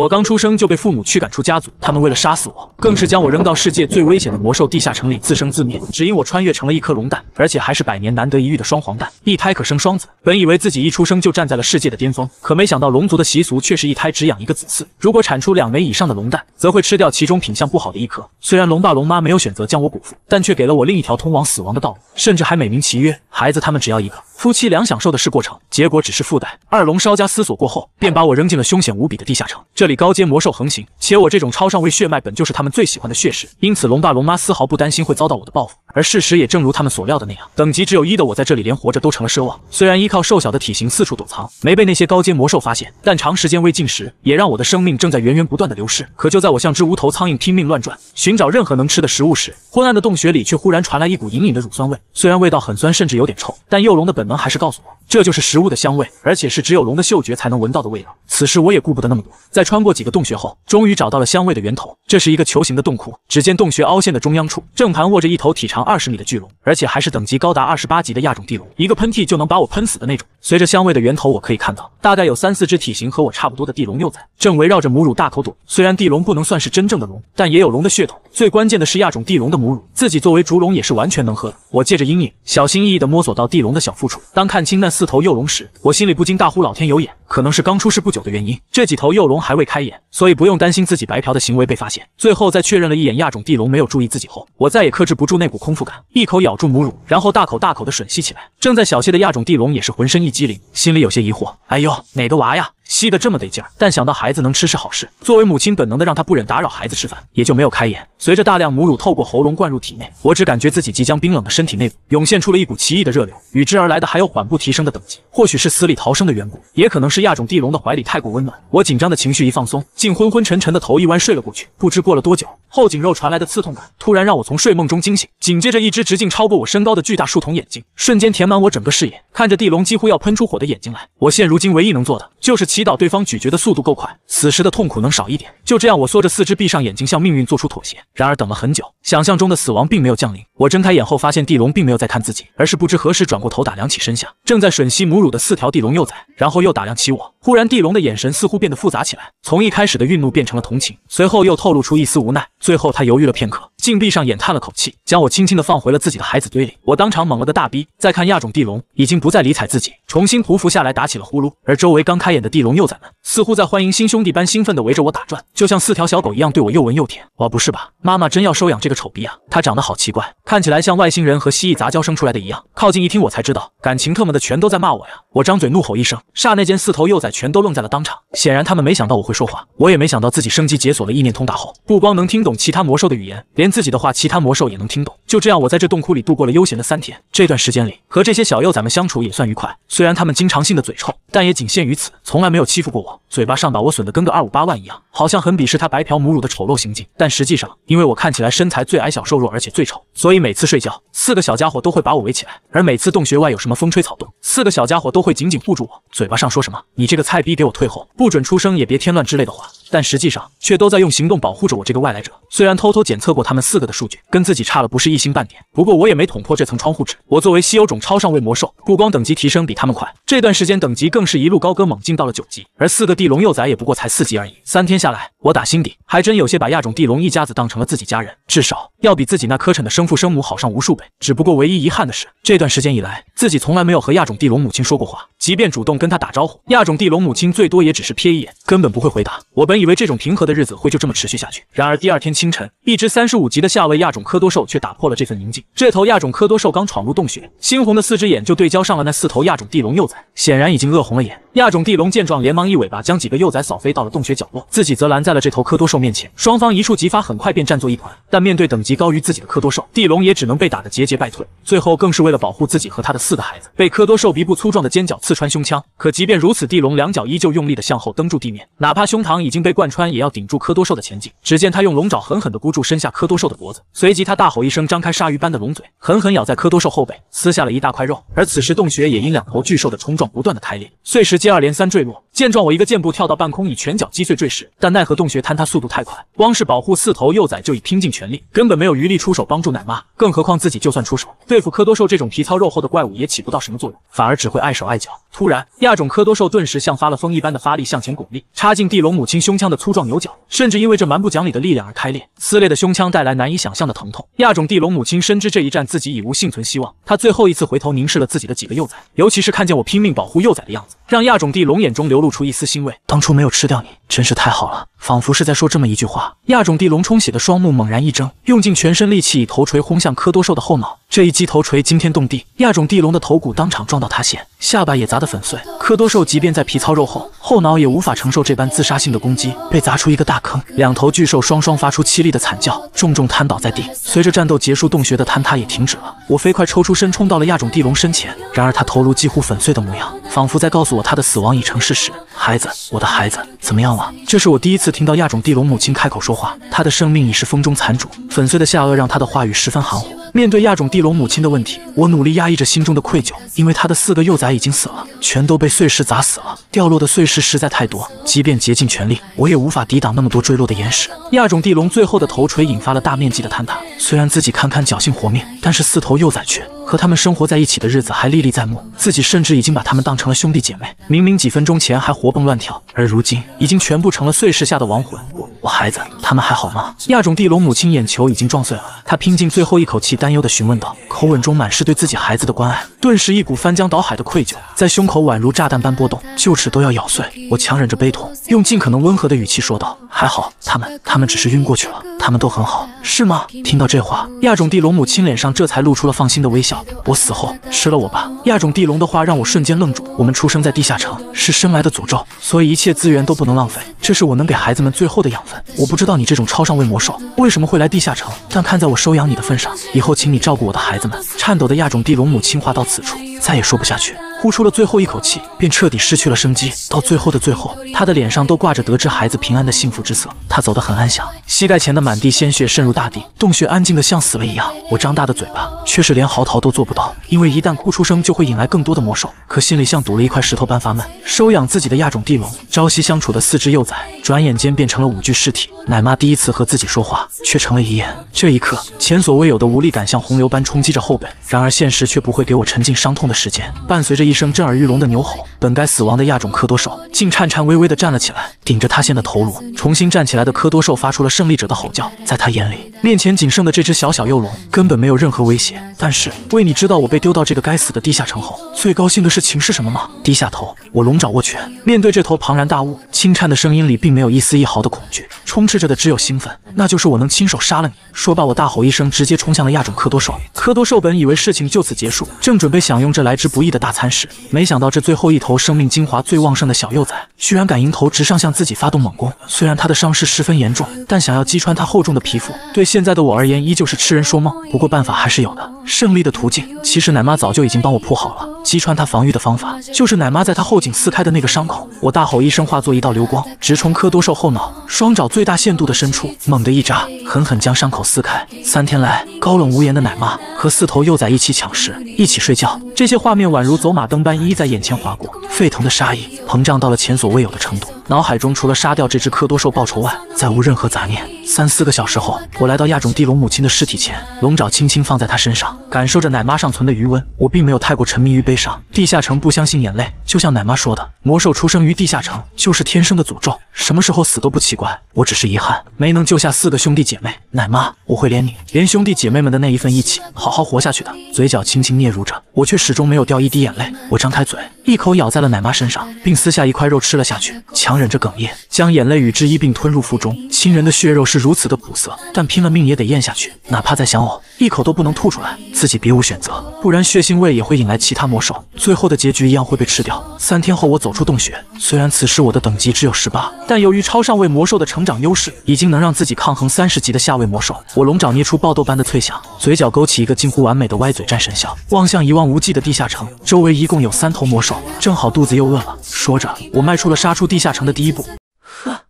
我刚出生就被父母驱赶出家族，他们为了杀死我，更是将我扔到世界最危险的魔兽地下城里自生自灭。只因我穿越成了一颗龙蛋，而且还是百年难得一遇的双黄蛋，一胎可生双子。本以为自己一出生就站在了世界的巅峰，可没想到龙族的习俗却是一胎只养一个子嗣，如果产出两枚以上的龙蛋，则会吃掉其中品相不好的一颗。虽然龙爸龙妈没有选择将我辜负，但却给了我另一条通往死亡的道路，甚至还美名其曰：“孩子，他们只要一个。”夫妻俩享受的是过程，结果只是附带。二龙稍加思索过后，便把我扔进了凶险无比的地下城。这里高阶魔兽横行，且我这种超上位血脉本就是他们最喜欢的血食，因此龙爸龙妈丝毫不担心会遭到我的报复。而事实也正如他们所料的那样，等级只有一的我在这里连活着都成了奢望。虽然依靠瘦小的体型四处躲藏，没被那些高阶魔兽发现，但长时间未进食也让我的生命正在源源不断的流失。可就在我像只无头苍蝇拼命乱转，寻找任何能吃的食物时，昏暗的洞穴里却忽然传来一股隐隐的乳酸味。虽然味道很酸，甚至有点臭，但幼龙的本。门还是告诉我。这就是食物的香味，而且是只有龙的嗅觉才能闻到的味道。此时我也顾不得那么多，在穿过几个洞穴后，终于找到了香味的源头。这是一个球形的洞窟，只见洞穴凹陷的中央处正盘卧着一头体长二十米的巨龙，而且还是等级高达二十八级的亚种地龙，一个喷嚏就能把我喷死的那种。随着香味的源头，我可以看到大概有三四只体型和我差不多的地龙幼崽正围绕着母乳大口朵。虽然地龙不能算是真正的龙，但也有龙的血统。最关键的是亚种地龙的母乳，自己作为烛龙也是完全能喝。的。我借着阴影，小心翼翼地摸索到地龙的小腹处，当看清那四。四头幼龙时，我心里不禁大呼老天有眼，可能是刚出世不久的原因，这几头幼龙还未开眼，所以不用担心自己白嫖的行为被发现。最后在确认了一眼亚种地龙没有注意自己后，我再也克制不住那股空腹感，一口咬住母乳，然后大口大口的吮吸起来。正在小谢的亚种地龙也是浑身一激灵，心里有些疑惑，哎呦，哪个娃呀？吸得这么得劲儿，但想到孩子能吃是好事，作为母亲本能的让他不忍打扰孩子吃饭，也就没有开眼。随着大量母乳透过喉咙灌入体内，我只感觉自己即将冰冷的身体内部涌现出了一股奇异的热流，与之而来的还有缓步提升的等级。或许是死里逃生的缘故，也可能是亚种地龙的怀里太过温暖，我紧张的情绪一放松，竟昏昏沉沉的头一歪睡了过去。不知过了多久，后颈肉传来的刺痛感突然让我从睡梦中惊醒，紧接着一只直径超过我身高的巨大树桶眼睛瞬间填满我整个视野，看着地龙几乎要喷出火的眼睛来，我现如今唯一能做的就是弃。祈祷对方咀嚼的速度够快，此时的痛苦能少一点。就这样，我缩着四肢，闭上眼睛，向命运做出妥协。然而等了很久，想象中的死亡并没有降临。我睁开眼后，发现地龙并没有在看自己，而是不知何时转过头打量起身下正在吮吸母乳的四条地龙幼崽，然后又打量起我。忽然，地龙的眼神似乎变得复杂起来，从一开始的愠怒变成了同情，随后又透露出一丝无奈。最后，他犹豫了片刻，竟闭上眼叹了口气，将我轻轻地放回了自己的孩子堆里。我当场懵了个大逼。再看亚种地龙，已经不再理睬自己，重新匍匐下来，打起了呼噜。而周围刚开眼的地龙。幼崽们似乎在欢迎新兄弟般兴奋地围着我打转，就像四条小狗一样对我又闻又舔。哇，不是吧，妈妈真要收养这个丑逼啊？他长得好奇怪，看起来像外星人和蜥蜴杂交生出来的一样。靠近一听，我才知道，感情特么的全都在骂我呀！我张嘴怒吼一声，刹那间四头幼崽全都愣在了当场，显然他们没想到我会说话。我也没想到自己升级解锁了意念通达后，不光能听懂其他魔兽的语言，连自己的话其他魔兽也能听懂。就这样，我在这洞窟里度过了悠闲的三天。这段时间里，和这些小幼崽们相处也算愉快，虽然他们经常性的嘴臭，但也仅限于此，从来没有。有欺负过我，嘴巴上把我损得跟个二五八万一样，好像很鄙视他白嫖母乳的丑陋行径。但实际上，因为我看起来身材最矮小瘦弱，而且最丑，所以每次睡觉，四个小家伙都会把我围起来。而每次洞穴外有什么风吹草动，四个小家伙都会紧紧护住我，嘴巴上说什么“你这个菜逼，给我退后，不准出声，也别添乱”之类的话。但实际上却都在用行动保护着我这个外来者。虽然偷偷检测过他们四个的数据，跟自己差了不是一星半点，不过我也没捅破这层窗户纸。我作为稀有种超上位魔兽，不光等级提升比他们快，这段时间等级更是一路高歌猛进，到了九级，而四个地龙幼崽也不过才四级而已。三天下来，我打心底还真有些把亚种地龙一家子当成了自己家人，至少要比自己那磕碜的生父生母好上无数倍。只不过唯一遗憾的是，这段时间以来，自己从来没有和亚种地龙母亲说过话，即便主动跟他打招呼，亚种地龙母亲最多也只是瞥一眼，根本不会回答。我本。以为这种平和的日子会就这么持续下去，然而第二天清晨，一只三十五级的下位亚种科多兽却打破了这份宁静。这头亚种科多兽刚闯入洞穴，猩红的四只眼就对焦上了那四头亚种地龙幼崽，显然已经饿红了眼。亚种地龙见状，连忙一尾巴将几个幼崽扫飞到了洞穴角落，自己则拦在了这头科多兽面前。双方一触即发，很快便战作一团。但面对等级高于自己的科多兽，地龙也只能被打得节节败退，最后更是为了保护自己和他的四个孩子，被科多兽鼻部粗壮的尖角刺穿胸腔。可即便如此，地龙两脚依旧用力地向后蹬住地面，哪怕胸膛已经被。被贯穿也要顶住科多兽的前进。只见他用龙爪狠狠地箍住身下科多兽的脖子，随即他大吼一声，张开鲨鱼般的龙嘴，狠狠咬在科多兽后背，撕下了一大块肉。而此时洞穴也因两头巨兽的冲撞不断的开裂，碎石接二连三坠落。见状，我一个箭步跳到半空，以拳脚击碎坠石，但奈何洞穴坍塌速度太快，光是保护四头幼崽就已拼尽全力，根本没有余力出手帮助奶妈。更何况自己就算出手，对付科多兽这种皮糙肉厚的怪物也起不到什么作用，反而只会碍手碍脚。突然，亚种科多兽顿时像发了疯一般的发力向前拱立，插进地龙母亲胸。枪的粗壮牛角，甚至因为这蛮不讲理的力量而开裂撕裂的胸腔带来难以想象的疼痛。亚种地龙母亲深知这一战自己已无幸存希望，她最后一次回头凝视了自己的几个幼崽，尤其是看见我拼命保护幼崽的样子，让亚种地龙眼中流露出一丝欣慰。当初没有吃掉你，真是太好了。仿佛是在说这么一句话，亚种地龙充血的双目猛然一睁，用尽全身力气以头锤轰向科多兽的后脑。这一击头锤惊天动地，亚种地龙的头骨当场撞到塌陷，下巴也砸得粉碎。科多兽即便在皮糙肉厚，后脑也无法承受这般自杀性的攻击，被砸出一个大坑。两头巨兽双双发出凄厉的惨叫，重重瘫倒在地。随着战斗结束，洞穴的坍塌也停止了。我飞快抽出身，冲到了亚种地龙身前。然而他头颅几乎粉碎的模样，仿佛在告诉我他的死亡已成事实。孩子，我的孩子，怎么样了？这是我第一次。听到亚种地龙母亲开口说话，他的生命已是风中残烛，粉碎的下颚让他的话语十分含糊。面对亚种地龙母亲的问题，我努力压抑着心中的愧疚，因为他的四个幼崽已经死了，全都被碎石砸死了。掉落的碎石实在太多，即便竭尽全力，我也无法抵挡那么多坠落的岩石。亚种地龙最后的头锤引发了大面积的坍塌，虽然自己堪堪侥幸活命，但是四头幼崽却……和他们生活在一起的日子还历历在目，自己甚至已经把他们当成了兄弟姐妹。明明几分钟前还活蹦乱跳，而如今已经全部成了碎石下的亡魂。我我孩子，他们还好吗？亚种地龙母亲眼球已经撞碎了，她拼尽最后一口气，担忧地询问道，口吻中满是对自己孩子的关爱。顿时一股翻江倒海的愧疚在胸口宛如炸弹般波动，臼齿都要咬碎。我强忍着悲痛，用尽可能温和的语气说道：“还好，他们，他们只是晕过去了，他们都很好，是吗？”听到这话，亚种地龙母亲脸上这才露出了放心的微笑。我死后，吃了我吧。亚种地龙的话让我瞬间愣住。我们出生在地下城，是生来的诅咒，所以一切资源都不能浪费。这是我能给孩子们最后的养分。我不知道你这种超上位魔兽为什么会来地下城，但看在我收养你的份上，以后请你照顾我的孩子们。颤抖的亚种地龙母亲话到此处，再也说不下去。呼出了最后一口气，便彻底失去了生机。到最后的最后，他的脸上都挂着得知孩子平安的幸福之色。他走得很安详，膝盖前的满地鲜血渗入大地，洞穴安静得像死了一样。我张大的嘴巴，却是连嚎啕都做不到，因为一旦哭出声，就会引来更多的魔兽。可心里像堵了一块石头般发闷。收养自己的亚种地龙，朝夕相处的四只幼崽，转眼间变成了五具尸体。奶妈第一次和自己说话，却成了遗言。这一刻，前所未有的无力感像洪流般冲击着后背。然而现实却不会给我沉浸伤痛的时间，伴随着。一。一声震耳欲聋的牛吼，本该死亡的亚种科多兽竟颤颤巍巍地站了起来，顶着塌陷的头颅重新站起来的科多兽发出了胜利者的吼叫。在他眼里，面前仅剩的这只小小幼龙根本没有任何威胁。但是，喂，你知道我被丢到这个该死的地下城后最高兴的事情是什么吗？低下头，我龙爪握拳，面对这头庞然大物，轻颤的声音里并没有一丝一毫的恐惧，充斥着的只有兴奋，那就是我能亲手杀了你。说罢，我大吼一声，直接冲向了亚种科多兽。科多兽本以为事情就此结束，正准备享用这来之不易的大餐时，没想到这最后一头生命精华最旺盛的小幼崽，居然敢迎头直上向自己发动猛攻。虽然他的伤势十分严重，但想要击穿他厚重的皮肤，对现在的我而言依旧是痴人说梦。不过办法还是有的，胜利的途径其实奶妈早就已经帮我铺好了。击穿他防御的方法，就是奶妈在他后颈撕开的那个伤口。我大吼一声，化作一道流光，直冲科多兽后脑，双爪最大限度的伸出，猛地一扎，狠狠将伤口撕开。三天来，高冷无言的奶妈和四头幼崽一起抢食，一起睡觉，这些画面宛如走马。灯斑一一在眼前划过，沸腾的杀意膨胀到了前所未有的程度。脑海中除了杀掉这只科多兽报仇外，再无任何杂念。三四个小时后，我来到亚种地龙母亲的尸体前，龙爪轻轻放在她身上，感受着奶妈尚存的余温。我并没有太过沉迷于悲伤。地下城不相信眼泪，就像奶妈说的，魔兽出生于地下城就是天生的诅咒，什么时候死都不奇怪。我只是遗憾没能救下四个兄弟姐妹。奶妈，我会连你连兄弟姐妹们的那一份义气好好活下去的。嘴角轻轻嗫嚅着，我却始终没有掉一滴眼泪。我张开嘴，一口咬在了奶妈身上，并撕下一块肉吃了下去。强。忍着哽咽，将眼泪与之一并吞入腹中。亲人的血肉是如此的苦涩，但拼了命也得咽下去，哪怕再想呕，一口都不能吐出来。自己别无选择，不然血腥味也会引来其他魔兽，最后的结局一样会被吃掉。三天后，我走出洞穴，虽然此时我的等级只有十八，但由于超上位魔兽的成长优势，已经能让自己抗衡三十级的下位魔兽。我龙爪捏出爆豆般的脆响，嘴角勾起一个近乎完美的歪嘴战神笑，望向一望无际的地下城。周围一共有三头魔兽，正好肚子又饿了。说着，我迈出了杀出地下城的。第一步，呵！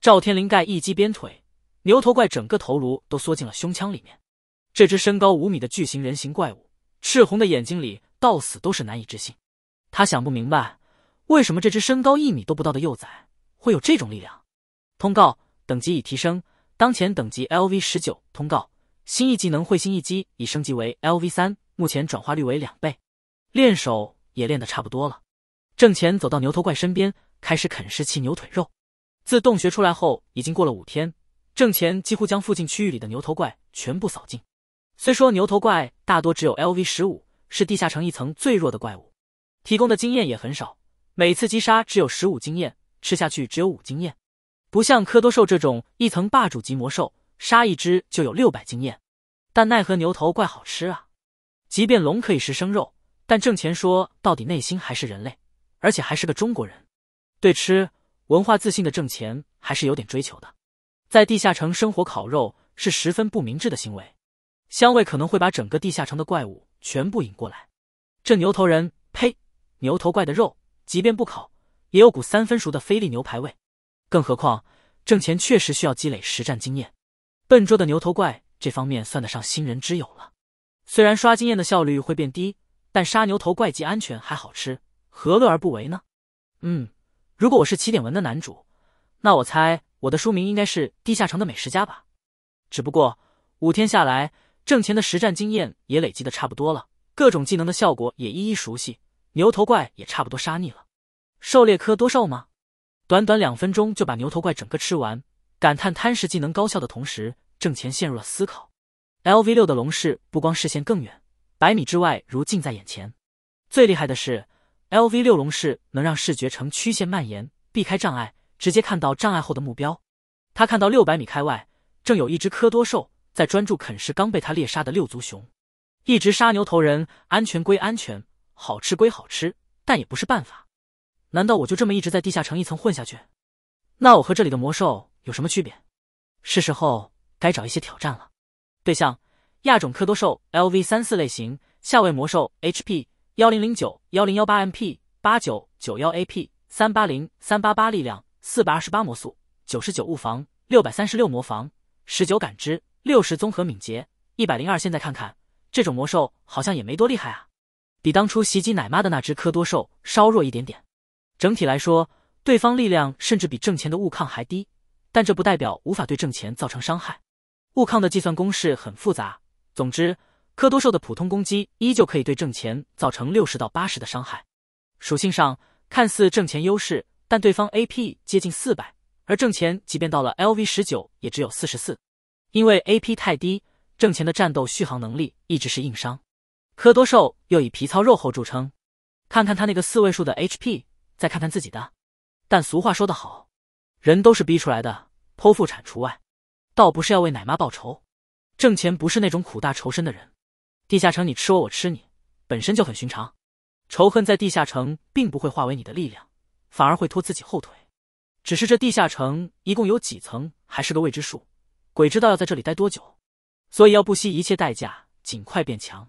赵天灵盖一击鞭腿，牛头怪整个头颅都缩进了胸腔里面。这只身高五米的巨型人形怪物，赤红的眼睛里到死都是难以置信。他想不明白，为什么这只身高一米都不到的幼崽会有这种力量。通告：等级已提升，当前等级 L V 十九。通告：新一技能彗星一击已升级为 L V 三，目前转化率为两倍。练手也练得差不多了。郑钱走到牛头怪身边。开始啃食其牛腿肉。自洞穴出来后，已经过了五天，郑钱几乎将附近区域里的牛头怪全部扫尽。虽说牛头怪大多只有 LV 十五，是地下城一层最弱的怪物，提供的经验也很少，每次击杀只有十五经验，吃下去只有五经验。不像科多兽这种一层霸主级魔兽，杀一只就有六百经验。但奈何牛头怪好吃啊！即便龙可以食生肉，但郑钱说到底内心还是人类，而且还是个中国人。对吃文化自信的挣钱还是有点追求的，在地下城生活烤肉是十分不明智的行为，香味可能会把整个地下城的怪物全部引过来。这牛头人，呸！牛头怪的肉，即便不烤，也有股三分熟的菲力牛排味，更何况挣钱确实需要积累实战经验。笨拙的牛头怪这方面算得上新人之友了，虽然刷经验的效率会变低，但杀牛头怪既安全还好吃，何乐而不为呢？嗯。如果我是起点文的男主，那我猜我的书名应该是《地下城的美食家》吧。只不过五天下来，挣钱的实战经验也累积的差不多了，各种技能的效果也一一熟悉，牛头怪也差不多杀腻了。狩猎科多瘦吗？短短两分钟就把牛头怪整个吃完，感叹贪食技能高效的同时，挣钱陷入了思考。L V 六的龙氏不光视线更远，百米之外如近在眼前，最厉害的是。Lv 六龙式能让视觉呈曲线蔓延，避开障碍，直接看到障碍后的目标。他看到六百米开外正有一只科多兽在专注啃食刚被他猎杀的六足熊。一直杀牛头人，安全归安全，好吃归好吃，但也不是办法。难道我就这么一直在地下城一层混下去？那我和这里的魔兽有什么区别？是时候该找一些挑战了。对象：亚种科多兽 Lv 三四类型下位魔兽 HP。幺零零九幺零幺八 m p 八九九幺 a p 三八零三八八力量四百二十八魔速九十九物防六百三十六魔防十九感知六十综合敏捷一百零二现在看看这种魔兽好像也没多厉害啊，比当初袭击奶妈的那只科多兽稍弱一点点。整体来说，对方力量甚至比挣钱的物抗还低，但这不代表无法对挣钱造成伤害。物抗的计算公式很复杂，总之。科多兽的普通攻击依旧可以对挣钱造成六十到八十的伤害。属性上看似挣钱优势，但对方 AP 接近四百，而挣钱即便到了 LV 十九也只有四十四，因为 AP 太低，挣钱的战斗续航能力一直是硬伤。科多兽又以皮糙肉厚著称，看看他那个四位数的 HP，再看看自己的。但俗话说得好，人都是逼出来的，剖腹产除外。倒不是要为奶妈报仇，挣钱不是那种苦大仇深的人。地下城，你吃我，我吃你，本身就很寻常。仇恨在地下城并不会化为你的力量，反而会拖自己后腿。只是这地下城一共有几层还是个未知数，鬼知道要在这里待多久。所以要不惜一切代价，尽快变强。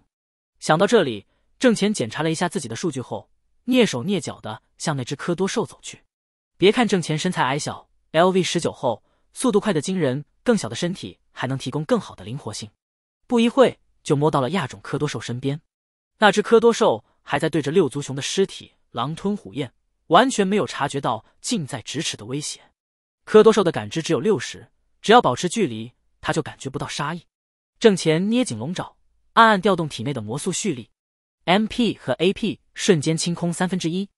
想到这里，郑钱检查了一下自己的数据后，蹑手蹑脚的向那只科多兽走去。别看郑钱身材矮小，LV 十九后，速度快的惊人，更小的身体还能提供更好的灵活性。不一会。就摸到了亚种科多兽身边，那只科多兽还在对着六足熊的尸体狼吞虎咽，完全没有察觉到近在咫尺的威胁。科多兽的感知只有六十，只要保持距离，它就感觉不到杀意。郑前捏紧龙爪，暗暗调动体内的魔素蓄力，M P 和 A P 瞬间清空三分之一。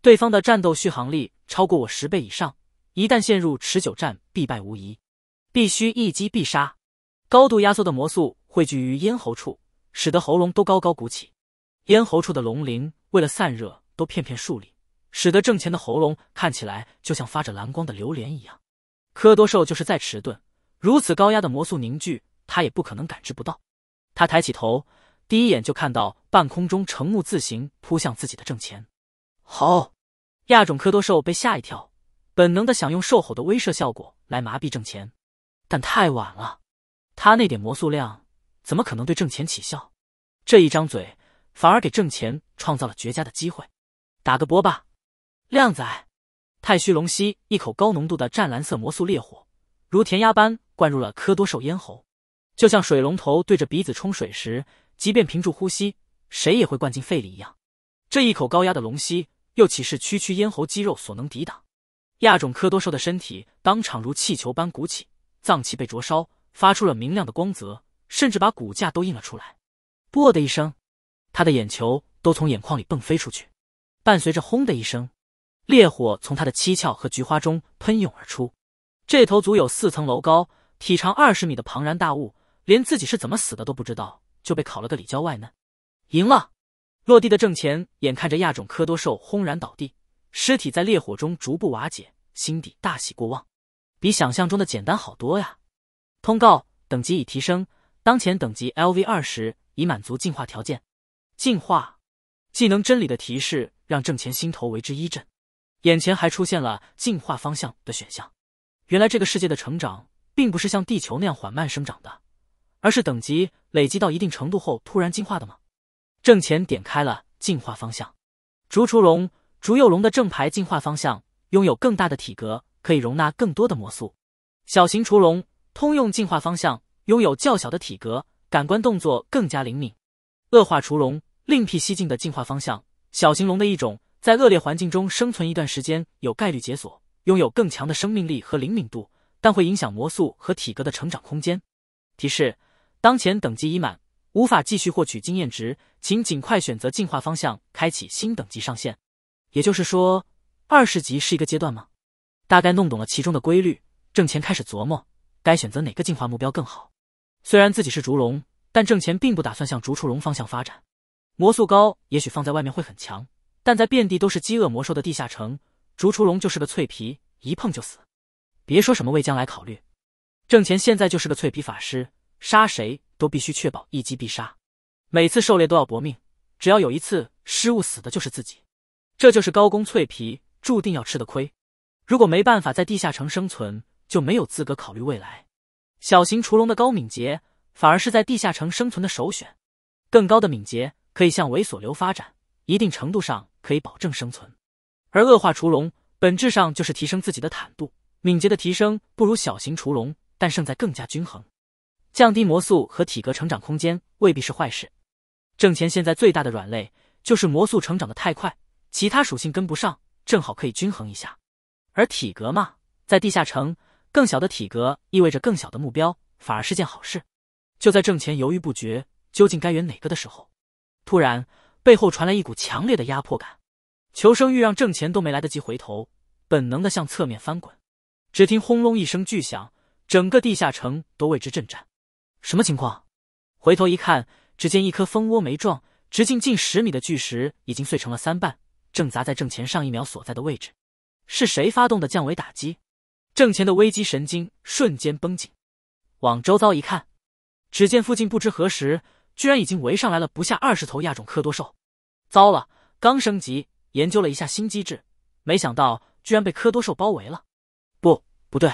对方的战斗续航力超过我十倍以上，一旦陷入持久战必败无疑，必须一击必杀。高度压缩的魔素。汇聚于咽喉处，使得喉咙都高高鼓起。咽喉处的龙鳞为了散热，都片片竖立，使得正前的喉咙看起来就像发着蓝光的榴莲一样。科多兽就是再迟钝，如此高压的魔素凝聚，他也不可能感知不到。他抬起头，第一眼就看到半空中成木字形扑向自己的正前。好，亚种科多兽被吓一跳，本能的想用兽吼的威慑效果来麻痹挣钱，但太晚了，他那点魔素量。怎么可能对挣钱起效？这一张嘴反而给挣钱创造了绝佳的机会。打个波吧，靓仔！太虚龙息一口高浓度的湛蓝色魔素烈火，如填鸭般灌入了科多兽咽喉，就像水龙头对着鼻子冲水时，即便屏住呼吸，谁也会灌进肺里一样。这一口高压的龙息，又岂是区区咽喉肌肉所能抵挡？亚种科多兽的身体当场如气球般鼓起，脏器被灼烧，发出了明亮的光泽。甚至把骨架都印了出来，啵的一声，他的眼球都从眼眶里蹦飞出去，伴随着轰的一声，烈火从他的七窍和菊花中喷涌而出。这头足有四层楼高、体长二十米的庞然大物，连自己是怎么死的都不知道，就被烤了个里焦外嫩。赢了，落地的郑前，眼看着亚种科多兽轰然倒地，尸体在烈火中逐步瓦解，心底大喜过望，比想象中的简单好多呀！通告，等级已提升。当前等级 L V 二十已满足进化条件，进化技能真理的提示让郑钱心头为之一震，眼前还出现了进化方向的选项。原来这个世界的成长并不是像地球那样缓慢生长的，而是等级累积到一定程度后突然进化的吗？郑钱点开了进化方向，竹雏龙、竹幼龙的正牌进化方向拥有更大的体格，可以容纳更多的魔素。小型雏龙通用进化方向。拥有较小的体格，感官动作更加灵敏。恶化雏龙另辟蹊径的进化方向，小型龙的一种，在恶劣环境中生存一段时间有概率解锁，拥有更强的生命力和灵敏度，但会影响魔素和体格的成长空间。提示：当前等级已满，无法继续获取经验值，请尽快选择进化方向，开启新等级上限。也就是说，二十级是一个阶段吗？大概弄懂了其中的规律，挣钱开始琢磨该选择哪个进化目标更好。虽然自己是烛龙，但郑钱并不打算向烛出龙方向发展。魔速高也许放在外面会很强，但在遍地都是饥饿魔兽的地下城，烛出龙就是个脆皮，一碰就死。别说什么为将来考虑，郑钱现在就是个脆皮法师，杀谁都必须确保一击必杀。每次狩猎都要搏命，只要有一次失误，死的就是自己。这就是高攻脆皮注定要吃的亏。如果没办法在地下城生存，就没有资格考虑未来。小型雏龙的高敏捷反而是在地下城生存的首选，更高的敏捷可以向猥琐流发展，一定程度上可以保证生存。而恶化雏龙本质上就是提升自己的坦度，敏捷的提升不如小型雏龙，但胜在更加均衡。降低魔速和体格成长空间未必是坏事。郑钱现在最大的软肋就是魔速成长的太快，其他属性跟不上，正好可以均衡一下。而体格嘛，在地下城。更小的体格意味着更小的目标，反而是件好事。就在郑钱犹豫不决，究竟该选哪个的时候，突然背后传来一股强烈的压迫感，求生欲让郑钱都没来得及回头，本能的向侧面翻滚。只听轰隆一声巨响，整个地下城都为之震颤。什么情况？回头一看，只见一颗蜂窝煤状、直径近十米的巨石已经碎成了三半，正砸在郑钱上一秒所在的位置。是谁发动的降维打击？郑前的危机神经瞬间绷紧，往周遭一看，只见附近不知何时居然已经围上来了不下二十头亚种科多兽。糟了，刚升级研究了一下新机制，没想到居然被科多兽包围了。不，不对，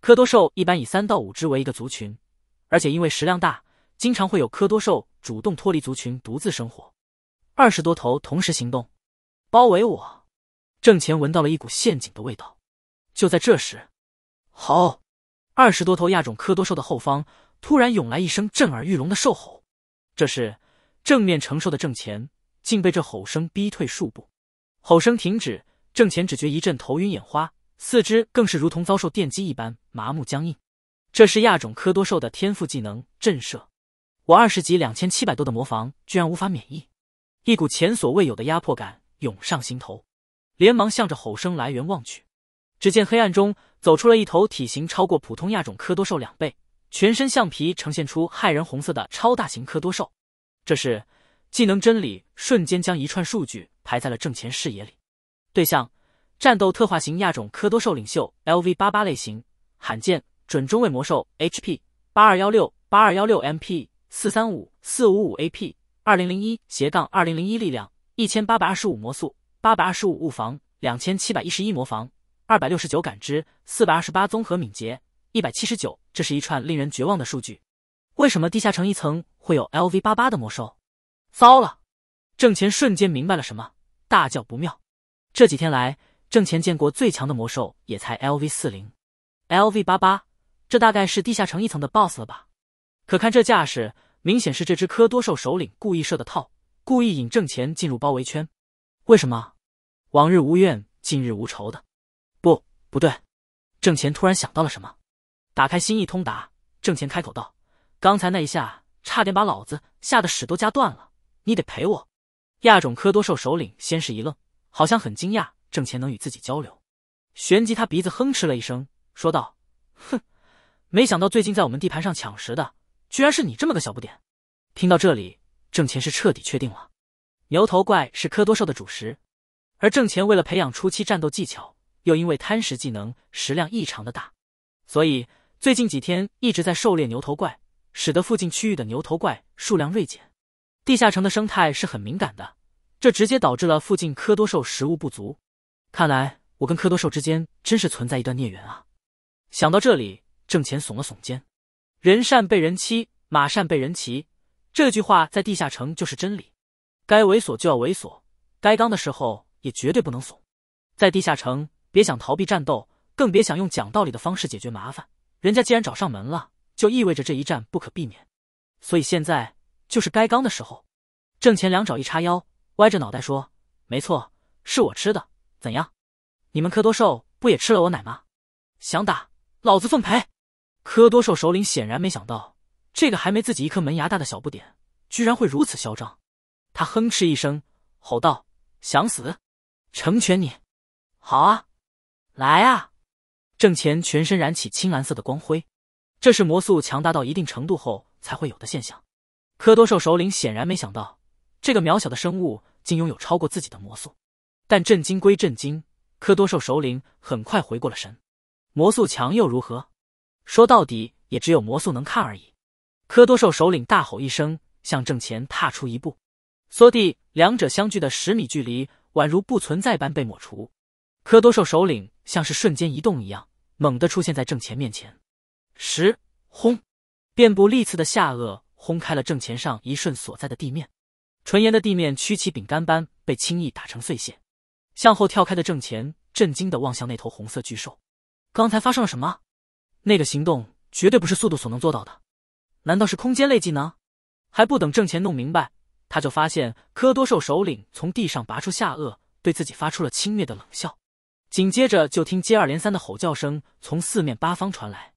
科多兽一般以三到五只为一个族群，而且因为食量大，经常会有科多兽主动脱离族群独自生活。二十多头同时行动，包围我。郑钱闻到了一股陷阱的味道。就在这时。好，二十多头亚种科多兽的后方突然涌来一声震耳欲聋的兽吼，这时正面承受的郑乾竟被这吼声逼退数步。吼声停止，郑乾只觉一阵头晕眼花，四肢更是如同遭受电击一般麻木僵硬。这是亚种科多兽的天赋技能震慑，我二十级两千七百多的魔防居然无法免疫，一股前所未有的压迫感涌上心头，连忙向着吼声来源望去。只见黑暗中走出了一头体型超过普通亚种科多兽两倍、全身橡皮呈现出骇人红色的超大型科多兽。这是技能真理，瞬间将一串数据排在了正前视野里。对象：战斗特化型亚种科多兽领袖，LV 八八，类型：罕见准中位魔兽。HP 八二幺六，八二幺六，MP 四三五，四五五，AP 二零零一，斜杠二零零一，力量一千八百二十五，魔速八百二十五，物防两千七百一十一，魔防。二百六十九感知，四百二十八综合敏捷，一百七十九，这是一串令人绝望的数据。为什么地下城一层会有 LV 八八的魔兽？糟了！郑钱瞬间明白了什么，大叫不妙。这几天来，郑钱见过最强的魔兽也才 LV 四零，LV 八八，这大概是地下城一层的 BOSS 了吧？可看这架势，明显是这只科多兽首领故意设的套，故意引郑钱进入包围圈。为什么？往日无怨，近日无仇的。不对，郑钱突然想到了什么，打开心意通达。郑钱开口道：“刚才那一下，差点把老子吓得屎都夹断了，你得赔我。”亚种科多兽首领先是一愣，好像很惊讶郑钱能与自己交流。旋即他鼻子哼哧了一声，说道：“哼，没想到最近在我们地盘上抢食的，居然是你这么个小不点。”听到这里，郑钱是彻底确定了，牛头怪是科多兽的主食，而郑钱为了培养初期战斗技巧。又因为贪食技能食量异常的大，所以最近几天一直在狩猎牛头怪，使得附近区域的牛头怪数量锐减。地下城的生态是很敏感的，这直接导致了附近科多兽食物不足。看来我跟科多兽之间真是存在一段孽缘啊！想到这里，郑钱耸了耸肩：“人善被人欺，马善被人骑。”这句话在地下城就是真理。该猥琐就要猥琐，该刚的时候也绝对不能怂，在地下城。别想逃避战斗，更别想用讲道理的方式解决麻烦。人家既然找上门了，就意味着这一战不可避免。所以现在就是该刚的时候。郑乾两爪一叉腰，歪着脑袋说：“没错，是我吃的。怎样？你们科多兽不也吃了我奶吗？想打，老子奉陪。”科多兽首领显然没想到，这个还没自己一颗门牙大的小不点，居然会如此嚣张。他哼哧一声，吼道：“想死，成全你！好啊！”来啊！郑前全身燃起青蓝色的光辉，这是魔素强大到一定程度后才会有的现象。科多兽首领显然没想到，这个渺小的生物竟拥有超过自己的魔素。但震惊归震惊，科多兽首领很快回过了神。魔素强又如何？说到底，也只有魔素能看而已。科多兽首领大吼一声，向正前踏出一步，缩地，两者相距的十米距离宛如不存在般被抹除。科多兽首领像是瞬间移动一样，猛地出现在郑前面前。十轰，遍布利刺的下颚轰开了郑前上一瞬所在的地面，纯岩的地面曲奇饼干般被轻易打成碎屑。向后跳开的郑前震惊的望向那头红色巨兽，刚才发生了什么？那个行动绝对不是速度所能做到的，难道是空间类技能？还不等郑前弄明白，他就发现科多兽首领从地上拔出下颚，对自己发出了轻蔑的冷笑。紧接着就听接二连三的吼叫声从四面八方传来，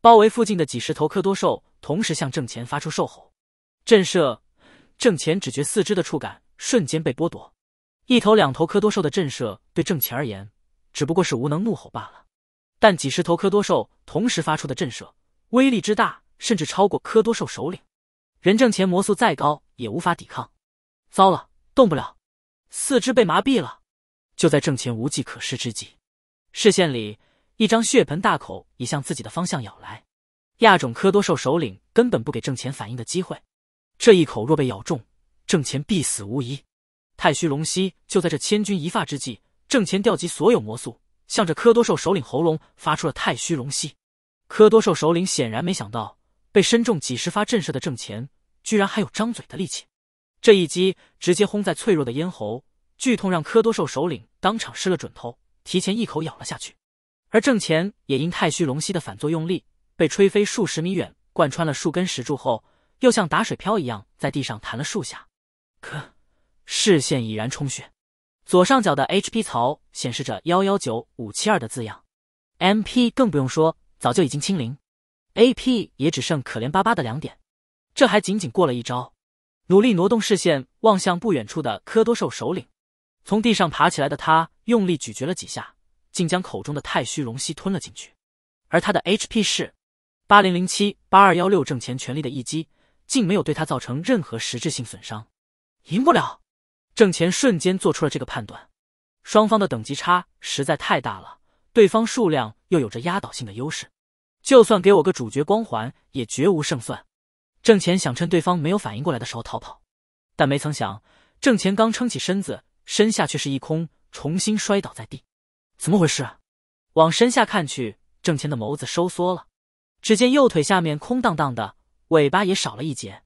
包围附近的几十头科多兽同时向郑乾发出兽吼，震慑。郑乾只觉四肢的触感瞬间被剥夺。一头两头科多兽的震慑对郑乾而言只不过是无能怒吼罢了，但几十头科多兽同时发出的震慑威力之大，甚至超过科多兽首领。人郑前魔速再高也无法抵抗。糟了，动不了，四肢被麻痹了。就在郑钱无计可施之际，视线里一张血盆大口已向自己的方向咬来。亚种科多兽首领根本不给郑钱反应的机会，这一口若被咬中，郑钱必死无疑。太虚龙息就在这千钧一发之际，郑钱调集所有魔素，向着科多兽首领喉咙发出了太虚龙息。科多兽首领显然没想到，被身中几十发震慑的郑钱，居然还有张嘴的力气。这一击直接轰在脆弱的咽喉。剧痛让科多兽首领当场失了准头，提前一口咬了下去，而郑钱也因太虚龙息的反作用力被吹飞数十米远，贯穿了数根石柱后，又像打水漂一样在地上弹了数下。可视线已然充血，左上角的 HP 槽显示着幺幺九五七二的字样，MP 更不用说，早就已经清零，AP 也只剩可怜巴巴的两点。这还仅仅过了一招，努力挪动视线望向不远处的科多兽首领。从地上爬起来的他，用力咀嚼了几下，竟将口中的太虚龙息吞了进去。而他的 HP 是八零零七八二幺六，正钱全力的一击竟没有对他造成任何实质性损伤。赢不了，郑钱瞬间做出了这个判断。双方的等级差实在太大了，对方数量又有着压倒性的优势，就算给我个主角光环，也绝无胜算。郑钱想趁对方没有反应过来的时候逃跑，但没曾想，郑钱刚撑起身子。身下却是一空，重新摔倒在地，怎么回事？往身下看去，郑钱的眸子收缩了，只见右腿下面空荡荡的，尾巴也少了一截，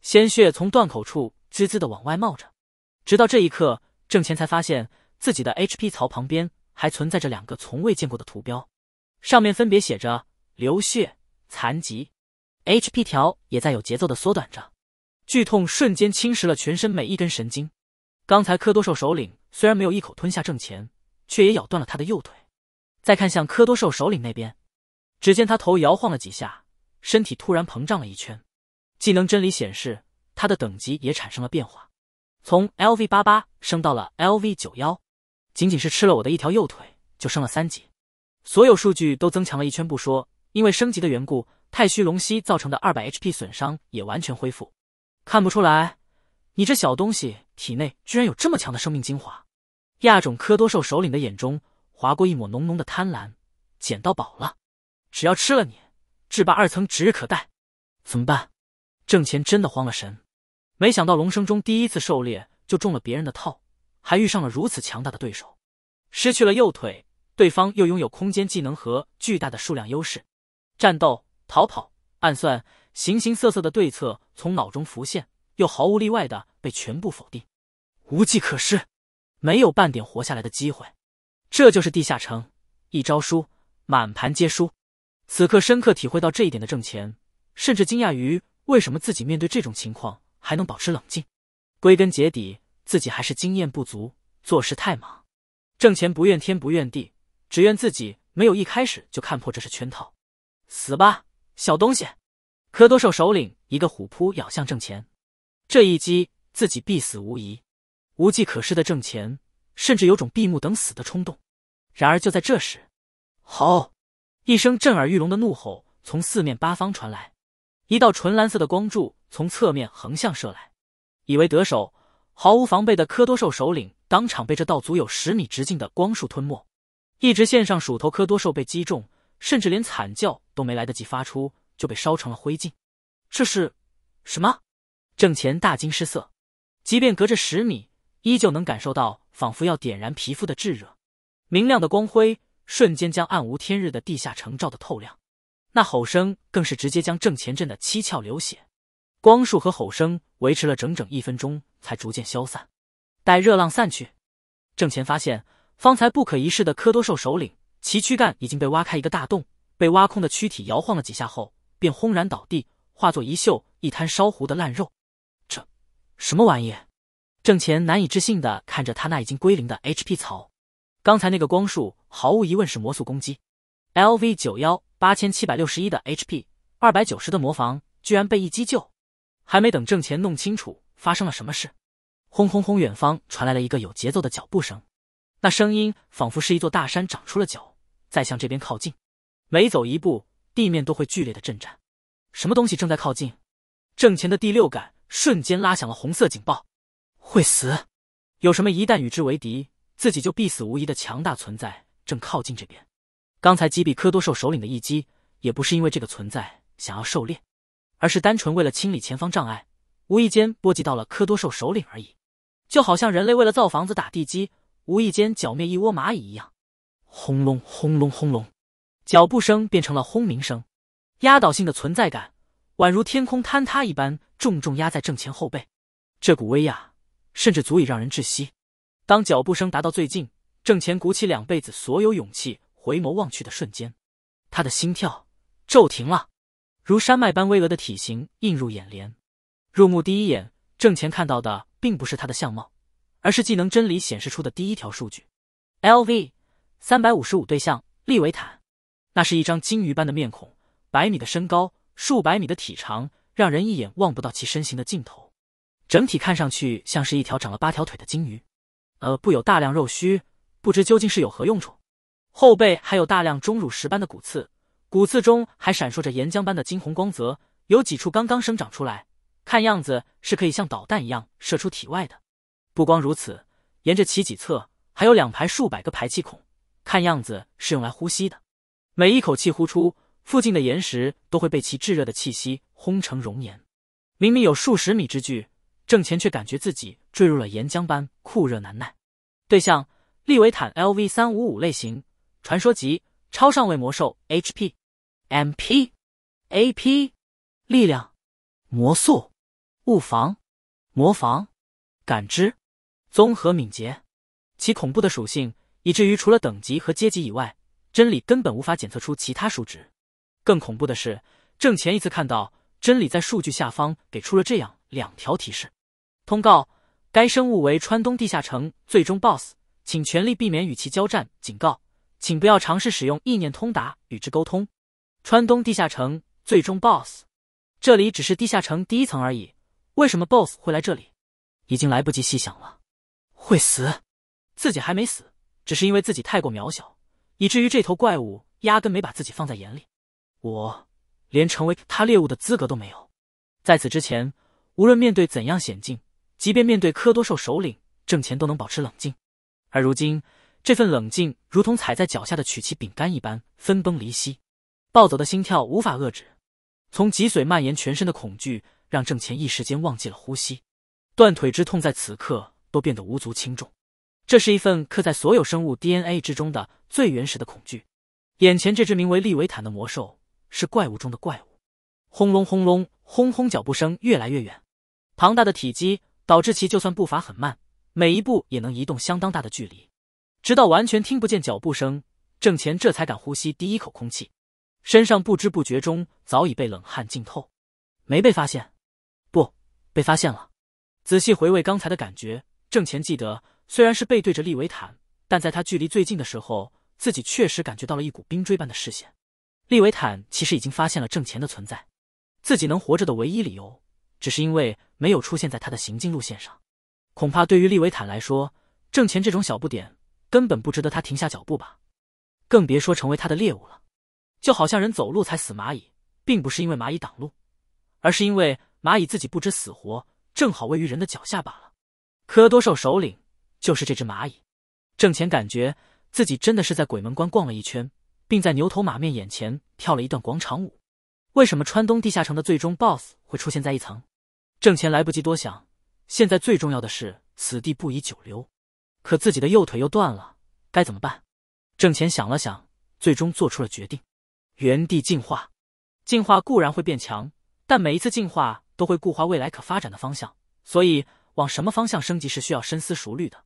鲜血从断口处滋滋的往外冒着。直到这一刻，郑钱才发现自己的 H P 槽旁边还存在着两个从未见过的图标，上面分别写着“流血”“残疾 ”，H P 条也在有节奏的缩短着，剧痛瞬间侵蚀了全身每一根神经。刚才科多兽首领虽然没有一口吞下郑钱，却也咬断了他的右腿。再看向科多兽首领那边，只见他头摇晃了几下，身体突然膨胀了一圈。技能真理显示，他的等级也产生了变化，从 L V 八八升到了 L V 九幺。仅仅是吃了我的一条右腿，就升了三级，所有数据都增强了一圈不说，因为升级的缘故，太虚龙息造成的二百 H P 损伤也完全恢复。看不出来。你这小东西体内居然有这么强的生命精华！亚种科多兽首领的眼中划过一抹浓浓的贪婪，捡到宝了！只要吃了你，制霸二层指日可待。怎么办？郑钱真的慌了神。没想到龙生中第一次狩猎就中了别人的套，还遇上了如此强大的对手。失去了右腿，对方又拥有空间技能和巨大的数量优势，战斗、逃跑、暗算，形形色色的对策从脑中浮现。又毫无例外的被全部否定，无计可施，没有半点活下来的机会。这就是地下城，一招输，满盘皆输。此刻深刻体会到这一点的郑钱，甚至惊讶于为什么自己面对这种情况还能保持冷静。归根结底，自己还是经验不足，做事太忙。郑钱不怨天不怨地，只怨自己没有一开始就看破这是圈套。死吧，小东西！科多兽首领一个虎扑咬向郑钱。这一击，自己必死无疑，无计可施的郑钱甚至有种闭目等死的冲动。然而，就在这时，吼！一声震耳欲聋的怒吼从四面八方传来，一道纯蓝色的光柱从侧面横向射来。以为得手，毫无防备的科多兽首领当场被这道足有十米直径的光束吞没。一直线上鼠头科多兽被击中，甚至连惨叫都没来得及发出，就被烧成了灰烬。这是什么？郑乾大惊失色，即便隔着十米，依旧能感受到仿佛要点燃皮肤的炙热。明亮的光辉瞬间将暗无天日的地下城照得透亮，那吼声更是直接将郑乾震得七窍流血。光束和吼声维持了整整一分钟，才逐渐消散。待热浪散去，郑乾发现方才不可一世的科多兽首领，其躯干已经被挖开一个大洞，被挖空的躯体摇晃了几下后，便轰然倒地，化作一锈一滩烧糊的烂肉。什么玩意？郑钱难以置信的看着他那已经归零的 HP 槽，刚才那个光束毫无疑问是魔术攻击。LV 九幺八千七百六十一的 HP 二百九十的魔防居然被一击就。还没等郑钱弄清楚发生了什么事，轰轰轰，远方传来了一个有节奏的脚步声，那声音仿佛是一座大山长出了脚，在向这边靠近，每走一步，地面都会剧烈的震颤。什么东西正在靠近？郑钱的第六感。瞬间拉响了红色警报，会死！有什么一旦与之为敌，自己就必死无疑的强大存在正靠近这边。刚才击毙科多兽首领的一击，也不是因为这个存在想要狩猎，而是单纯为了清理前方障碍，无意间波及到了科多兽首领而已。就好像人类为了造房子打地基，无意间剿灭一窝蚂蚁一样。轰隆，轰隆，轰隆，脚步声变成了轰鸣声，压倒性的存在感，宛如天空坍塌一般。重重压在郑前后背，这股威压甚至足以让人窒息。当脚步声达到最近，郑前鼓起两辈子所有勇气回眸望去的瞬间，他的心跳骤停了。如山脉般巍峨的体型映入眼帘，入目第一眼，郑前看到的并不是他的相貌，而是技能真理显示出的第一条数据：L V 三百五十五，对象利维坦。那是一张鲸鱼般的面孔，百米的身高，数百米的体长。让人一眼望不到其身形的尽头，整体看上去像是一条长了八条腿的金鱼。呃，布有大量肉须，不知究竟是有何用处。后背还有大量钟乳石般的骨刺，骨刺中还闪烁着岩浆般的金红光泽，有几处刚刚生长出来，看样子是可以像导弹一样射出体外的。不光如此，沿着其脊侧还有两排数百个排气孔，看样子是用来呼吸的。每一口气呼出。附近的岩石都会被其炙热的气息轰成熔岩。明明有数十米之距，郑钱却感觉自己坠入了岩浆般酷热难耐。对象：利维坦 （LV 三五五）类型：传说级超上位魔兽。HP、MP、AP、力量、魔速、物防、魔防、感知、综合敏捷。其恐怖的属性，以至于除了等级和阶级以外，真理根本无法检测出其他数值。更恐怖的是，正前一次看到真理在数据下方给出了这样两条提示：通告该生物为川东地下城最终 BOSS，请全力避免与其交战；警告，请不要尝试使用意念通达与之沟通。川东地下城最终 BOSS，这里只是地下城第一层而已，为什么 BOSS 会来这里？已经来不及细想了，会死。自己还没死，只是因为自己太过渺小，以至于这头怪物压根没把自己放在眼里。我连成为他猎物的资格都没有。在此之前，无论面对怎样险境，即便面对科多兽首领郑乾都能保持冷静。而如今，这份冷静如同踩在脚下的曲奇饼干一般分崩离析。暴走的心跳无法遏制，从脊髓蔓延全身的恐惧让郑乾一时间忘记了呼吸。断腿之痛在此刻都变得无足轻重。这是一份刻在所有生物 DNA 之中的最原始的恐惧。眼前这只名为利维坦的魔兽。是怪物中的怪物，轰隆轰隆轰轰，脚步声越来越远。庞大的体积导致其就算步伐很慢，每一步也能移动相当大的距离。直到完全听不见脚步声，郑钱这才敢呼吸第一口空气。身上不知不觉中早已被冷汗浸透。没被发现？不，被发现了。仔细回味刚才的感觉，郑钱记得，虽然是背对着利维坦，但在他距离最近的时候，自己确实感觉到了一股冰锥般的视线。利维坦其实已经发现了挣钱的存在，自己能活着的唯一理由，只是因为没有出现在他的行进路线上。恐怕对于利维坦来说，挣钱这种小不点根本不值得他停下脚步吧，更别说成为他的猎物了。就好像人走路才死蚂蚁，并不是因为蚂蚁挡路，而是因为蚂蚁自己不知死活，正好位于人的脚下罢了。科多兽首领就是这只蚂蚁，挣钱感觉自己真的是在鬼门关逛了一圈。并在牛头马面眼前跳了一段广场舞。为什么川东地下城的最终 BOSS 会出现在一层？郑钱来不及多想，现在最重要的是此地不宜久留。可自己的右腿又断了，该怎么办？郑钱想了想，最终做出了决定：原地进化。进化固然会变强，但每一次进化都会固化未来可发展的方向，所以往什么方向升级是需要深思熟虑的。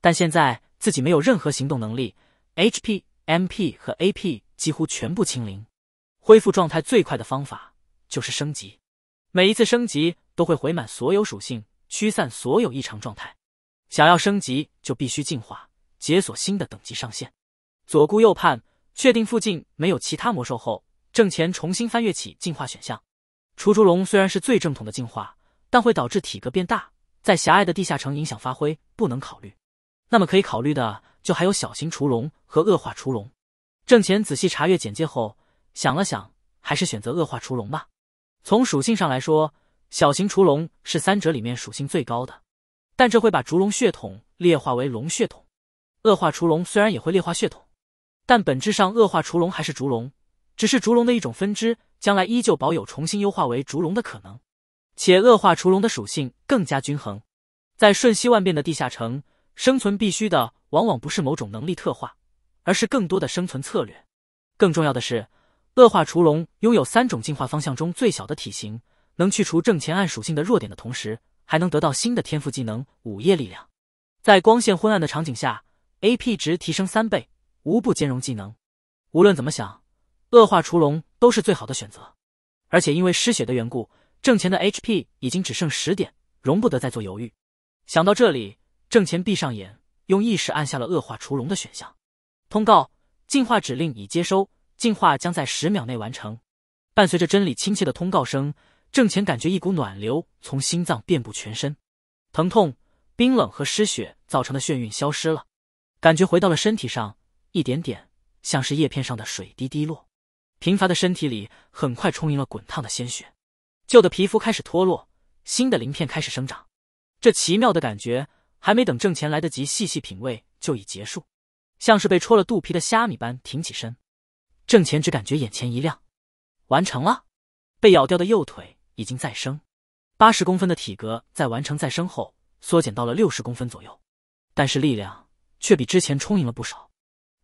但现在自己没有任何行动能力，HP。M P 和 A P 几乎全部清零，恢复状态最快的方法就是升级。每一次升级都会回满所有属性，驱散所有异常状态。想要升级，就必须进化，解锁新的等级上限。左顾右盼，确定附近没有其他魔兽后，挣钱重新翻阅起进化选项。除烛龙虽然是最正统的进化，但会导致体格变大，在狭隘的地下城影响发挥，不能考虑。那么可以考虑的。就还有小型雏龙和恶化雏龙，郑乾仔细查阅简介后想了想，还是选择恶化雏龙吧。从属性上来说，小型雏龙是三者里面属性最高的，但这会把烛龙血统劣化为龙血统。恶化雏龙虽然也会劣化血统，但本质上恶化雏龙还是烛龙，只是烛龙的一种分支，将来依旧保有重新优化为烛龙的可能。且恶化雏龙的属性更加均衡，在瞬息万变的地下城。生存必须的往往不是某种能力特化，而是更多的生存策略。更重要的是，恶化雏龙拥有三种进化方向中最小的体型，能去除正前暗属性的弱点的同时，还能得到新的天赋技能“午夜力量”。在光线昏暗的场景下，A P 值提升三倍，无不兼容技能。无论怎么想，恶化雏龙都是最好的选择。而且因为失血的缘故，正前的 H P 已经只剩十点，容不得再做犹豫。想到这里。郑乾闭上眼，用意识按下了恶化除龙的选项。通告：进化指令已接收，进化将在十秒内完成。伴随着真理亲切的通告声，郑乾感觉一股暖流从心脏遍布全身，疼痛、冰冷和失血造成的眩晕消失了，感觉回到了身体上，一点点，像是叶片上的水滴滴落。贫乏的身体里很快充盈了滚烫的鲜血，旧的皮肤开始脱落，新的鳞片开始生长。这奇妙的感觉。还没等郑钱来得及细细品味，就已结束，像是被戳了肚皮的虾米般挺起身。郑钱只感觉眼前一亮，完成了。被咬掉的右腿已经再生，八十公分的体格在完成再生后缩减到了六十公分左右，但是力量却比之前充盈了不少。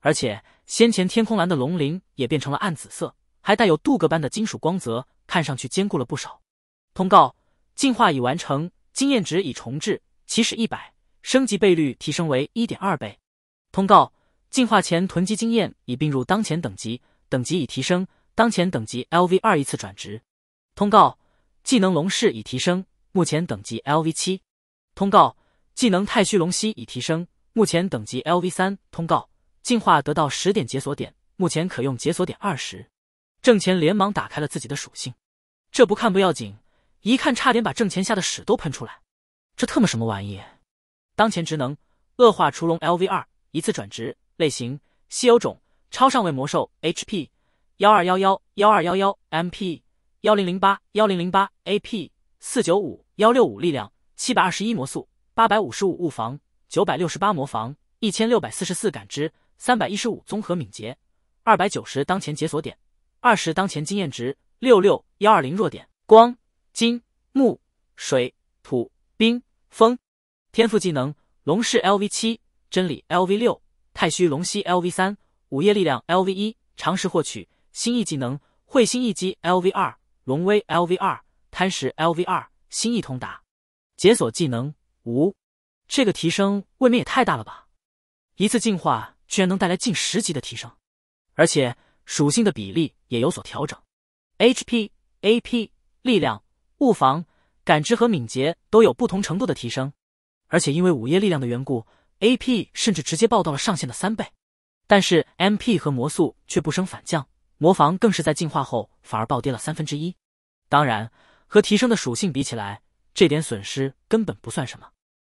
而且先前天空蓝的龙鳞也变成了暗紫色，还带有镀铬般的金属光泽，看上去坚固了不少。通告：进化已完成，经验值已重置，起始一百。升级倍率提升为一点二倍，通告：进化前囤积经验已并入当前等级，等级已提升，当前等级 LV 二一次转职。通告：技能龙氏已提升，目前等级 LV 七。通告：技能太虚龙息已提升，目前等级 LV 三。通告：进化得到十点解锁点，目前可用解锁点二十。郑钱连忙打开了自己的属性，这不看不要紧，一看差点把郑钱吓得屎都喷出来，这特么什么玩意？当前职能：恶化除龙 LV 二，一次转职类型：稀有种超上位魔兽。HP：幺二幺幺幺二幺幺，MP：幺零零八幺零零八，AP：四九五幺六五，力量：七百二十一，魔速：八百五十五，物防：九百六十八，魔防：一千六百四十四，感知：三百一十五，综合敏捷：二百九十。当前解锁点：二十。当前经验值：六六幺二零。弱点：光、金、木、水、土、冰、风。天赋技能：龙式 LV 七，真理 LV 六，太虚龙息 LV 三，午夜力量 LV 一。常识获取：新意技能，彗星一击 LV 二，龙威 LV 二，贪食 LV 二，心意通达。解锁技能无。这个提升未免也太大了吧！一次进化居然能带来近十级的提升，而且属性的比例也有所调整，HP、AP、力量、物防、感知和敏捷都有不同程度的提升。而且因为午夜力量的缘故，AP 甚至直接爆到了上限的三倍，但是 MP 和魔速却不升反降，魔防更是在进化后反而暴跌了三分之一。当然，和提升的属性比起来，这点损失根本不算什么。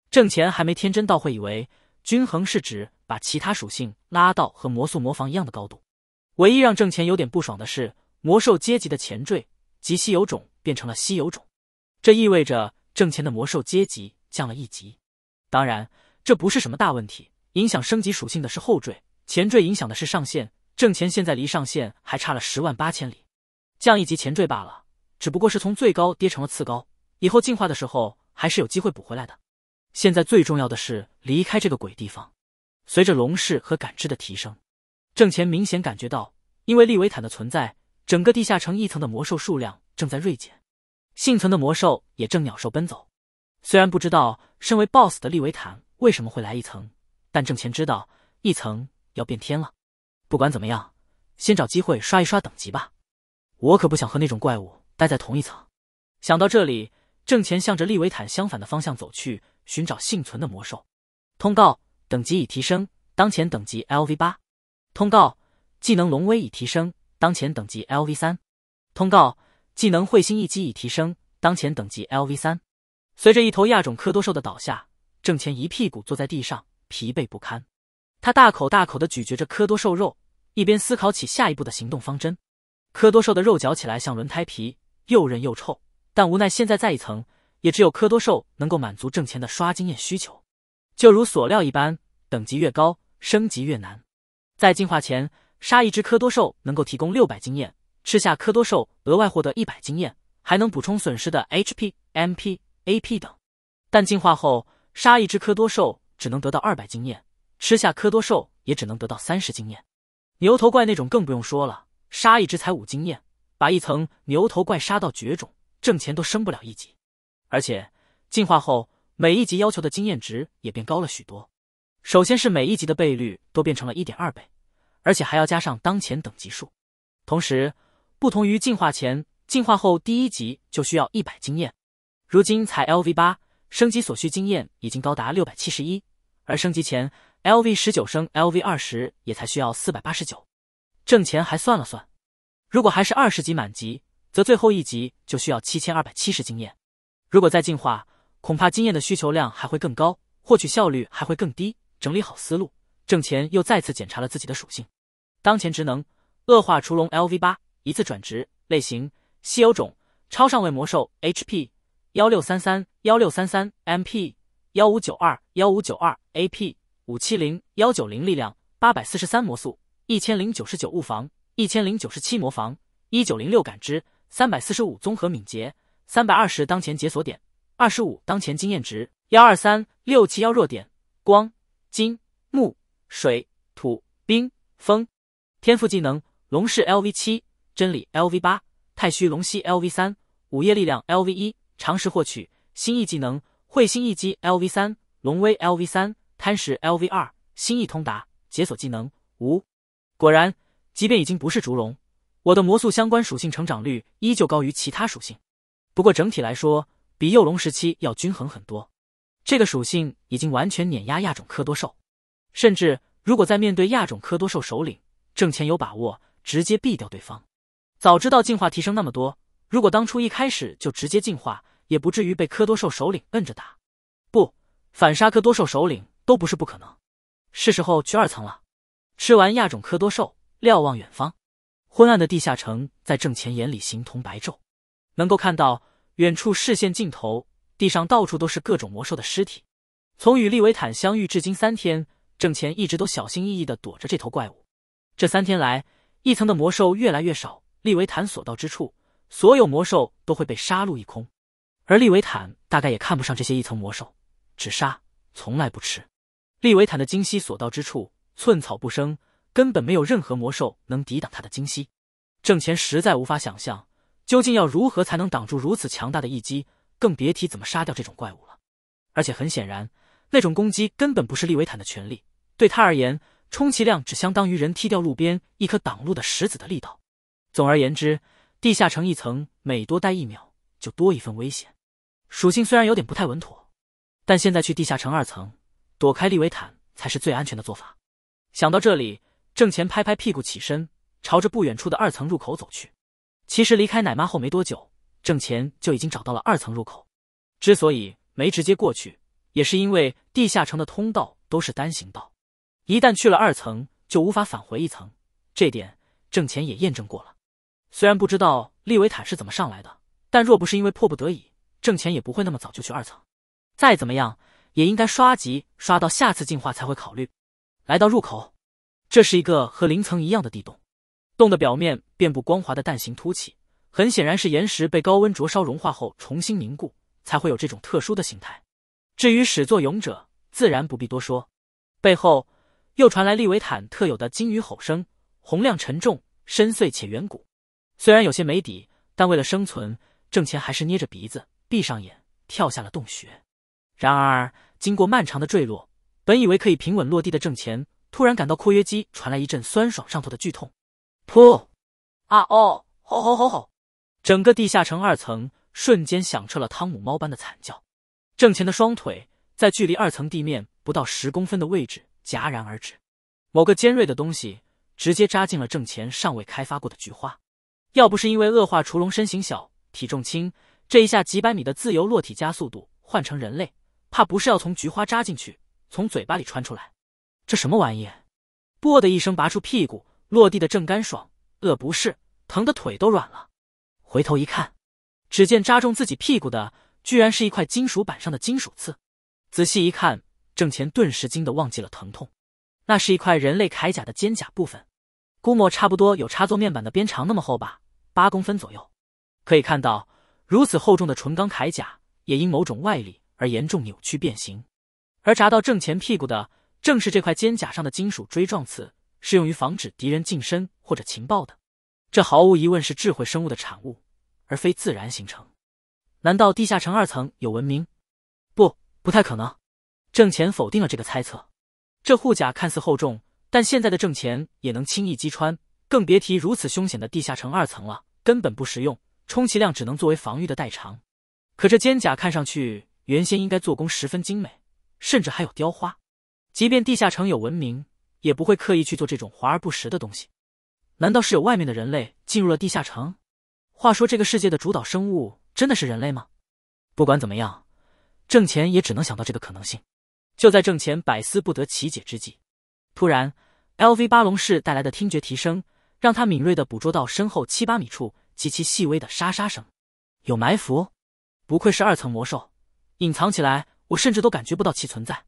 挣钱还没天真到会以为均衡是指把其他属性拉到和魔速、魔防一样的高度。唯一让挣钱有点不爽的是，魔兽阶级的前缀及稀有种变成了稀有种，这意味着挣钱的魔兽阶级降了一级。当然，这不是什么大问题。影响升级属性的是后缀，前缀影响的是上限。郑前现在离上限还差了十万八千里，降一级前缀罢了，只不过是从最高跌成了次高，以后进化的时候还是有机会补回来的。现在最重要的是离开这个鬼地方。随着龙势和感知的提升，郑前明显感觉到，因为利维坦的存在，整个地下城一层的魔兽数量正在锐减，幸存的魔兽也正鸟兽奔走。虽然不知道身为 BOSS 的利维坦为什么会来一层，但郑钱知道一层要变天了。不管怎么样，先找机会刷一刷等级吧。我可不想和那种怪物待在同一层。想到这里，郑钱向着利维坦相反的方向走去，寻找幸存的魔兽。通告：等级已提升，当前等级 LV 八。通告：技能龙威已提升，当前等级 LV 三。通告：技能彗星一击已提升，当前等级 LV 三。随着一头亚种科多兽的倒下，郑钱一屁股坐在地上，疲惫不堪。他大口大口的咀嚼着科多兽肉，一边思考起下一步的行动方针。科多兽的肉嚼起来像轮胎皮，又韧又臭，但无奈现在在一层，也只有科多兽能够满足郑钱的刷经验需求。就如所料一般，等级越高，升级越难。在进化前，杀一只科多兽能够提供六百经验，吃下科多兽额外获得一百经验，还能补充损失的 HP、MP。AP 等，但进化后杀一只科多兽只能得到二百经验，吃下科多兽也只能得到三十经验。牛头怪那种更不用说了，杀一只才五经验，把一层牛头怪杀到绝种，挣钱都升不了一级。而且进化后每一级要求的经验值也变高了许多。首先是每一级的倍率都变成了一点二倍，而且还要加上当前等级数。同时，不同于进化前，进化后第一级就需要一百经验。如今才 LV 八，升级所需经验已经高达六百七十一，而升级前 LV 十九升 LV 二十也才需要四百八十九。挣钱还算了算，如果还是二十级满级，则最后一级就需要七千二百七十经验。如果再进化，恐怕经验的需求量还会更高，获取效率还会更低。整理好思路，挣钱又再次检查了自己的属性。当前职能：恶化除龙 LV 八，一次转职类型：稀有种超上位魔兽 HP。幺六三三幺六三三 M P 幺五九二幺五九二 A P 五七零幺九零力量八百四十三魔素一千零九十九物防一千零九十七魔防一九零六感知三百四十五综合敏捷三百二十当前解锁点二十五当前经验值幺二三六七幺弱点光金木水土冰风天赋技能龙势 L V 七真理 L V 八太虚龙息 L V 三午夜力量 L V 一。尝试获取新一技能，彗星一击 LV 三，龙威 LV 三，贪食 LV 二，新异通达解锁技能五。果然，即便已经不是烛龙，我的魔素相关属性成长率依旧高于其他属性。不过整体来说，比幼龙时期要均衡很多。这个属性已经完全碾压亚种科多兽，甚至如果在面对亚种科多兽首领，挣钱有把握直接毙掉对方。早知道进化提升那么多，如果当初一开始就直接进化。也不至于被科多兽首领摁着打，不反杀科多兽首领都不是不可能。是时候去二层了。吃完亚种科多兽，瞭望远方，昏暗的地下城在郑乾眼里形同白昼，能够看到远处视线尽头，地上到处都是各种魔兽的尸体。从与利维坦相遇至今三天，郑乾一直都小心翼翼的躲着这头怪物。这三天来，一层的魔兽越来越少，利维坦所到之处，所有魔兽都会被杀戮一空。而利维坦大概也看不上这些一层魔兽，只杀，从来不吃。利维坦的精息所到之处，寸草不生，根本没有任何魔兽能抵挡他的精息。郑钱实在无法想象，究竟要如何才能挡住如此强大的一击，更别提怎么杀掉这种怪物了。而且很显然，那种攻击根本不是利维坦的权力，对他而言，充其量只相当于人踢掉路边一颗挡路的石子的力道。总而言之，地下城一层每多待一秒，就多一份危险。属性虽然有点不太稳妥，但现在去地下城二层躲开利维坦才是最安全的做法。想到这里，郑钱拍拍屁股起身，朝着不远处的二层入口走去。其实离开奶妈后没多久，郑钱就已经找到了二层入口。之所以没直接过去，也是因为地下城的通道都是单行道，一旦去了二层就无法返回一层。这点郑钱也验证过了。虽然不知道利维坦是怎么上来的，但若不是因为迫不得已。挣钱也不会那么早就去二层，再怎么样也应该刷级刷到下次进化才会考虑。来到入口，这是一个和零层一样的地洞，洞的表面遍布光滑的蛋形凸起，很显然是岩石被高温灼烧融化后重新凝固才会有这种特殊的形态。至于始作俑者，自然不必多说。背后又传来利维坦特有的鲸鱼吼声，洪亮沉重，深邃且远古。虽然有些没底，但为了生存，挣钱还是捏着鼻子。闭上眼，跳下了洞穴。然而，经过漫长的坠落，本以为可以平稳落地的郑钱，突然感到括约肌传来一阵酸爽上头的剧痛。噗！啊哦！吼吼吼吼！整个地下城二层瞬间响彻了汤姆猫般的惨叫。郑钱的双腿在距离二层地面不到十公分的位置戛然而止，某个尖锐的东西直接扎进了郑钱尚未开发过的菊花。要不是因为恶化雏龙身形小、体重轻，这一下几百米的自由落体加速度换成人类，怕不是要从菊花扎进去，从嘴巴里穿出来。这什么玩意？啵的一声拔出屁股，落地的正干爽。饿不是，疼的腿都软了。回头一看，只见扎中自己屁股的，居然是一块金属板上的金属刺。仔细一看，郑乾顿时惊得忘记了疼痛。那是一块人类铠甲的肩甲部分，估摸差不多有插座面板的边长那么厚吧，八公分左右。可以看到。如此厚重的纯钢铠甲也因某种外力而严重扭曲变形，而砸到正前屁股的正是这块肩甲上的金属锥状刺，是用于防止敌人近身或者情报的。这毫无疑问是智慧生物的产物，而非自然形成。难道地下城二层有文明？不，不太可能。正前否定了这个猜测。这护甲看似厚重，但现在的正前也能轻易击穿，更别提如此凶险的地下城二层了，根本不实用。充其量只能作为防御的代偿，可这肩甲看上去原先应该做工十分精美，甚至还有雕花。即便地下城有文明，也不会刻意去做这种华而不实的东西。难道是有外面的人类进入了地下城？话说这个世界的主导生物真的是人类吗？不管怎么样，郑钱也只能想到这个可能性。就在郑钱百思不得其解之际，突然，L V 八龙士带来的听觉提升让他敏锐的捕捉到身后七八米处。极其细微的沙沙声，有埋伏，不愧是二层魔兽，隐藏起来，我甚至都感觉不到其存在。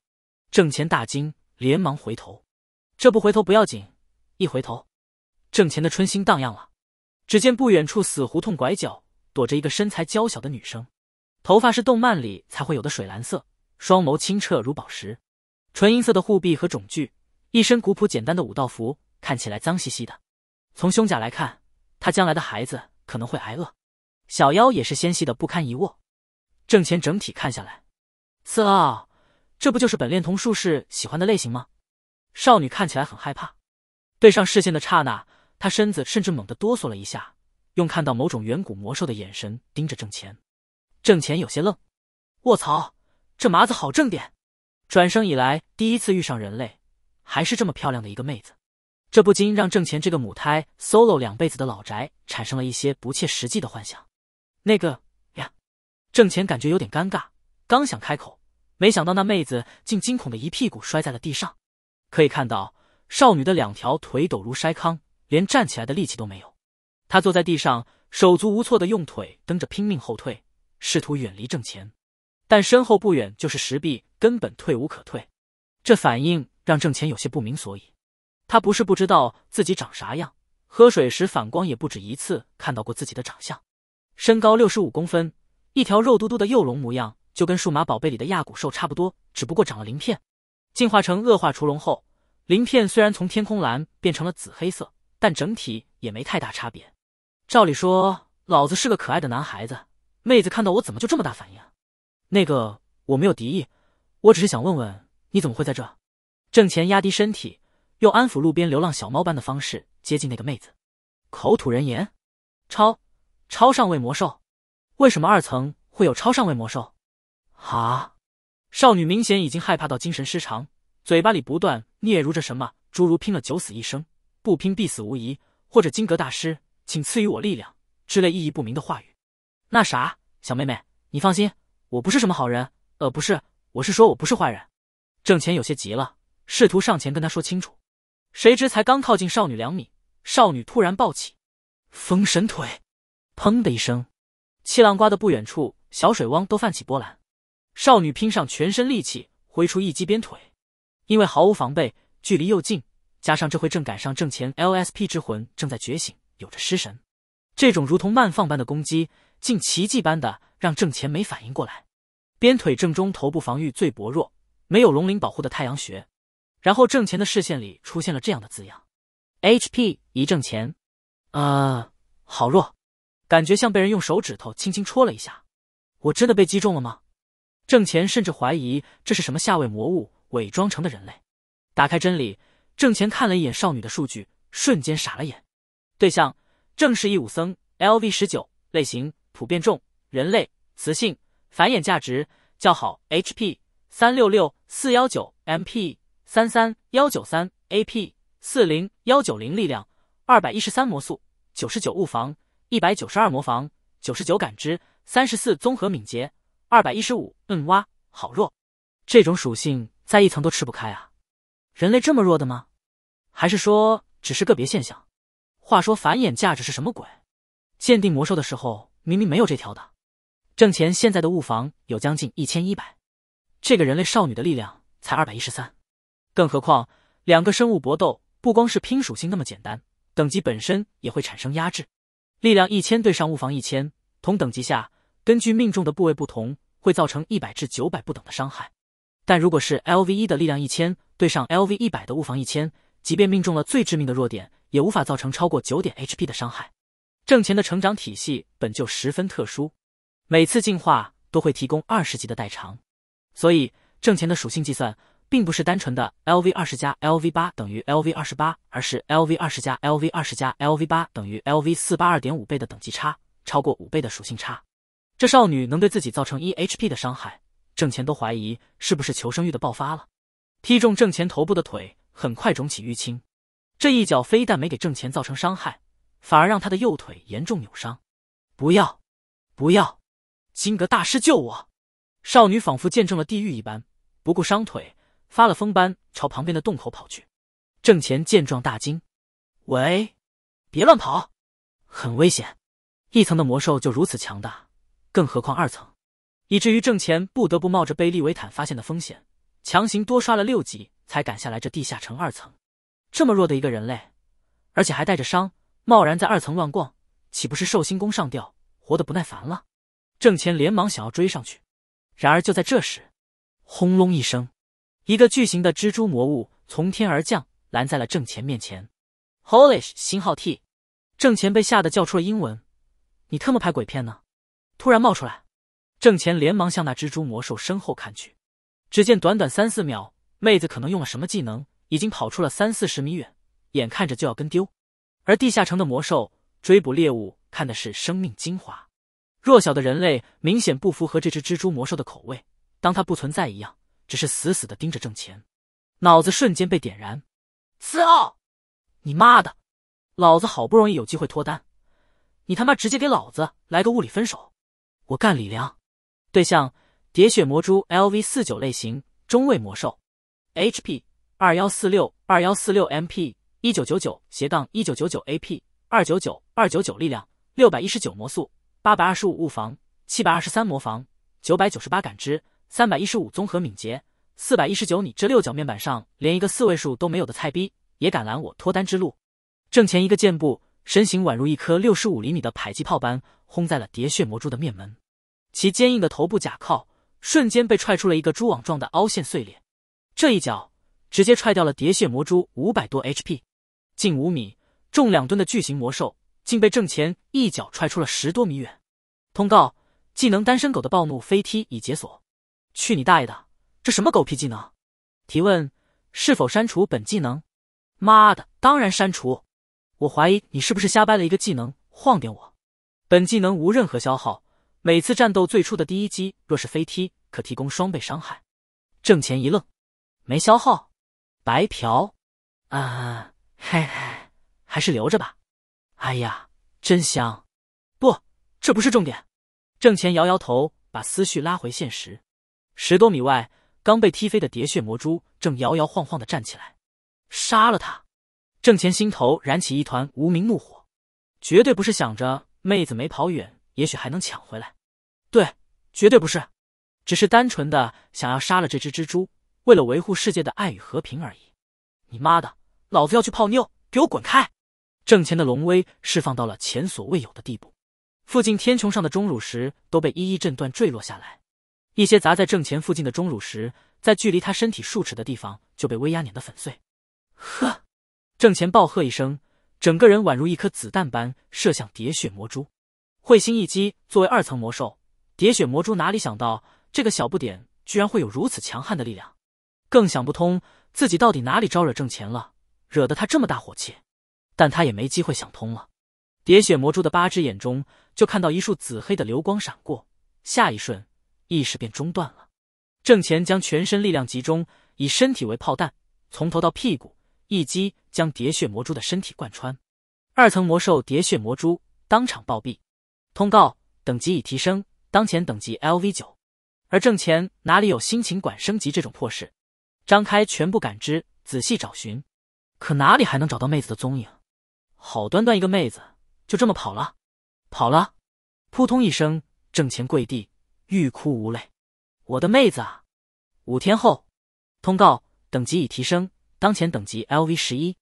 郑钱大惊，连忙回头，这不回头不要紧，一回头，郑钱的春心荡漾了。只见不远处死胡同拐角躲着一个身材娇小的女生，头发是动漫里才会有的水蓝色，双眸清澈如宝石，纯银色的护臂和种具，一身古朴简单的武道服，看起来脏兮兮的。从胸甲来看，她将来的孩子。可能会挨饿，小妖也是纤细的不堪一握。郑钱整体看下来，奥，这不就是本恋童术士喜欢的类型吗？少女看起来很害怕，对上视线的刹那，她身子甚至猛地哆嗦了一下，用看到某种远古魔兽的眼神盯着郑钱。郑钱有些愣，卧槽，这麻子好正点。转生以来第一次遇上人类，还是这么漂亮的一个妹子。这不禁让郑钱这个母胎 solo 两辈子的老宅产生了一些不切实际的幻想。那个呀，郑钱感觉有点尴尬，刚想开口，没想到那妹子竟惊恐的一屁股摔在了地上。可以看到，少女的两条腿抖如筛糠，连站起来的力气都没有。她坐在地上，手足无措的用腿蹬着，拼命后退，试图远离郑钱。但身后不远就是石壁，根本退无可退。这反应让郑钱有些不明所以。他不是不知道自己长啥样，喝水时反光也不止一次看到过自己的长相。身高六十五公分，一条肉嘟嘟的幼龙模样，就跟数码宝贝里的亚古兽差不多，只不过长了鳞片。进化成恶化雏龙后，鳞片虽然从天空蓝变成了紫黑色，但整体也没太大差别。照理说，老子是个可爱的男孩子，妹子看到我怎么就这么大反应？那个，我没有敌意，我只是想问问你怎么会在这。郑钱压低身体。用安抚路边流浪小猫般的方式接近那个妹子，口吐人言，超超上位魔兽，为什么二层会有超上位魔兽？啊！少女明显已经害怕到精神失常，嘴巴里不断嗫嚅着什么，诸如拼了九死一生，不拼必死无疑，或者金阁大师，请赐予我力量之类意义不明的话语。那啥，小妹妹，你放心，我不是什么好人。呃，不是，我是说我不是坏人。郑钱有些急了，试图上前跟他说清楚。谁知才刚靠近少女两米，少女突然暴起，风神腿，砰的一声，气浪刮的不远处小水汪都泛起波澜。少女拼上全身力气挥出一击鞭腿，因为毫无防备，距离又近，加上这会正赶上正前 LSP 之魂正在觉醒，有着失神，这种如同慢放般的攻击，竟奇迹般的让郑前没反应过来。鞭腿正中头部防御最薄弱，没有龙鳞保护的太阳穴。然后挣钱的视线里出现了这样的字样：HP 一挣钱，啊，好弱，感觉像被人用手指头轻轻戳了一下。我真的被击中了吗？挣钱甚至怀疑这是什么下位魔物伪装成的人类。打开真理，挣钱看了一眼少女的数据，瞬间傻了眼。对象正是一武僧，LV 十九，类型普遍重，人类，雌性，繁衍价值较好，HP 三六六四幺九，MP。三三幺九三 A P 四零幺九零力量二百一十三魔速九十九物防一百九十二魔防九十九感知三十四综合敏捷二百一十五嗯哇，好弱！这种属性在一层都吃不开啊！人类这么弱的吗？还是说只是个别现象？话说繁衍价值是什么鬼？鉴定魔兽的时候明明没有这条的。郑钱现在的物防有将近一千一百，这个人类少女的力量才二百一十三。更何况，两个生物搏斗不光是拼属性那么简单，等级本身也会产生压制。力量一千对上物防一千，同等级下，根据命中的部位不同，会造成一百至九百不等的伤害。但如果是 L V 一的力量一千对上 L V 一百的物防一千，即便命中了最致命的弱点，也无法造成超过九点 H P 的伤害。挣钱的成长体系本就十分特殊，每次进化都会提供二十级的代偿，所以挣钱的属性计算。并不是单纯的 LV 二十加 LV 八等于 LV 二十八，而是 LV 二十加 LV 二十加 LV 八等于 LV 四八二点五倍的等级差，超过五倍的属性差。这少女能对自己造成 EHP 的伤害，郑钱都怀疑是不是求生欲的爆发了。踢中郑钱头部的腿很快肿起淤青，这一脚非但没给郑钱造成伤害，反而让他的右腿严重扭伤。不要，不要，金阁大师救我！少女仿佛见证了地狱一般，不顾伤腿。发了疯般朝旁边的洞口跑去，郑钱见状大惊：“喂，别乱跑，很危险！一层的魔兽就如此强大，更何况二层？以至于郑钱不得不冒着被利维坦发现的风险，强行多刷了六级才赶下来这地下城二层。这么弱的一个人类，而且还带着伤，贸然在二层乱逛，岂不是寿星宫上吊活得不耐烦了？”郑钱连忙想要追上去，然而就在这时，轰隆一声。一个巨型的蜘蛛魔物从天而降，拦在了郑钱面前。Holy 星号 T，郑钱被吓得叫出了英文：“你特么拍鬼片呢！”突然冒出来，郑钱连忙向那蜘蛛魔兽身后看去，只见短短三四秒，妹子可能用了什么技能，已经跑出了三四十米远，眼看着就要跟丢。而地下城的魔兽追捕猎物，看的是生命精华，弱小的人类明显不符合这只蜘蛛魔兽的口味，当它不存在一样。只是死死的盯着挣钱，脑子瞬间被点燃。四奥，你妈的，老子好不容易有机会脱单，你他妈直接给老子来个物理分手！我干李良，对象喋血魔蛛 LV 四九类型中位魔兽，HP 二幺四六二幺四六，MP 一九九九斜杠一九九九，AP 二九九二九九，力量六百一十九，魔速八百二十五，物防七百二十三，魔防九百九十八，感知。三百一十五综合敏捷，四百一十九你这六角面板上连一个四位数都没有的菜逼也敢拦我脱单之路？正前一个箭步，身形宛如一颗六十五厘米的迫击炮般轰在了喋血魔蛛的面门，其坚硬的头部甲靠瞬间被踹出了一个蛛网状的凹陷碎裂。这一脚直接踹掉了喋血魔蛛五百多 HP，近五米重两吨的巨型魔兽竟被郑前一脚踹出了十多米远。通告：技能“单身狗”的暴怒飞踢已解锁。去你大爷的！这什么狗屁技能？提问：是否删除本技能？妈的，当然删除。我怀疑你是不是瞎掰了一个技能晃点我。本技能无任何消耗，每次战斗最初的第一击若是飞踢，可提供双倍伤害。郑钱一愣，没消耗，白嫖？啊，嘿嘿，还是留着吧。哎呀，真香！不，这不是重点。郑钱摇摇头，把思绪拉回现实。十多米外，刚被踢飞的喋血魔蛛正摇摇晃晃的站起来。杀了他！郑钱心头燃起一团无名怒火，绝对不是想着妹子没跑远，也许还能抢回来。对，绝对不是，只是单纯的想要杀了这只蜘蛛，为了维护世界的爱与和平而已。你妈的，老子要去泡妞，给我滚开！郑钱的龙威释放到了前所未有的地步，附近天穹上的钟乳石都被一一震断坠落下来。一些砸在郑前附近的钟乳石，在距离他身体数尺的地方就被威压碾得粉碎。呵！郑前暴喝一声，整个人宛如一颗子弹般射向喋血魔蛛。彗星一击，作为二层魔兽，喋血魔蛛哪里想到这个小不点居然会有如此强悍的力量，更想不通自己到底哪里招惹郑前了，惹得他这么大火气。但他也没机会想通了。喋血魔蛛的八只眼中就看到一束紫黑的流光闪过，下一瞬。意识便中断了。郑乾将全身力量集中，以身体为炮弹，从头到屁股一击将喋血魔珠的身体贯穿。二层魔兽喋血魔珠当场暴毙。通告：等级已提升，当前等级 L V 九。而郑乾哪里有心情管升级这种破事？张开全部感知，仔细找寻，可哪里还能找到妹子的踪影？好端端一个妹子就这么跑了，跑了！扑通一声，郑乾跪地。欲哭无泪，我的妹子啊！五天后，通告等级已提升，当前等级 LV 十一。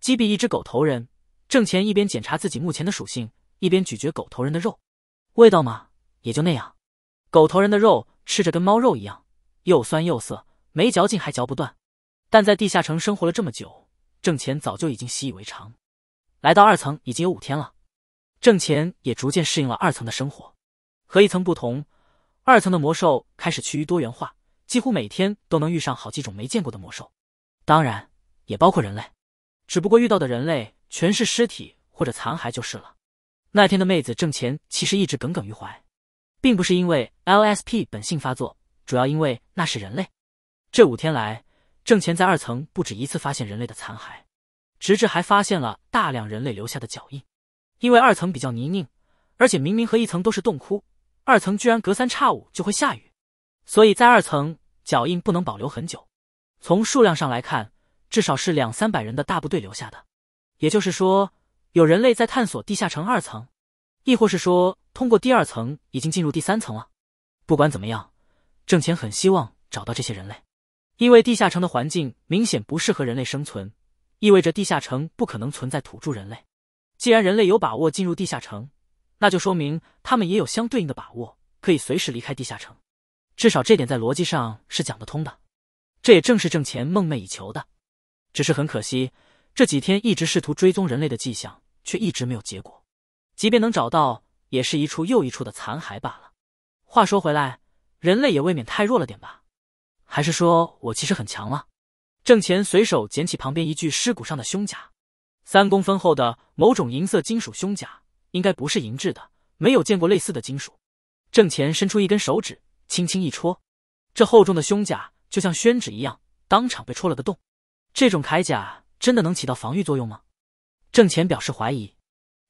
击毙一只狗头人，郑钱一边检查自己目前的属性，一边咀嚼狗头人的肉。味道嘛，也就那样。狗头人的肉吃着跟猫肉一样，又酸又涩，没嚼劲还嚼不断。但在地下城生活了这么久，挣钱早就已经习以为常。来到二层已经有五天了，挣钱也逐渐适应了二层的生活。和一层不同。二层的魔兽开始趋于多元化，几乎每天都能遇上好几种没见过的魔兽，当然也包括人类，只不过遇到的人类全是尸体或者残骸就是了。那天的妹子郑钱其实一直耿耿于怀，并不是因为 LSP 本性发作，主要因为那是人类。这五天来，郑钱在二层不止一次发现人类的残骸，直至还发现了大量人类留下的脚印，因为二层比较泥泞，而且明明和一层都是洞窟。二层居然隔三差五就会下雨，所以在二层脚印不能保留很久。从数量上来看，至少是两三百人的大部队留下的，也就是说，有人类在探索地下城二层，亦或是说通过第二层已经进入第三层了。不管怎么样，郑钱很希望找到这些人类，因为地下城的环境明显不适合人类生存，意味着地下城不可能存在土著人类。既然人类有把握进入地下城。那就说明他们也有相对应的把握，可以随时离开地下城。至少这点在逻辑上是讲得通的。这也正是挣钱梦寐以求的。只是很可惜，这几天一直试图追踪人类的迹象，却一直没有结果。即便能找到，也是一处又一处的残骸罢了。话说回来，人类也未免太弱了点吧？还是说我其实很强了？挣钱随手捡起旁边一具尸骨上的胸甲，三公分厚的某种银色金属胸甲。应该不是银质的，没有见过类似的金属。郑钱伸出一根手指，轻轻一戳，这厚重的胸甲就像宣纸一样，当场被戳了个洞。这种铠甲真的能起到防御作用吗？郑钱表示怀疑。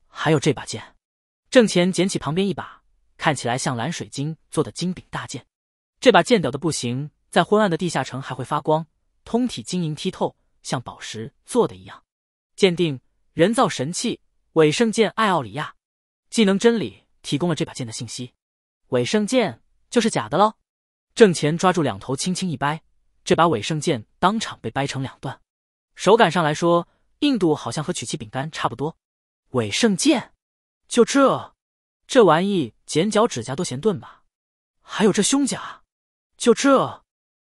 还有这把剑，郑钱捡起旁边一把，看起来像蓝水晶做的金柄大剑。这把剑屌的不行，在昏暗的地下城还会发光，通体晶莹剔透，像宝石做的一样。鉴定：人造神器，伪圣剑艾奥里亚。技能真理提供了这把剑的信息，伪圣剑就是假的喽。郑钱抓住两头，轻轻一掰，这把伪圣剑当场被掰成两段。手感上来说，硬度好像和曲奇饼干差不多。伪圣剑，就这，这玩意剪脚指甲都嫌钝吧？还有这胸甲，就这。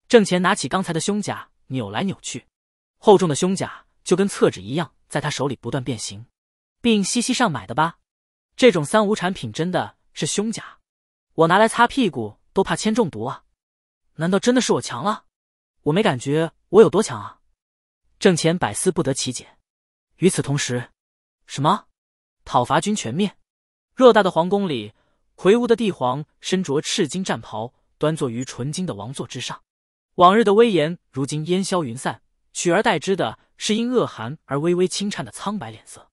郑钱拿起刚才的胸甲，扭来扭去，厚重的胸甲就跟厕纸一样，在他手里不断变形。并西西上买的吧？这种三无产品真的是凶甲，我拿来擦屁股都怕铅中毒啊！难道真的是我强了？我没感觉我有多强啊！郑钱百思不得其解。与此同时，什么？讨伐军全灭？偌大的皇宫里，魁梧的帝皇身着赤金战袍，端坐于纯金的王座之上，往日的威严如今烟消云散，取而代之的是因恶寒而微微轻颤的苍白脸色。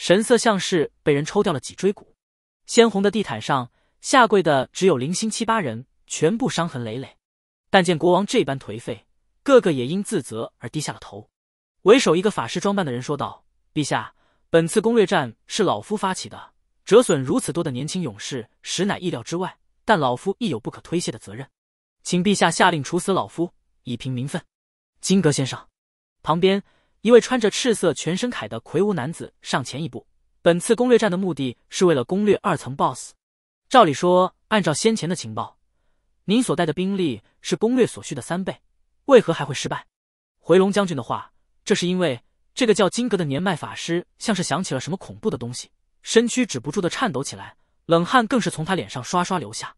神色像是被人抽掉了脊椎骨，鲜红的地毯上，下跪的只有零星七八人，全部伤痕累累。但见国王这般颓废，个个也因自责而低下了头。为首一个法师装扮的人说道：“陛下，本次攻略战是老夫发起的，折损如此多的年轻勇士，实乃意料之外。但老夫亦有不可推卸的责任，请陛下下令处死老夫，以平民愤。”金格先生，旁边。一位穿着赤色全身铠的魁梧男子上前一步。本次攻略战的目的是为了攻略二层 BOSS。照理说，按照先前的情报，您所带的兵力是攻略所需的三倍，为何还会失败？回龙将军的话，这是因为这个叫金阁的年迈法师像是想起了什么恐怖的东西，身躯止不住的颤抖起来，冷汗更是从他脸上刷刷流下。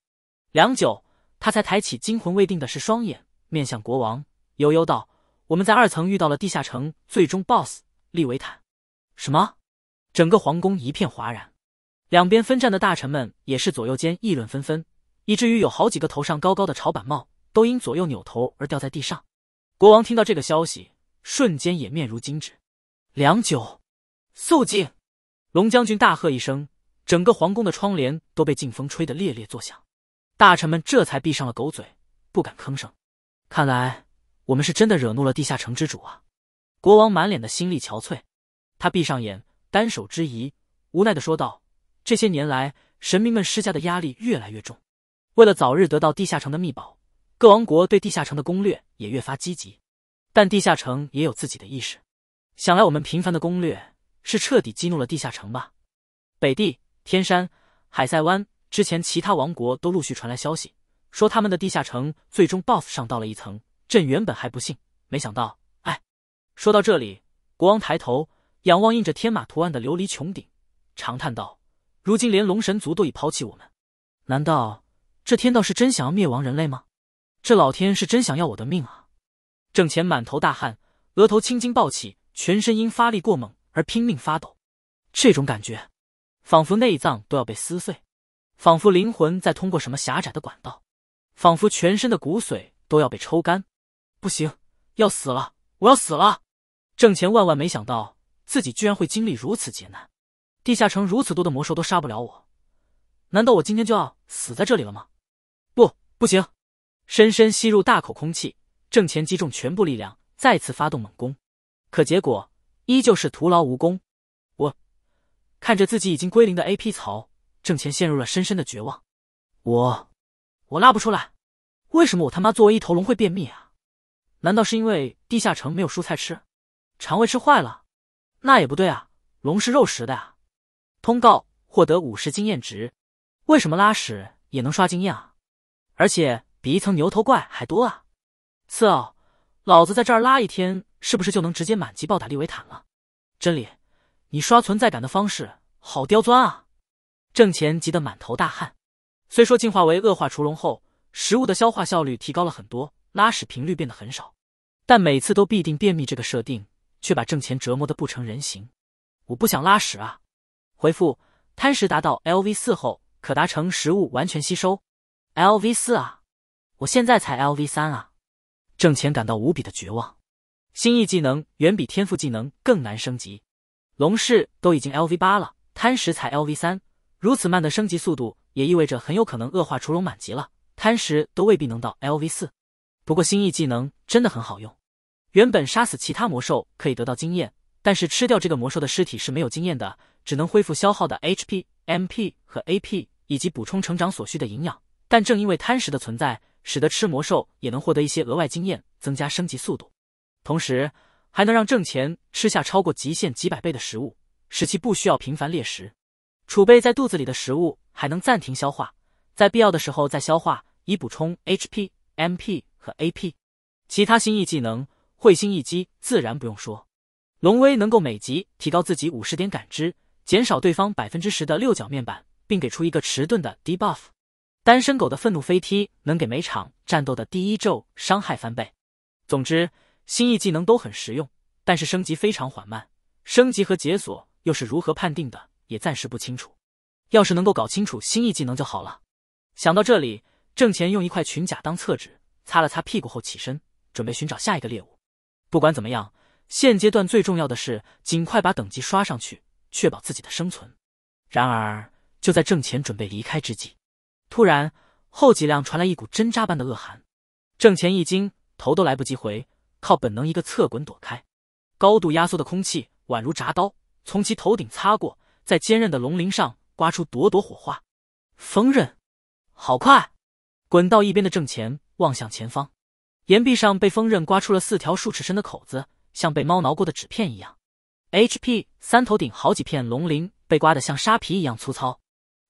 良久，他才抬起惊魂未定的是双眼，面向国王，悠悠道。我们在二层遇到了地下城最终 BOSS 利维坦，什么？整个皇宫一片哗然，两边分站的大臣们也是左右间议论纷纷，以至于有好几个头上高高的朝板帽都因左右扭头而掉在地上。国王听到这个消息，瞬间也面如金纸。良久，肃静！龙将军大喝一声，整个皇宫的窗帘都被劲风吹得猎猎作响，大臣们这才闭上了狗嘴，不敢吭声。看来。我们是真的惹怒了地下城之主啊！国王满脸的心力憔悴，他闭上眼，单手支颐，无奈的说道：“这些年来，神明们施加的压力越来越重。为了早日得到地下城的秘宝，各王国对地下城的攻略也越发积极。但地下城也有自己的意识，想来我们频繁的攻略是彻底激怒了地下城吧？北地、天山、海塞湾之前，其他王国都陆续传来消息，说他们的地下城最终 BOSS 上到了一层。”朕原本还不信，没想到，哎，说到这里，国王抬头仰望印着天马图案的琉璃穹顶，长叹道：“如今连龙神族都已抛弃我们，难道这天道是真想要灭亡人类吗？这老天是真想要我的命啊！”郑乾满头大汗，额头青筋暴起，全身因发力过猛而拼命发抖，这种感觉仿佛内脏都要被撕碎，仿佛灵魂在通过什么狭窄的管道，仿佛全身的骨髓都要被抽干。不行，要死了！我要死了！郑钱万万没想到，自己居然会经历如此劫难，地下城如此多的魔兽都杀不了我，难道我今天就要死在这里了吗？不，不行！深深吸入大口空气，郑钱击中全部力量，再次发动猛攻，可结果依旧是徒劳无功。我看着自己已经归零的 A P 槽，郑钱陷入了深深的绝望。我，我拉不出来！为什么我他妈作为一头龙会便秘啊？难道是因为地下城没有蔬菜吃，肠胃吃坏了？那也不对啊，龙是肉食的啊。通告获得五十经验值，为什么拉屎也能刷经验啊？而且比一层牛头怪还多啊！次奥，老子在这儿拉一天，是不是就能直接满级暴打利维坦了？真理，你刷存在感的方式好刁钻啊！挣钱急得满头大汗。虽说进化为恶化雏龙后，食物的消化效率提高了很多。拉屎频率变得很少，但每次都必定便秘。这个设定却把挣钱折磨的不成人形。我不想拉屎啊！回复贪食达到 L V 四后，可达成食物完全吸收。L V 四啊！我现在才 L V 三啊！挣钱感到无比的绝望。新意技能远比天赋技能更难升级。龙氏都已经 L V 八了，贪食才 L V 三，如此慢的升级速度，也意味着很有可能恶化除龙满级了，贪食都未必能到 L V 四。不过，心意技能真的很好用。原本杀死其他魔兽可以得到经验，但是吃掉这个魔兽的尸体是没有经验的，只能恢复消耗的 H P、M P 和 A P，以及补充成长所需的营养。但正因为贪食的存在，使得吃魔兽也能获得一些额外经验，增加升级速度。同时，还能让挣钱吃下超过极限几百倍的食物，使其不需要频繁猎食。储备在肚子里的食物还能暂停消化，在必要的时候再消化，以补充 H P、M P。和 AP，其他新意技能，彗星一击自然不用说，龙威能够每级提高自己五十点感知，减少对方百分之十的六角面板，并给出一个迟钝的 D e buff。单身狗的愤怒飞踢能给每场战斗的第一咒伤害翻倍。总之，新意技能都很实用，但是升级非常缓慢，升级和解锁又是如何判定的，也暂时不清楚。要是能够搞清楚新意技能就好了。想到这里，郑钱用一块裙甲当厕纸。擦了擦屁股后起身，准备寻找下一个猎物。不管怎么样，现阶段最重要的是尽快把等级刷上去，确保自己的生存。然而，就在郑钱准备离开之际，突然后脊梁传来一股针扎般的恶寒。郑钱一惊，头都来不及回，靠本能一个侧滚躲开。高度压缩的空气宛如铡刀，从其头顶擦过，在坚韧的龙鳞上刮出朵朵火花。锋刃，好快！滚到一边的郑钱。望向前方，岩壁上被锋刃刮出了四条数尺深的口子，像被猫挠过的纸片一样。HP 三头顶好几片龙鳞被刮得像沙皮一样粗糙，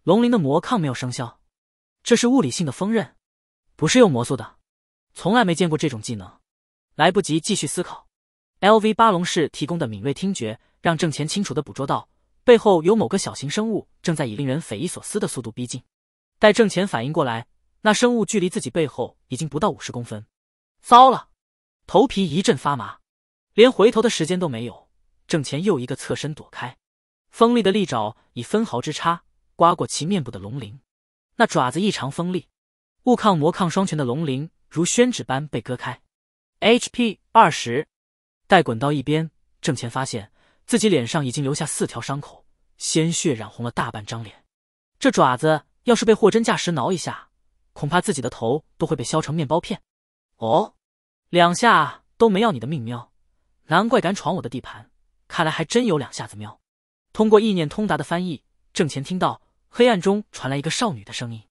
龙鳞的魔抗没有生效，这是物理性的锋刃，不是用魔术的，从来没见过这种技能。来不及继续思考，LV 八龙士提供的敏锐听觉让郑钱清楚的捕捉到背后有某个小型生物正在以令人匪夷所思的速度逼近。待郑钱反应过来。那生物距离自己背后已经不到五十公分，糟了！头皮一阵发麻，连回头的时间都没有。郑钱又一个侧身躲开，锋利的利爪以分毫之差刮过其面部的龙鳞，那爪子异常锋利，物抗魔抗双拳的龙鳞如宣纸般被割开，HP 二十。待滚到一边，郑钱发现自己脸上已经留下四条伤口，鲜血染红了大半张脸。这爪子要是被货真价实挠一下。恐怕自己的头都会被削成面包片。哦，两下都没要你的命喵，难怪敢闯我的地盘，看来还真有两下子喵。通过意念通达的翻译，郑钱听到黑暗中传来一个少女的声音。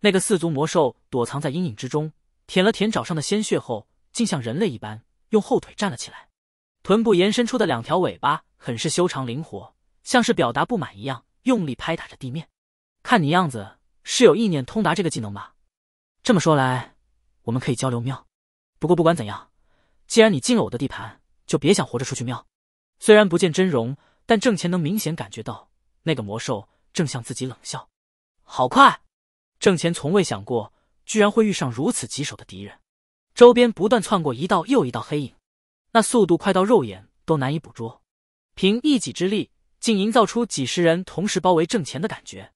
那个四足魔兽躲藏在阴影之中，舔了舔爪上的鲜血后，竟像人类一般用后腿站了起来。臀部延伸出的两条尾巴很是修长灵活，像是表达不满一样，用力拍打着地面。看你样子，是有意念通达这个技能吧？这么说来，我们可以交流喵。不过不管怎样，既然你进了我的地盘，就别想活着出去喵。虽然不见真容，但郑钱能明显感觉到那个魔兽正向自己冷笑。好快！郑钱从未想过，居然会遇上如此棘手的敌人。周边不断窜过一道又一道黑影，那速度快到肉眼都难以捕捉。凭一己之力，竟营造出几十人同时包围郑钱的感觉。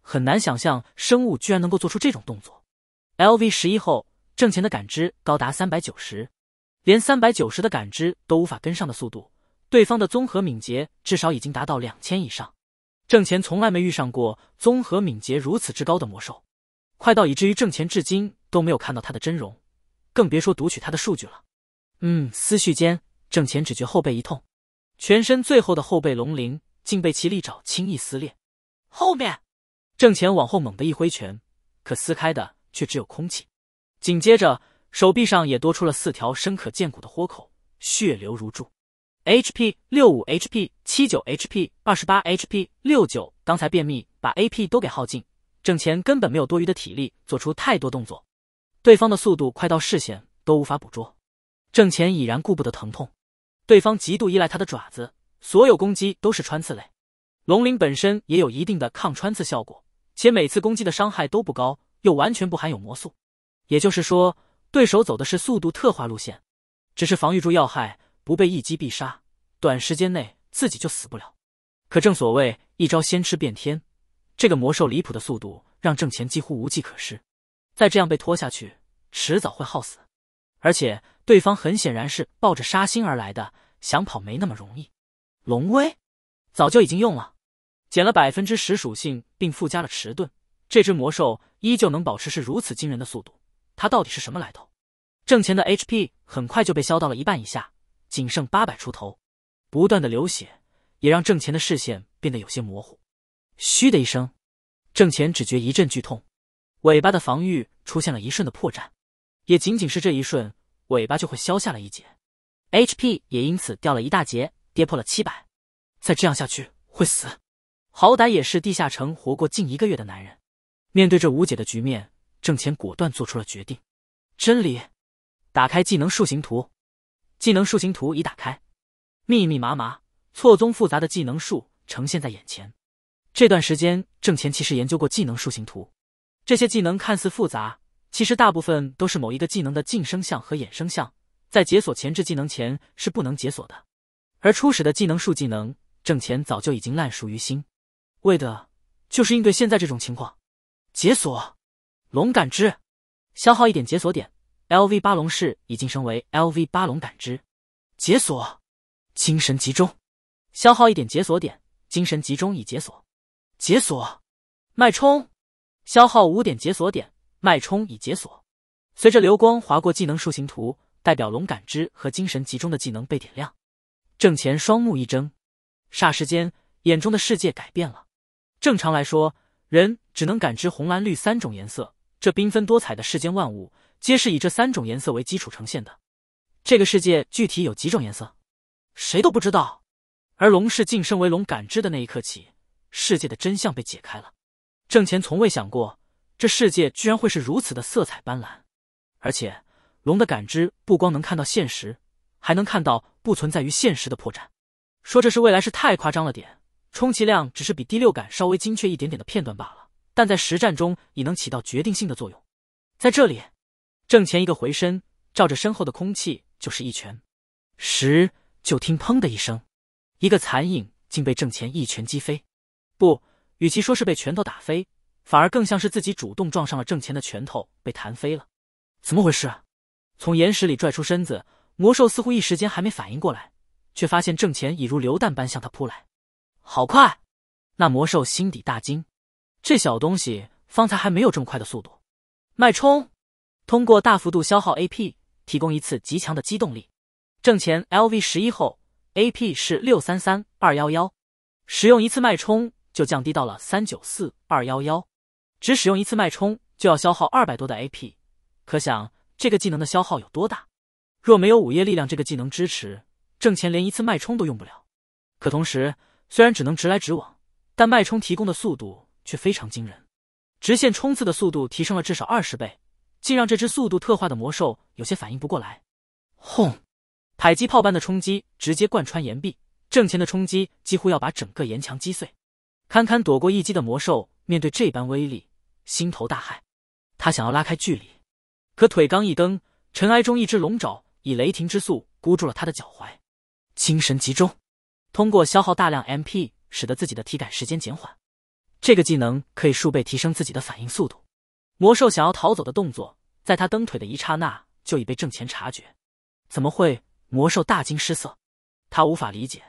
很难想象，生物居然能够做出这种动作。Lv 十一后，挣钱的感知高达三百九十，连三百九十的感知都无法跟上的速度，对方的综合敏捷至少已经达到两千以上。挣钱从来没遇上过综合敏捷如此之高的魔兽，快到以至于挣钱至今都没有看到他的真容，更别说读取他的数据了。嗯，思绪间，挣钱只觉后背一痛，全身最后的后背龙鳞竟被其利爪轻易撕裂。后面，挣钱往后猛地一挥拳，可撕开的。却只有空气。紧接着，手臂上也多出了四条深可见骨的豁口，血流如注。H P 六五 H P 七九 H P 二十八 H P 六九，刚才便秘把 A P 都给耗尽，郑钱根本没有多余的体力做出太多动作。对方的速度快到视线都无法捕捉，郑钱已然顾不得疼痛。对方极度依赖他的爪子，所有攻击都是穿刺类。龙鳞本身也有一定的抗穿刺效果，且每次攻击的伤害都不高。又完全不含有魔素，也就是说，对手走的是速度特化路线，只是防御住要害，不被一击必杀，短时间内自己就死不了。可正所谓一招先吃遍天，这个魔兽离谱的速度让郑钱几乎无计可施。再这样被拖下去，迟早会耗死。而且对方很显然是抱着杀心而来的，想跑没那么容易。龙威早就已经用了，减了百分之十属性，并附加了迟钝。这只魔兽。依旧能保持是如此惊人的速度，他到底是什么来头？挣钱的 HP 很快就被削到了一半以下，仅剩八百出头。不断的流血也让挣钱的视线变得有些模糊。嘘的一声，挣钱只觉一阵剧痛，尾巴的防御出现了一瞬的破绽，也仅仅是这一瞬，尾巴就会削下了一截，HP 也因此掉了一大截，跌破了七百。再这样下去会死。好歹也是地下城活过近一个月的男人。面对这无解的局面，郑钱果断做出了决定。真理，打开技能树形图。技能树形图已打开，密密麻麻、错综复杂的技能树呈现在眼前。这段时间，郑钱其实研究过技能树形图。这些技能看似复杂，其实大部分都是某一个技能的晋升项和衍生项，在解锁前置技能前是不能解锁的。而初始的技能树技能，郑钱早就已经烂熟于心，为的就是应对现在这种情况。解锁龙感知，消耗一点解锁点。L V 八龙式已晋升为 L V 八龙感知。解锁精神集中，消耗一点解锁点。精神集中已解锁。解锁脉冲，消耗五点解锁点。脉冲已解锁。随着流光划过技能树形图，代表龙感知和精神集中的技能被点亮。正前双目一睁，霎时间眼中的世界改变了。正常来说。人只能感知红、蓝、绿三种颜色，这缤纷多彩的世间万物皆是以这三种颜色为基础呈现的。这个世界具体有几种颜色，谁都不知道。而龙氏晋升为龙感知的那一刻起，世界的真相被解开了。郑乾从未想过，这世界居然会是如此的色彩斑斓。而且，龙的感知不光能看到现实，还能看到不存在于现实的破绽。说这是未来，是太夸张了点。充其量只是比第六感稍微精确一点点的片段罢了，但在实战中已能起到决定性的作用。在这里，郑前一个回身，照着身后的空气就是一拳。时就听砰的一声，一个残影竟被郑前一拳击飞。不，与其说是被拳头打飞，反而更像是自己主动撞上了郑前的拳头，被弹飞了。怎么回事？从岩石里拽出身子，魔兽似乎一时间还没反应过来，却发现郑前已如流弹般向他扑来。好快！那魔兽心底大惊，这小东西方才还没有这么快的速度。脉冲通过大幅度消耗 AP，提供一次极强的机动力。挣钱 LV 十一后，AP 是六三三二幺幺，使用一次脉冲就降低到了三九四二幺幺，只使用一次脉冲就要消耗二百多的 AP，可想这个技能的消耗有多大。若没有午夜力量这个技能支持，挣钱连一次脉冲都用不了。可同时。虽然只能直来直往，但脉冲提供的速度却非常惊人，直线冲刺的速度提升了至少二十倍，竟让这只速度特化的魔兽有些反应不过来。轰！迫击炮般的冲击直接贯穿岩壁，正前的冲击几乎要把整个岩墙击碎。堪堪躲过一击的魔兽面对这般威力，心头大骇。他想要拉开距离，可腿刚一蹬，尘埃中一只龙爪以雷霆之速箍住了他的脚踝。精神集中。通过消耗大量 MP，使得自己的体感时间减缓，这个技能可以数倍提升自己的反应速度。魔兽想要逃走的动作，在他蹬腿的一刹那就已被郑乾察觉。怎么会？魔兽大惊失色，他无法理解，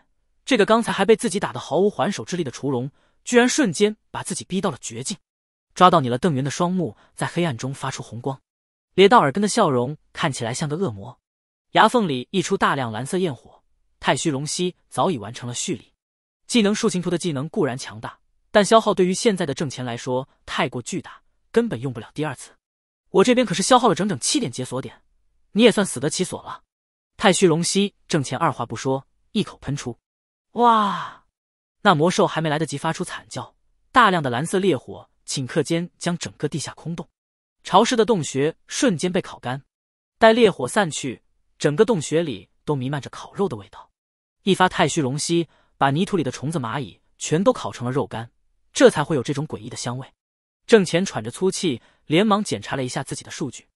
这个刚才还被自己打得毫无还手之力的雏龙，居然瞬间把自己逼到了绝境。抓到你了！邓元的双目在黑暗中发出红光，咧到耳根的笑容看起来像个恶魔，牙缝里溢出大量蓝色焰火。太虚龙息早已完成了蓄力，技能树形图的技能固然强大，但消耗对于现在的郑钱来说太过巨大，根本用不了第二次。我这边可是消耗了整整七点解锁点，你也算死得其所了。太虚龙息，郑钱二话不说，一口喷出。哇！那魔兽还没来得及发出惨叫，大量的蓝色烈火顷刻间将整个地下空洞、潮湿的洞穴瞬间被烤干。待烈火散去，整个洞穴里都弥漫着烤肉的味道。一发太虚龙息，把泥土里的虫子、蚂蚁全都烤成了肉干，这才会有这种诡异的香味。郑前喘着粗气，连忙检查了一下自己的数据：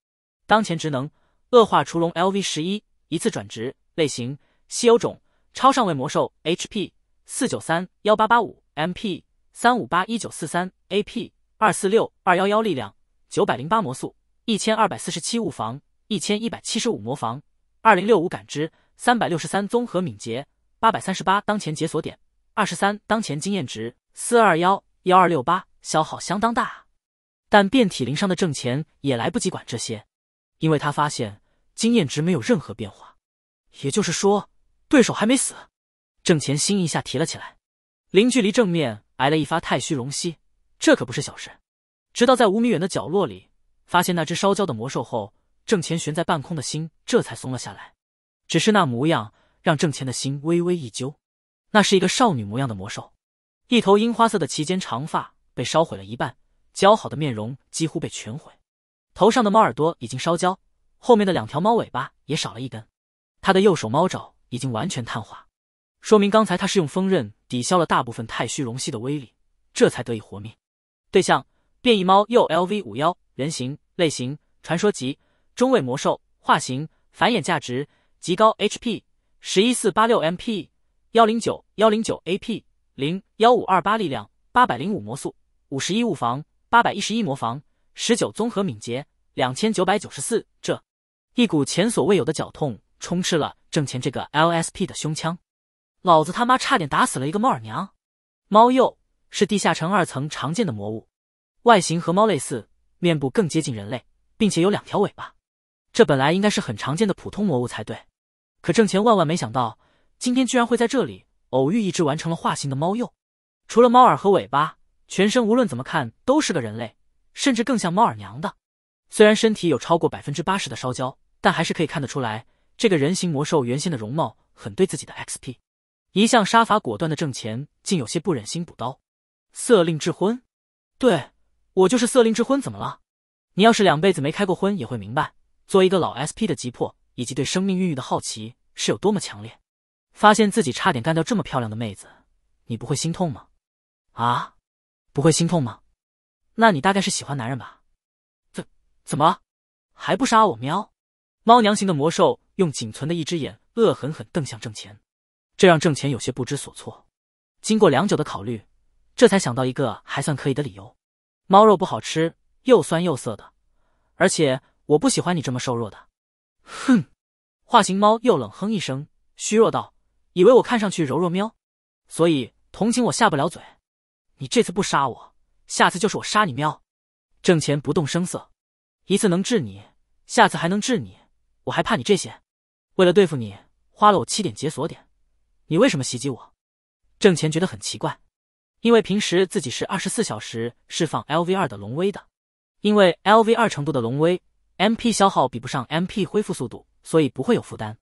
当前职能恶化除龙 LV 十一，一次转职类型稀有种超上位魔兽，HP 四九三幺八八五，MP 三五八一九四三，AP 二四六二幺幺，力量九百零八，魔速一千二百四十七，物防一千一百七十五，魔防二零六五，感知三百六十三，综合敏捷。八百三十八，当前解锁点；二十三，当前经验值；四二幺幺二六八，消耗相当大啊！但遍体鳞伤的郑钱也来不及管这些，因为他发现经验值没有任何变化，也就是说，对手还没死。郑钱心一下提了起来，零距离正面挨了一发太虚龙息，这可不是小事。直到在五米远的角落里发现那只烧焦的魔兽后，郑钱悬在半空的心这才松了下来。只是那模样。让郑钱的心微微一揪，那是一个少女模样的魔兽，一头樱花色的齐肩长发被烧毁了一半，姣好的面容几乎被全毁，头上的猫耳朵已经烧焦，后面的两条猫尾巴也少了一根，他的右手猫爪已经完全碳化，说明刚才他是用锋刃抵消了大部分太虚龙息的威力，这才得以活命。对象：变异猫右 L V 五幺人形类型，传说级中位魔兽化形：繁衍价值极高 H P。十一四八六 M P 幺零九幺零九 A P 零幺五二八力量八百零五魔速五十一物防八百一十一魔防十九综合敏捷两千九百九十四。这一股前所未有的绞痛充斥了正钱这个 L S P 的胸腔，老子他妈差点打死了一个猫耳娘。猫鼬是地下城二层常见的魔物，外形和猫类似，面部更接近人类，并且有两条尾巴。这本来应该是很常见的普通魔物才对。可郑钱万万没想到，今天居然会在这里偶遇一只完成了化形的猫幼，除了猫耳和尾巴，全身无论怎么看都是个人类，甚至更像猫耳娘的。虽然身体有超过百分之八十的烧焦，但还是可以看得出来，这个人形魔兽原先的容貌很对自己的 X P。一向杀伐果断的郑钱竟有些不忍心补刀。色令智昏？对，我就是色令智昏，怎么了？你要是两辈子没开过荤，也会明白，做一个老 S P 的急迫。以及对生命孕育的好奇是有多么强烈？发现自己差点干掉这么漂亮的妹子，你不会心痛吗？啊，不会心痛吗？那你大概是喜欢男人吧？怎怎么还不杀我喵？猫娘型的魔兽用仅存的一只眼恶狠狠瞪向郑钱，这让郑钱有些不知所措。经过良久的考虑，这才想到一个还算可以的理由：猫肉不好吃，又酸又涩的，而且我不喜欢你这么瘦弱的。哼，化形猫又冷哼一声，虚弱道：“以为我看上去柔弱喵，所以同情我下不了嘴？你这次不杀我，下次就是我杀你喵。”郑钱不动声色，一次能治你，下次还能治你，我还怕你这些？为了对付你，花了我七点解锁点，你为什么袭击我？郑钱觉得很奇怪，因为平时自己是二十四小时释放 LV 二的龙威的，因为 LV 二程度的龙威。MP 消耗比不上 MP 恢复速度，所以不会有负担。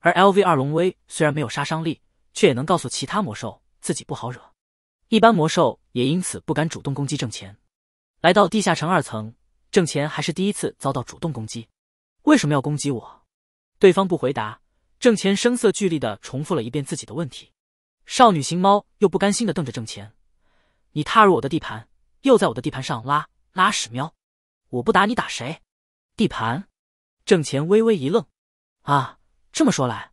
而 LV 二龙威虽然没有杀伤力，却也能告诉其他魔兽自己不好惹。一般魔兽也因此不敢主动攻击挣钱。来到地下城二层，挣钱还是第一次遭到主动攻击。为什么要攻击我？对方不回答，挣钱声色俱厉的重复了一遍自己的问题。少女型猫又不甘心的瞪着挣钱，你踏入我的地盘，又在我的地盘上拉拉屎喵，我不打你打谁？地盘，郑钱微微一愣，啊，这么说来，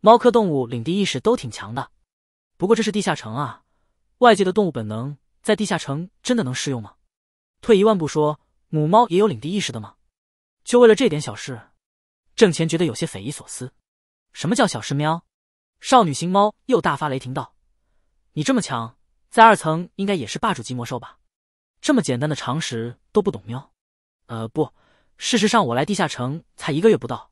猫科动物领地意识都挺强的。不过这是地下城啊，外界的动物本能在地下城真的能适用吗？退一万步说，母猫也有领地意识的吗？就为了这点小事，郑钱觉得有些匪夷所思。什么叫小事喵？少女型猫又大发雷霆道：“你这么强，在二层应该也是霸主级魔兽吧？这么简单的常识都不懂喵？呃，不。”事实上，我来地下城才一个月不到。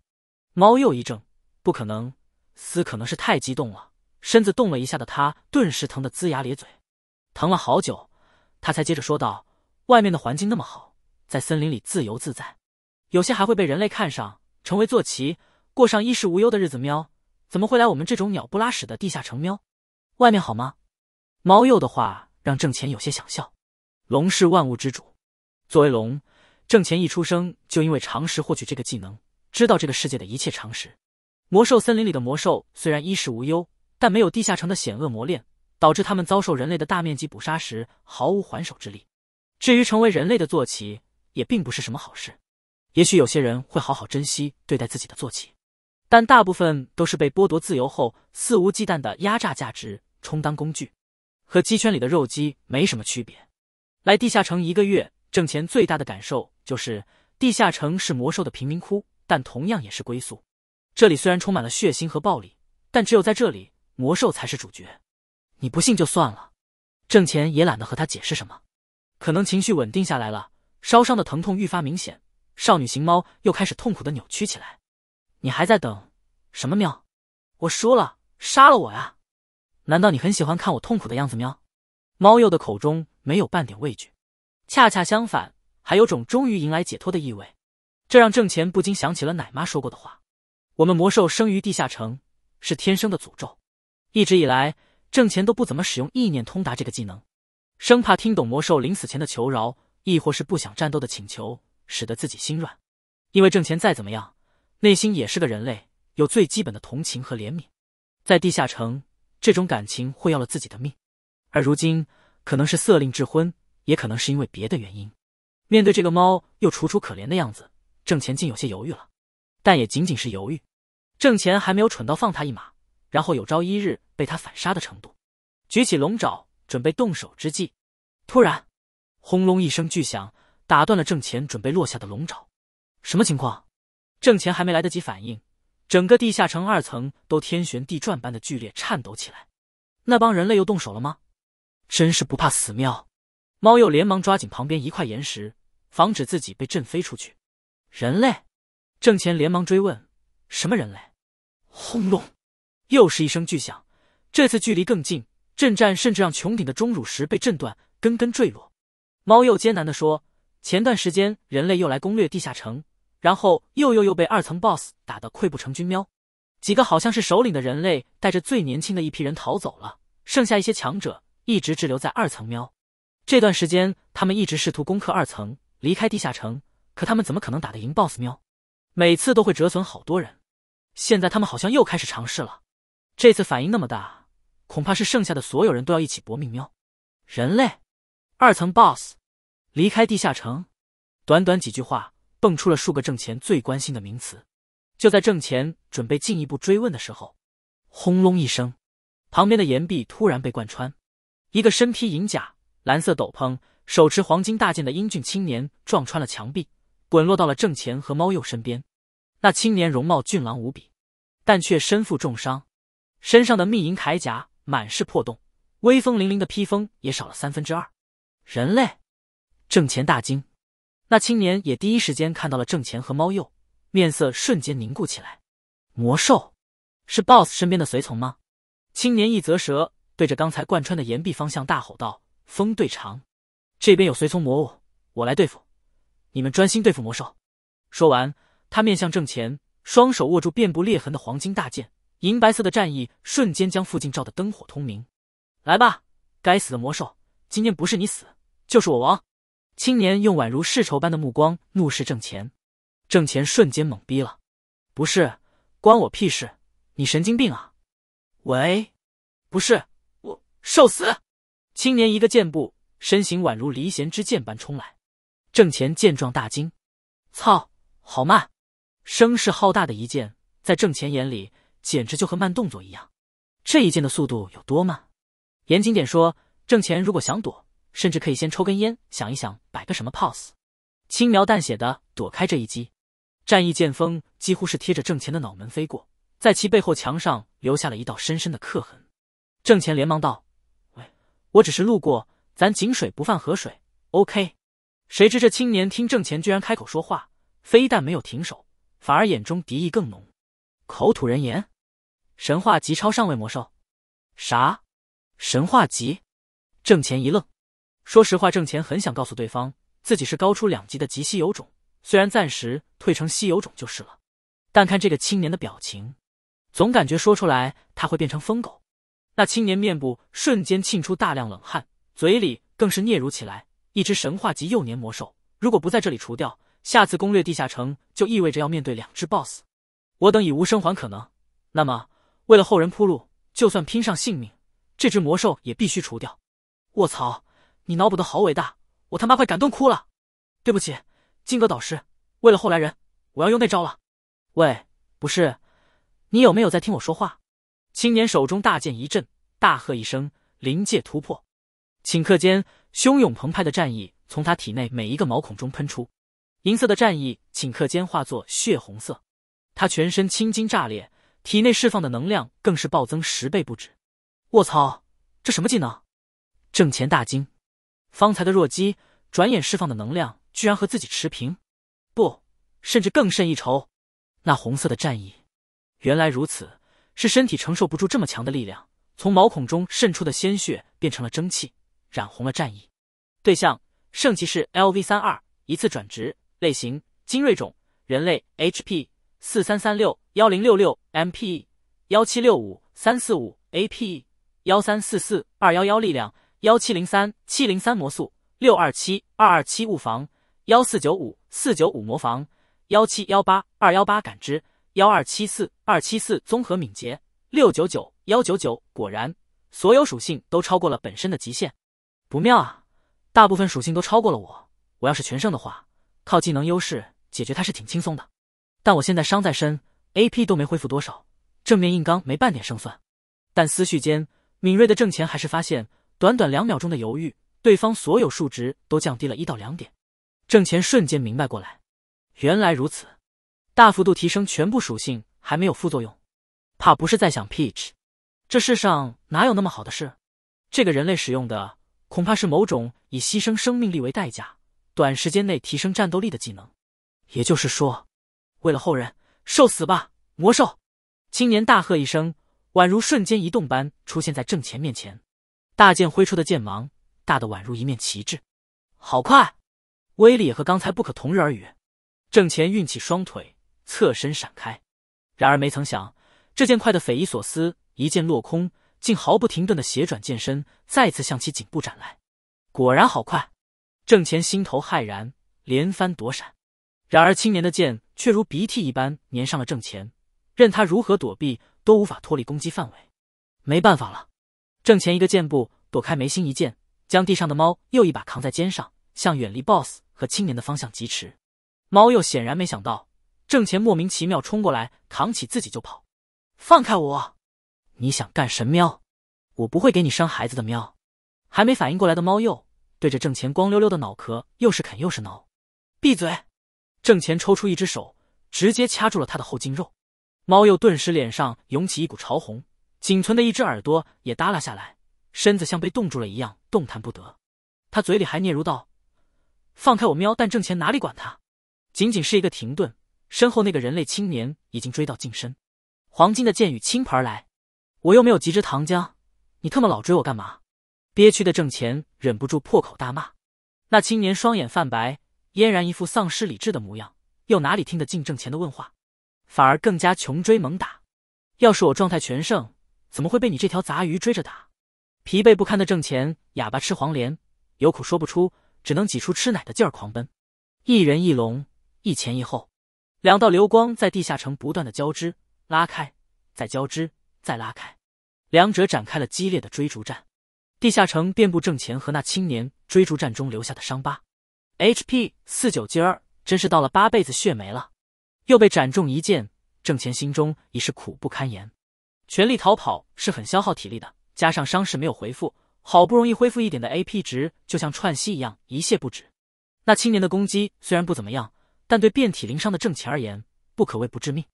猫又一怔，不可能，死可能是太激动了，身子动了一下，的他顿时疼得龇牙咧嘴，疼了好久，他才接着说道：“外面的环境那么好，在森林里自由自在，有些还会被人类看上，成为坐骑，过上衣食无忧的日子。喵，怎么会来我们这种鸟不拉屎的地下城？喵，外面好吗？”猫鼬的话让郑钱有些想笑。龙是万物之主，作为龙。挣钱一出生就因为常识获取这个技能，知道这个世界的一切常识。魔兽森林里的魔兽虽然衣食无忧，但没有地下城的险恶磨练，导致他们遭受人类的大面积捕杀时毫无还手之力。至于成为人类的坐骑，也并不是什么好事。也许有些人会好好珍惜对待自己的坐骑，但大部分都是被剥夺自由后肆无忌惮的压榨价值，充当工具，和鸡圈里的肉鸡没什么区别。来地下城一个月。挣钱最大的感受就是，地下城是魔兽的贫民窟，但同样也是归宿。这里虽然充满了血腥和暴力，但只有在这里，魔兽才是主角。你不信就算了，挣钱也懒得和他解释什么。可能情绪稳定下来了，烧伤的疼痛愈发明显，少女型猫又开始痛苦的扭曲起来。你还在等什么喵？我说了，杀了我呀！难道你很喜欢看我痛苦的样子喵？猫幼的口中没有半点畏惧。恰恰相反，还有种终于迎来解脱的意味，这让郑钱不禁想起了奶妈说过的话：“我们魔兽生于地下城，是天生的诅咒。”一直以来，郑钱都不怎么使用意念通达这个技能，生怕听懂魔兽临死前的求饶，亦或是不想战斗的请求，使得自己心软。因为郑钱再怎么样，内心也是个人类，有最基本的同情和怜悯。在地下城，这种感情会要了自己的命，而如今，可能是色令智昏。也可能是因为别的原因，面对这个猫又楚楚可怜的样子，郑钱竟有些犹豫了，但也仅仅是犹豫。郑钱还没有蠢到放他一马，然后有朝一日被他反杀的程度。举起龙爪准备动手之际，突然，轰隆一声巨响，打断了郑钱准备落下的龙爪。什么情况？郑钱还没来得及反应，整个地下城二层都天旋地转般的剧烈颤抖起来。那帮人类又动手了吗？真是不怕死喵！猫鼬连忙抓紧旁边一块岩石，防止自己被震飞出去。人类，郑钱连忙追问：“什么人类？”轰隆，又是一声巨响，这次距离更近，震战甚至让穹顶的钟乳石被震断，根根坠落。猫鼬艰难的说：“前段时间人类又来攻略地下城，然后又又又被二层 BOSS 打得溃不成军。喵，几个好像是首领的人类带着最年轻的一批人逃走了，剩下一些强者一直滞留在二层。喵。”这段时间，他们一直试图攻克二层，离开地下城。可他们怎么可能打得赢 BOSS 喵？每次都会折损好多人。现在他们好像又开始尝试了，这次反应那么大，恐怕是剩下的所有人都要一起搏命喵。人类，二层 BOSS，离开地下城。短短几句话，蹦出了数个郑钱最关心的名词。就在郑钱准备进一步追问的时候，轰隆一声，旁边的岩壁突然被贯穿，一个身披银甲。蓝色斗篷、手持黄金大剑的英俊青年撞穿了墙壁，滚落到了郑钱和猫幼身边。那青年容貌俊朗无比，但却身负重伤，身上的秘银铠甲满是破洞，威风凛凛的披风也少了三分之二。人类？郑钱大惊。那青年也第一时间看到了郑钱和猫幼，面色瞬间凝固起来。魔兽？是 BOSS 身边的随从吗？青年一则舌，对着刚才贯穿的岩壁方向大吼道。风对长，这边有随从魔物，我来对付，你们专心对付魔兽。说完，他面向正前，双手握住遍布裂痕的黄金大剑，银白色的战意瞬间将附近照得灯火通明。来吧，该死的魔兽，今天不是你死就是我亡！青年用宛如世仇般的目光怒视正前，正前瞬间懵逼了，不是关我屁事，你神经病啊！喂，不是我受死。青年一个箭步，身形宛如离弦之箭般冲来。郑钱见状大惊：“操，好慢！声势浩大的一剑，在郑钱眼里简直就和慢动作一样。这一剑的速度有多慢？严谨点说，郑钱如果想躲，甚至可以先抽根烟，想一想摆个什么 pose，轻描淡写的躲开这一击。战意剑锋几乎是贴着郑钱的脑门飞过，在其背后墙上留下了一道深深的刻痕。郑钱连忙道。”我只是路过，咱井水不犯河水，OK。谁知这青年听郑钱居然开口说话，非但没有停手，反而眼中敌意更浓，口吐人言。神话级超上位魔兽？啥？神话级？郑钱一愣。说实话，郑钱很想告诉对方，自己是高出两级的极稀有种，虽然暂时退成稀有种就是了，但看这个青年的表情，总感觉说出来他会变成疯狗。那青年面部瞬间沁出大量冷汗，嘴里更是嗫嚅起来。一只神话级幼年魔兽，如果不在这里除掉，下次攻略地下城就意味着要面对两只 BOSS，我等已无生还可能。那么，为了后人铺路，就算拼上性命，这只魔兽也必须除掉。卧槽，你脑补的好伟大，我他妈快感动哭了！对不起，金戈导师，为了后来人，我要用那招了。喂，不是，你有没有在听我说话？青年手中大剑一震，大喝一声：“灵界突破！”顷刻间，汹涌澎湃的战意从他体内每一个毛孔中喷出，银色的战意顷刻间化作血红色。他全身青筋炸裂，体内释放的能量更是暴增十倍不止。卧槽，这什么技能？郑钱大惊，方才的弱鸡，转眼释放的能量居然和自己持平，不，甚至更胜一筹。那红色的战意，原来如此。是身体承受不住这么强的力量，从毛孔中渗出的鲜血变成了蒸汽，染红了战衣。对象：圣骑士 L V 三二，一次转职类型：精锐种人类。H P 四三三六幺零六六 M P E 幺七六五三四五 A P E 幺三四四二幺幺力量幺七零三七零三魔素六二七二二七物防幺四九五四九五魔防幺七幺八二幺八感知。幺二七四二七四综合敏捷六九九幺九九果然，所有属性都超过了本身的极限，不妙啊！大部分属性都超过了我，我要是全胜的话，靠技能优势解决他是挺轻松的。但我现在伤在身，AP 都没恢复多少，正面硬刚没半点胜算。但思绪间，敏锐的郑钱还是发现，短短两秒钟的犹豫，对方所有数值都降低了一到两点。郑钱瞬间明白过来，原来如此。大幅度提升全部属性还没有副作用，怕不是在想 Peach？这世上哪有那么好的事？这个人类使用的恐怕是某种以牺牲生命力为代价，短时间内提升战斗力的技能。也就是说，为了后人，受死吧，魔兽！青年大喝一声，宛如瞬间移动般出现在郑钱面前，大剑挥出的剑芒大的宛如一面旗帜，好快，威力也和刚才不可同日而语。郑钱运起双腿。侧身闪开，然而没曾想，这剑快的匪夷所思，一剑落空，竟毫不停顿的斜转剑身，再次向其颈部斩来。果然好快！郑钱心头骇然，连番躲闪，然而青年的剑却如鼻涕一般粘上了郑钱，任他如何躲避，都无法脱离攻击范围。没办法了，郑钱一个箭步躲开眉心一剑，将地上的猫又一把扛在肩上，向远离 BOSS 和青年的方向疾驰。猫又显然没想到。郑钱莫名其妙冲过来，扛起自己就跑。放开我！你想干神喵？我不会给你生孩子的喵！还没反应过来的猫幼对着郑钱光溜溜的脑壳又是啃又是挠。闭嘴！郑钱抽出一只手，直接掐住了他的后颈肉。猫幼顿时脸上涌起一股潮红，仅存的一只耳朵也耷拉下来，身子像被冻住了一样动弹不得。他嘴里还嗫嚅道：“放开我喵！”但郑钱哪里管他，仅仅是一个停顿。身后那个人类青年已经追到近身，黄金的箭雨倾盆而来，我又没有急着糖浆，你特么老追我干嘛？憋屈的郑钱忍不住破口大骂。那青年双眼泛白，俨然一副丧失理智的模样，又哪里听得进郑钱的问话，反而更加穷追猛打。要是我状态全胜，怎么会被你这条杂鱼追着打？疲惫不堪的郑钱哑巴吃黄连，有苦说不出，只能挤出吃奶的劲儿狂奔。一人一龙，一前一后。两道流光在地下城不断的交织拉开，再交织再拉开，两者展开了激烈的追逐战。地下城遍布郑前和那青年追逐战中留下的伤疤。H P 四九，今儿真是到了八辈子血霉了，又被斩中一剑。郑前心中已是苦不堪言，全力逃跑是很消耗体力的，加上伤势没有恢复，好不容易恢复一点的 A P 值就像串稀一样一泻不止。那青年的攻击虽然不怎么样。但对遍体鳞伤的郑钱而言，不可谓不致命。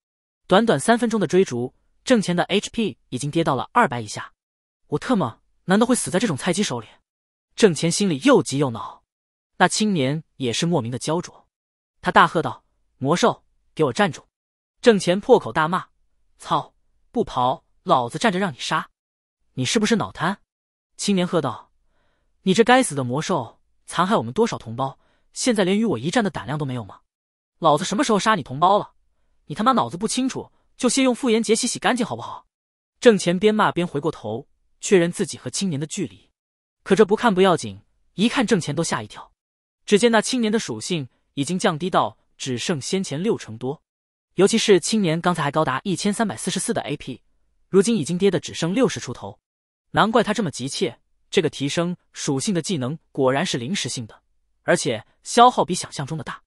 短短三分钟的追逐，郑钱的 H P 已经跌到了二百以下。我特么，难道会死在这种菜鸡手里？郑钱心里又急又恼。那青年也是莫名的焦灼，他大喝道：“魔兽，给我站住！”郑钱破口大骂：“操，不跑，老子站着让你杀！你是不是脑瘫？”青年喝道：“你这该死的魔兽，残害我们多少同胞，现在连与我一战的胆量都没有吗？”老子什么时候杀你同胞了？你他妈脑子不清楚，就先用妇炎洁洗洗干净好不好？郑钱边骂边回过头，确认自己和青年的距离。可这不看不要紧，一看郑钱都吓一跳。只见那青年的属性已经降低到只剩先前六成多，尤其是青年刚才还高达一千三百四十四的 AP，如今已经跌得只剩六十出头。难怪他这么急切，这个提升属性的技能果然是临时性的，而且消耗比想象中的大。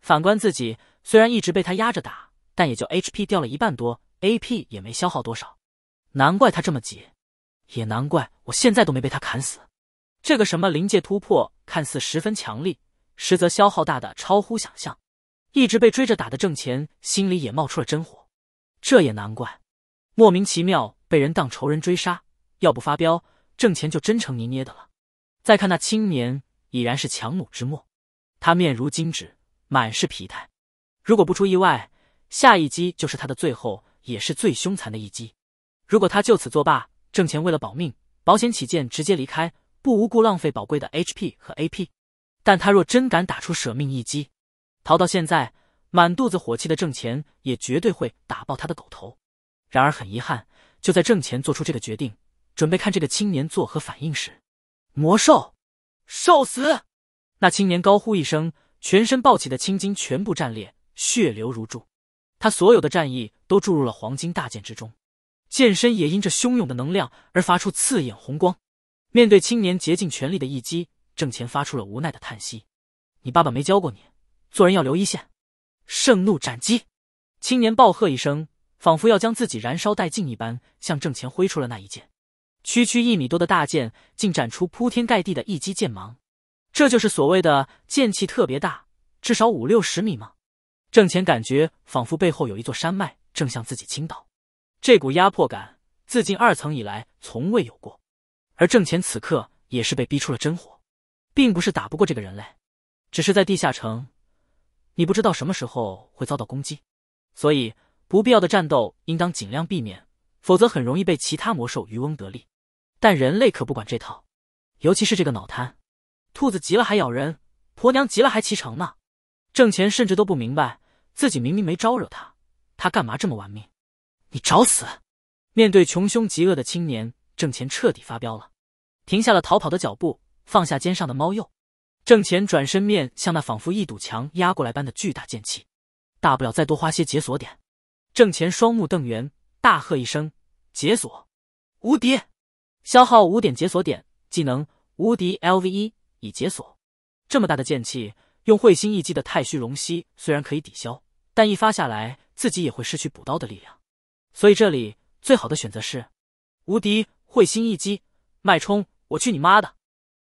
反观自己，虽然一直被他压着打，但也就 H P 掉了一半多，A P 也没消耗多少。难怪他这么急，也难怪我现在都没被他砍死。这个什么临界突破，看似十分强力，实则消耗大的超乎想象。一直被追着打的郑钱心里也冒出了真火。这也难怪，莫名其妙被人当仇人追杀，要不发飙，郑钱就真成泥捏的了。再看那青年，已然是强弩之末，他面如金纸。满是疲态，如果不出意外，下一击就是他的最后，也是最凶残的一击。如果他就此作罢，郑钱为了保命，保险起见，直接离开，不无故浪费宝贵的 HP 和 AP。但他若真敢打出舍命一击，逃到现在，满肚子火气的郑钱也绝对会打爆他的狗头。然而很遗憾，就在郑钱做出这个决定，准备看这个青年作何反应时，魔兽，受死！那青年高呼一声。全身暴起的青筋全部战裂，血流如注。他所有的战意都注入了黄金大剑之中，剑身也因这汹涌的能量而发出刺眼红光。面对青年竭尽全力的一击，郑钱发出了无奈的叹息：“你爸爸没教过你，做人要留一线。”盛怒斩击，青年暴喝一声，仿佛要将自己燃烧殆尽一般，向郑钱挥出了那一剑。区区一米多的大剑，竟斩出铺天盖地的一击剑芒。这就是所谓的剑气特别大，至少五六十米吗？郑乾感觉仿佛背后有一座山脉正向自己倾倒，这股压迫感自进二层以来从未有过。而郑乾此刻也是被逼出了真火，并不是打不过这个人类，只是在地下城，你不知道什么时候会遭到攻击，所以不必要的战斗应当尽量避免，否则很容易被其他魔兽渔翁得利。但人类可不管这套，尤其是这个脑瘫。兔子急了还咬人，婆娘急了还骑城呢。郑钱甚至都不明白，自己明明没招惹他，他干嘛这么玩命？你找死！面对穷凶极恶的青年，郑钱彻底发飙了，停下了逃跑的脚步，放下肩上的猫鼬。郑钱转身面向那仿佛一堵墙压过来般的巨大剑气，大不了再多花些解锁点。郑钱双目瞪圆，大喝一声：“解锁无敌，消耗五点解锁点，技能无敌 Lv 一。”已解锁，这么大的剑气，用彗星一击的太虚龙息虽然可以抵消，但一发下来，自己也会失去补刀的力量。所以这里最好的选择是无敌彗星一击脉冲。我去你妈的！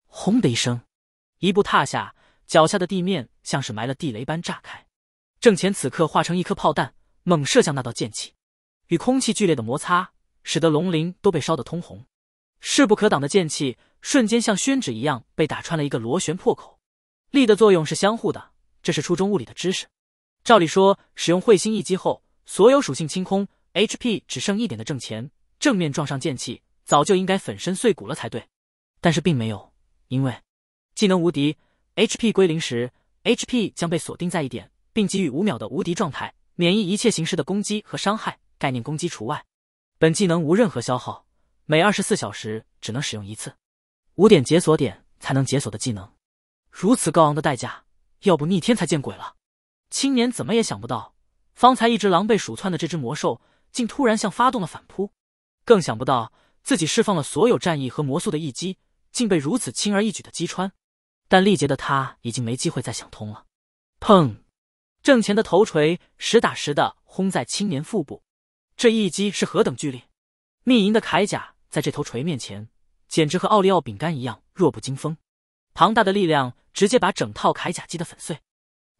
轰的一声，一步踏下，脚下的地面像是埋了地雷般炸开。郑前此刻化成一颗炮弹，猛射向那道剑气，与空气剧烈的摩擦，使得龙鳞都被烧得通红。势不可挡的剑气。瞬间像宣纸一样被打穿了一个螺旋破口，力的作用是相互的，这是初中物理的知识。照理说，使用彗星一击后，所有属性清空，HP 只剩一点的正前，正面撞上剑气，早就应该粉身碎骨了才对，但是并没有，因为技能无敌，HP 归零时，HP 将被锁定在一点，并给予五秒的无敌状态，免疫一切形式的攻击和伤害（概念攻击除外）。本技能无任何消耗，每二十四小时只能使用一次。五点解锁点才能解锁的技能，如此高昂的代价，要不逆天才见鬼了。青年怎么也想不到，方才一直狼狈鼠窜的这只魔兽，竟突然像发动了反扑，更想不到自己释放了所有战意和魔素的一击，竟被如此轻而易举的击穿。但力竭的他已经没机会再想通了。砰！正前的头锤实打实的轰在青年腹部，这一击是何等剧烈？密银的铠甲在这头锤面前。简直和奥利奥饼干一样弱不禁风，庞大的力量直接把整套铠甲击得粉碎。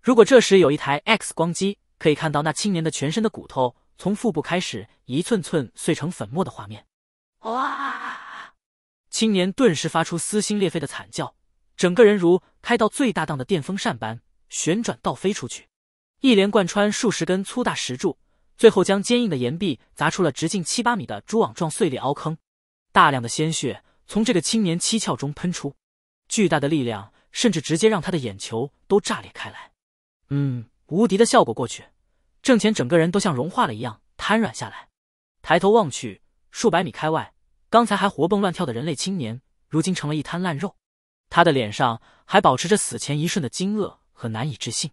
如果这时有一台 X 光机，可以看到那青年的全身的骨头从腹部开始一寸寸碎成粉末的画面。哇！青年顿时发出撕心裂肺的惨叫，整个人如开到最大档的电风扇般旋转倒飞出去，一连贯穿数十根粗大石柱，最后将坚硬的岩壁砸出了直径七八米的蛛网状碎裂凹坑，大量的鲜血。从这个青年七窍中喷出巨大的力量，甚至直接让他的眼球都炸裂开来。嗯，无敌的效果过去，郑乾整个人都像融化了一样瘫软下来。抬头望去，数百米开外，刚才还活蹦乱跳的人类青年，如今成了一滩烂肉。他的脸上还保持着死前一瞬的惊愕和难以置信。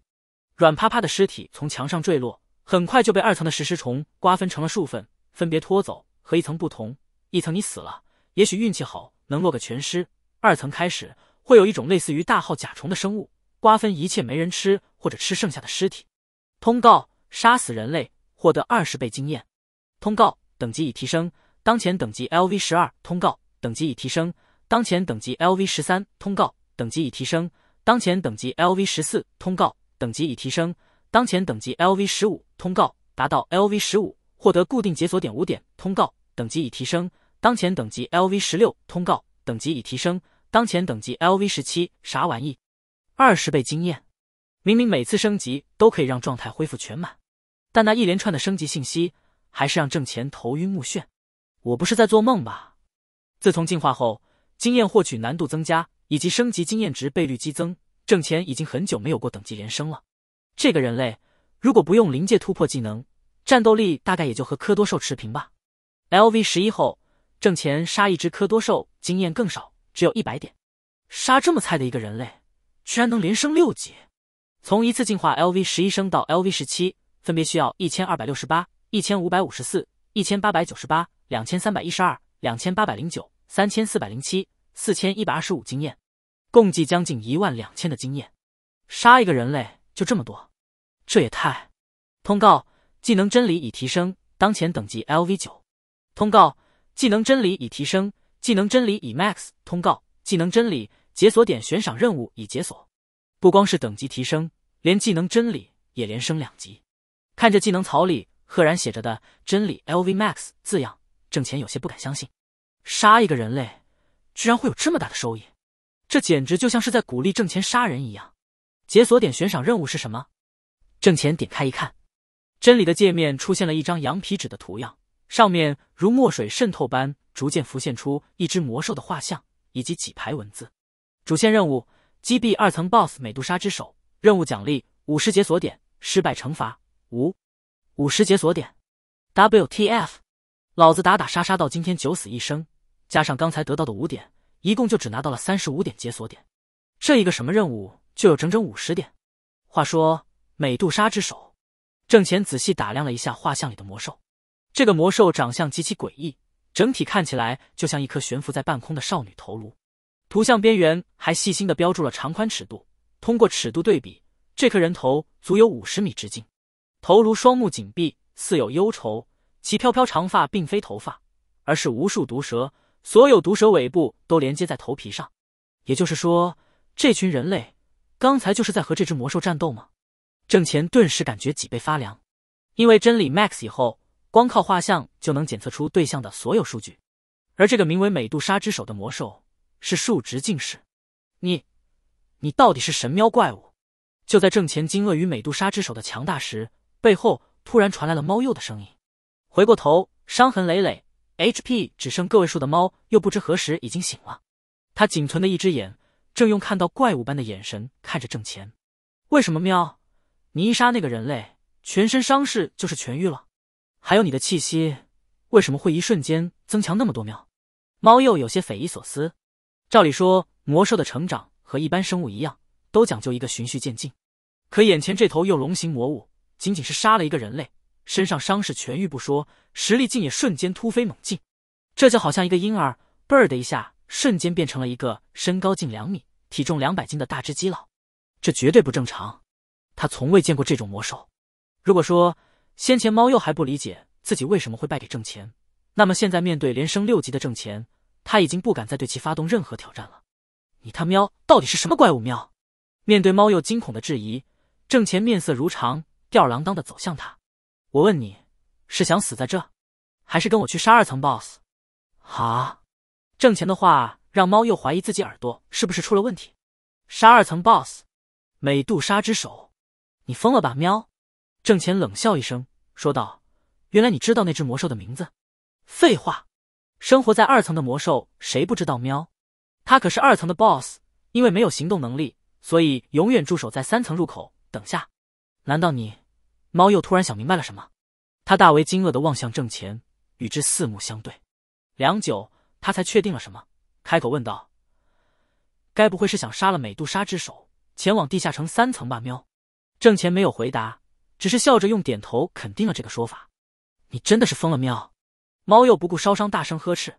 软趴趴的尸体从墙上坠落，很快就被二层的食尸虫瓜分成了数份，分别拖走。和一层不同，一层你死了。也许运气好，能落个全尸。二层开始会有一种类似于大号甲虫的生物，瓜分一切没人吃或者吃剩下的尸体。通告：杀死人类，获得二十倍经验。通告：等级已提升，当前等级 LV 十二。通告：等级已提升，当前等级 LV 十三。通告：等级已提升，当前等级 LV 十四。通告：等级已提升，当前等级 LV 十五。通告：达到 LV 十五，获得固定解锁点五点。通告：等级已提升。当前等级 L V 十六，通告等级已提升。当前等级 L V 十七，啥玩意？二十倍经验，明明每次升级都可以让状态恢复全满，但那一连串的升级信息还是让郑钱头晕目眩。我不是在做梦吧？自从进化后，经验获取难度增加，以及升级经验值倍率激增，郑钱已经很久没有过等级连升了。这个人类，如果不用灵界突破技能，战斗力大概也就和科多兽持平吧。L V 十一后。挣钱杀一只科多兽，经验更少，只有一百点。杀这么菜的一个人类，居然能连升六级，从一次进化 L V 十一升到 L V 十七，分别需要一千二百六十八、一千五百五十四、一千八百九十八、两千三百一十二、两千八百零九、三千四百零七、四千一百二十五经验，共计将近一万两千的经验。杀一个人类就这么多，这也太……通告，技能真理已提升，当前等级 L V 九。通告。技能真理已提升，技能真理已 max。通告：技能真理解锁点悬赏任务已解锁。不光是等级提升，连技能真理也连升两级。看着技能槽里赫然写着的“真理 LV max” 字样，郑钱有些不敢相信。杀一个人类，居然会有这么大的收益？这简直就像是在鼓励郑钱杀人一样。解锁点悬赏任务是什么？郑钱点开一看，真理的界面出现了一张羊皮纸的图样。上面如墨水渗透般，逐渐浮现出一只魔兽的画像，以及几排文字。主线任务：击毙二层 BOSS 美杜莎之手。任务奖励：五十解锁点。失败惩罚：五五十解锁点。WTF！老子打打杀杀到今天九死一生，加上刚才得到的五点，一共就只拿到了三十五点解锁点。这一个什么任务就有整整五十点？话说美杜莎之手，郑前仔细打量了一下画像里的魔兽。这个魔兽长相极其诡异，整体看起来就像一颗悬浮在半空的少女头颅。图像边缘还细心的标注了长宽尺度。通过尺度对比，这颗人头足有五十米直径。头颅双目紧闭，似有忧愁。其飘飘长发并非头发，而是无数毒蛇，所有毒蛇尾部都连接在头皮上。也就是说，这群人类刚才就是在和这只魔兽战斗吗？郑钱顿时感觉脊背发凉，因为真理 Max 以后。光靠画像就能检测出对象的所有数据，而这个名为美杜莎之手的魔兽是数值近视。你，你到底是神喵怪物？就在郑钱惊愕于美杜莎之手的强大时，背后突然传来了猫鼬的声音。回过头，伤痕累累、HP 只剩个位数的猫又不知何时已经醒了。他仅存的一只眼正用看到怪物般的眼神看着郑钱。为什么喵？你一杀那个人类，全身伤势就是痊愈了？还有你的气息，为什么会一瞬间增强那么多？妙，猫又有些匪夷所思。照理说，魔兽的成长和一般生物一样，都讲究一个循序渐进。可眼前这头幼龙形魔物，仅仅是杀了一个人类，身上伤势痊愈不说，实力竟也瞬间突飞猛进。这就好像一个婴儿，嘣的一下，瞬间变成了一个身高近两米、体重两百斤的大只鸡佬。这绝对不正常，他从未见过这种魔兽。如果说……先前猫鼬还不理解自己为什么会败给挣钱，那么现在面对连升六级的挣钱，他已经不敢再对其发动任何挑战了。你他喵到底是什么怪物喵？面对猫鼬惊恐的质疑，挣钱面色如常，吊儿郎当的走向他。我问你，是想死在这，还是跟我去杀二层 boss？啊？挣钱的话，让猫鼬怀疑自己耳朵是不是出了问题。杀二层 boss，美杜莎之手，你疯了吧喵？郑钱冷笑一声，说道：“原来你知道那只魔兽的名字？废话，生活在二层的魔兽谁不知道？喵，它可是二层的 BOSS，因为没有行动能力，所以永远驻守在三层入口。等下，难道你猫又突然想明白了什么？”他大为惊愕的望向郑钱，与之四目相对，良久，他才确定了什么，开口问道：“该不会是想杀了美杜莎之手，前往地下城三层吧？”喵，郑钱没有回答。只是笑着用点头肯定了这个说法。你真的是疯了，喵！猫又不顾烧伤，大声呵斥：“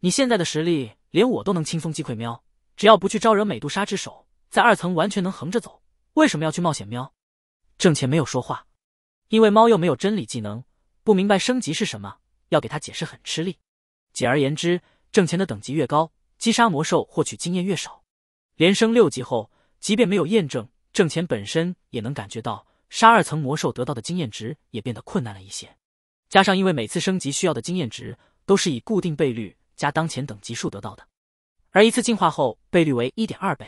你现在的实力连我都能轻松击溃，喵！只要不去招惹美杜莎之手，在二层完全能横着走，为什么要去冒险？”喵！郑钱没有说话，因为猫又没有真理技能，不明白升级是什么，要给他解释很吃力。简而言之，挣钱的等级越高，击杀魔兽获取经验越少。连升六级后，即便没有验证，郑钱本身也能感觉到。杀二层魔兽得到的经验值也变得困难了一些，加上因为每次升级需要的经验值都是以固定倍率加当前等级数得到的，而一次进化后倍率为一点二倍，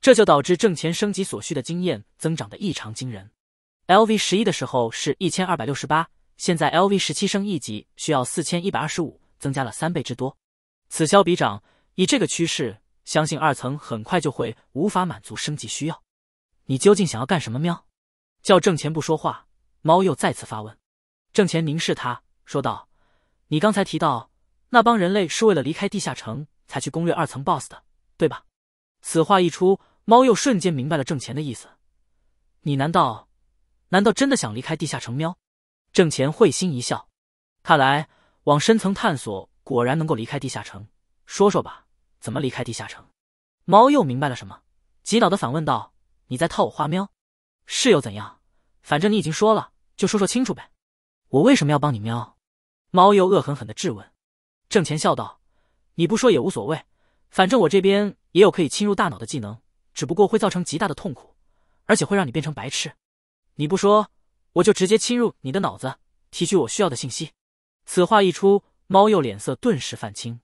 这就导致挣钱升级所需的经验增长的异常惊人。LV 十一的时候是一千二百六十八，现在 LV 十七升一级需要四千一百二十五，增加了三倍之多。此消彼长，以这个趋势，相信二层很快就会无法满足升级需要。你究竟想要干什么？喵？叫郑钱不说话，猫又再次发问。郑钱凝视他，说道：“你刚才提到那帮人类是为了离开地下城才去攻略二层 BOSS 的，对吧？”此话一出，猫又瞬间明白了郑钱的意思。你难道，难道真的想离开地下城？喵！郑钱会心一笑，看来往深层探索果然能够离开地下城。说说吧，怎么离开地下城？猫又明白了什么，急恼地反问道：“你在套我话？喵！”是又怎样？反正你已经说了，就说说清楚呗。我为什么要帮你喵？猫又恶狠狠地质问。郑钱笑道：“你不说也无所谓，反正我这边也有可以侵入大脑的技能，只不过会造成极大的痛苦，而且会让你变成白痴。你不说，我就直接侵入你的脑子，提取我需要的信息。”此话一出，猫又脸色顿时泛青。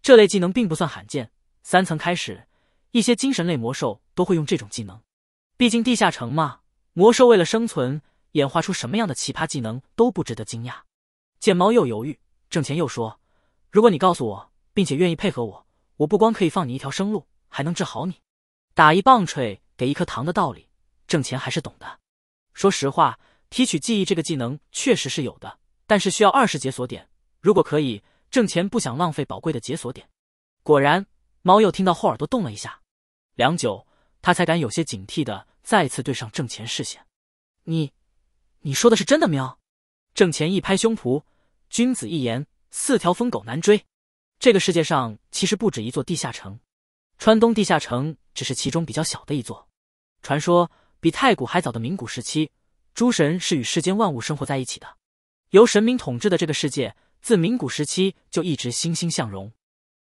这类技能并不算罕见，三层开始，一些精神类魔兽都会用这种技能，毕竟地下城嘛。魔兽为了生存，演化出什么样的奇葩技能都不值得惊讶。见猫又犹豫，郑钱又说：“如果你告诉我，并且愿意配合我，我不光可以放你一条生路，还能治好你。打一棒槌给一颗糖的道理，郑钱还是懂的。说实话，提取记忆这个技能确实是有的，但是需要二十解锁点。如果可以，郑钱不想浪费宝贵的解锁点。”果然，猫又听到后耳朵动了一下，良久，他才敢有些警惕的。再次对上郑钱视线，你，你说的是真的喵？郑钱一拍胸脯，君子一言，四条疯狗难追。这个世界上其实不止一座地下城，川东地下城只是其中比较小的一座。传说比太古还早的明古时期，诸神是与世间万物生活在一起的，由神明统治的这个世界，自明古时期就一直欣欣向荣。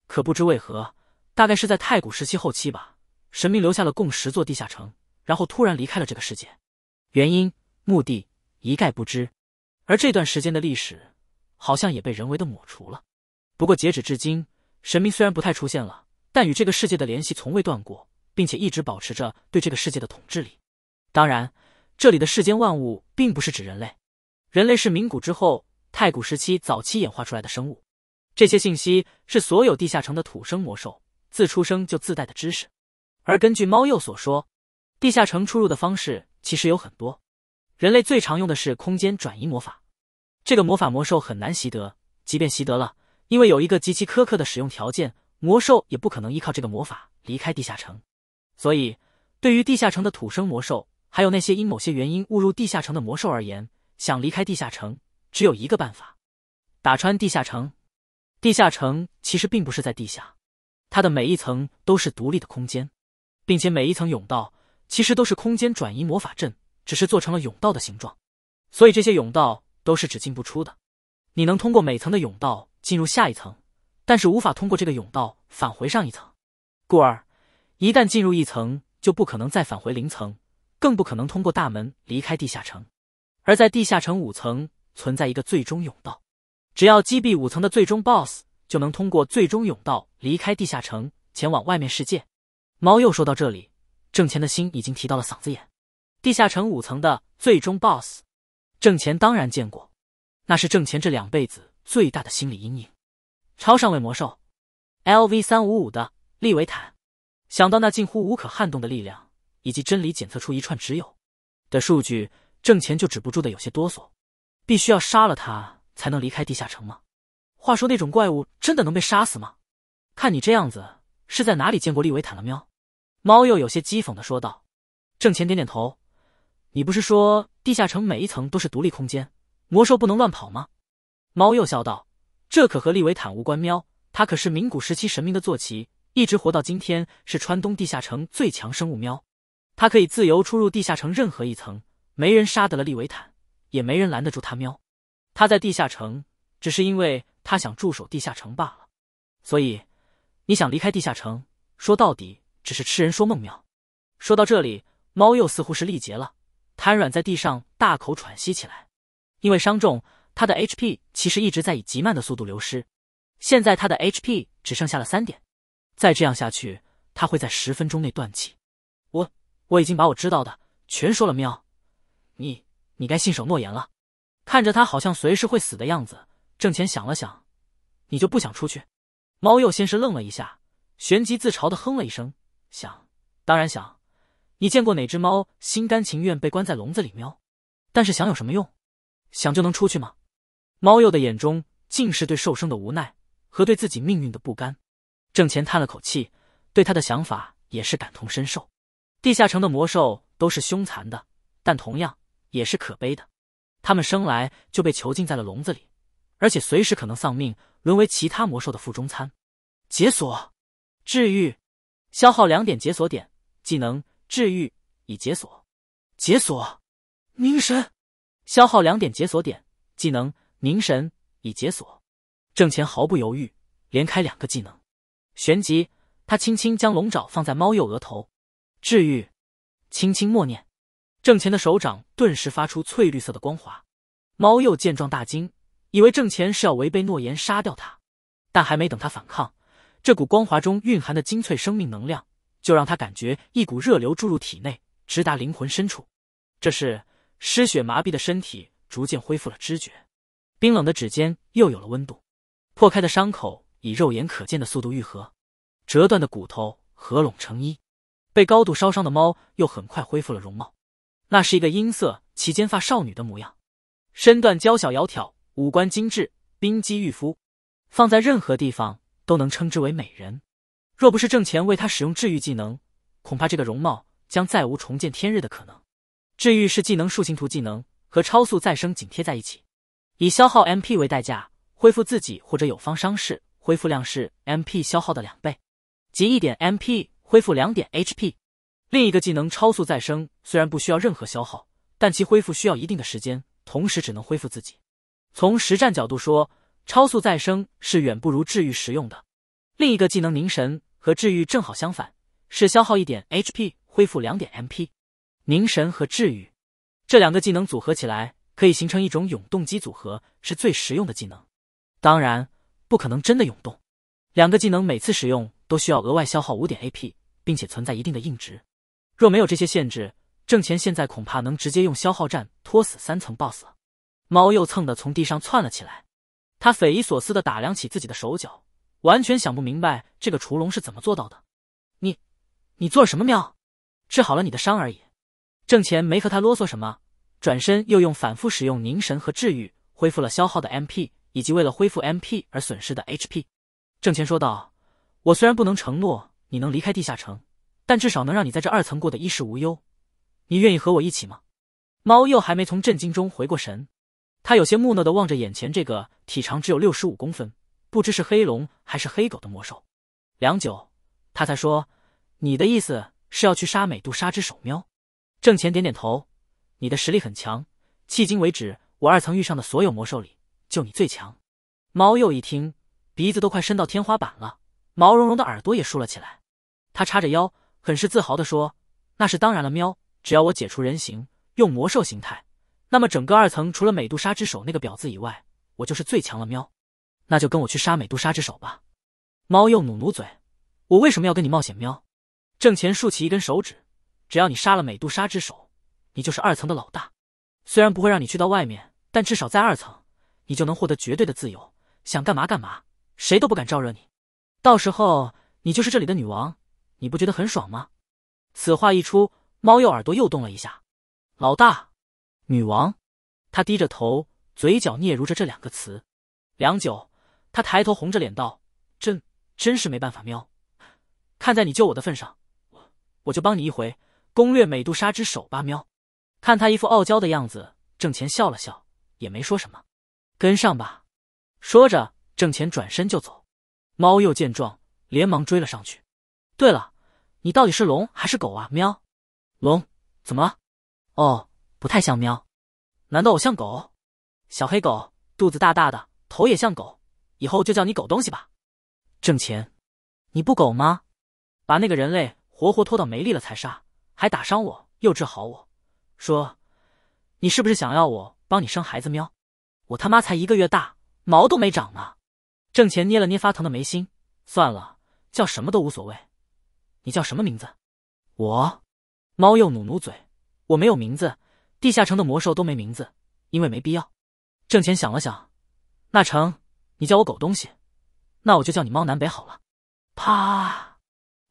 可不知为何，大概是在太古时期后期吧，神明留下了共十座地下城。然后突然离开了这个世界，原因、目的一概不知，而这段时间的历史好像也被人为的抹除了。不过截止至今，神明虽然不太出现了，但与这个世界的联系从未断过，并且一直保持着对这个世界的统治力。当然，这里的世间万物并不是指人类，人类是冥古之后太古时期早期演化出来的生物。这些信息是所有地下城的土生魔兽自出生就自带的知识，而根据猫鼬所说。地下城出入的方式其实有很多，人类最常用的是空间转移魔法。这个魔法魔兽很难习得，即便习得了，因为有一个极其苛刻的使用条件，魔兽也不可能依靠这个魔法离开地下城。所以，对于地下城的土生魔兽，还有那些因某些原因误入地下城的魔兽而言，想离开地下城只有一个办法：打穿地下城。地下城其实并不是在地下，它的每一层都是独立的空间，并且每一层甬道。其实都是空间转移魔法阵，只是做成了甬道的形状，所以这些甬道都是只进不出的。你能通过每层的甬道进入下一层，但是无法通过这个甬道返回上一层，故而一旦进入一层，就不可能再返回零层，更不可能通过大门离开地下城。而在地下城五层存在一个最终甬道，只要击毙五层的最终 BOSS，就能通过最终甬道离开地下城，前往外面世界。猫又说到这里。郑钱的心已经提到了嗓子眼。地下城五层的最终 BOSS，郑钱当然见过，那是郑钱这两辈子最大的心理阴影。超上位魔兽，LV 三五五的利维坦。想到那近乎无可撼动的力量，以及真理检测出一串只有的数据，挣钱就止不住的有些哆嗦。必须要杀了他才能离开地下城吗？话说那种怪物真的能被杀死吗？看你这样子，是在哪里见过利维坦了喵？猫又有些讥讽的说道：“郑钱点点头，你不是说地下城每一层都是独立空间，魔兽不能乱跑吗？”猫又笑道：“这可和利维坦无关。喵，它可是明古时期神明的坐骑，一直活到今天，是川东地下城最强生物。喵，它可以自由出入地下城任何一层，没人杀得了利维坦，也没人拦得住它。喵，它在地下城只是因为它想驻守地下城罢了。所以，你想离开地下城，说到底。”只是痴人说梦喵。说到这里，猫又似乎是力竭了，瘫软在地上，大口喘息起来。因为伤重，他的 HP 其实一直在以极慢的速度流失，现在他的 HP 只剩下了三点。再这样下去，他会在十分钟内断气。我我已经把我知道的全说了喵，你你该信守诺言了。看着他好像随时会死的样子，郑钱想了想，你就不想出去？猫又先是愣了一下，旋即自嘲的哼了一声。想，当然想。你见过哪只猫心甘情愿被关在笼子里喵？但是想有什么用？想就能出去吗？猫幼的眼中尽是对兽生的无奈和对自己命运的不甘。郑钱叹了口气，对他的想法也是感同身受。地下城的魔兽都是凶残的，但同样也是可悲的。他们生来就被囚禁在了笼子里，而且随时可能丧命，沦为其他魔兽的腹中餐。解锁，治愈。消耗两点解锁点，技能治愈已解锁。解锁凝神，消耗两点解锁点，技能凝神已解锁。郑钱毫不犹豫，连开两个技能，旋即他轻轻将龙爪放在猫鼬额头，治愈，轻轻默念。郑钱的手掌顿时发出翠绿色的光华。猫幼见状大惊，以为郑钱是要违背诺言杀掉他，但还没等他反抗。这股光华中蕴含的精粹生命能量，就让他感觉一股热流注入体内，直达灵魂深处。这是失血麻痹的身体逐渐恢复了知觉，冰冷的指尖又有了温度，破开的伤口以肉眼可见的速度愈合，折断的骨头合拢成一。被高度烧伤的猫又很快恢复了容貌，那是一个音色齐肩发少女的模样，身段娇小窈窕，五官精致，冰肌玉肤，放在任何地方。都能称之为美人。若不是郑钱为她使用治愈技能，恐怕这个容貌将再无重见天日的可能。治愈是技能树形图技能，和超速再生紧贴在一起，以消耗 MP 为代价，恢复自己或者友方伤势，恢复量是 MP 消耗的两倍，即一点 MP 恢复两点 HP。另一个技能超速再生虽然不需要任何消耗，但其恢复需要一定的时间，同时只能恢复自己。从实战角度说。超速再生是远不如治愈实用的。另一个技能凝神和治愈正好相反，是消耗一点 HP 恢复两点 MP。凝神和治愈这两个技能组合起来可以形成一种永动机组合，是最实用的技能。当然，不可能真的永动。两个技能每次使用都需要额外消耗五点 AP，并且存在一定的硬值。若没有这些限制，郑钱现在恐怕能直接用消耗战拖死三层 boss。猫又蹭的从地上窜了起来。他匪夷所思的打量起自己的手脚，完全想不明白这个雏龙是怎么做到的。你，你做什么喵？治好了你的伤而已。郑钱没和他啰嗦什么，转身又用反复使用凝神和治愈，恢复了消耗的 MP 以及为了恢复 MP 而损失的 HP。郑钱说道：“我虽然不能承诺你能离开地下城，但至少能让你在这二层过得衣食无忧。你愿意和我一起吗？”猫又还没从震惊中回过神。他有些木讷的望着眼前这个体长只有六十五公分，不知是黑龙还是黑狗的魔兽。良久，他才说：“你的意思是要去杀美杜莎之首喵？”郑前点点头：“你的实力很强，迄今为止，我二层遇上的所有魔兽里，就你最强。”猫又一听，鼻子都快伸到天花板了，毛茸茸的耳朵也竖了起来。他叉着腰，很是自豪的说：“那是当然了，喵！只要我解除人形，用魔兽形态。”那么整个二层除了美杜莎之手那个婊子以外，我就是最强了喵。那就跟我去杀美杜莎之手吧。猫又努努嘴，我为什么要跟你冒险喵？郑钱竖起一根手指，只要你杀了美杜莎之手，你就是二层的老大。虽然不会让你去到外面，但至少在二层，你就能获得绝对的自由，想干嘛干嘛，谁都不敢招惹你。到时候你就是这里的女王，你不觉得很爽吗？此话一出，猫又耳朵又动了一下。老大。女王，她低着头，嘴角嗫嚅着这两个词。良久，她抬头，红着脸道：“朕真是没办法喵。看在你救我的份上，我我就帮你一回，攻略美杜莎之手吧喵。”看他一副傲娇的样子，郑钱笑了笑，也没说什么，跟上吧。说着，郑钱转身就走。猫又见状，连忙追了上去。对了，你到底是龙还是狗啊喵？龙？怎么？了？哦。不太像喵，难道我像狗？小黑狗，肚子大大的，头也像狗，以后就叫你狗东西吧。挣钱，你不狗吗？把那个人类活活拖到没力了才杀，还打伤我，又治好我。说，你是不是想要我帮你生孩子？喵，我他妈才一个月大，毛都没长呢。挣钱捏了捏发疼的眉心，算了，叫什么都无所谓。你叫什么名字？我，猫又努努嘴，我没有名字。地下城的魔兽都没名字，因为没必要。郑钱想了想，那成，你叫我狗东西，那我就叫你猫南北好了。啪，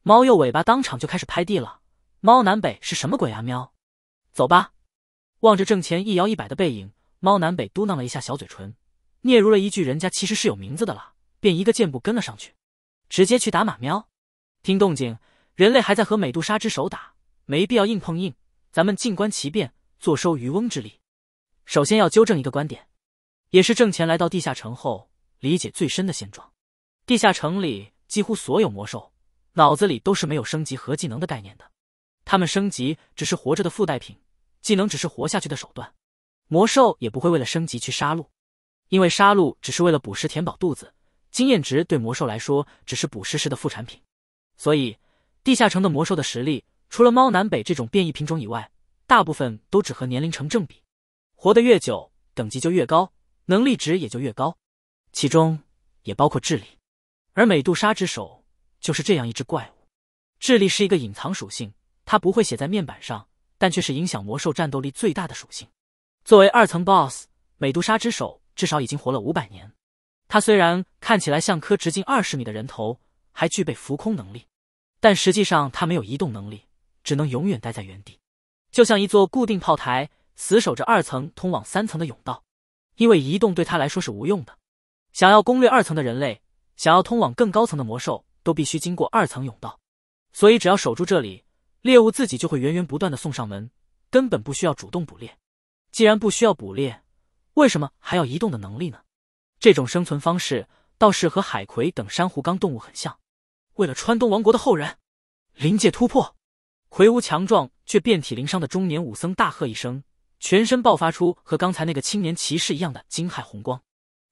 猫右尾巴当场就开始拍地了。猫南北是什么鬼啊？喵，走吧。望着郑钱一摇一摆的背影，猫南北嘟囔了一下小嘴唇，嗫嚅了一句：“人家其实是有名字的了。”便一个箭步跟了上去，直接去打马喵。听动静，人类还在和美杜莎之手打，没必要硬碰硬，咱们静观其变。坐收渔翁之利。首先要纠正一个观点，也是郑钱来到地下城后理解最深的现状：地下城里几乎所有魔兽脑子里都是没有升级和技能的概念的，他们升级只是活着的附带品，技能只是活下去的手段。魔兽也不会为了升级去杀戮，因为杀戮只是为了捕食、填饱肚子。经验值对魔兽来说只是捕食时的副产品。所以，地下城的魔兽的实力，除了猫南北这种变异品种以外。大部分都只和年龄成正比，活得越久，等级就越高，能力值也就越高，其中也包括智力。而美杜莎之手就是这样一只怪物。智力是一个隐藏属性，它不会写在面板上，但却是影响魔兽战斗力最大的属性。作为二层 BOSS，美杜莎之手至少已经活了五百年。它虽然看起来像颗直径二十米的人头，还具备浮空能力，但实际上它没有移动能力，只能永远待在原地。就像一座固定炮台，死守着二层通往三层的甬道，因为移动对他来说是无用的。想要攻略二层的人类，想要通往更高层的魔兽，都必须经过二层甬道。所以只要守住这里，猎物自己就会源源不断的送上门，根本不需要主动捕猎。既然不需要捕猎，为什么还要移动的能力呢？这种生存方式倒是和海葵等珊瑚纲动物很像。为了川东王国的后人，灵界突破，魁梧强壮。却遍体鳞伤的中年武僧大喝一声，全身爆发出和刚才那个青年骑士一样的惊骇红光，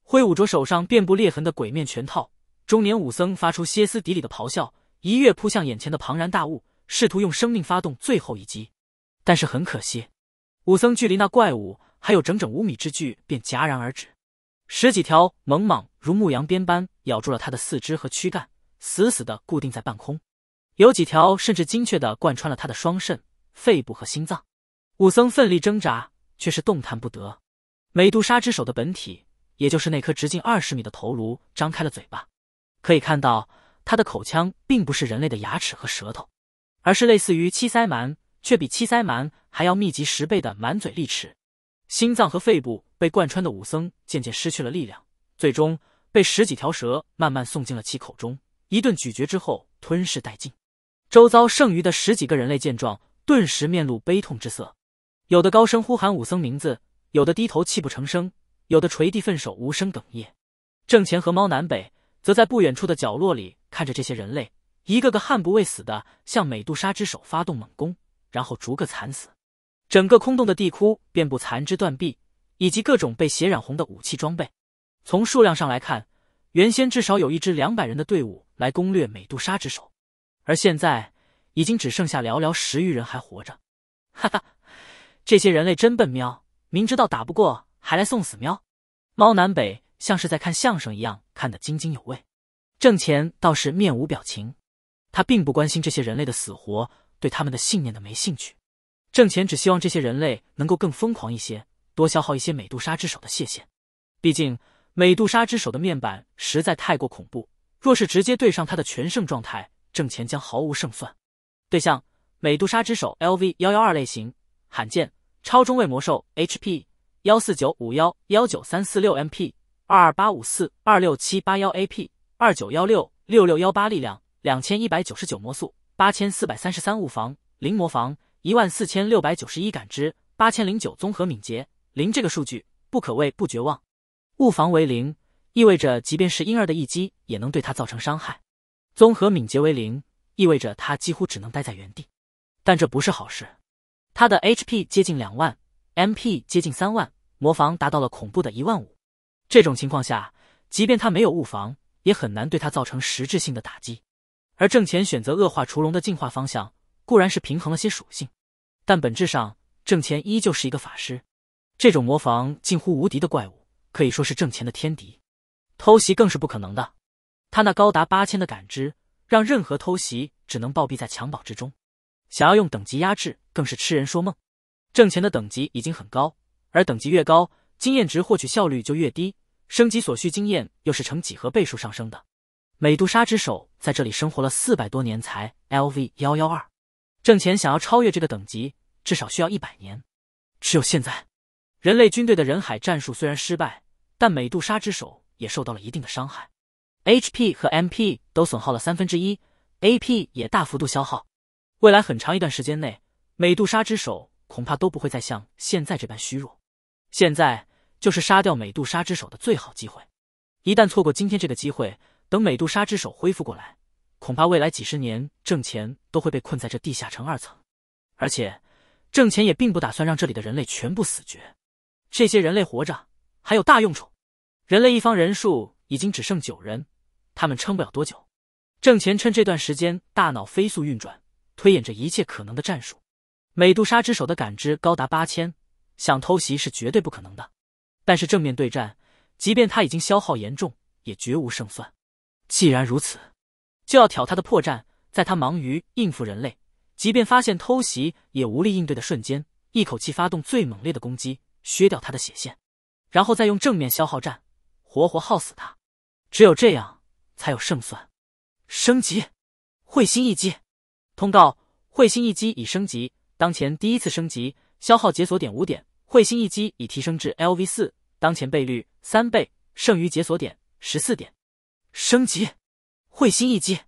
挥舞着手上遍布裂痕的鬼面拳套，中年武僧发出歇斯底里的咆哮，一跃扑向眼前的庞然大物，试图用生命发动最后一击。但是很可惜，武僧距离那怪物还有整整五米之距，便戛然而止。十几条猛蟒如牧羊鞭般咬住了他的四肢和躯干，死死的固定在半空，有几条甚至精确的贯穿了他的双肾。肺部和心脏，武僧奋力挣扎，却是动弹不得。美杜莎之手的本体，也就是那颗直径二十米的头颅，张开了嘴巴。可以看到，它的口腔并不是人类的牙齿和舌头，而是类似于七鳃鳗，却比七鳃鳗还要密集十倍的满嘴利齿。心脏和肺部被贯穿的武僧渐渐失去了力量，最终被十几条蛇慢慢送进了其口中，一顿咀嚼之后吞噬殆尽。周遭剩余的十几个人类见状。顿时面露悲痛之色，有的高声呼喊武僧名字，有的低头泣不成声，有的垂地奋手无声哽咽。正钱和猫南北则在不远处的角落里看着这些人类，一个个悍不畏死的向美杜莎之手发动猛攻，然后逐个惨死。整个空洞的地窟遍布残肢断臂以及各种被血染红的武器装备。从数量上来看，原先至少有一支两百人的队伍来攻略美杜莎之手，而现在。已经只剩下寥寥十余人还活着，哈哈，这些人类真笨喵，明知道打不过还来送死喵！猫南北像是在看相声一样看得津津有味，郑钱倒是面无表情，他并不关心这些人类的死活，对他们的信念的没兴趣。郑钱只希望这些人类能够更疯狂一些，多消耗一些美杜莎之手的血线。毕竟美杜莎之手的面板实在太过恐怖，若是直接对上他的全胜状态，郑钱将毫无胜算。对象：美杜莎之手 LV 幺幺二类型，罕见超中位魔兽。HP 幺四九五幺幺九三四六 MP 二二八五四二六七八幺 AP 二九幺六六六幺八力量两千一百九十九魔素八千四百三十三物防零魔防一万四千六百九十一感知八千零九综合敏捷零。这个数据不可谓不绝望，物防为零，意味着即便是婴儿的一击也能对他造成伤害。综合敏捷为零。意味着他几乎只能待在原地，但这不是好事。他的 HP 接近两万，MP 接近三万，魔防达到了恐怖的一万五。这种情况下，即便他没有物防，也很难对他造成实质性的打击。而郑钱选择恶化除龙的进化方向，固然是平衡了些属性，但本质上郑钱依旧是一个法师。这种魔防近乎无敌的怪物，可以说是郑钱的天敌。偷袭更是不可能的，他那高达八千的感知。让任何偷袭只能暴毙在襁褓之中，想要用等级压制更是痴人说梦。挣钱的等级已经很高，而等级越高，经验值获取效率就越低，升级所需经验又是呈几何倍数上升的。美杜莎之手在这里生活了四百多年才 LV 幺幺二，挣钱想要超越这个等级，至少需要一百年。只有现在，人类军队的人海战术虽然失败，但美杜莎之手也受到了一定的伤害。HP 和 MP 都损耗了三分之一，AP 也大幅度消耗。未来很长一段时间内，美杜莎之手恐怕都不会再像现在这般虚弱。现在就是杀掉美杜莎之手的最好机会。一旦错过今天这个机会，等美杜莎之手恢复过来，恐怕未来几十年挣钱都会被困在这地下城二层。而且，挣钱也并不打算让这里的人类全部死绝。这些人类活着还有大用处。人类一方人数。已经只剩九人，他们撑不了多久。郑钱趁这段时间，大脑飞速运转，推演着一切可能的战术。美杜莎之手的感知高达八千，想偷袭是绝对不可能的。但是正面对战，即便他已经消耗严重，也绝无胜算。既然如此，就要挑他的破绽，在他忙于应付人类，即便发现偷袭也无力应对的瞬间，一口气发动最猛烈的攻击，削掉他的血线，然后再用正面消耗战，活活耗死他。只有这样才有胜算。升级，彗星一击。通告：彗星一击已升级，当前第一次升级，消耗解锁点五点。彗星一击已提升至 LV 四，当前倍率三倍，剩余解锁点十四点。升级，彗星一击。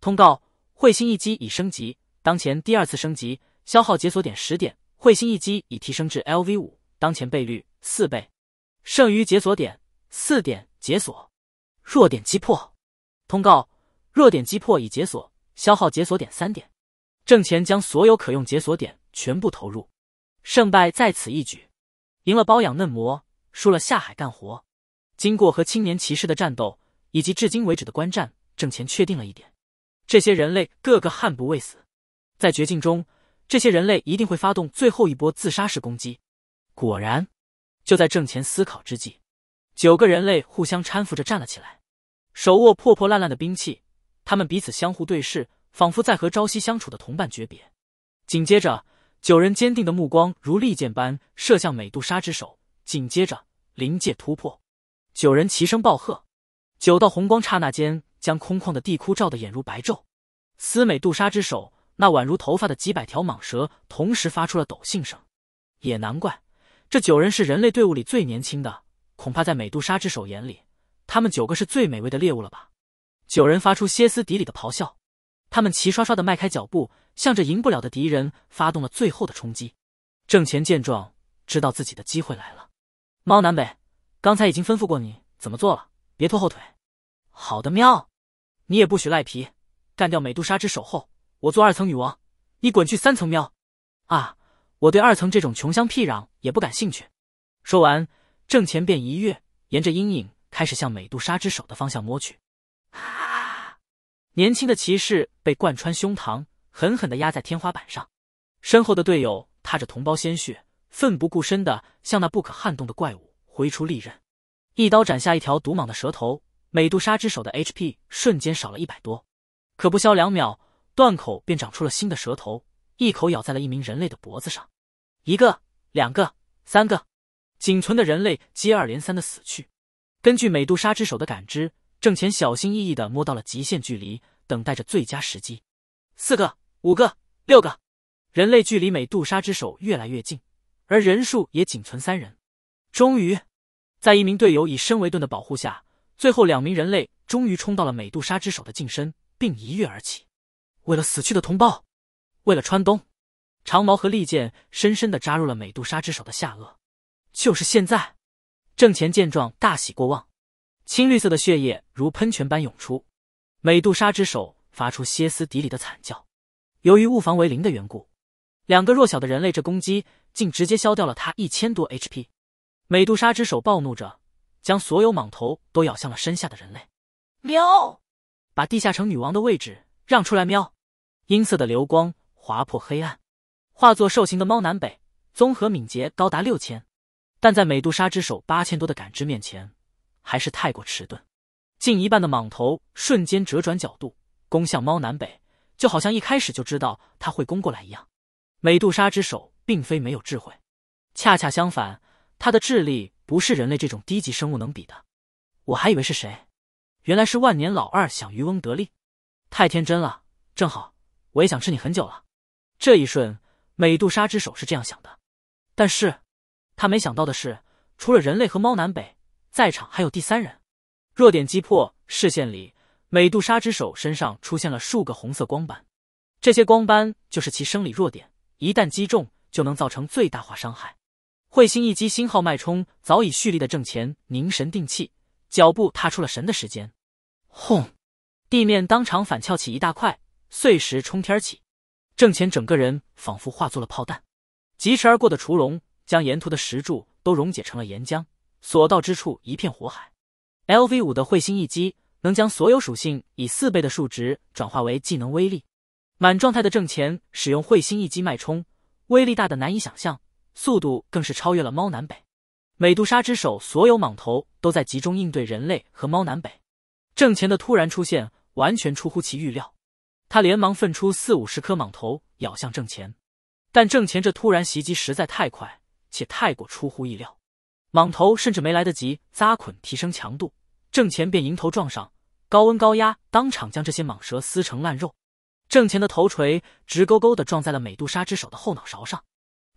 通告：彗星一击已升级，当前第二次升级，消耗解锁点十点。彗星一击已提升至 LV 五，当前倍率四倍，剩余解锁点四点。解锁。弱点击破，通告：弱点击破已解锁，消耗解锁点三点。郑钱将所有可用解锁点全部投入，胜败在此一举。赢了包养嫩模，输了下海干活。经过和青年骑士的战斗以及至今为止的观战，郑钱确定了一点：这些人类个个悍不畏死，在绝境中，这些人类一定会发动最后一波自杀式攻击。果然，就在郑钱思考之际，九个人类互相搀扶着站了起来。手握破破烂烂的兵器，他们彼此相互对视，仿佛在和朝夕相处的同伴诀别。紧接着，九人坚定的目光如利剑般射向美杜莎之手。紧接着，灵界突破，九人齐声暴喝，九道红光刹那间将空旷的地窟照得眼如白昼。司美杜莎之手那宛如头发的几百条蟒蛇同时发出了抖性声。也难怪，这九人是人类队伍里最年轻的，恐怕在美杜莎之手眼里。他们九个是最美味的猎物了吧？九人发出歇斯底里的咆哮，他们齐刷刷的迈开脚步，向着赢不了的敌人发动了最后的冲击。郑钱见状，知道自己的机会来了。猫南北，刚才已经吩咐过你怎么做了，别拖后腿。好的喵，你也不许赖皮。干掉美杜莎之首后，我做二层女王，你滚去三层喵。啊，我对二层这种穷乡僻壤也不感兴趣。说完，郑钱便一跃，沿着阴影。开始向美杜莎之手的方向摸去，啊！年轻的骑士被贯穿胸膛，狠狠的压在天花板上。身后的队友踏着同胞鲜血，奋不顾身的向那不可撼动的怪物挥出利刃，一刀斩下一条毒蟒的蛇头。美杜莎之手的 HP 瞬间少了一百多，可不消两秒，断口便长出了新的蛇头，一口咬在了一名人类的脖子上。一个，两个，三个，仅存的人类接二连三的死去。根据美杜莎之手的感知，郑乾小心翼翼的摸到了极限距离，等待着最佳时机。四个、五个、六个，人类距离美杜莎之手越来越近，而人数也仅存三人。终于，在一名队友以身为盾的保护下，最后两名人类终于冲到了美杜莎之手的近身，并一跃而起。为了死去的同胞，为了川东，长矛和利剑深深的扎入了美杜莎之手的下颚。就是现在！郑乾见状大喜过望，青绿色的血液如喷泉般涌出，美杜莎之手发出歇斯底里的惨叫。由于物防为零的缘故，两个弱小的人类这攻击竟直接消掉了他一千多 HP。美杜莎之手暴怒着，将所有蟒头都咬向了身下的人类。喵，把地下城女王的位置让出来！喵，音色的流光划破黑暗，化作兽形的猫南北，综合敏捷高达六千。但在美杜莎之手八千多的感知面前，还是太过迟钝。近一半的蟒头瞬间折转角度，攻向猫南北，就好像一开始就知道他会攻过来一样。美杜莎之手并非没有智慧，恰恰相反，它的智力不是人类这种低级生物能比的。我还以为是谁，原来是万年老二想渔翁得利，太天真了。正好我也想吃你很久了。这一瞬，美杜莎之手是这样想的，但是。他没想到的是，除了人类和猫南北，在场还有第三人。弱点击破，视线里美杜莎之手身上出现了数个红色光斑，这些光斑就是其生理弱点，一旦击中，就能造成最大化伤害。彗星一击星号脉冲早已蓄力的郑前凝神定气，脚步踏出了神的时间，轰！地面当场反翘起一大块，碎石冲天起。郑前整个人仿佛化作了炮弹，疾驰而过的雏龙。将沿途的石柱都溶解成了岩浆，所到之处一片火海。L V 五的彗星一击能将所有属性以四倍的数值转化为技能威力。满状态的郑钱使用彗星一击脉冲，威力大的难以想象，速度更是超越了猫南北。美杜莎之手所有蟒头都在集中应对人类和猫南北。郑钱的突然出现完全出乎其预料，他连忙奋出四五十颗蟒头咬向郑钱，但郑钱这突然袭击实在太快。且太过出乎意料，蟒头甚至没来得及扎捆提升强度，郑钱便迎头撞上高温高压，当场将这些蟒蛇撕成烂肉。郑钱的头锤直勾勾地撞在了美杜莎之手的后脑勺上，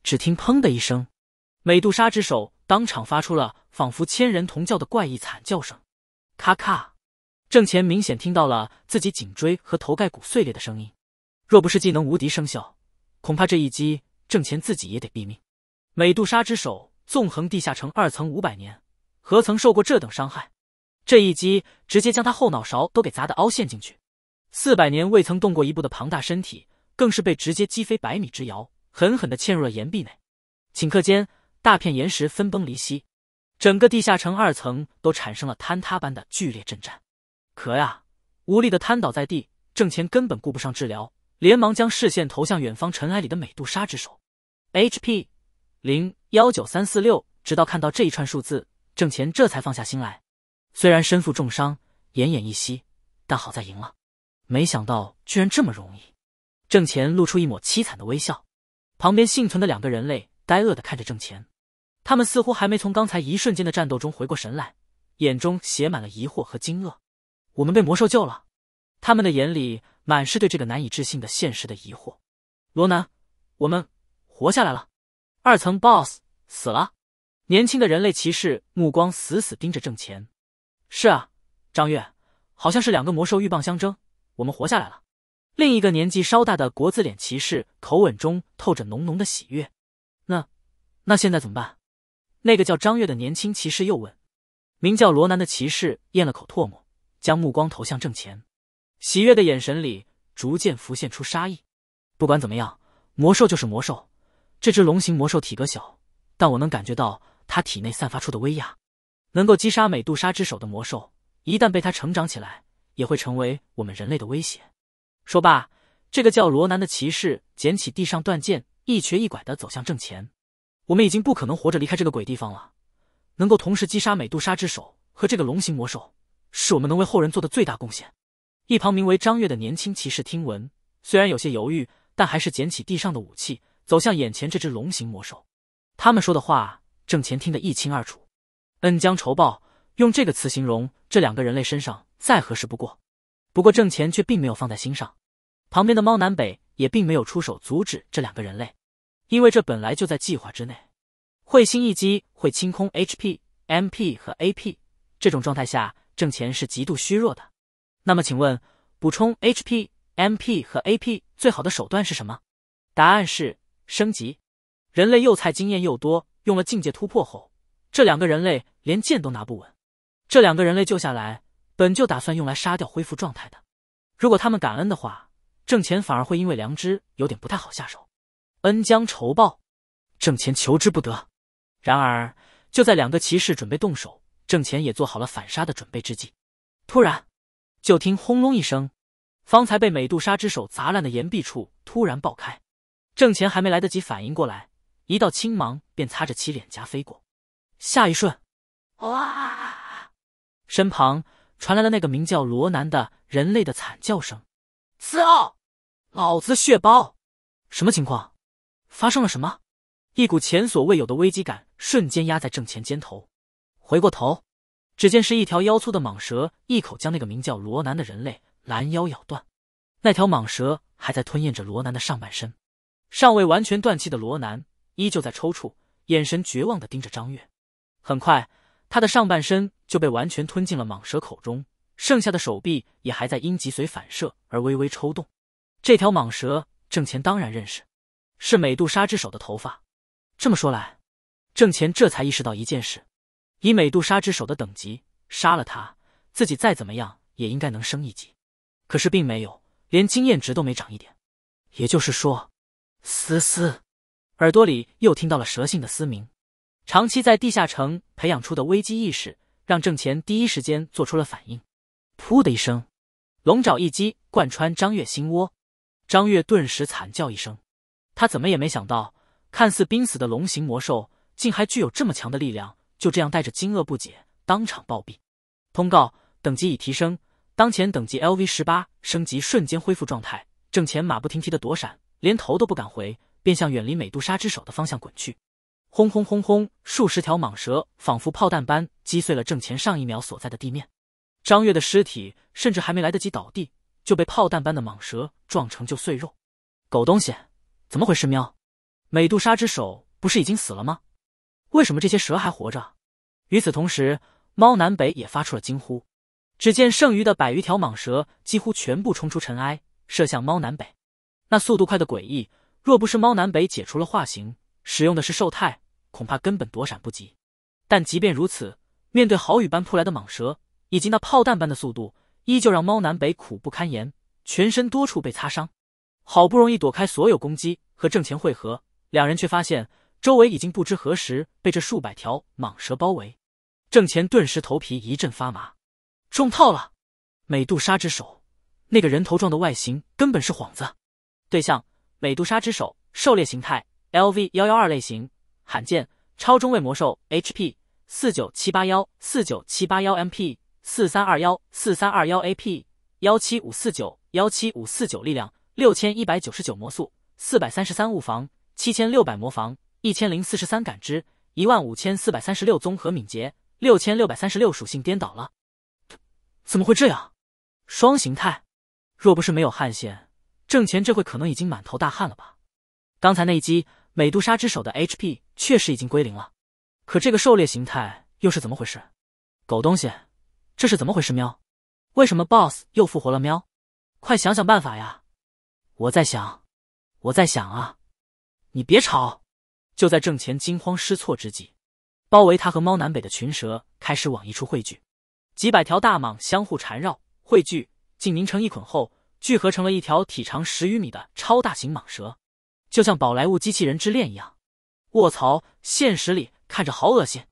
只听“砰”的一声，美杜莎之手当场发出了仿佛千人同叫的怪异惨叫声。咔咔，郑钱明显听到了自己颈椎和头盖骨碎裂的声音。若不是技能无敌生效，恐怕这一击郑钱自己也得毙命。美杜莎之手纵横地下城二层五百年，何曾受过这等伤害？这一击直接将他后脑勺都给砸得凹陷进去。四百年未曾动过一步的庞大身体，更是被直接击飞百米之遥，狠狠地嵌入了岩壁内。顷刻间，大片岩石分崩离析，整个地下城二层都产生了坍塌般的剧烈震颤。可呀，无力地瘫倒在地，郑钱根本顾不上治疗，连忙将视线投向远方尘埃里的美杜莎之手。H P。零幺九三四六，直到看到这一串数字，郑钱这才放下心来。虽然身负重伤，奄奄一息，但好在赢了。没想到居然这么容易，郑钱露出一抹凄惨的微笑。旁边幸存的两个人类呆愕的看着郑钱，他们似乎还没从刚才一瞬间的战斗中回过神来，眼中写满了疑惑和惊愕。我们被魔兽救了，他们的眼里满是对这个难以置信的现实的疑惑。罗南，我们活下来了。二层 BOSS 死了，年轻的人类骑士目光死死盯着郑前。是啊，张月，好像是两个魔兽鹬蚌相争，我们活下来了。另一个年纪稍大的国字脸骑士口吻中透着浓浓的喜悦。那，那现在怎么办？那个叫张月的年轻骑士又问。名叫罗南的骑士咽了口唾沫，将目光投向郑前，喜悦的眼神里逐渐浮现出杀意。不管怎么样，魔兽就是魔兽。这只龙形魔兽体格小，但我能感觉到它体内散发出的威压。能够击杀美杜莎之手的魔兽，一旦被它成长起来，也会成为我们人类的威胁。说罢，这个叫罗南的骑士捡起地上断剑，一瘸一拐的走向正前。我们已经不可能活着离开这个鬼地方了。能够同时击杀美杜莎之手和这个龙形魔兽，是我们能为后人做的最大贡献。一旁名为张月的年轻骑士听闻，虽然有些犹豫，但还是捡起地上的武器。走向眼前这只龙形魔兽，他们说的话，郑钱听得一清二楚。恩将仇报，用这个词形容这两个人类身上再合适不过。不过郑钱却并没有放在心上，旁边的猫南北也并没有出手阻止这两个人类，因为这本来就在计划之内。彗星一击会清空 HP、MP 和 AP，这种状态下，郑钱是极度虚弱的。那么请问，补充 HP、MP 和 AP 最好的手段是什么？答案是。升级，人类又菜，经验又多，用了境界突破后，这两个人类连剑都拿不稳。这两个人类救下来，本就打算用来杀掉、恢复状态的。如果他们感恩的话，挣钱反而会因为良知有点不太好下手。恩将仇报，挣钱求之不得。然而，就在两个骑士准备动手，挣钱也做好了反杀的准备之际，突然，就听轰隆一声，方才被美杜莎之手砸烂的岩壁处突然爆开。郑钱还没来得及反应过来，一道青芒便擦着其脸颊飞过。下一瞬，哇！身旁传来了那个名叫罗南的人类的惨叫声。奥，老子血包！什么情况？发生了什么？一股前所未有的危机感瞬间压在郑钱肩头。回过头，只见是一条腰粗的蟒蛇，一口将那个名叫罗南的人类拦腰咬断。那条蟒蛇还在吞咽着罗南的上半身。尚未完全断气的罗南依旧在抽搐，眼神绝望的盯着张月。很快，他的上半身就被完全吞进了蟒蛇口中，剩下的手臂也还在因脊髓反射而微微抽动。这条蟒蛇郑钱当然认识，是美杜莎之首的头发。这么说来，郑钱这才意识到一件事：以美杜莎之首的等级杀了他，自己再怎么样也应该能升一级，可是并没有，连经验值都没涨一点。也就是说。嘶嘶，耳朵里又听到了蛇性的嘶鸣。长期在地下城培养出的危机意识，让郑钱第一时间做出了反应。噗的一声，龙爪一击贯穿张月心窝，张月顿时惨叫一声。他怎么也没想到，看似濒死的龙形魔兽，竟还具有这么强的力量，就这样带着惊愕不解，当场暴毙。通告：等级已提升，当前等级 L V 十八，升级瞬间恢复状态。郑钱马不停蹄的躲闪。连头都不敢回，便向远离美杜莎之手的方向滚去。轰轰轰轰！数十条蟒蛇仿佛炮弹般击碎了正前上一秒所在的地面。张月的尸体甚至还没来得及倒地，就被炮弹般的蟒蛇撞成旧碎肉。狗东西，怎么回事？喵！美杜莎之手不是已经死了吗？为什么这些蛇还活着？与此同时，猫南北也发出了惊呼。只见剩余的百余条蟒蛇几乎全部冲出尘埃，射向猫南北。那速度快的诡异，若不是猫南北解除了化形，使用的是兽态，恐怕根本躲闪不及。但即便如此，面对豪雨般扑来的蟒蛇，以及那炮弹般的速度，依旧让猫南北苦不堪言，全身多处被擦伤。好不容易躲开所有攻击，和郑钱汇合，两人却发现周围已经不知何时被这数百条蟒蛇包围。郑钱顿时头皮一阵发麻，中套了！美杜莎之手，那个人头状的外形根本是幌子。对象：美杜莎之手，狩猎形态，LV 幺幺二类型，罕见，超中位魔兽。HP 四九七八幺，四九七八幺，MP 四三二幺，四三二幺，AP 幺七五四九，幺七五四九。力量六千一百九十九，魔速四百三十三，物防七千六百，魔防一千零四十三，感知一万五千四百三十六，综合敏捷六千六百三十六。属性颠倒了，怎么会这样？双形态，若不是没有汗腺。郑钱这会可能已经满头大汗了吧？刚才那一击，美杜莎之手的 HP 确实已经归零了，可这个狩猎形态又是怎么回事？狗东西，这是怎么回事喵？为什么 BOSS 又复活了喵？快想想办法呀！我在想，我在想啊！你别吵！就在郑钱惊慌失措之际，包围他和猫南北的群蛇开始往一处汇聚，几百条大蟒相互缠绕汇聚，竟凝成一捆后。聚合成了一条体长十余米的超大型蟒蛇，就像宝莱坞机器人之恋一样。卧槽，现实里看着好恶心！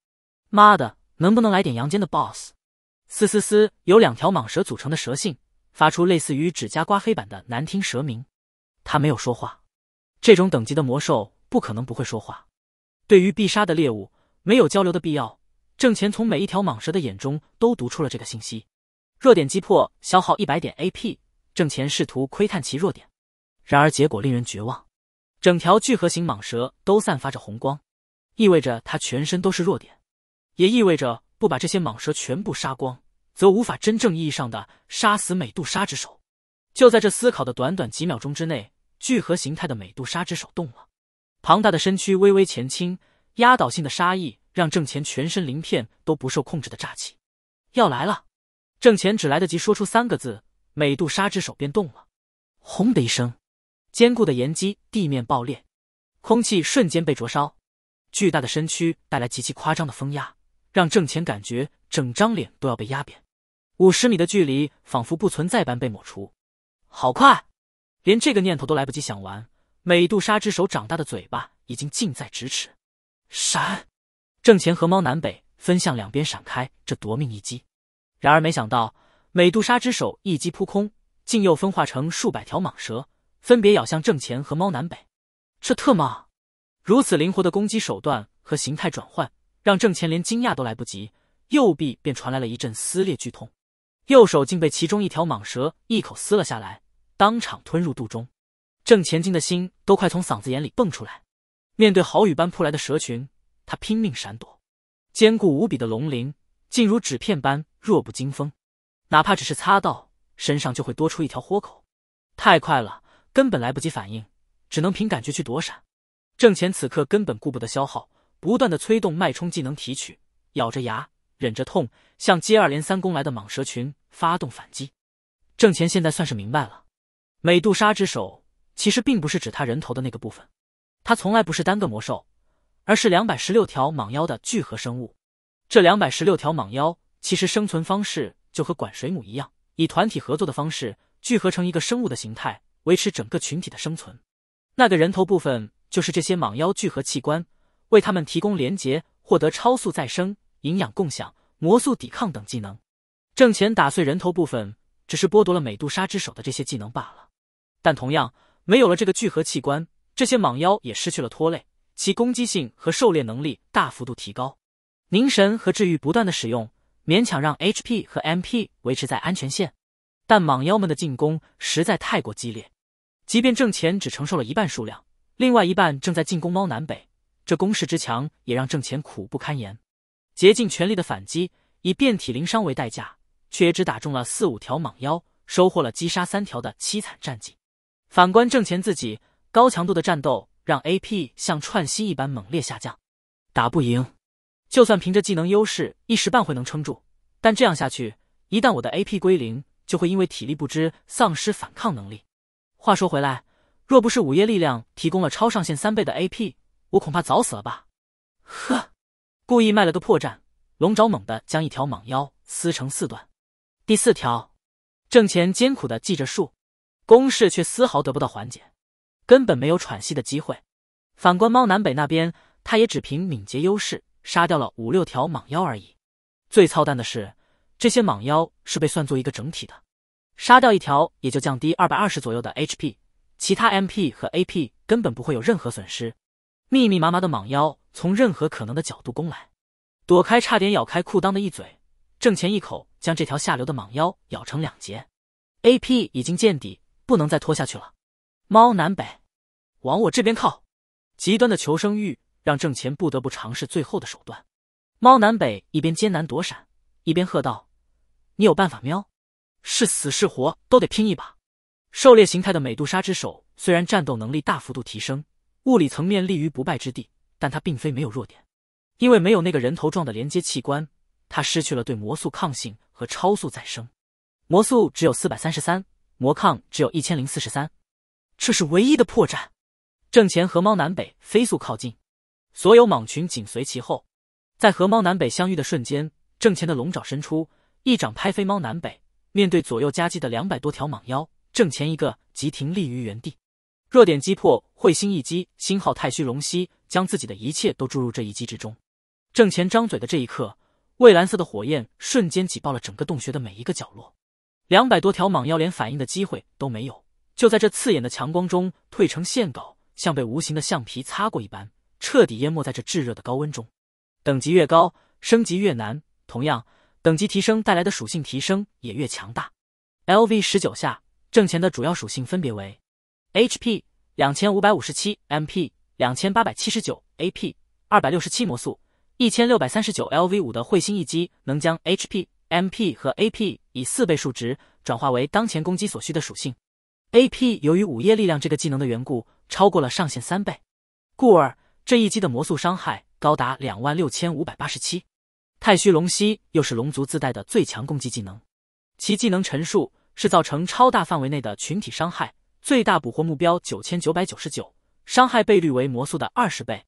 妈的，能不能来点阳间的 boss？嘶嘶嘶，由两条蟒蛇组成的蛇信发出类似于指甲刮黑板的难听蛇鸣。他没有说话，这种等级的魔兽不可能不会说话。对于必杀的猎物，没有交流的必要。郑乾从每一条蟒蛇的眼中都读出了这个信息。弱点击破，消耗一百点 A P。郑乾试图窥探其弱点，然而结果令人绝望。整条聚合型蟒蛇都散发着红光，意味着它全身都是弱点，也意味着不把这些蟒蛇全部杀光，则无法真正意义上的杀死美杜莎之手。就在这思考的短短几秒钟之内，聚合形态的美杜莎之手动了，庞大的身躯微微前倾，压倒性的杀意让郑乾全身鳞片都不受控制的炸起。要来了！郑乾只来得及说出三个字。美杜莎之手便动了，轰的一声，坚固的岩基地面爆裂，空气瞬间被灼烧，巨大的身躯带来极其夸张的风压，让郑乾感觉整张脸都要被压扁。五十米的距离仿佛不存在般被抹除，好快！连这个念头都来不及想完，美杜莎之手长大的嘴巴已经近在咫尺。闪！郑乾和猫南北分向两边闪开这夺命一击，然而没想到。美杜莎之手一击扑空，竟又分化成数百条蟒蛇，分别咬向郑前和猫南北。这特么如此灵活的攻击手段和形态转换，让郑乾连惊讶都来不及，右臂便传来了一阵撕裂剧痛，右手竟被其中一条蟒蛇一口撕了下来，当场吞入肚中。郑乾惊的心都快从嗓子眼里蹦出来，面对豪雨般扑来的蛇群，他拼命闪躲，坚固无比的龙鳞竟如纸片般弱不禁风。哪怕只是擦到身上，就会多出一条豁口。太快了，根本来不及反应，只能凭感觉去躲闪。郑钱此刻根本顾不得消耗，不断的催动脉冲技能提取，咬着牙忍着痛，向接二连三攻来的蟒蛇群发动反击。郑钱现在算是明白了，美杜莎之手其实并不是指他人头的那个部分，它从来不是单个魔兽，而是两百十六条蟒妖的聚合生物。这两百十六条蟒妖其实生存方式。就和管水母一样，以团体合作的方式聚合成一个生物的形态，维持整个群体的生存。那个人头部分就是这些蟒妖聚合器官，为他们提供联结、获得超速再生、营养共享、魔速抵抗等技能。挣钱打碎人头部分，只是剥夺了美杜莎之手的这些技能罢了。但同样，没有了这个聚合器官，这些蟒妖也失去了拖累，其攻击性和狩猎能力大幅度提高。凝神和治愈不断的使用。勉强让 HP 和 MP 维持在安全线，但蟒妖们的进攻实在太过激烈。即便郑钱只承受了一半数量，另外一半正在进攻猫南北，这攻势之强也让郑钱苦不堪言。竭尽全力的反击，以遍体鳞伤为代价，却也只打中了四五条蟒妖，收获了击杀三条的凄惨战绩。反观郑钱自己，高强度的战斗让 AP 像串息一般猛烈下降，打不赢。就算凭着技能优势，一时半会能撑住，但这样下去，一旦我的 AP 归零，就会因为体力不支丧失反抗能力。话说回来，若不是午夜力量提供了超上限三倍的 AP，我恐怕早死了吧。呵，故意卖了个破绽，龙爪猛地将一条蟒腰撕成四段。第四条，挣钱艰苦的记着数，攻势却丝毫得不到缓解，根本没有喘息的机会。反观猫南北那边，他也只凭敏捷优势。杀掉了五六条蟒妖而已，最操蛋的是，这些蟒妖是被算作一个整体的，杀掉一条也就降低二百二十左右的 HP，其他 MP 和 AP 根本不会有任何损失。密密麻麻的蟒妖从任何可能的角度攻来，躲开差点咬开裤裆的一嘴，正前一口将这条下流的蟒妖咬成两截。AP 已经见底，不能再拖下去了。猫南北，往我这边靠，极端的求生欲。让郑钱不得不尝试最后的手段。猫南北一边艰难躲闪，一边喝道：“你有办法喵？是死是活都得拼一把！”狩猎形态的美杜莎之手虽然战斗能力大幅度提升，物理层面立于不败之地，但它并非没有弱点。因为没有那个人头状的连接器官，它失去了对魔素抗性和超速再生。魔速只有四百三十三，魔抗只有一千零四十三，这是唯一的破绽。郑钱和猫南北飞速靠近。所有蟒群紧随其后，在和猫南北相遇的瞬间，正前的龙爪伸出，一掌拍飞猫南北。面对左右夹击的两百多条蟒妖，正前一个急停，立于原地。弱点击破彗星一击，星号太虚龙息，将自己的一切都注入这一击之中。正前张嘴的这一刻，蔚蓝色的火焰瞬间挤爆了整个洞穴的每一个角落。两百多条蟒妖连反应的机会都没有，就在这刺眼的强光中退成线稿，像被无形的橡皮擦过一般。彻底淹没在这炙热的高温中。等级越高，升级越难。同样，等级提升带来的属性提升也越强大。LV 十九下，挣钱的主要属性分别为：HP 两千五百五十七，MP 两千八百七十九，AP 二百六十七，魔素一千六百三十九。LV 五的彗星一击能将 HP、MP 和 AP 以四倍数值转化为当前攻击所需的属性。AP 由于午夜力量这个技能的缘故，超过了上限三倍，故而。这一击的魔速伤害高达两万六千五百八十七，太虚龙息又是龙族自带的最强攻击技能，其技能陈述是造成超大范围内的群体伤害，最大捕获目标九千九百九十九，伤害倍率为魔速的二十倍，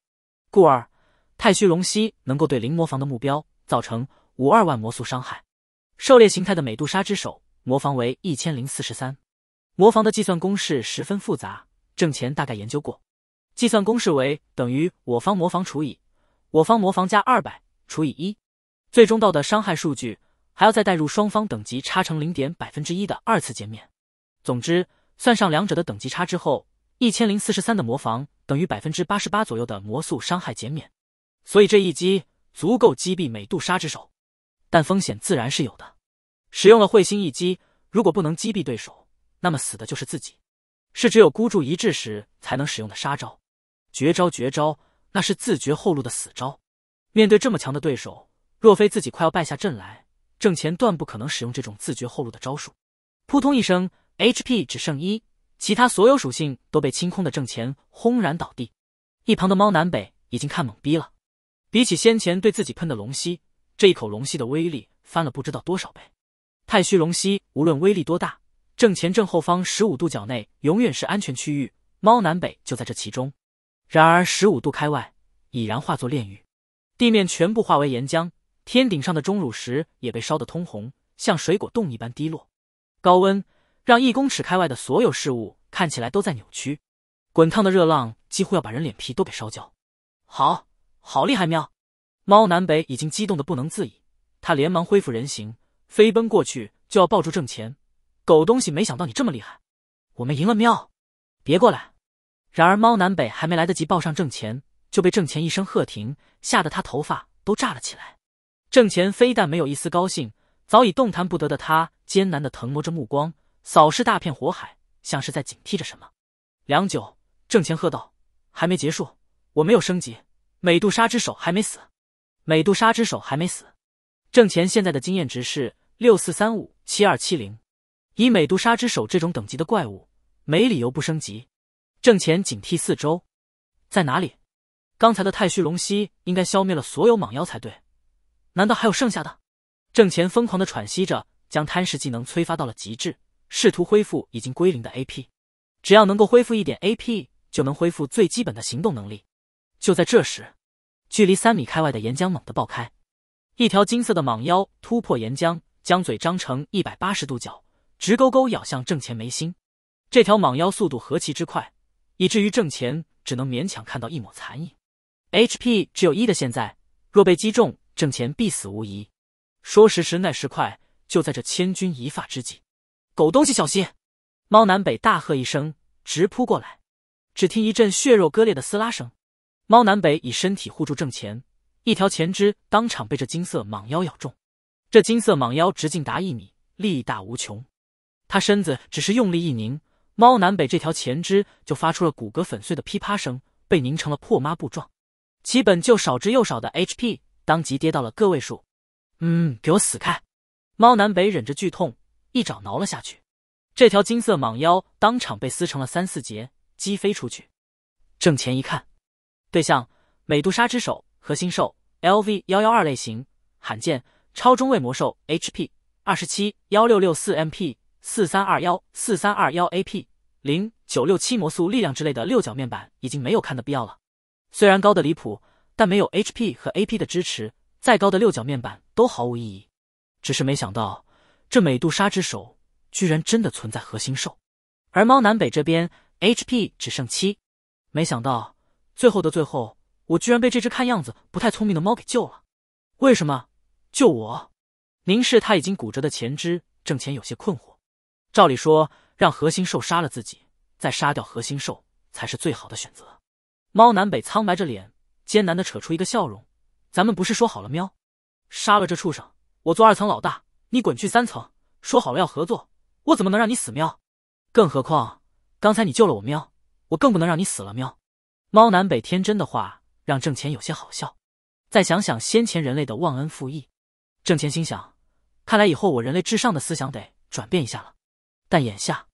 故而太虚龙息能够对零魔防的目标造成五二万魔速伤害。狩猎形态的美杜莎之手魔防为一千零四十三，魔防的计算公式十分复杂，正钱大概研究过。计算公式为等于我方魔防除以我方魔防加二百除以一，最终到的伤害数据还要再带入双方等级差乘零点百分之一的二次减免。总之，算上两者的等级差之后，一千零四十三的魔防等于百分之八十八左右的魔速伤害减免。所以这一击足够击毙美杜莎之手，但风险自然是有的。使用了彗星一击，如果不能击毙对手，那么死的就是自己。是只有孤注一掷时才能使用的杀招。绝招绝招，那是自绝后路的死招。面对这么强的对手，若非自己快要败下阵来，郑钱断不可能使用这种自绝后路的招数。扑通一声，HP 只剩一，其他所有属性都被清空的郑钱轰然倒地。一旁的猫南北已经看懵逼了。比起先前对自己喷的龙息，这一口龙息的威力翻了不知道多少倍。太虚龙息无论威力多大，郑前正后方十五度角内永远是安全区域。猫南北就在这其中。然而十五度开外已然化作炼狱，地面全部化为岩浆，天顶上的钟乳石也被烧得通红，像水果冻一般滴落。高温让一公尺开外的所有事物看起来都在扭曲，滚烫的热浪几乎要把人脸皮都给烧焦。好好厉害喵，猫南北已经激动得不能自已，他连忙恢复人形，飞奔过去就要抱住挣钱。狗东西，没想到你这么厉害，我们赢了喵，别过来。然而，猫南北还没来得及抱上郑钱，就被郑钱一声喝停，吓得他头发都炸了起来。郑钱非但没有一丝高兴，早已动弹不得的他艰难的腾挪着目光，扫视大片火海，像是在警惕着什么。良久，郑钱喝道：“还没结束，我没有升级，美杜莎之手还没死，美杜莎之手还没死。”郑钱现在的经验值是六四三五七二七零，以美杜莎之手这种等级的怪物，没理由不升级。郑前警惕四周，在哪里？刚才的太虚龙息应该消灭了所有蟒妖才对，难道还有剩下的？郑前疯狂的喘息着，将贪食技能催发到了极致，试图恢复已经归零的 AP。只要能够恢复一点 AP，就能恢复最基本的行动能力。就在这时，距离三米开外的岩浆猛地爆开，一条金色的蟒妖突破岩浆，将嘴张成一百八十度角，直勾勾咬向郑前眉心。这条蟒妖速度何其之快！以至于郑钱只能勉强看到一抹残影，HP 只有一的现在，若被击中，郑钱必死无疑。说时迟，那时快，就在这千钧一发之际，狗东西小心！猫南北大喝一声，直扑过来。只听一阵血肉割裂的撕拉声，猫南北以身体护住郑钱，一条前肢当场被这金色蟒妖咬中。这金色蟒妖直径达一米，力大无穷，他身子只是用力一拧。猫南北这条前肢就发出了骨骼粉碎的噼啪声，被拧成了破抹布状，其本就少之又少的 HP 当即跌到了个位数。嗯，给我死开！猫南北忍着剧痛，一爪挠了下去，这条金色蟒腰当场被撕成了三四节，击飞出去。正前一看，对象：美杜莎之手核心兽，LV 幺幺二类型，罕见超中位魔兽，HP 二十七幺六六四 MP。四三二幺四三二幺 A P 零九六七魔速力量之类的六角面板已经没有看的必要了，虽然高的离谱，但没有 H P 和 A P 的支持，再高的六角面板都毫无意义。只是没想到，这美杜莎之手居然真的存在核心兽。而猫南北这边 H P 只剩七，没想到最后的最后，我居然被这只看样子不太聪明的猫给救了。为什么救我？凝视它已经骨折的前肢，郑钱有些困惑。照理说，让核心兽杀了自己，再杀掉核心兽才是最好的选择。猫南北苍白着脸，艰难的扯出一个笑容：“咱们不是说好了？喵，杀了这畜生，我做二层老大，你滚去三层。说好了要合作，我怎么能让你死？喵！更何况刚才你救了我，喵，我更不能让你死了。喵！”猫南北天真的话让郑钱有些好笑。再想想先前人类的忘恩负义，郑钱心想：看来以后我人类至上的思想得转变一下了。但眼下，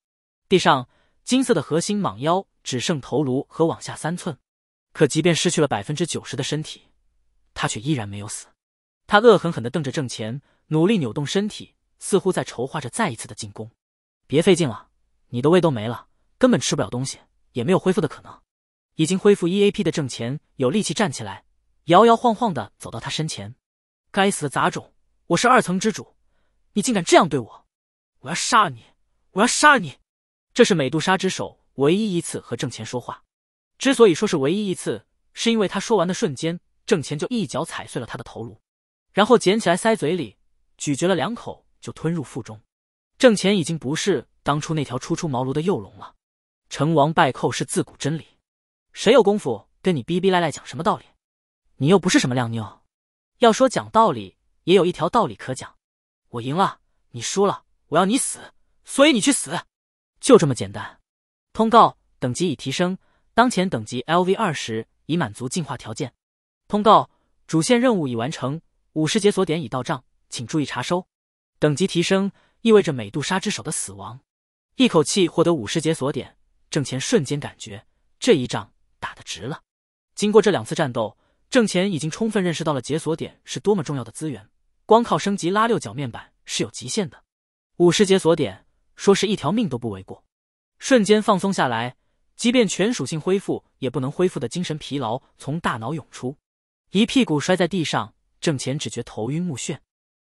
地上金色的核心蟒腰只剩头颅和往下三寸，可即便失去了百分之九十的身体，他却依然没有死。他恶狠狠地瞪着郑钱，努力扭动身体，似乎在筹划着再一次的进攻。别费劲了，你的胃都没了，根本吃不了东西，也没有恢复的可能。已经恢复 e A P 的郑钱有力气站起来，摇摇晃晃地走到他身前。该死的杂种，我是二层之主，你竟敢这样对我！我要杀了你！我要杀了你！这是美杜莎之手唯一一次和郑钱说话，之所以说是唯一一次，是因为他说完的瞬间，郑钱就一脚踩碎了他的头颅，然后捡起来塞嘴里，咀嚼了两口就吞入腹中。郑钱已经不是当初那条初出茅庐的幼龙了，成王败寇是自古真理，谁有功夫跟你逼逼赖赖讲什么道理？你又不是什么靓妞，要说讲道理，也有一条道理可讲，我赢了，你输了，我要你死。所以你去死，就这么简单。通告：等级已提升，当前等级 LV 二十，已满足进化条件。通告：主线任务已完成，五十解锁点已到账，请注意查收。等级提升意味着美杜莎之手的死亡。一口气获得五十解锁点，郑钱瞬间感觉这一仗打得值了。经过这两次战斗，郑钱已经充分认识到了解锁点是多么重要的资源。光靠升级拉六角面板是有极限的。五十解锁点。说是一条命都不为过，瞬间放松下来，即便全属性恢复也不能恢复的精神疲劳从大脑涌出，一屁股摔在地上。郑钱只觉头晕目眩，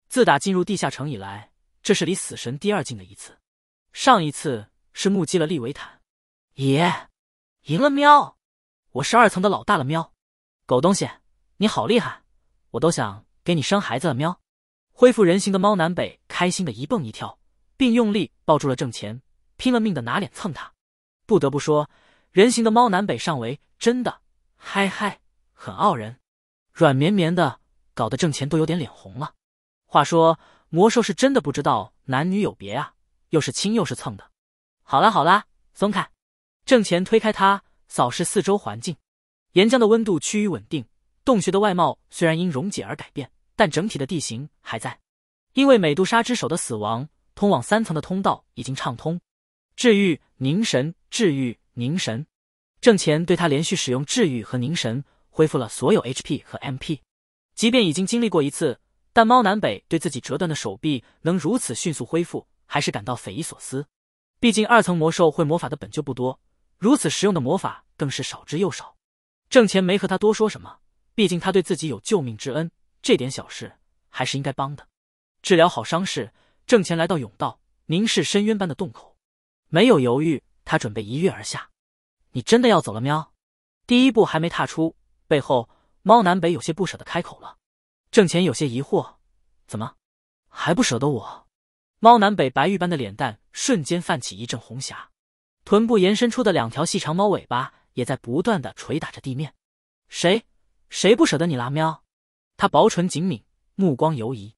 自打进入地下城以来，这是离死神第二近的一次，上一次是目击了利维坦。爷，赢了喵，我是二层的老大了喵，狗东西，你好厉害，我都想给你生孩子了喵。恢复人形的猫南北开心的一蹦一跳。并用力抱住了郑钱，拼了命的拿脸蹭他。不得不说，人形的猫南北上围真的嗨嗨，很傲人，软绵绵的，搞得郑钱都有点脸红了。话说魔兽是真的不知道男女有别啊，又是亲又是蹭的。好啦好啦，松开。郑钱推开他，扫视四周环境。岩浆的温度趋于稳定，洞穴的外貌虽然因溶解而改变，但整体的地形还在。因为美杜莎之手的死亡。通往三层的通道已经畅通，治愈、凝神、治愈、凝神。郑钱对他连续使用治愈和凝神，恢复了所有 HP 和 MP。即便已经经历过一次，但猫南北对自己折断的手臂能如此迅速恢复，还是感到匪夷所思。毕竟二层魔兽会魔法的本就不多，如此实用的魔法更是少之又少。郑钱没和他多说什么，毕竟他对自己有救命之恩，这点小事还是应该帮的。治疗好伤势。郑钱来到甬道，凝视深渊般的洞口，没有犹豫，他准备一跃而下。你真的要走了，喵？第一步还没踏出，背后猫南北有些不舍得开口了。郑钱有些疑惑，怎么还不舍得我？猫南北白玉般的脸蛋瞬间泛起一阵红霞，臀部延伸出的两条细长猫尾巴也在不断的捶打着地面。谁谁不舍得你啦，喵？他薄唇紧抿，目光游移。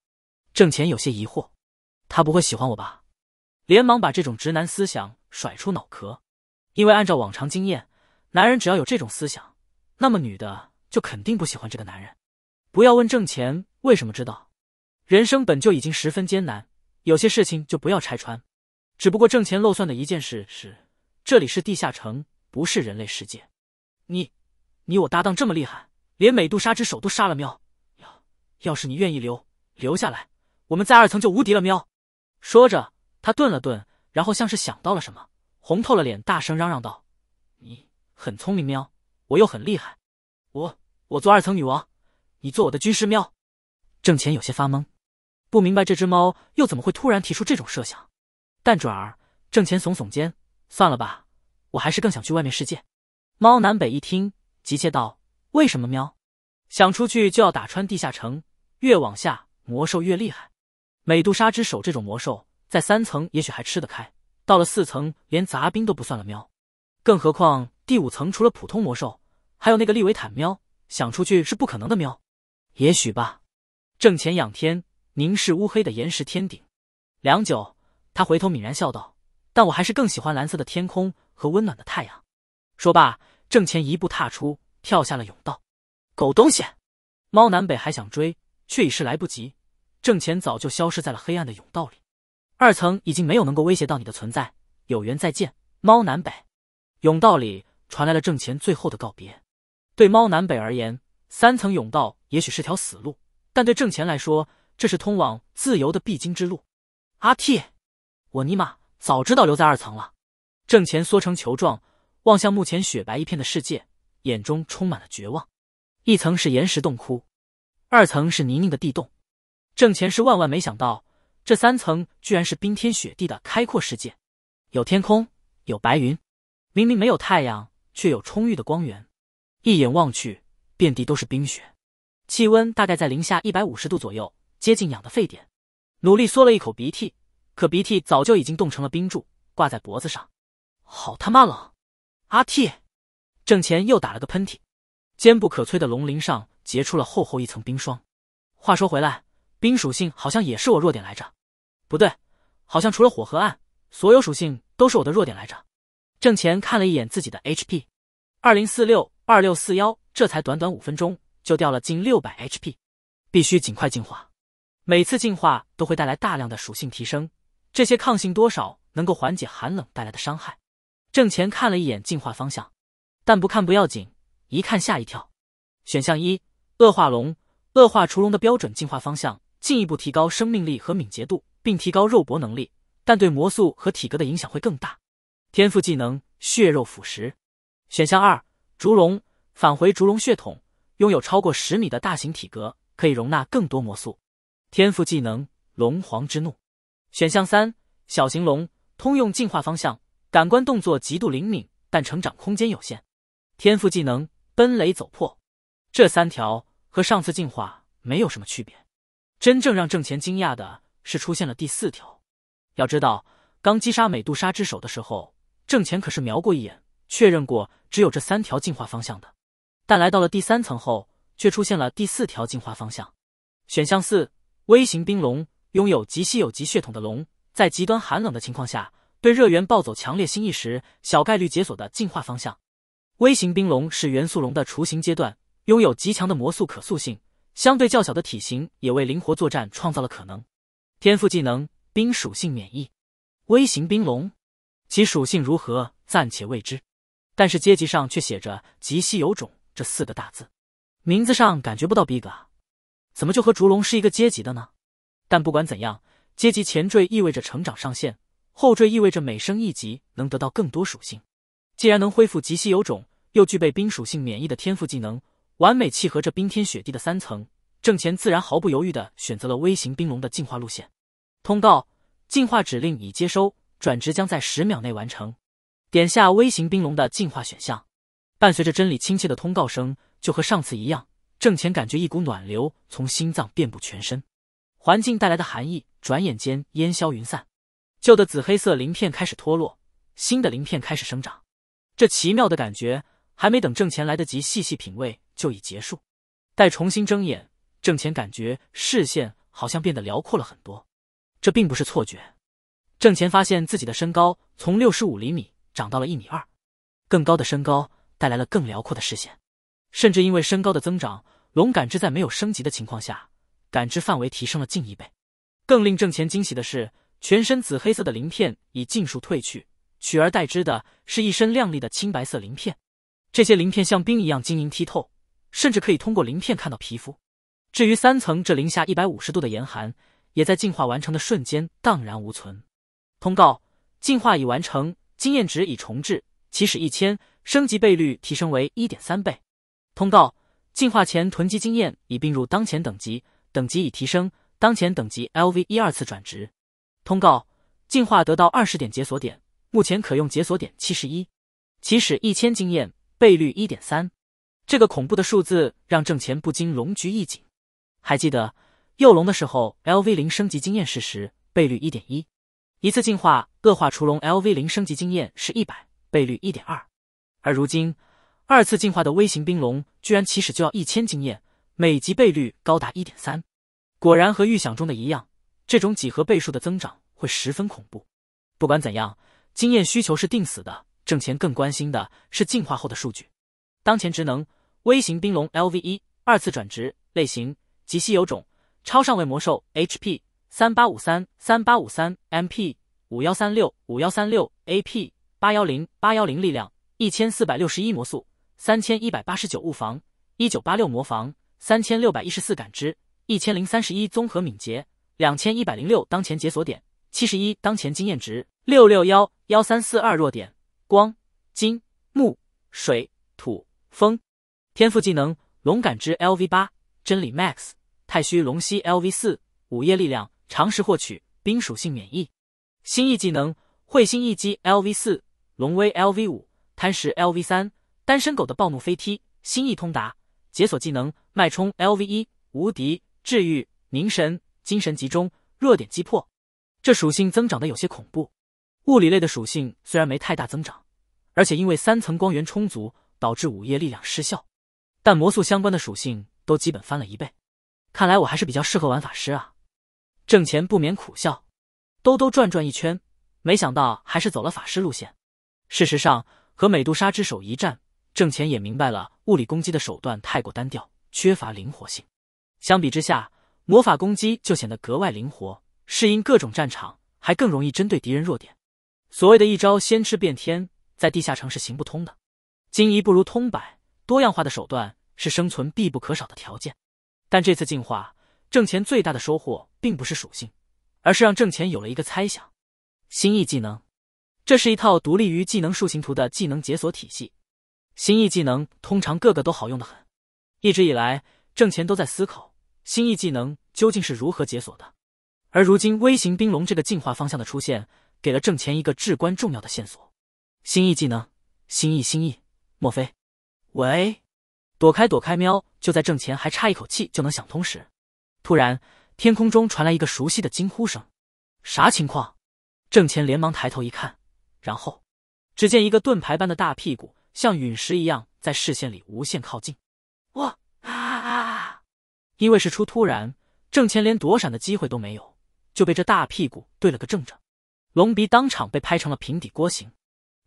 郑钱有些疑惑。他不会喜欢我吧？连忙把这种直男思想甩出脑壳，因为按照往常经验，男人只要有这种思想，那么女的就肯定不喜欢这个男人。不要问挣钱为什么知道，人生本就已经十分艰难，有些事情就不要拆穿。只不过挣钱漏算的一件事是，这里是地下城，不是人类世界。你、你我搭档这么厉害，连美杜莎之手都杀了喵。要要是你愿意留留下来，我们在二层就无敌了喵。说着，他顿了顿，然后像是想到了什么，红透了脸，大声嚷嚷道：“你很聪明喵，我又很厉害，我我做二层女王，你做我的军师喵。”郑钱有些发懵，不明白这只猫又怎么会突然提出这种设想。但转而，郑钱耸耸肩，算了吧，我还是更想去外面世界。猫南北一听，急切道：“为什么喵？想出去就要打穿地下城，越往下魔兽越厉害。”美杜莎之手这种魔兽，在三层也许还吃得开，到了四层，连杂兵都不算了喵。更何况第五层除了普通魔兽，还有那个利维坦喵，想出去是不可能的喵。也许吧。正前仰天凝视乌黑的岩石天顶，良久，他回头泯然笑道：“但我还是更喜欢蓝色的天空和温暖的太阳。”说罢，郑前一步踏出，跳下了甬道。狗东西！猫南北还想追，却已是来不及。郑钱早就消失在了黑暗的甬道里，二层已经没有能够威胁到你的存在。有缘再见，猫南北。甬道里传来了郑钱最后的告别。对猫南北而言，三层甬道也许是条死路，但对郑钱来说，这是通往自由的必经之路。阿嚏！我尼玛早知道留在二层了。郑钱缩成球状，望向目前雪白一片的世界，眼中充满了绝望。一层是岩石洞窟，二层是泥泞的地洞。郑前是万万没想到，这三层居然是冰天雪地的开阔世界，有天空，有白云，明明没有太阳，却有充裕的光源。一眼望去，遍地都是冰雪，气温大概在零下一百五十度左右，接近氧的沸点。努力缩了一口鼻涕，可鼻涕早就已经冻成了冰柱，挂在脖子上。好他妈冷！阿嚏！郑前又打了个喷嚏，坚不可摧的龙鳞上结出了厚厚一层冰霜。话说回来。冰属性好像也是我弱点来着，不对，好像除了火和暗，所有属性都是我的弱点来着。郑钱看了一眼自己的 H P，二零四六二六四幺，这才短短五分钟就掉了近六百 H P，必须尽快进化。每次进化都会带来大量的属性提升，这些抗性多少能够缓解寒冷带来的伤害。郑钱看了一眼进化方向，但不看不要紧，一看吓一跳。选项一：恶化龙，恶化雏龙的标准进化方向。进一步提高生命力和敏捷度，并提高肉搏能力，但对魔素和体格的影响会更大。天赋技能：血肉腐蚀。选项二：烛龙返回烛龙血统，拥有超过十米的大型体格，可以容纳更多魔素。天赋技能：龙皇之怒。选项三：小型龙，通用进化方向，感官动作极度灵敏，但成长空间有限。天赋技能：奔雷走破。这三条和上次进化没有什么区别。真正让郑钱惊讶的是，出现了第四条。要知道，刚击杀美杜莎之手的时候，郑钱可是瞄过一眼，确认过只有这三条进化方向的。但来到了第三层后，却出现了第四条进化方向。选项四：微型冰龙，拥有极稀有极血统的龙，在极端寒冷的情况下，对热源暴走强烈心意时，小概率解锁的进化方向。微型冰龙是元素龙的雏形阶段，拥有极强的魔素可塑性。相对较小的体型也为灵活作战创造了可能。天赋技能：冰属性免疫。微型冰龙，其属性如何暂且未知，但是阶级上却写着“极稀有种”这四个大字。名字上感觉不到逼格啊，怎么就和烛龙是一个阶级的呢？但不管怎样，阶级前缀意味着成长上限，后缀意味着每升一级能得到更多属性。既然能恢复极稀有种，又具备冰属性免疫的天赋技能。完美契合这冰天雪地的三层，郑钱自然毫不犹豫的选择了微型冰龙的进化路线。通告：进化指令已接收，转职将在十秒内完成。点下微型冰龙的进化选项，伴随着真理亲切的通告声，就和上次一样，郑钱感觉一股暖流从心脏遍布全身，环境带来的寒意转眼间烟消云散。旧的紫黑色鳞片开始脱落，新的鳞片开始生长。这奇妙的感觉。还没等郑钱来得及细细品味，就已结束。待重新睁眼，郑钱感觉视线好像变得辽阔了很多。这并不是错觉。郑钱发现自己的身高从六十五厘米长到了一米二，更高的身高带来了更辽阔的视线，甚至因为身高的增长，龙感知在没有升级的情况下，感知范围提升了近一倍。更令郑钱惊喜的是，全身紫黑色的鳞片已尽数褪去，取而代之的是一身亮丽的青白色鳞片。这些鳞片像冰一样晶莹剔透，甚至可以通过鳞片看到皮肤。至于三层，这零下一百五十度的严寒也在进化完成的瞬间荡然无存。通告：进化已完成，经验值已重置，起始一千，升级倍率提升为一点三倍。通告：进化前囤积经验已并入当前等级，等级已提升，当前等级 LV 一二次转职。通告：进化得到二十点解锁点，目前可用解锁点七十一，起始一千经验。倍率一点三，这个恐怖的数字让郑钱不禁龙局一紧。还记得幼龙的时候，L V 零升级经验是十倍率一点一，一次进化恶化雏龙 L V 零升级经验是一百倍率一点二，而如今二次进化的微型冰龙居然起始就要一千经验，每级倍率高达一点三。果然和预想中的一样，这种几何倍数的增长会十分恐怖。不管怎样，经验需求是定死的。挣钱更关心的是进化后的数据。当前职能：微型冰龙 L V 一，二次转职类型：极稀有种，超上位魔兽。H P 三八五三三八五三，M P 五幺三六五幺三六，A P 八幺零八幺零，力量一千四百六十一，魔速三千一百八十九，物防一九八六，魔防三千六百一十四，感知一千零三十一，综合敏捷两千一百零六，当前解锁点七十一，当前经验值六六幺幺三四二，弱点。光、金、木、水、土、风。天赋技能：龙感知 LV 八，真理 Max，太虚龙息 LV 四，午夜力量，常识获取，冰属性免疫。心意技能：彗星一击 LV 四，龙威 LV 五，贪食 LV 三。单身狗的暴怒飞踢，心意通达，解锁技能：脉冲 LV 一，无敌，治愈，凝神，精神集中，弱点击破。这属性增长的有些恐怖。物理类的属性虽然没太大增长，而且因为三层光源充足导致午夜力量失效，但魔素相关的属性都基本翻了一倍。看来我还是比较适合玩法师啊！挣钱不免苦笑，兜兜转转一圈，没想到还是走了法师路线。事实上，和美杜莎之手一战，挣钱也明白了物理攻击的手段太过单调，缺乏灵活性。相比之下，魔法攻击就显得格外灵活，适应各种战场，还更容易针对敌人弱点。所谓的一招先吃遍天，在地下城是行不通的。精一不如通百，多样化的手段是生存必不可少的条件。但这次进化，挣钱最大的收获并不是属性，而是让挣钱有了一个猜想：心意技能。这是一套独立于技能树形图的技能解锁体系。心意技能通常个个都好用的很。一直以来，挣钱都在思考心意技能究竟是如何解锁的。而如今，微型冰龙这个进化方向的出现。给了郑钱一个至关重要的线索，心意技能，心意心意，莫非？喂，躲开，躲开！喵！就在郑钱还差一口气就能想通时，突然天空中传来一个熟悉的惊呼声：“啥情况？”郑钱连忙抬头一看，然后只见一个盾牌般的大屁股像陨石一样在视线里无限靠近。哇啊啊！因为是出突然，郑钱连躲闪的机会都没有，就被这大屁股对了个正着。龙鼻当场被拍成了平底锅形，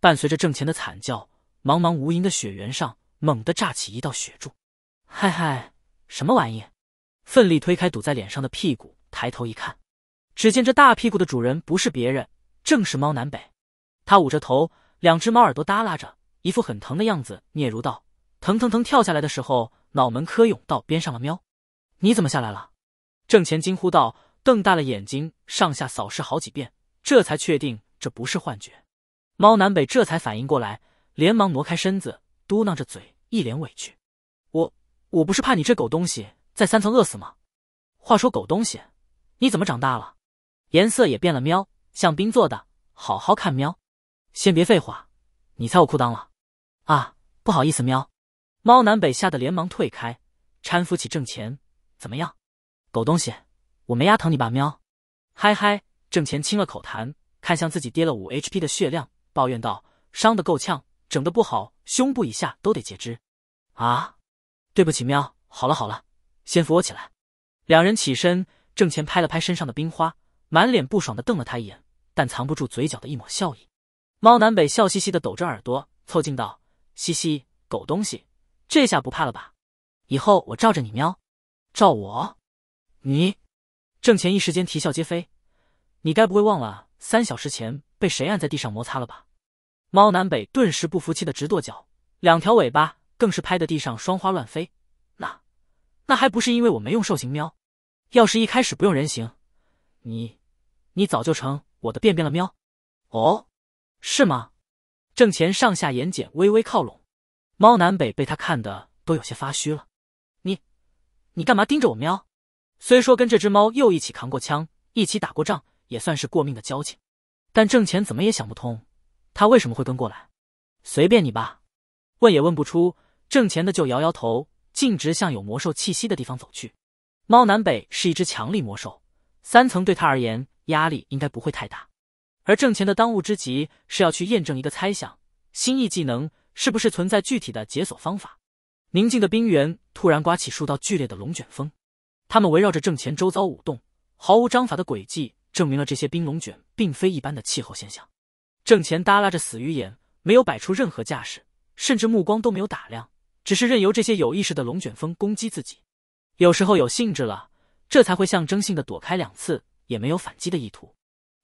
伴随着郑钱的惨叫，茫茫无垠的雪原上猛地炸起一道雪柱。嗨嗨，什么玩意？奋力推开堵在脸上的屁股，抬头一看，只见这大屁股的主人不是别人，正是猫南北。他捂着头，两只猫耳朵耷拉着，一副很疼的样子。嗫嚅道：“疼疼疼！”跳下来的时候，脑门磕涌到边上了。喵，你怎么下来了？郑钱惊呼道，瞪大了眼睛，上下扫视好几遍。这才确定这不是幻觉，猫南北这才反应过来，连忙挪开身子，嘟囔着嘴，一脸委屈：“我我不是怕你这狗东西在三层饿死吗？话说狗东西，你怎么长大了，颜色也变了，喵，像冰做的，好好看喵。先别废话，你踩我裤裆了，啊，不好意思喵。猫南北吓得连忙退开，搀扶起郑钱，怎么样，狗东西，我没压疼你吧喵？嗨嗨。”郑钱清了口痰，看向自己跌了五 HP 的血量，抱怨道：“伤得够呛，整得不好，胸部以下都得截肢。”啊！对不起，喵。好了好了，先扶我起来。两人起身，郑钱拍了拍身上的冰花，满脸不爽的瞪了他一眼，但藏不住嘴角的一抹笑意。猫南北笑嘻嘻的抖着耳朵，凑近道：“嘻嘻，狗东西，这下不怕了吧？以后我罩着你喵，罩我？你？”郑钱一时间啼笑皆非。你该不会忘了三小时前被谁按在地上摩擦了吧？猫南北顿时不服气的直跺脚，两条尾巴更是拍的地上霜花乱飞。那，那还不是因为我没用兽形喵？要是一开始不用人形，你，你早就成我的便便了喵！哦，是吗？正前上下眼睑微微靠拢，猫南北被他看的都有些发虚了。你，你干嘛盯着我喵？虽说跟这只猫又一起扛过枪，一起打过仗。也算是过命的交情，但郑钱怎么也想不通，他为什么会跟过来？随便你吧，问也问不出。郑钱的就摇摇头，径直向有魔兽气息的地方走去。猫南北是一只强力魔兽，三层对他而言压力应该不会太大。而郑钱的当务之急是要去验证一个猜想：心意技能是不是存在具体的解锁方法？宁静的冰原突然刮起数道剧烈的龙卷风，它们围绕着郑钱周遭舞动，毫无章法的轨迹。证明了这些冰龙卷并非一般的气候现象。郑乾耷拉着死鱼眼，没有摆出任何架势，甚至目光都没有打量，只是任由这些有意识的龙卷风攻击自己。有时候有兴致了，这才会象征性的躲开两次，也没有反击的意图。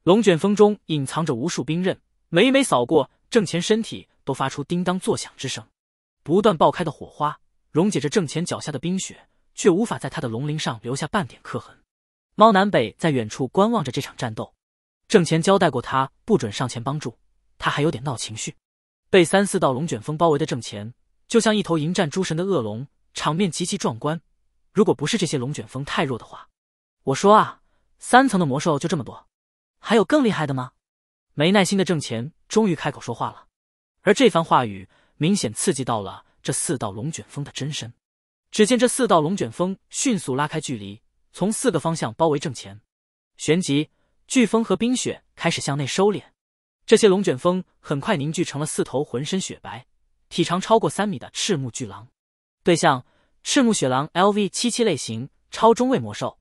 龙卷风中隐藏着无数冰刃，每每扫过郑乾身体，都发出叮当作响之声。不断爆开的火花溶解着郑乾脚下的冰雪，却无法在他的龙鳞上留下半点刻痕。猫南北在远处观望着这场战斗，郑钱交代过他不准上前帮助，他还有点闹情绪。被三四道龙卷风包围的郑钱，就像一头迎战诸神的恶龙，场面极其壮观。如果不是这些龙卷风太弱的话，我说啊，三层的魔兽就这么多，还有更厉害的吗？没耐心的郑钱终于开口说话了，而这番话语明显刺激到了这四道龙卷风的真身。只见这四道龙卷风迅速拉开距离。从四个方向包围正前，旋即飓风和冰雪开始向内收敛。这些龙卷风很快凝聚成了四头浑身雪白、体长超过三米的赤目巨狼。对象：赤目雪狼，LV 七七，类型超中位魔兽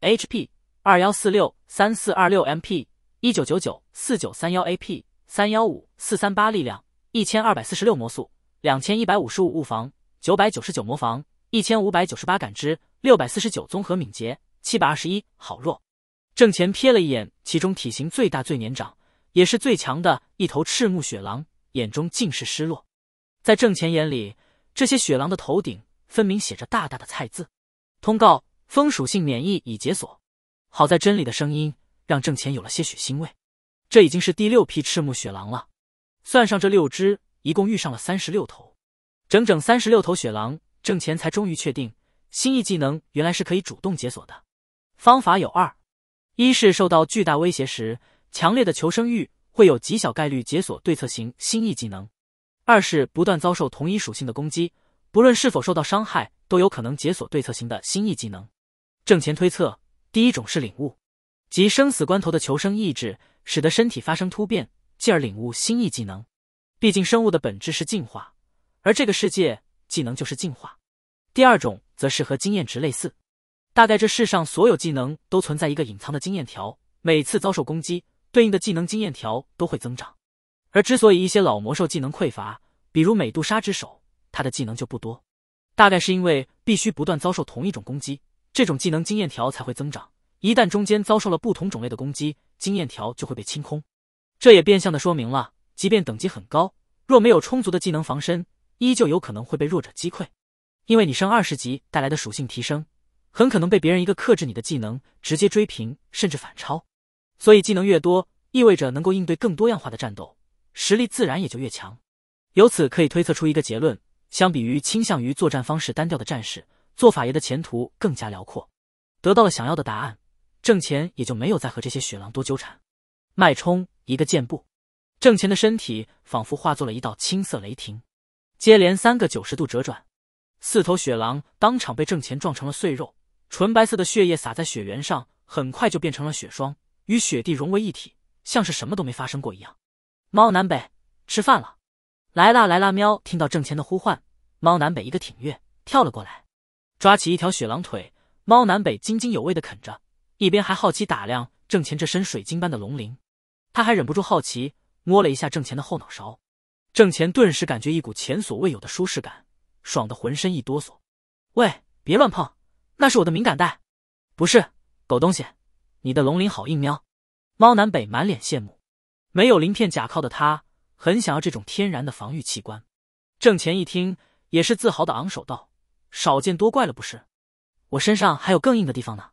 ，HP 二幺四六三四二六，MP 一九九九四九三幺，AP 三幺五四三八，力量一千二百四十六，魔速两千一百五十五，物防九百九十九，魔防一千五百九十八，感知。六百四十九综合敏捷七百二十一，好弱。郑乾瞥了一眼其中体型最大、最年长，也是最强的一头赤目雪狼，眼中尽是失落。在郑乾眼里，这些雪狼的头顶分明写着大大的“菜”字。通告：风属性免疫已解锁。好在真理的声音让郑乾有了些许欣慰。这已经是第六批赤目雪狼了，算上这六只，一共遇上了三十六头，整整三十六头雪狼，郑乾才终于确定。新意技能原来是可以主动解锁的，方法有二：一是受到巨大威胁时，强烈的求生欲会有极小概率解锁对策型新意技能；二是不断遭受同一属性的攻击，不论是否受到伤害，都有可能解锁对策型的新意技能。正前推测，第一种是领悟，即生死关头的求生意志使得身体发生突变，继而领悟新意技能。毕竟生物的本质是进化，而这个世界技能就是进化。第二种。则是和经验值类似，大概这世上所有技能都存在一个隐藏的经验条，每次遭受攻击，对应的技能经验条都会增长。而之所以一些老魔兽技能匮乏，比如美杜莎之手，它的技能就不多，大概是因为必须不断遭受同一种攻击，这种技能经验条才会增长。一旦中间遭受了不同种类的攻击，经验条就会被清空。这也变相的说明了，即便等级很高，若没有充足的技能防身，依旧有可能会被弱者击溃。因为你升二十级带来的属性提升，很可能被别人一个克制你的技能直接追平，甚至反超。所以技能越多，意味着能够应对更多样化的战斗，实力自然也就越强。由此可以推测出一个结论：相比于倾向于作战方式单调的战士，做法爷的前途更加辽阔。得到了想要的答案，郑钱也就没有再和这些雪狼多纠缠。脉冲一个箭步，郑钱的身体仿佛化作了一道青色雷霆，接连三个九十度折转。四头雪狼当场被郑钱撞成了碎肉，纯白色的血液洒在雪原上，很快就变成了雪霜，与雪地融为一体，像是什么都没发生过一样。猫南北吃饭了，来啦来啦喵！听到郑钱的呼唤，猫南北一个挺跃，跳了过来，抓起一条雪狼腿。猫南北津津有味的啃着，一边还好奇打量郑钱这身水晶般的龙鳞。他还忍不住好奇摸了一下郑钱的后脑勺，郑钱顿时感觉一股前所未有的舒适感。爽的浑身一哆嗦，喂，别乱碰，那是我的敏感带，不是狗东西，你的龙鳞好硬喵。猫南北满脸羡慕，没有鳞片甲壳的他很想要这种天然的防御器官。郑钱一听也是自豪的昂首道：“少见多怪了不是？我身上还有更硬的地方呢。”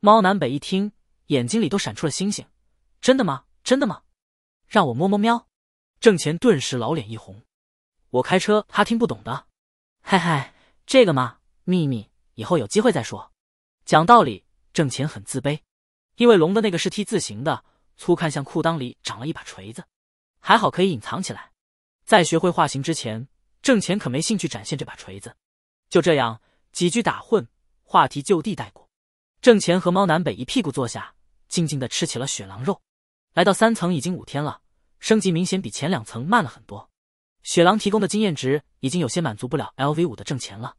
猫南北一听，眼睛里都闪出了星星，“真的吗？真的吗？让我摸摸喵。”郑钱顿时老脸一红，“我开车他听不懂的。”嘿嘿，这个嘛，秘密以后有机会再说。讲道理，挣钱很自卑，因为龙的那个是 T 字形的，粗看像裤裆里长了一把锤子，还好可以隐藏起来。在学会化形之前，挣钱可没兴趣展现这把锤子。就这样，几句打混，话题就地带过。挣钱和猫南北一屁股坐下，静静的吃起了雪狼肉。来到三层已经五天了，升级明显比前两层慢了很多。雪狼提供的经验值已经有些满足不了 L V 五的挣钱了，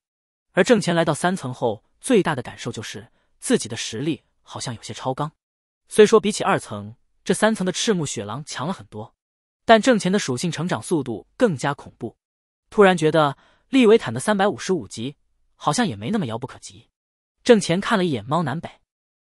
而挣钱来到三层后，最大的感受就是自己的实力好像有些超纲。虽说比起二层，这三层的赤木雪狼强了很多，但挣钱的属性成长速度更加恐怖。突然觉得利维坦的三百五十五级好像也没那么遥不可及。挣钱看了一眼猫南北，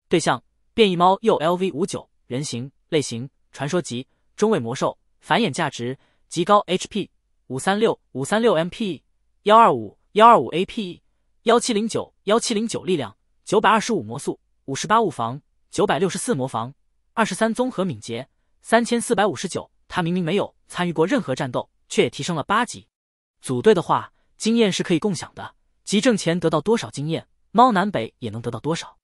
对象变异猫又 L V 五九人形类型传说级中位魔兽，繁衍价值极高 H P。五三六五三六 M P 幺二五幺二五 A P 幺七零九幺七零九力量九百二十五魔素五十八物防九百六十四魔防二十三综合敏捷三千四百五十九。他明明没有参与过任何战斗，却也提升了八级。组队的话，经验是可以共享的，即挣钱得到多少经验，猫南北也能得到多少。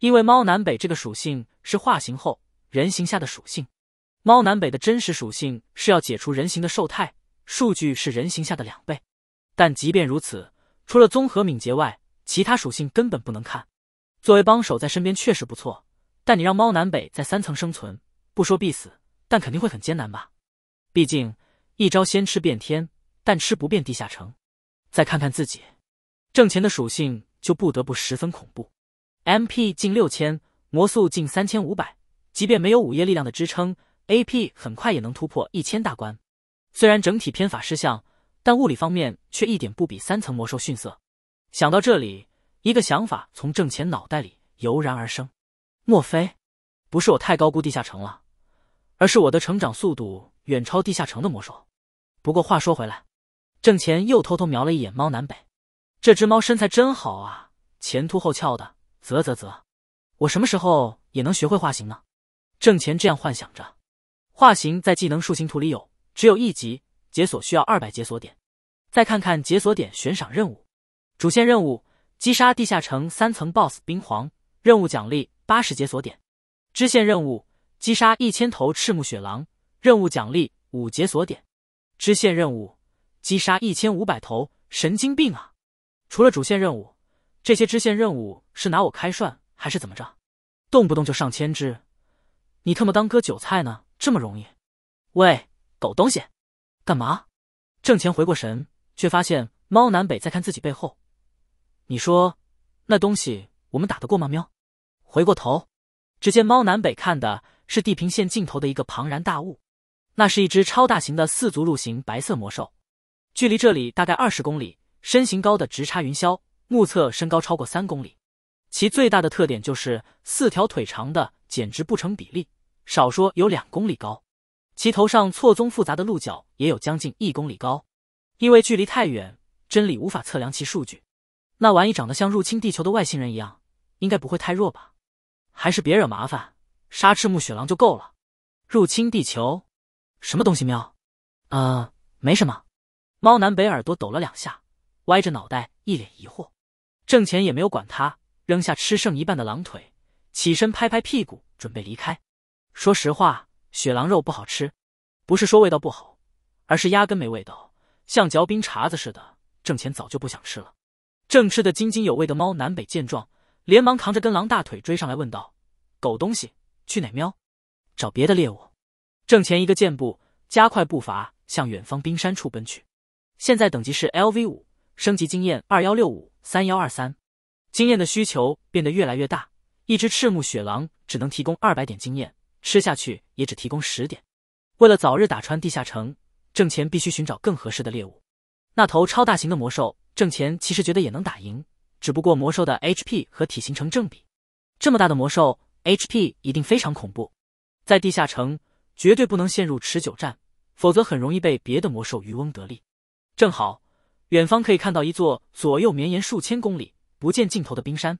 因为猫南北这个属性是化形后人形下的属性，猫南北的真实属性是要解除人形的兽态。数据是人形下的两倍，但即便如此，除了综合敏捷外，其他属性根本不能看。作为帮手在身边确实不错，但你让猫南北在三层生存，不说必死，但肯定会很艰难吧？毕竟一招先吃遍天，但吃不遍地下城。再看看自己，挣钱的属性就不得不十分恐怖。M P 近六千，魔速近三千五百，即便没有午夜力量的支撑，A P 很快也能突破一千大关。虽然整体偏法师相，但物理方面却一点不比三层魔兽逊色。想到这里，一个想法从郑钱脑袋里油然而生：莫非不是我太高估地下城了，而是我的成长速度远超地下城的魔兽？不过话说回来，郑钱又偷偷瞄了一眼猫南北，这只猫身材真好啊，前凸后翘的，啧啧啧。我什么时候也能学会化形呢？郑钱这样幻想着。化形在技能树形图里有。只有一级解锁需要二百解锁点，再看看解锁点悬赏任务，主线任务击杀地下城三层 BOSS 冰皇，任务奖励八十解锁点；支线任务击杀一千头赤目雪狼，任务奖励五解锁点；支线任务击杀一千五百头神经病啊！除了主线任务，这些支线任务是拿我开涮还是怎么着？动不动就上千只，你特么当割韭菜呢？这么容易？喂！狗东西，干嘛？郑钱回过神，却发现猫南北在看自己背后。你说，那东西我们打得过吗？喵！回过头，只见猫南北看的是地平线尽头的一个庞然大物。那是一只超大型的四足鹿型白色魔兽，距离这里大概二十公里，身形高的直插云霄，目测身高超过三公里。其最大的特点就是四条腿长的简直不成比例，少说有两公里高。其头上错综复杂的鹿角也有将近一公里高，因为距离太远，真理无法测量其数据。那玩意长得像入侵地球的外星人一样，应该不会太弱吧？还是别惹麻烦，杀赤木雪狼就够了。入侵地球？什么东西喵？啊，没什么。猫南北耳朵抖了两下，歪着脑袋，一脸疑惑。挣钱也没有管他，扔下吃剩一半的狼腿，起身拍拍屁股，准备离开。说实话。雪狼肉不好吃，不是说味道不好，而是压根没味道，像嚼冰碴子似的。郑钱早就不想吃了。正吃得津津有味的猫南北见状，连忙扛着跟狼大腿追上来，问道：“狗东西，去哪喵？找别的猎物？”郑钱一个箭步，加快步伐向远方冰山处奔去。现在等级是 LV 五，升级经验二幺六五三幺二三，经验的需求变得越来越大。一只赤目雪狼只能提供二百点经验。吃下去也只提供十点。为了早日打穿地下城，挣钱必须寻找更合适的猎物。那头超大型的魔兽，挣钱其实觉得也能打赢，只不过魔兽的 HP 和体型成正比，这么大的魔兽，HP 一定非常恐怖。在地下城绝对不能陷入持久战，否则很容易被别的魔兽渔翁得利。正好，远方可以看到一座左右绵延数千公里、不见尽头的冰山，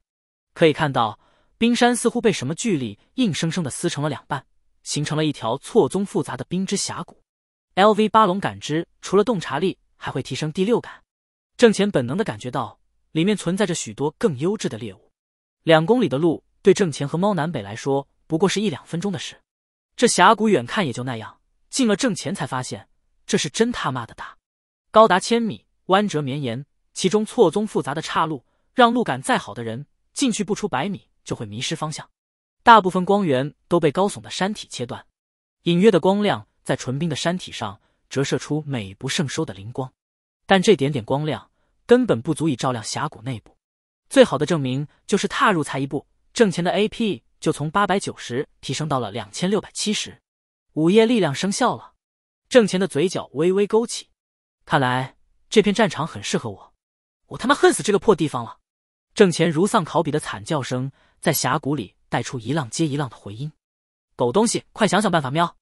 可以看到。冰山似乎被什么巨力硬生生的撕成了两半，形成了一条错综复杂的冰之峡谷。L V 八龙感知除了洞察力，还会提升第六感。郑钱本能的感觉到里面存在着许多更优质的猎物。两公里的路对郑钱和猫南北来说不过是一两分钟的事。这峡谷远看也就那样，进了郑钱才发现这是真他妈的大，高达千米，弯折绵延，其中错综复杂的岔路让路感再好的人进去不出百米。就会迷失方向，大部分光源都被高耸的山体切断，隐约的光亮在纯冰的山体上折射出美不胜收的灵光，但这点点光亮根本不足以照亮峡谷内部。最好的证明就是踏入才一步，郑钱的 A P 就从八百九十提升到了两千六百七十，午夜力量生效了。郑钱的嘴角微微勾起，看来这片战场很适合我，我他妈恨死这个破地方了。郑钱如丧考妣的惨叫声在峡谷里带出一浪接一浪的回音，狗东西，快想想办法！喵，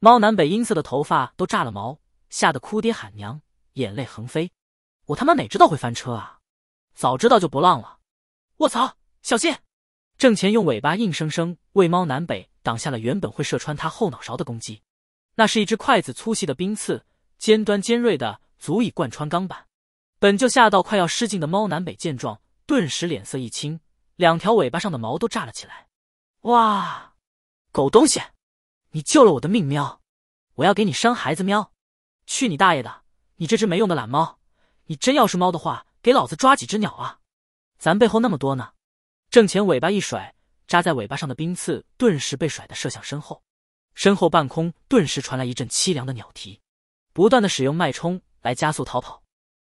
猫南北阴色的头发都炸了毛，吓得哭爹喊娘，眼泪横飞。我他妈哪知道会翻车啊！早知道就不浪了。卧槽，小心！郑钱用尾巴硬生生为猫南北挡下了原本会射穿他后脑勺的攻击，那是一只筷子粗细的冰刺，尖端尖锐的足以贯穿钢板。本就吓到快要失禁的猫南北见状。顿时脸色一青，两条尾巴上的毛都炸了起来。哇，狗东西，你救了我的命喵！我要给你生孩子喵！去你大爷的！你这只没用的懒猫，你真要是猫的话，给老子抓几只鸟啊！咱背后那么多呢。郑前尾巴一甩，扎在尾巴上的冰刺顿时被甩的射向身后，身后半空顿时传来一阵凄凉的鸟啼。不断的使用脉冲来加速逃跑，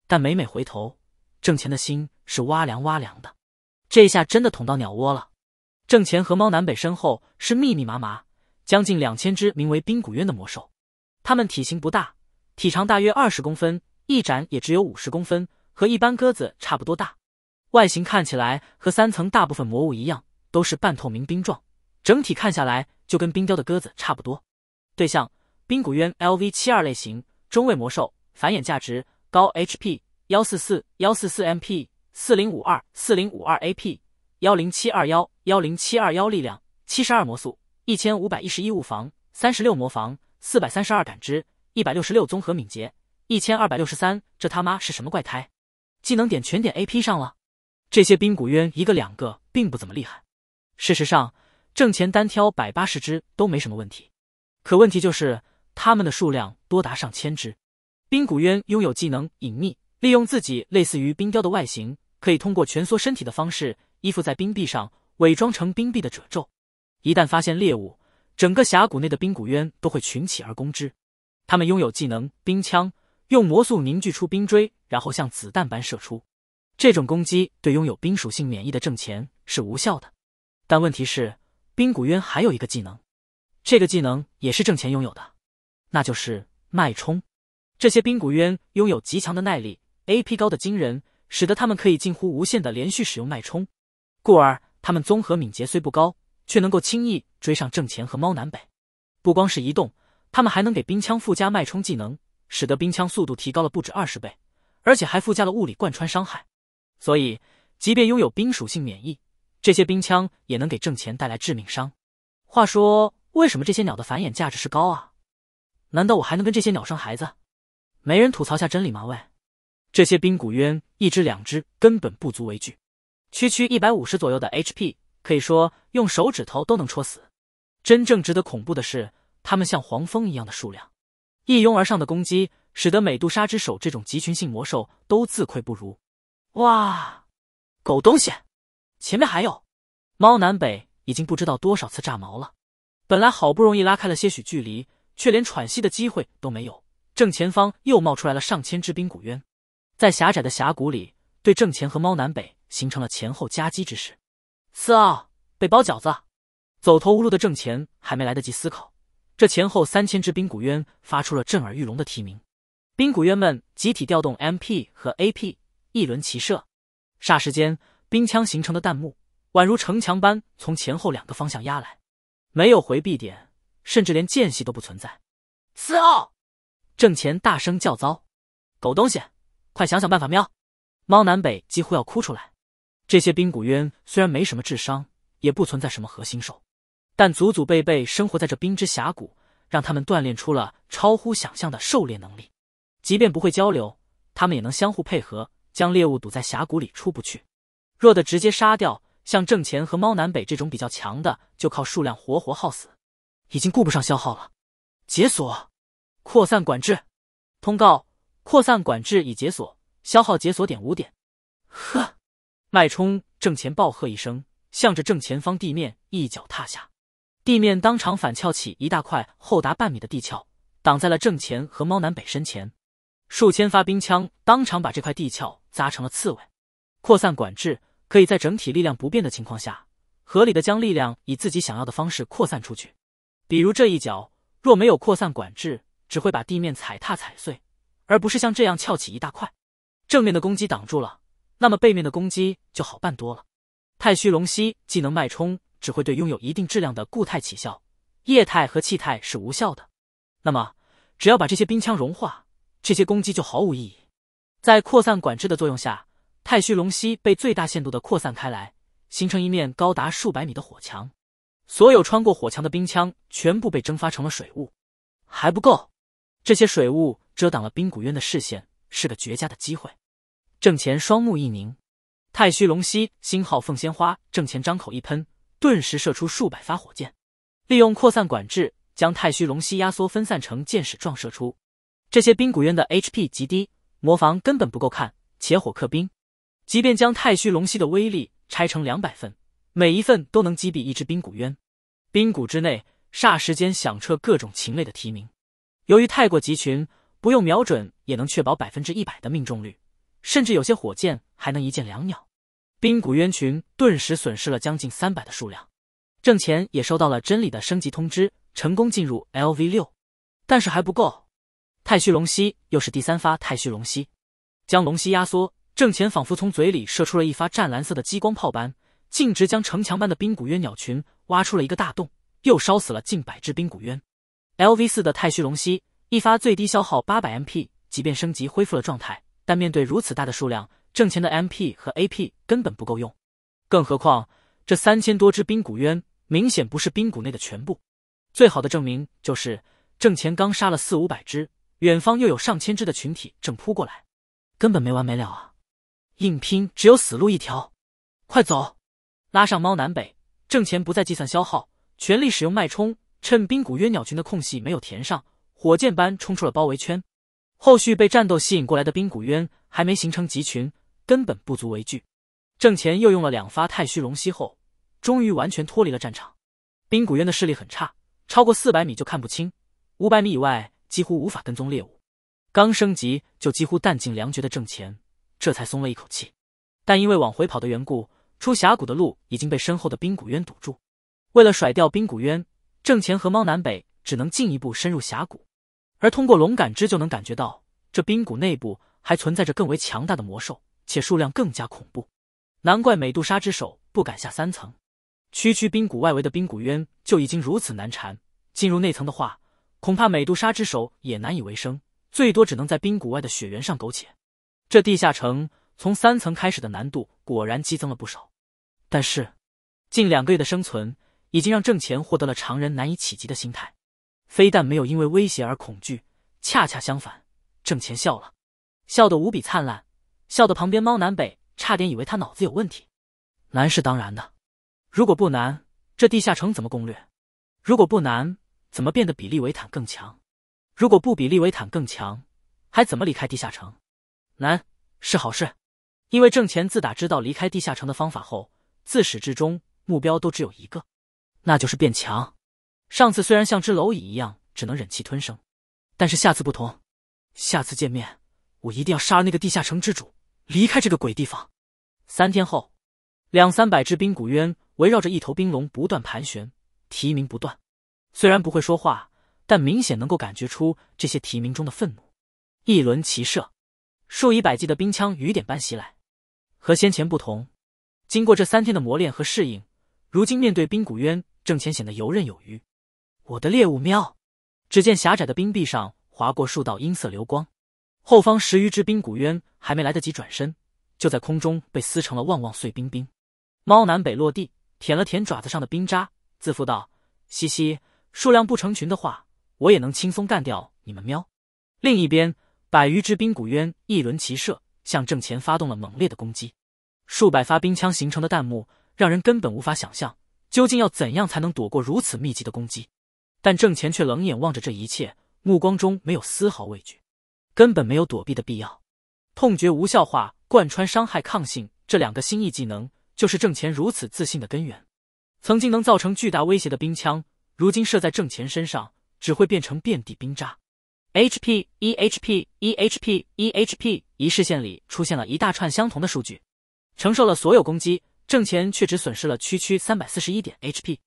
但每每回头，挣钱的心。是挖凉挖凉的，这下真的捅到鸟窝了。郑前和猫南北身后是密密麻麻将近两千只名为冰谷渊的魔兽，它们体型不大，体长大约二十公分，翼展也只有五十公分，和一般鸽子差不多大。外形看起来和三层大部分魔物一样，都是半透明冰状，整体看下来就跟冰雕的鸽子差不多。对象：冰谷渊，L V 七二类型中位魔兽，繁衍价值高，H P 幺四四幺四四 M P。四零五二四零五二 A P，幺零七二幺幺零七二幺力量七十二魔素一千五百一十一物防三十六魔防四百三十二感知一百六十六综合敏捷一千二百六十三，这他妈是什么怪胎？技能点全点 A P 上了。这些冰骨渊一个两个并不怎么厉害，事实上挣钱单挑百八十只都没什么问题。可问题就是他们的数量多达上千只。冰骨渊拥有技能隐秘，利用自己类似于冰雕的外形。可以通过蜷缩身体的方式依附在冰壁上，伪装成冰壁的褶皱。一旦发现猎物，整个峡谷内的冰谷渊都会群起而攻之。他们拥有技能冰枪，用魔素凝聚出冰锥，然后像子弹般射出。这种攻击对拥有冰属性免疫的郑钱是无效的。但问题是，冰谷渊还有一个技能，这个技能也是郑钱拥有的，那就是脉冲。这些冰谷渊拥有极强的耐力，AP 高的惊人。使得他们可以近乎无限的连续使用脉冲，故而他们综合敏捷虽不高，却能够轻易追上正钱和猫南北。不光是移动，他们还能给冰枪附加脉冲技能，使得冰枪速度提高了不止二十倍，而且还附加了物理贯穿伤害。所以，即便拥有冰属性免疫，这些冰枪也能给正钱带来致命伤。话说，为什么这些鸟的繁衍价值是高啊？难道我还能跟这些鸟生孩子？没人吐槽下真理吗？喂，这些冰骨渊。一只两只根本不足为惧，区区一百五十左右的 HP，可以说用手指头都能戳死。真正值得恐怖的是，它们像黄蜂一样的数量，一拥而上的攻击，使得美杜莎之手这种集群性魔兽都自愧不如。哇！狗东西，前面还有！猫南北已经不知道多少次炸毛了。本来好不容易拉开了些许距离，却连喘息的机会都没有。正前方又冒出来了上千只冰骨渊。在狭窄的峡谷里，对郑前和猫南北形成了前后夹击之势。四奥被包饺子，走投无路的郑前还没来得及思考，这前后三千只冰谷渊发出了震耳欲聋的啼鸣。冰谷渊们集体调动 M P 和 A P，一轮齐射，霎时间，冰枪形成的弹幕宛如城墙般从前后两个方向压来，没有回避点，甚至连间隙都不存在。四奥，郑前大声叫糟，狗东西！快想想办法！喵，猫南北几乎要哭出来。这些冰骨渊虽然没什么智商，也不存在什么核心兽，但祖祖辈辈生活在这冰之峡谷，让他们锻炼出了超乎想象的狩猎能力。即便不会交流，他们也能相互配合，将猎物堵在峡谷里出不去。弱的直接杀掉，像郑钱和猫南北这种比较强的，就靠数量活活耗死。已经顾不上消耗了。解锁，扩散管制，通告。扩散管制已解锁，消耗解锁点五点。呵，脉冲正前暴喝一声，向着正前方地面一脚踏下，地面当场反翘起一大块厚达半米的地壳，挡在了正前和猫南北身前。数千发冰枪当场把这块地壳砸成了刺猬。扩散管制可以在整体力量不变的情况下，合理的将力量以自己想要的方式扩散出去。比如这一脚，若没有扩散管制，只会把地面踩踏踩碎。而不是像这样翘起一大块，正面的攻击挡住了，那么背面的攻击就好办多了。太虚龙息技能脉冲只会对拥有一定质量的固态起效，液态和气态是无效的。那么只要把这些冰枪融化，这些攻击就毫无意义。在扩散管制的作用下，太虚龙息被最大限度的扩散开来，形成一面高达数百米的火墙。所有穿过火墙的冰枪全部被蒸发成了水雾。还不够，这些水雾。遮挡了冰谷渊的视线，是个绝佳的机会。郑前双目一凝，太虚龙息星号凤仙花，郑前张口一喷，顿时射出数百发火箭，利用扩散管制将太虚龙息压缩分散成箭矢状射出。这些冰谷渊的 HP 极低，魔防根本不够看，且火克冰。即便将太虚龙息的威力拆成两百份，每一份都能击毙一只冰谷渊。冰谷之内，霎时间响彻各种禽类的啼鸣。由于太过集群。不用瞄准也能确保百分之一百的命中率，甚至有些火箭还能一箭两鸟。冰谷渊群顿时损失了将近三百的数量。郑钱也收到了真理的升级通知，成功进入 L V 六，但是还不够。太虚龙息又是第三发，太虚龙息将龙息压缩，郑钱仿佛从嘴里射出了一发湛蓝色的激光炮般，径直将城墙般的冰谷渊鸟群挖出了一个大洞，又烧死了近百只冰谷渊。L V 四的太虚龙息。一发最低消耗八百 MP，即便升级恢复了状态，但面对如此大的数量，郑钱的 MP 和 AP 根本不够用。更何况这三千多只冰谷渊明显不是冰谷内的全部。最好的证明就是郑钱刚杀了四五百只，远方又有上千只的群体正扑过来，根本没完没了啊！硬拼只有死路一条，快走！拉上猫南北，郑钱不再计算消耗，全力使用脉冲，趁冰谷渊鸟群的空隙没有填上。火箭般冲出了包围圈，后续被战斗吸引过来的冰骨渊还没形成集群，根本不足为惧。郑钱又用了两发太虚龙息后，终于完全脱离了战场。冰骨渊的视力很差，超过四百米就看不清，五百米以外几乎无法跟踪猎物。刚升级就几乎弹尽粮绝的郑钱这才松了一口气，但因为往回跑的缘故，出峡谷的路已经被身后的冰骨渊堵住。为了甩掉冰骨渊，郑钱和猫南北只能进一步深入峡谷。而通过龙感知就能感觉到，这冰谷内部还存在着更为强大的魔兽，且数量更加恐怖。难怪美杜莎之手不敢下三层，区区冰谷外围的冰谷渊就已经如此难缠，进入内层的话，恐怕美杜莎之手也难以为生，最多只能在冰谷外的雪原上苟且。这地下城从三层开始的难度果然激增了不少。但是，近两个月的生存，已经让郑钱获得了常人难以企及的心态。非但没有因为威胁而恐惧，恰恰相反，郑钱笑了，笑得无比灿烂，笑得旁边猫南北差点以为他脑子有问题。难是当然的，如果不难，这地下城怎么攻略？如果不难，怎么变得比利维坦更强？如果不比利维坦更强，还怎么离开地下城？难是好事，因为郑钱自打知道离开地下城的方法后，自始至终目标都只有一个，那就是变强。上次虽然像只蝼蚁一样只能忍气吞声，但是下次不同，下次见面我一定要杀了那个地下城之主，离开这个鬼地方。三天后，两三百只冰古渊围绕着一头冰龙不断盘旋，啼鸣不断。虽然不会说话，但明显能够感觉出这些啼鸣中的愤怒。一轮骑射，数以百计的冰枪雨点般袭来。和先前不同，经过这三天的磨练和适应，如今面对冰古渊，郑乾显得游刃有余。我的猎物喵！只见狭窄的冰壁上划过数道银色流光，后方十余只冰骨渊还没来得及转身，就在空中被撕成了旺旺碎冰冰。猫南北落地，舔了舔爪子上的冰渣，自负道：“嘻嘻，数量不成群的话，我也能轻松干掉你们喵。”另一边，百余只冰骨渊一轮齐射，向正前发动了猛烈的攻击。数百发冰枪形成的弹幕，让人根本无法想象究竟要怎样才能躲过如此密集的攻击。但郑钱却冷眼望着这一切，目光中没有丝毫畏惧，根本没有躲避的必要。痛觉无效化、贯穿伤害抗性这两个新意技能，就是郑钱如此自信的根源。曾经能造成巨大威胁的冰枪，如今射在郑钱身上，只会变成遍地冰渣。H P e H P e H P e H P 一视线里出现了一大串相同的数据，承受了所有攻击，郑钱却只损失了区区三百四十一点 H P。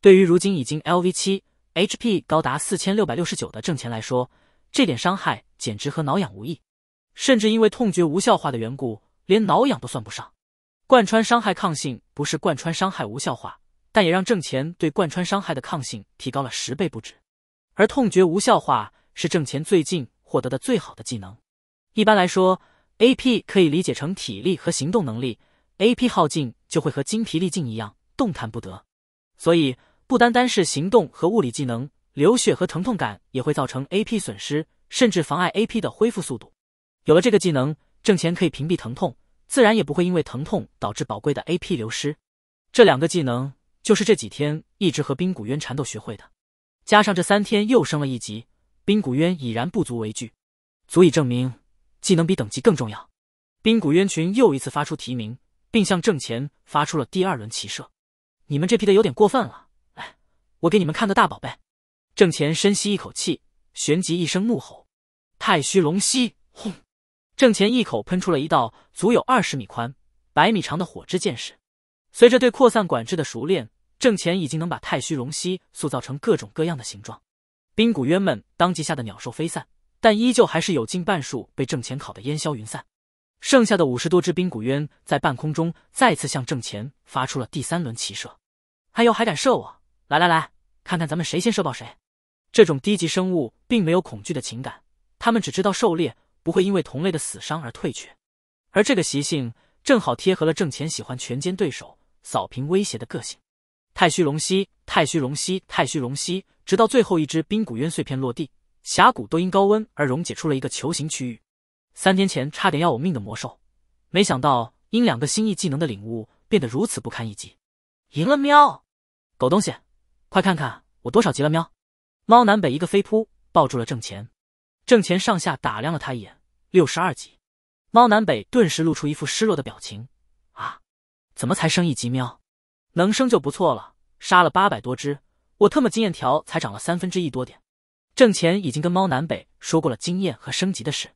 对于如今已经 L V 七。HP 高达四千六百六十九的郑钱来说，这点伤害简直和挠痒无异，甚至因为痛觉无效化的缘故，连挠痒都算不上。贯穿伤害抗性不是贯穿伤害无效化，但也让郑钱对贯穿伤害的抗性提高了十倍不止。而痛觉无效化是郑钱最近获得的最好的技能。一般来说，AP 可以理解成体力和行动能力，AP 耗尽就会和精疲力尽一样，动弹不得。所以。不单单是行动和物理技能，流血和疼痛感也会造成 A P 损失，甚至妨碍 A P 的恢复速度。有了这个技能，郑钱可以屏蔽疼痛，自然也不会因为疼痛导致宝贵的 A P 流失。这两个技能就是这几天一直和冰谷渊缠斗学会的，加上这三天又升了一级，冰谷渊已然不足为惧，足以证明技能比等级更重要。冰谷渊群又一次发出提名，并向郑钱发出了第二轮骑射。你们这批的有点过分了。我给你们看个大宝贝！郑乾深吸一口气，旋即一声怒吼：“太虚龙息！”轰！郑乾一口喷出了一道足有二十米宽、百米长的火之剑矢。随着对扩散管制的熟练，郑乾已经能把太虚龙息塑造成各种各样的形状。冰骨渊们当即吓得鸟兽飞散，但依旧还是有近半数被郑乾烤得烟消云散。剩下的五十多只冰骨渊在半空中再次向郑乾发出了第三轮齐射。哎呦，还敢射我！来来来！看看咱们谁先射爆谁！这种低级生物并没有恐惧的情感，他们只知道狩猎，不会因为同类的死伤而退却。而这个习性正好贴合了郑前喜欢全歼对手、扫平威胁的个性。太虚龙息，太虚龙息，太虚龙息！直到最后一只冰骨渊碎片落地，峡谷都因高温而溶解出了一个球形区域。三天前差点要我命的魔兽，没想到因两个新异技能的领悟变得如此不堪一击。赢了喵！狗东西！快看看我多少级了喵！猫南北一个飞扑抱住了郑钱，郑钱上下打量了他一眼，六十二级。猫南北顿时露出一副失落的表情。啊，怎么才升一级喵？能升就不错了。杀了八百多只，我特么经验条才涨了三分之一多点。郑钱已经跟猫南北说过了经验和升级的事，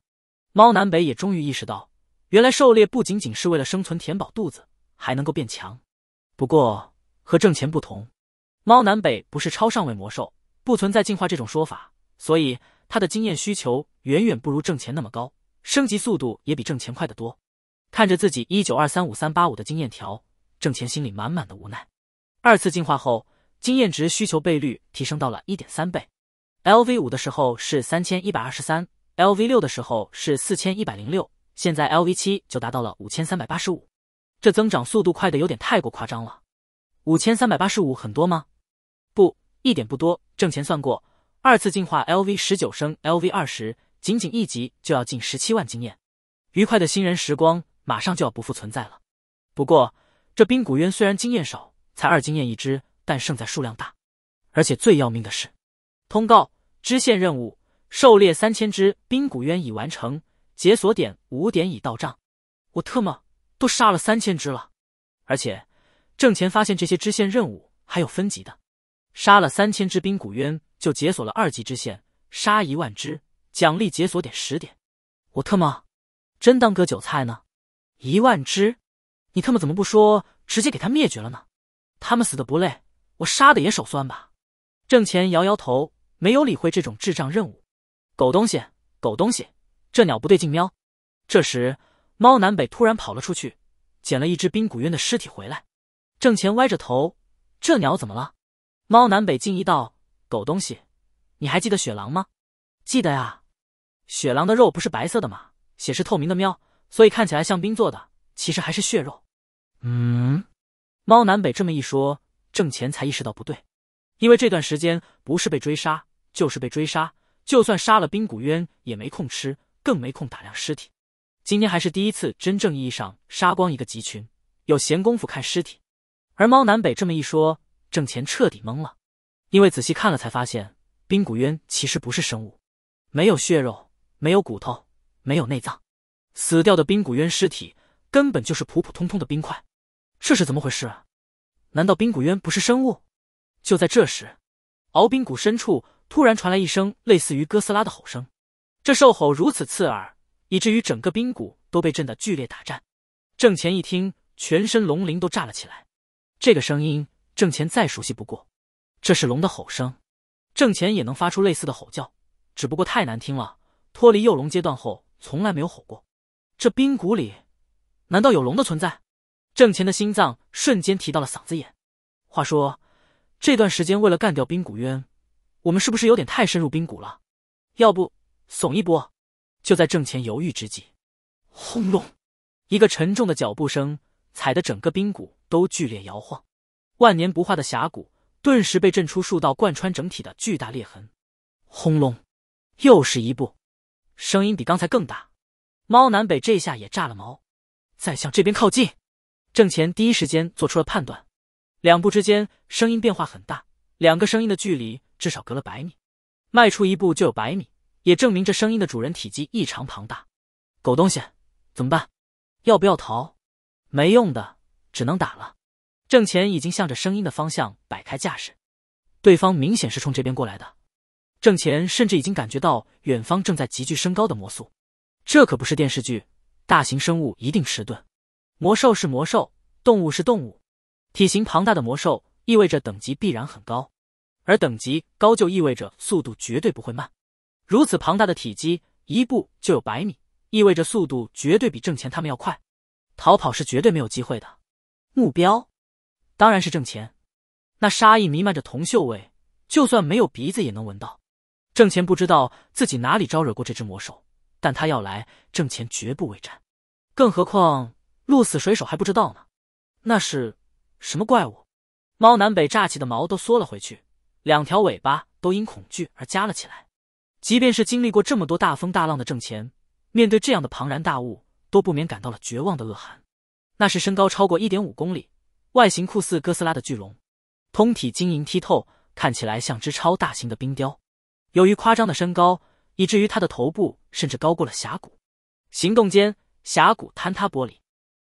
猫南北也终于意识到，原来狩猎不仅仅是为了生存填饱肚子，还能够变强。不过和郑钱不同。猫南北不是超上位魔兽，不存在进化这种说法，所以它的经验需求远远不如挣钱那么高，升级速度也比挣钱快得多。看着自己一九二三五三八五的经验条，挣钱心里满满的无奈。二次进化后，经验值需求倍率提升到了一点三倍。L V 五的时候是三千一百二十三，L V 六的时候是四千一百零六，现在 L V 七就达到了五千三百八十五，这增长速度快的有点太过夸张了。五千三百八十五很多吗？不，一点不多。挣钱算过，二次进化 LV 十九升 LV 二十，仅仅一级就要近十七万经验。愉快的新人时光马上就要不复存在了。不过，这冰谷渊虽然经验少，才二经验一只，但胜在数量大。而且最要命的是，通告支线任务：狩猎三千只冰谷渊已完成，解锁点五点已到账。我特么都杀了三千只了！而且，挣钱发现这些支线任务还有分级的。杀了三千只冰古渊就解锁了二级支线杀一万只奖励解锁点十点。我特么真当割韭菜呢？一万只，你特么怎么不说直接给他灭绝了呢？他们死的不累，我杀的也手酸吧？郑钱摇摇头，没有理会这种智障任务。狗东西，狗东西，这鸟不对劲喵！这时，猫南北突然跑了出去，捡了一只冰古渊的尸体回来。郑钱歪着头，这鸟怎么了？猫南北惊一道：“狗东西，你还记得雪狼吗？记得呀，雪狼的肉不是白色的吗？血是透明的喵，所以看起来像冰做的，其实还是血肉。嗯。”猫南北这么一说，郑钱才意识到不对，因为这段时间不是被追杀就是被追杀，就算杀了冰骨渊也没空吃，更没空打量尸体。今天还是第一次真正意义上杀光一个集群，有闲工夫看尸体。而猫南北这么一说。郑钱彻底懵了，因为仔细看了才发现，冰骨渊其实不是生物，没有血肉，没有骨头，没有内脏，死掉的冰骨渊尸体根本就是普普通通的冰块。这是怎么回事？啊？难道冰骨渊不是生物？就在这时，敖冰谷深处突然传来一声类似于哥斯拉的吼声，这兽吼如此刺耳，以至于整个冰谷都被震得剧烈打颤。郑钱一听，全身龙鳞都炸了起来，这个声音。郑钱再熟悉不过，这是龙的吼声，郑钱也能发出类似的吼叫，只不过太难听了。脱离幼龙阶段后，从来没有吼过。这冰谷里，难道有龙的存在？郑钱的心脏瞬间提到了嗓子眼。话说，这段时间为了干掉冰谷渊，我们是不是有点太深入冰谷了？要不怂一波？就在郑钱犹豫之际，轰隆，一个沉重的脚步声，踩得整个冰谷都剧烈摇晃。万年不化的峡谷顿时被震出数道贯穿整体的巨大裂痕，轰隆，又是一步，声音比刚才更大。猫南北这下也炸了毛，再向这边靠近。郑钱第一时间做出了判断，两步之间声音变化很大，两个声音的距离至少隔了百米，迈出一步就有百米，也证明这声音的主人体积异常庞大。狗东西，怎么办？要不要逃？没用的，只能打了。郑钱已经向着声音的方向摆开架势，对方明显是冲这边过来的。郑钱甚至已经感觉到远方正在急剧升高的魔速，这可不是电视剧，大型生物一定迟钝。魔兽是魔兽，动物是动物，体型庞大的魔兽意味着等级必然很高，而等级高就意味着速度绝对不会慢。如此庞大的体积，一步就有百米，意味着速度绝对比郑钱他们要快，逃跑是绝对没有机会的。目标。当然是挣钱，那杀意弥漫着铜锈味，就算没有鼻子也能闻到。挣钱不知道自己哪里招惹过这只魔兽，但他要来挣钱绝不为战，更何况鹿死谁手还不知道呢。那是什么怪物？猫南北炸起的毛都缩了回去，两条尾巴都因恐惧而夹了起来。即便是经历过这么多大风大浪的挣钱，面对这样的庞然大物，都不免感到了绝望的恶寒。那是身高超过一点五公里。外形酷似哥斯拉的巨龙，通体晶莹剔透，看起来像只超大型的冰雕。由于夸张的身高，以至于它的头部甚至高过了峡谷。行动间，峡谷坍塌，玻璃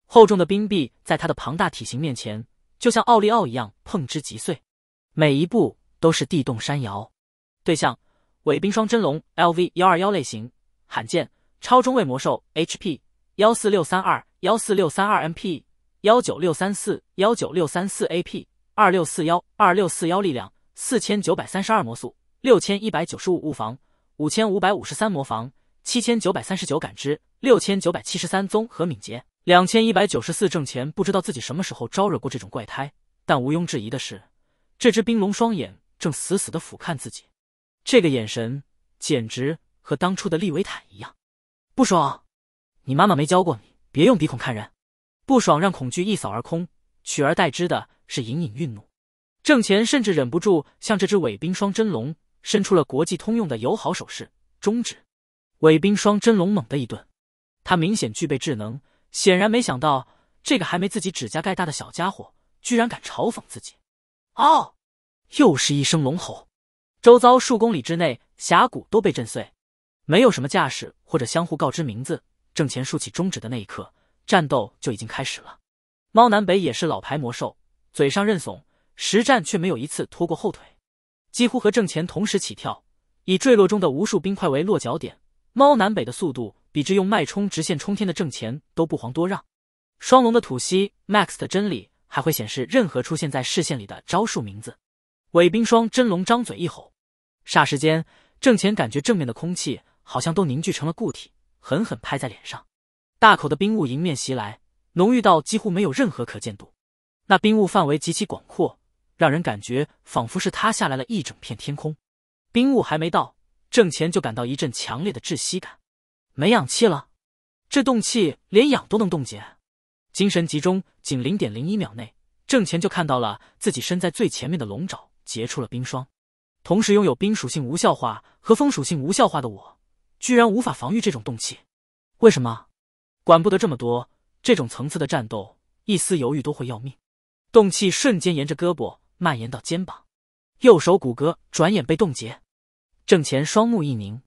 厚重的冰壁在它的庞大体型面前，就像奥利奥一样碰之即碎。每一步都是地动山摇。对象：伪冰霜真龙，LV 幺二幺类型，罕见超中位魔兽，HP 幺四六三二幺四六三二，MP。幺九六三四幺九六三四 AP 二六四幺二六四幺力量四千九百三十二魔速六千一百九十五物防五千五百五十三魔防七千九百三十九感知六千九百七十三综合敏捷两千一百九十四挣钱不知道自己什么时候招惹过这种怪胎，但毋庸置疑的是，这只冰龙双眼正死死的俯瞰自己，这个眼神简直和当初的利维坦一样。不爽，你妈妈没教过你别用鼻孔看人。不爽让恐惧一扫而空，取而代之的是隐隐愠怒。郑钱甚至忍不住向这只伪冰霜真龙伸出了国际通用的友好手势——中指。伪冰霜真龙猛的一顿，他明显具备智能，显然没想到这个还没自己指甲盖大的小家伙居然敢嘲讽自己。哦，又是一声龙吼，周遭数公里之内峡谷都被震碎。没有什么架势或者相互告知名字，郑钱竖起中指的那一刻。战斗就已经开始了。猫南北也是老牌魔兽，嘴上认怂，实战却没有一次拖过后腿。几乎和郑前同时起跳，以坠落中的无数冰块为落脚点，猫南北的速度比之用脉冲直线冲天的郑前都不遑多让。双龙的吐息，Max 的真理还会显示任何出现在视线里的招数名字。伪冰霜真龙张嘴一吼，霎时间，郑前感觉正面的空气好像都凝聚成了固体，狠狠拍在脸上。大口的冰雾迎面袭来，浓郁到几乎没有任何可见度。那冰雾范围极其广阔，让人感觉仿佛是塌下来了一整片天空。冰雾还没到，郑钱就感到一阵强烈的窒息感，没氧气了。这冻气连氧都能冻结。精神集中仅零点零一秒内，郑钱就看到了自己身在最前面的龙爪结出了冰霜。同时拥有冰属性无效化和风属性无效化的我，居然无法防御这种冻气，为什么？管不得这么多，这种层次的战斗，一丝犹豫都会要命。冻气瞬间沿着胳膊蔓延到肩膀，右手骨骼转眼被冻结。郑前双目一凝，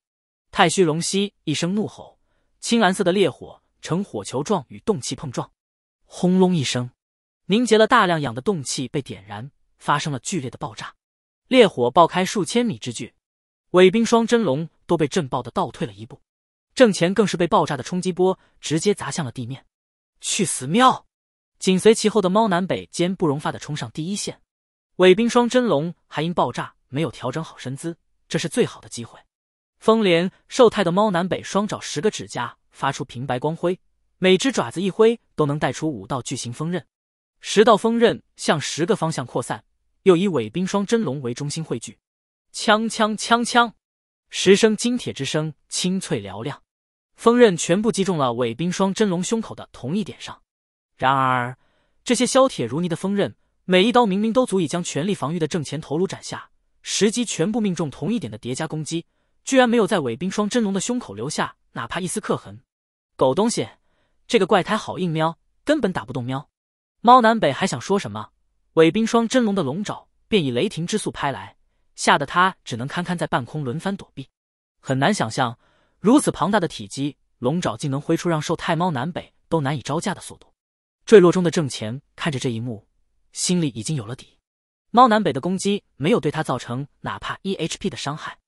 太虚龙息一声怒吼，青蓝色的烈火呈火球状与冻气碰撞，轰隆一声，凝结了大量氧的冻气被点燃，发生了剧烈的爆炸，烈火爆开数千米之距，伪冰霜真龙都被震爆的倒退了一步。正前更是被爆炸的冲击波直接砸向了地面，去死喵！紧随其后的猫南北坚不容发地冲上第一线，伪冰霜真龙还因爆炸没有调整好身姿，这是最好的机会。风莲兽态的猫南北双爪十个指甲发出平白光辉，每只爪子一挥都能带出五道巨型锋刃，十道锋刃向十个方向扩散，又以伪冰霜真龙为中心汇聚，锵锵锵锵，十声金铁之声清脆嘹亮。锋刃全部击中了伪冰霜真龙胸口的同一点上，然而这些削铁如泥的锋刃，每一刀明明都足以将全力防御的正前头颅斩下，时机全部命中同一点的叠加攻击，居然没有在伪冰霜真龙的胸口留下哪怕一丝刻痕。狗东西，这个怪胎好硬喵，根本打不动喵。猫南北还想说什么，伪冰霜真龙的龙爪便以雷霆之速拍来，吓得他只能堪堪在半空轮番躲避，很难想象。如此庞大的体积，龙爪竟能挥出让兽太猫南北都难以招架的速度。坠落中的郑乾看着这一幕，心里已经有了底。猫南北的攻击没有对他造成哪怕 E H P 的伤害，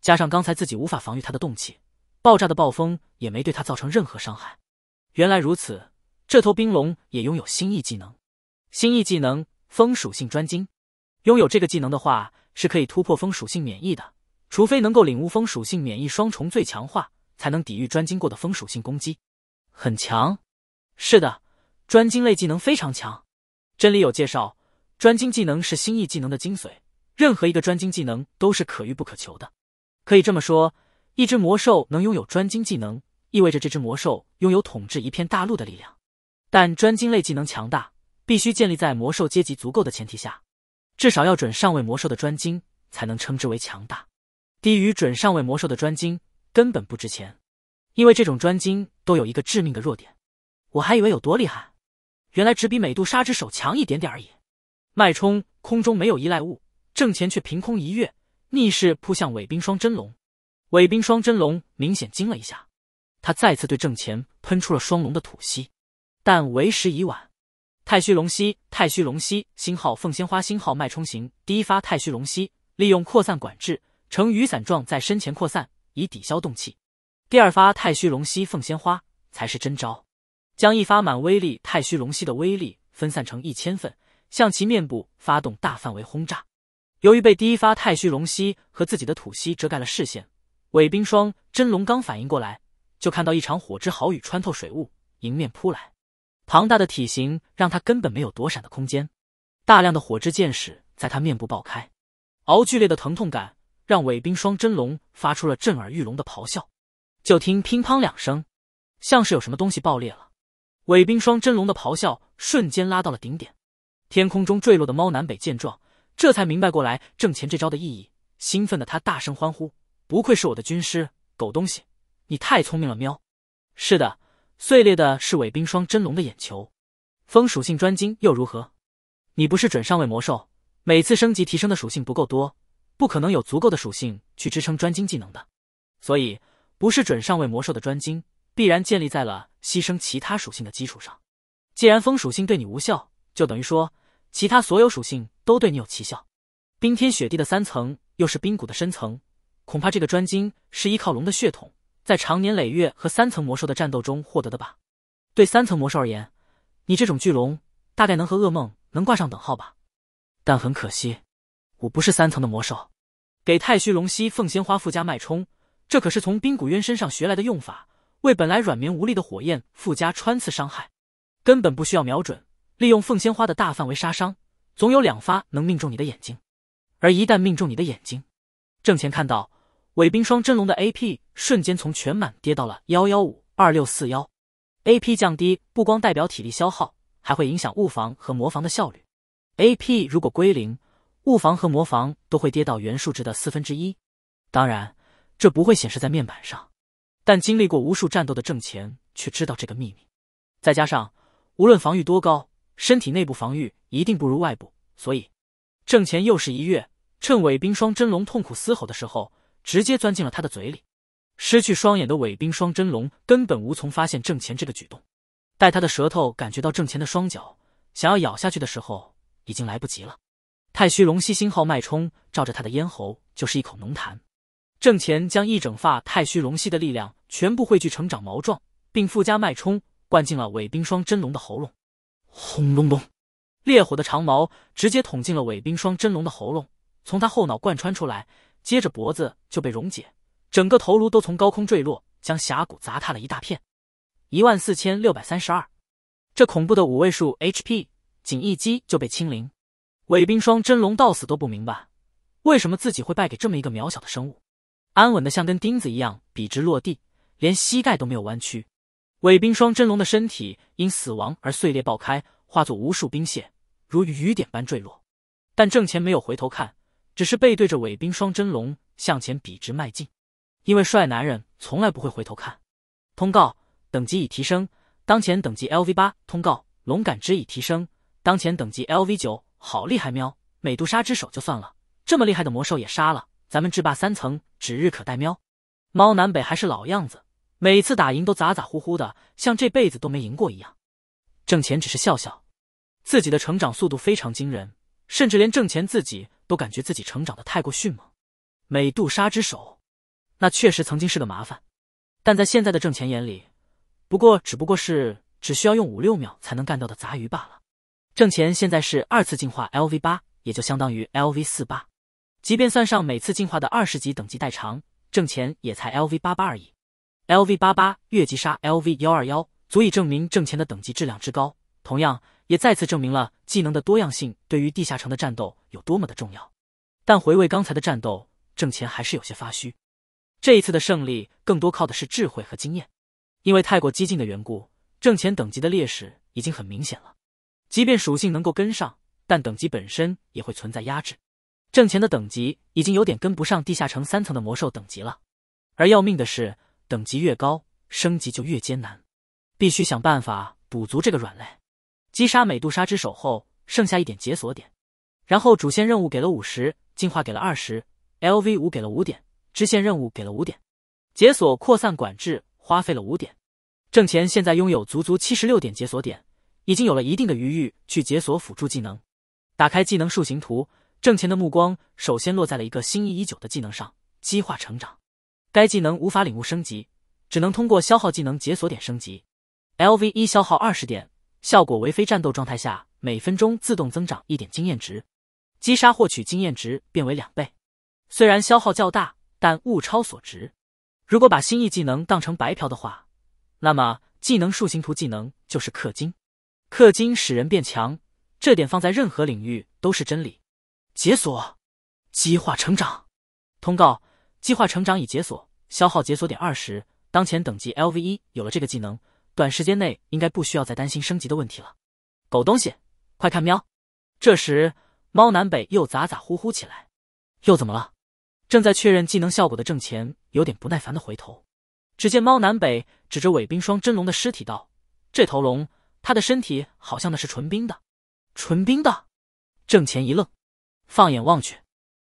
加上刚才自己无法防御他的动气爆炸的暴风，也没对他造成任何伤害。原来如此，这头冰龙也拥有新翼技能。新翼技能风属性专精，拥有这个技能的话是可以突破风属性免疫的。除非能够领悟风属性免疫双重最强化，才能抵御专精过的风属性攻击。很强，是的，专精类技能非常强。真理有介绍，专精技能是星翼技能的精髓，任何一个专精技能都是可遇不可求的。可以这么说，一只魔兽能拥有专精技能，意味着这只魔兽拥有统治一片大陆的力量。但专精类技能强大，必须建立在魔兽阶级足够的前提下，至少要准上位魔兽的专精，才能称之为强大。低于准上位魔兽的专精根本不值钱，因为这种专精都有一个致命的弱点。我还以为有多厉害，原来只比美杜莎之手强一点点而已。脉冲空中没有依赖物，郑前却凭空一跃，逆势扑向尾冰霜真龙。尾冰霜真龙明显惊了一下，他再次对郑前喷出了双龙的吐息，但为时已晚。太虚龙息，太虚龙息，星号凤仙花星号脉冲型第一发太虚龙息，利用扩散管制。呈雨伞状在身前扩散，以抵消动气。第二发太虚龙息凤仙花才是真招，将一发满威力太虚龙息的威力分散成一千份，向其面部发动大范围轰炸。由于被第一发太虚龙息和自己的吐息遮盖了视线，伪冰霜真龙刚反应过来，就看到一场火之豪雨穿透水雾，迎面扑来。庞大的体型让他根本没有躲闪的空间，大量的火之剑矢在他面部爆开，熬剧烈的疼痛感。让伪冰霜真龙发出了震耳欲聋的咆哮，就听乒乓两声，像是有什么东西爆裂了。伪冰霜真龙的咆哮瞬间拉到了顶点。天空中坠落的猫南北见状，这才明白过来挣钱这招的意义。兴奋的他大声欢呼：“不愧是我的军师，狗东西，你太聪明了！”喵。是的，碎裂的是伪冰霜真龙的眼球。风属性专精又如何？你不是准上位魔兽，每次升级提升的属性不够多。不可能有足够的属性去支撑专精技能的，所以不是准上位魔兽的专精，必然建立在了牺牲其他属性的基础上。既然风属性对你无效，就等于说其他所有属性都对你有奇效。冰天雪地的三层，又是冰谷的深层，恐怕这个专精是依靠龙的血统，在长年累月和三层魔兽的战斗中获得的吧？对三层魔兽而言，你这种巨龙大概能和噩梦能挂上等号吧？但很可惜。我不是三层的魔兽，给太虚龙息凤仙花附加脉冲，这可是从冰谷渊身上学来的用法，为本来软绵无力的火焰附加穿刺伤害，根本不需要瞄准，利用凤仙花的大范围杀伤，总有两发能命中你的眼睛。而一旦命中你的眼睛，正前看到伪冰霜真龙的 A P 瞬间从全满跌到了幺幺五二六四幺，A P 降低不光代表体力消耗，还会影响物防和魔防的效率，A P 如果归零。物防和魔防都会跌到原数值的四分之一，当然这不会显示在面板上，但经历过无数战斗的郑钱却知道这个秘密。再加上无论防御多高，身体内部防御一定不如外部，所以郑钱又是一跃，趁伪冰霜真龙痛苦嘶吼的时候，直接钻进了他的嘴里。失去双眼的伪冰霜真龙根本无从发现郑钱这个举动，待他的舌头感觉到郑钱的双脚想要咬下去的时候，已经来不及了。太虚龙息星号脉冲照着他的咽喉，就是一口浓痰。郑乾将一整发太虚龙息的力量全部汇聚成长毛状，并附加脉冲，灌进了伪冰霜真龙的喉咙。轰隆隆！烈火的长矛直接捅进了伪冰霜真龙的喉咙，从他后脑贯穿出来，接着脖子就被溶解，整个头颅都从高空坠落，将峡谷砸塌了一大片。一万四千六百三十二，这恐怖的五位数 HP，仅一击就被清零。伪冰霜真龙到死都不明白，为什么自己会败给这么一个渺小的生物，安稳的像根钉子一样笔直落地，连膝盖都没有弯曲。伪冰霜真龙的身体因死亡而碎裂爆开，化作无数冰屑，如雨点般坠落。但郑乾没有回头看，只是背对着伪冰霜真龙向前笔直迈进，因为帅男人从来不会回头看。通告：等级已提升，当前等级 L V 八。通告：龙感知已提升，当前等级 L V 九。好厉害喵！美杜莎之手就算了，这么厉害的魔兽也杀了，咱们制霸三层指日可待喵！猫南北还是老样子，每次打赢都咋咋呼呼的，像这辈子都没赢过一样。挣钱只是笑笑，自己的成长速度非常惊人，甚至连挣钱自己都感觉自己成长的太过迅猛。美杜莎之手，那确实曾经是个麻烦，但在现在的挣钱眼里，不过只不过是只需要用五六秒才能干掉的杂鱼罢了。挣钱现在是二次进化 L V 八，也就相当于 L V 四八，即便算上每次进化的二十级等级代偿，挣钱也才 L V 八八而已。L V 八八越级杀 L V 幺二幺，足以证明挣钱的等级质量之高。同样，也再次证明了技能的多样性对于地下城的战斗有多么的重要。但回味刚才的战斗，挣钱还是有些发虚。这一次的胜利更多靠的是智慧和经验，因为太过激进的缘故，挣钱等级的劣势已经很明显了。即便属性能够跟上，但等级本身也会存在压制。挣钱的等级已经有点跟不上地下城三层的魔兽等级了。而要命的是，等级越高，升级就越艰难，必须想办法补足这个软肋。击杀美杜莎之手后，剩下一点解锁点，然后主线任务给了五十，进化给了二十，LV 五给了五点，支线任务给了五点，解锁扩散管制花费了五点。挣钱现在拥有足足七十六点解锁点。已经有了一定的余欲去解锁辅助技能，打开技能树形图，挣钱的目光首先落在了一个心仪已久的技能上——激化成长。该技能无法领悟升级，只能通过消耗技能解锁点升级。L V 一消耗二十点，效果为非战斗状态下每分钟自动增长一点经验值，击杀获取经验值变为两倍。虽然消耗较大，但物超所值。如果把心意技能当成白嫖的话，那么技能树形图技能就是氪金。氪金使人变强，这点放在任何领域都是真理。解锁，激化成长。通告：激化成长已解锁，消耗解锁点二十。当前等级 L V 一。有了这个技能，短时间内应该不需要再担心升级的问题了。狗东西，快看喵！这时，猫南北又咋咋呼呼起来，又怎么了？正在确认技能效果的郑钱有点不耐烦的回头，只见猫南北指着伪冰霜真龙的尸体道：“这头龙。”他的身体好像那是纯冰的，纯冰的。郑钱一愣，放眼望去，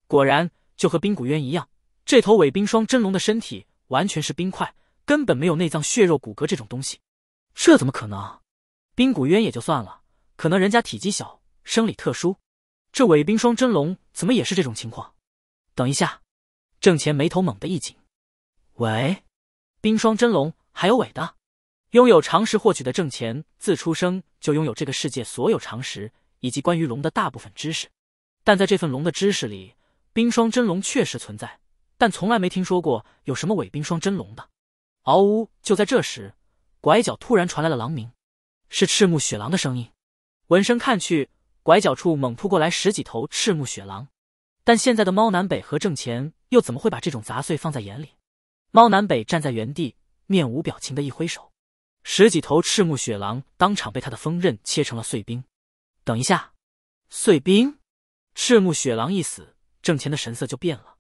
果然就和冰骨渊一样，这头伪冰霜真龙的身体完全是冰块，根本没有内脏、血肉、骨骼这种东西。这怎么可能？冰骨渊也就算了，可能人家体积小，生理特殊。这伪冰霜真龙怎么也是这种情况？等一下，郑钱眉头猛地一紧。喂，冰霜真龙还有伪的？拥有常识获取的郑钱自出生就拥有这个世界所有常识以及关于龙的大部分知识，但在这份龙的知识里，冰霜真龙确实存在，但从来没听说过有什么伪冰霜真龙的。嗷呜！就在这时，拐角突然传来了狼鸣，是赤木雪狼的声音。闻声看去，拐角处猛扑过来十几头赤木雪狼。但现在的猫南北和郑钱又怎么会把这种杂碎放在眼里？猫南北站在原地，面无表情的一挥手。十几头赤目雪狼当场被他的锋刃切成了碎冰。等一下，碎冰！赤目雪狼一死，郑钱的神色就变了，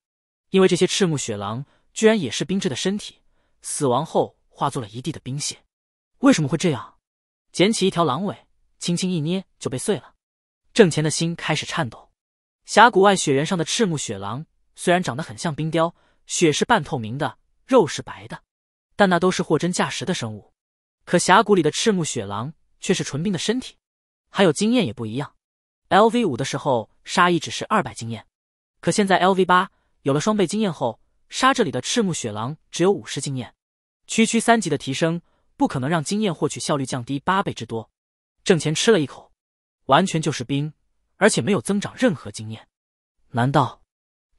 因为这些赤目雪狼居然也是冰质的身体，死亡后化作了一地的冰屑。为什么会这样？捡起一条狼尾，轻轻一捏就被碎了。郑钱的心开始颤抖。峡谷外雪原上的赤目雪狼虽然长得很像冰雕，血是半透明的，肉是白的，但那都是货真价实的生物。可峡谷里的赤木雪狼却是纯冰的身体，还有经验也不一样。L V 五的时候杀一只是二百经验，可现在 L V 八有了双倍经验后，杀这里的赤木雪狼只有五十经验。区区三级的提升，不可能让经验获取效率降低八倍之多。郑钱吃了一口，完全就是冰，而且没有增长任何经验。难道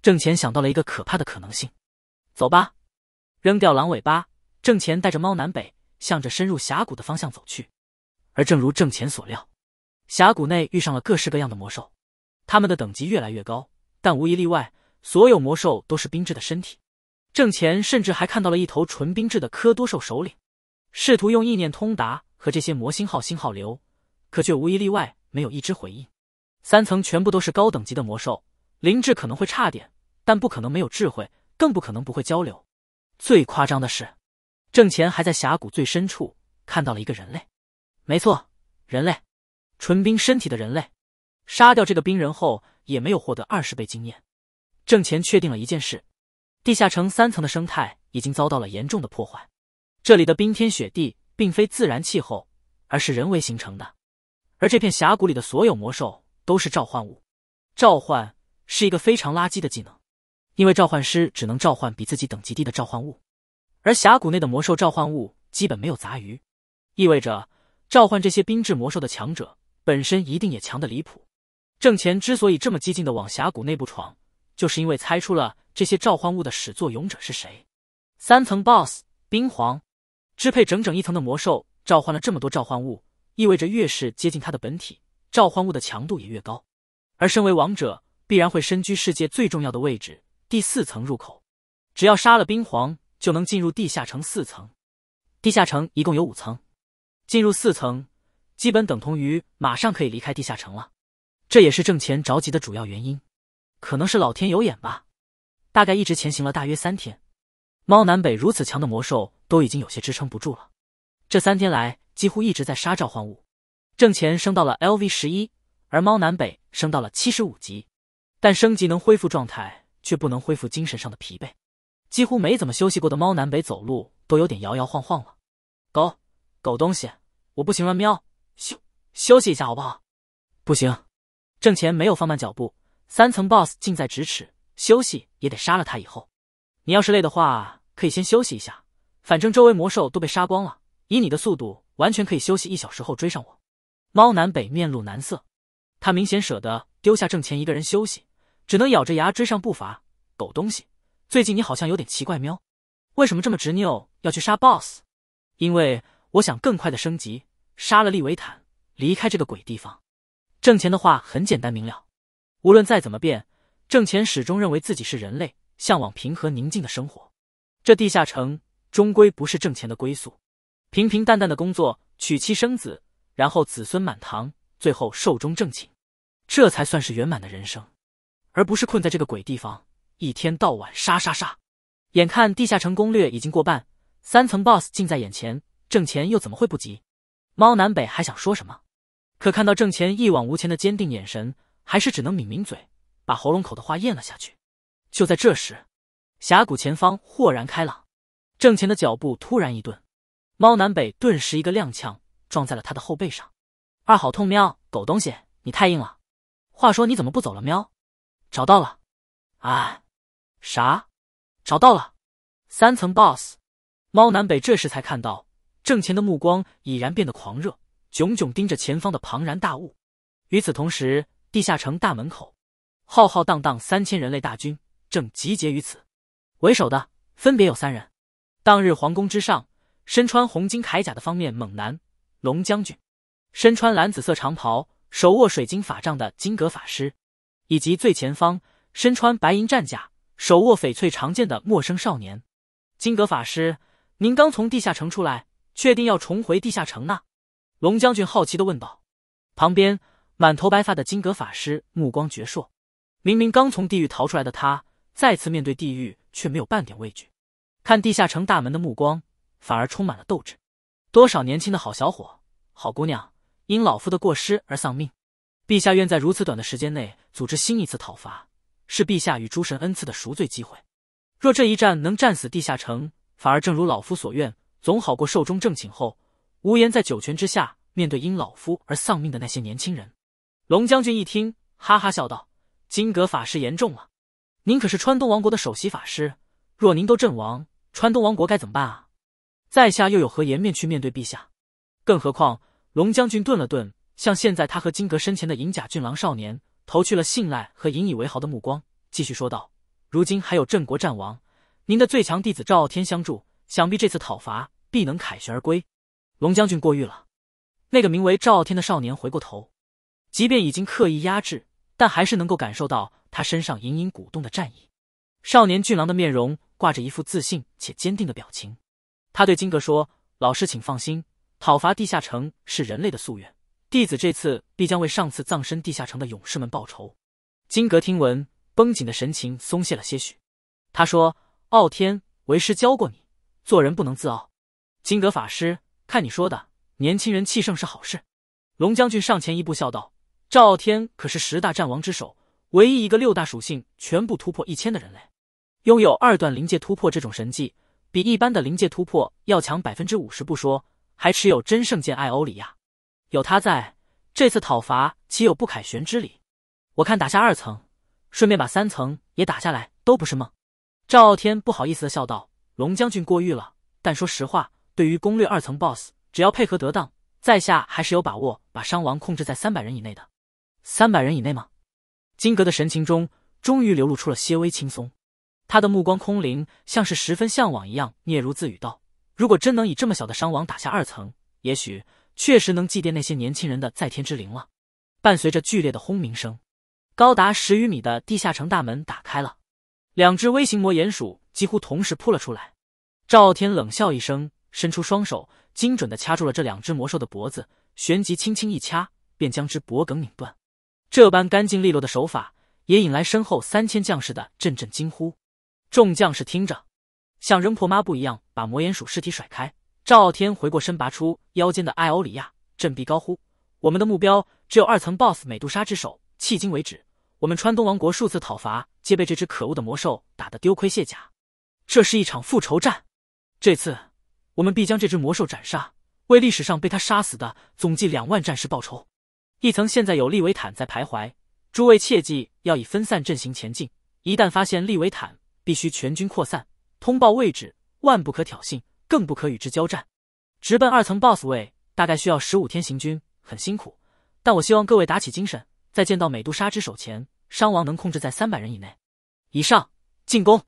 郑钱想到了一个可怕的可能性？走吧，扔掉狼尾巴，郑钱带着猫南北。向着深入峡谷的方向走去，而正如郑钱所料，峡谷内遇上了各式各样的魔兽，他们的等级越来越高，但无一例外，所有魔兽都是冰质的身体。郑钱甚至还看到了一头纯冰质的科多兽首领，试图用意念通达和这些魔星号星号流，可却无一例外没有一只回应。三层全部都是高等级的魔兽，灵智可能会差点，但不可能没有智慧，更不可能不会交流。最夸张的是。郑钱还在峡谷最深处看到了一个人类，没错，人类，纯冰身体的人类。杀掉这个冰人后，也没有获得二十倍经验。郑钱确定了一件事：地下城三层的生态已经遭到了严重的破坏。这里的冰天雪地并非自然气候，而是人为形成的。而这片峡谷里的所有魔兽都是召唤物，召唤是一个非常垃圾的技能，因为召唤师只能召唤比自己等级低的召唤物。而峡谷内的魔兽召唤物基本没有杂鱼，意味着召唤这些冰质魔兽的强者本身一定也强得离谱。郑前之所以这么激进地往峡谷内部闯，就是因为猜出了这些召唤物的始作俑者是谁。三层 BOSS 冰皇，支配整整一层的魔兽，召唤了这么多召唤物，意味着越是接近他的本体，召唤物的强度也越高。而身为王者，必然会身居世界最重要的位置——第四层入口。只要杀了冰皇。就能进入地下城四层，地下城一共有五层，进入四层，基本等同于马上可以离开地下城了。这也是挣钱着急的主要原因，可能是老天有眼吧。大概一直前行了大约三天，猫南北如此强的魔兽都已经有些支撑不住了。这三天来几乎一直在杀召唤物，挣钱升到了 LV 十一，而猫南北升到了七十五级，但升级能恢复状态，却不能恢复精神上的疲惫。几乎没怎么休息过的猫南北走路都有点摇摇晃晃了，狗，狗东西，我不行了，喵，休休息一下好不好？不行，挣钱没有放慢脚步，三层 boss 近在咫尺，休息也得杀了他。以后，你要是累的话，可以先休息一下，反正周围魔兽都被杀光了，以你的速度完全可以休息一小时后追上我。猫南北面露难色，他明显舍得丢下挣钱一个人休息，只能咬着牙追上步伐。狗东西。最近你好像有点奇怪喵，为什么这么执拗要去杀 BOSS？因为我想更快的升级，杀了利维坦，离开这个鬼地方。挣钱的话很简单明了，无论再怎么变，挣钱始终认为自己是人类，向往平和宁静的生活。这地下城终归不是挣钱的归宿，平平淡淡的工作，娶妻生子，然后子孙满堂，最后寿终正寝，这才算是圆满的人生，而不是困在这个鬼地方。一天到晚杀杀杀，眼看地下城攻略已经过半，三层 boss 近在眼前，挣钱又怎么会不急？猫南北还想说什么，可看到挣钱一往无前的坚定眼神，还是只能抿抿嘴，把喉咙口的话咽了下去。就在这时，峡谷前方豁然开朗，挣钱的脚步突然一顿，猫南北顿时一个踉跄，撞在了他的后背上。二好痛喵，狗东西，你太硬了。话说你怎么不走了喵？找到了，啊！啥？找到了，三层 boss。猫南北这时才看到，郑钱的目光已然变得狂热，炯炯盯着前方的庞然大物。与此同时，地下城大门口，浩浩荡荡三千人类大军正集结于此，为首的分别有三人：当日皇宫之上身穿红金铠甲的方面猛男龙将军，身穿蓝紫色长袍、手握水晶法杖的金阁法师，以及最前方身穿白银战甲。手握翡翠长剑的陌生少年，金阁法师，您刚从地下城出来，确定要重回地下城呢？龙将军好奇的问道。旁边满头白发的金阁法师目光矍铄，明明刚从地狱逃出来的他，再次面对地狱却没有半点畏惧，看地下城大门的目光反而充满了斗志。多少年轻的好小伙、好姑娘因老夫的过失而丧命，陛下愿在如此短的时间内组织新一次讨伐。是陛下与诸神恩赐的赎罪机会。若这一战能战死地下城，反而正如老夫所愿，总好过寿终正寝后，无颜在九泉之下面对因老夫而丧命的那些年轻人。龙将军一听，哈哈笑道：“金阁法师言重了，您可是川东王国的首席法师，若您都阵亡，川东王国该怎么办啊？在下又有何颜面去面对陛下？更何况……”龙将军顿了顿，像现在他和金阁身前的银甲俊郎少年。投去了信赖和引以为豪的目光，继续说道：“如今还有镇国战王，您的最强弟子赵傲天相助，想必这次讨伐必能凯旋而归。”龙将军过誉了。那个名为赵傲天的少年回过头，即便已经刻意压制，但还是能够感受到他身上隐隐鼓动的战意。少年俊朗的面容挂着一副自信且坚定的表情，他对金戈说：“老师，请放心，讨伐地下城是人类的夙愿。”弟子这次必将为上次葬身地下城的勇士们报仇。金阁听闻，绷紧的神情松懈了些许。他说：“傲天，为师教过你，做人不能自傲。”金阁法师，看你说的，年轻人气盛是好事。龙将军上前一步，笑道：“赵傲天可是十大战王之首，唯一一个六大属性全部突破一千的人类，拥有二段灵界突破这种神技，比一般的灵界突破要强百分之五十不说，还持有真圣剑艾欧里亚。”有他在，这次讨伐岂有不凯旋之理？我看打下二层，顺便把三层也打下来，都不是梦。赵傲天不好意思的笑道：“龙将军过誉了，但说实话，对于攻略二层 BOSS，只要配合得当，在下还是有把握把伤亡控制在三百人以内的。三百人以内吗？”金阁的神情中终于流露出了些微轻松，他的目光空灵，像是十分向往一样，嗫如自语道：“如果真能以这么小的伤亡打下二层，也许……”确实能祭奠那些年轻人的在天之灵了。伴随着剧烈的轰鸣声，高达十余米的地下城大门打开了，两只微型魔眼鼠几乎同时扑了出来。赵傲天冷笑一声，伸出双手，精准的掐住了这两只魔兽的脖子，旋即轻轻一掐，便将之脖梗拧断。这般干净利落的手法，也引来身后三千将士的阵阵惊呼。众将士听着，像扔破抹布一样把魔眼鼠尸体甩开。赵傲天回过身，拔出腰间的艾欧里亚，振臂高呼：“我们的目标只有二层 BOSS 美杜莎之手。迄今为止，我们川东王国数次讨伐，皆被这只可恶的魔兽打得丢盔卸甲。这是一场复仇战，这次我们必将这只魔兽斩杀，为历史上被他杀死的总计两万战士报仇。一层现在有利维坦在徘徊，诸位切记要以分散阵型前进。一旦发现利维坦，必须全军扩散，通报位置，万不可挑衅。”更不可与之交战，直奔二层 BOSS 位，大概需要十五天行军，很辛苦。但我希望各位打起精神，在见到美杜莎之手前，伤亡能控制在三百人以内。以上，进攻。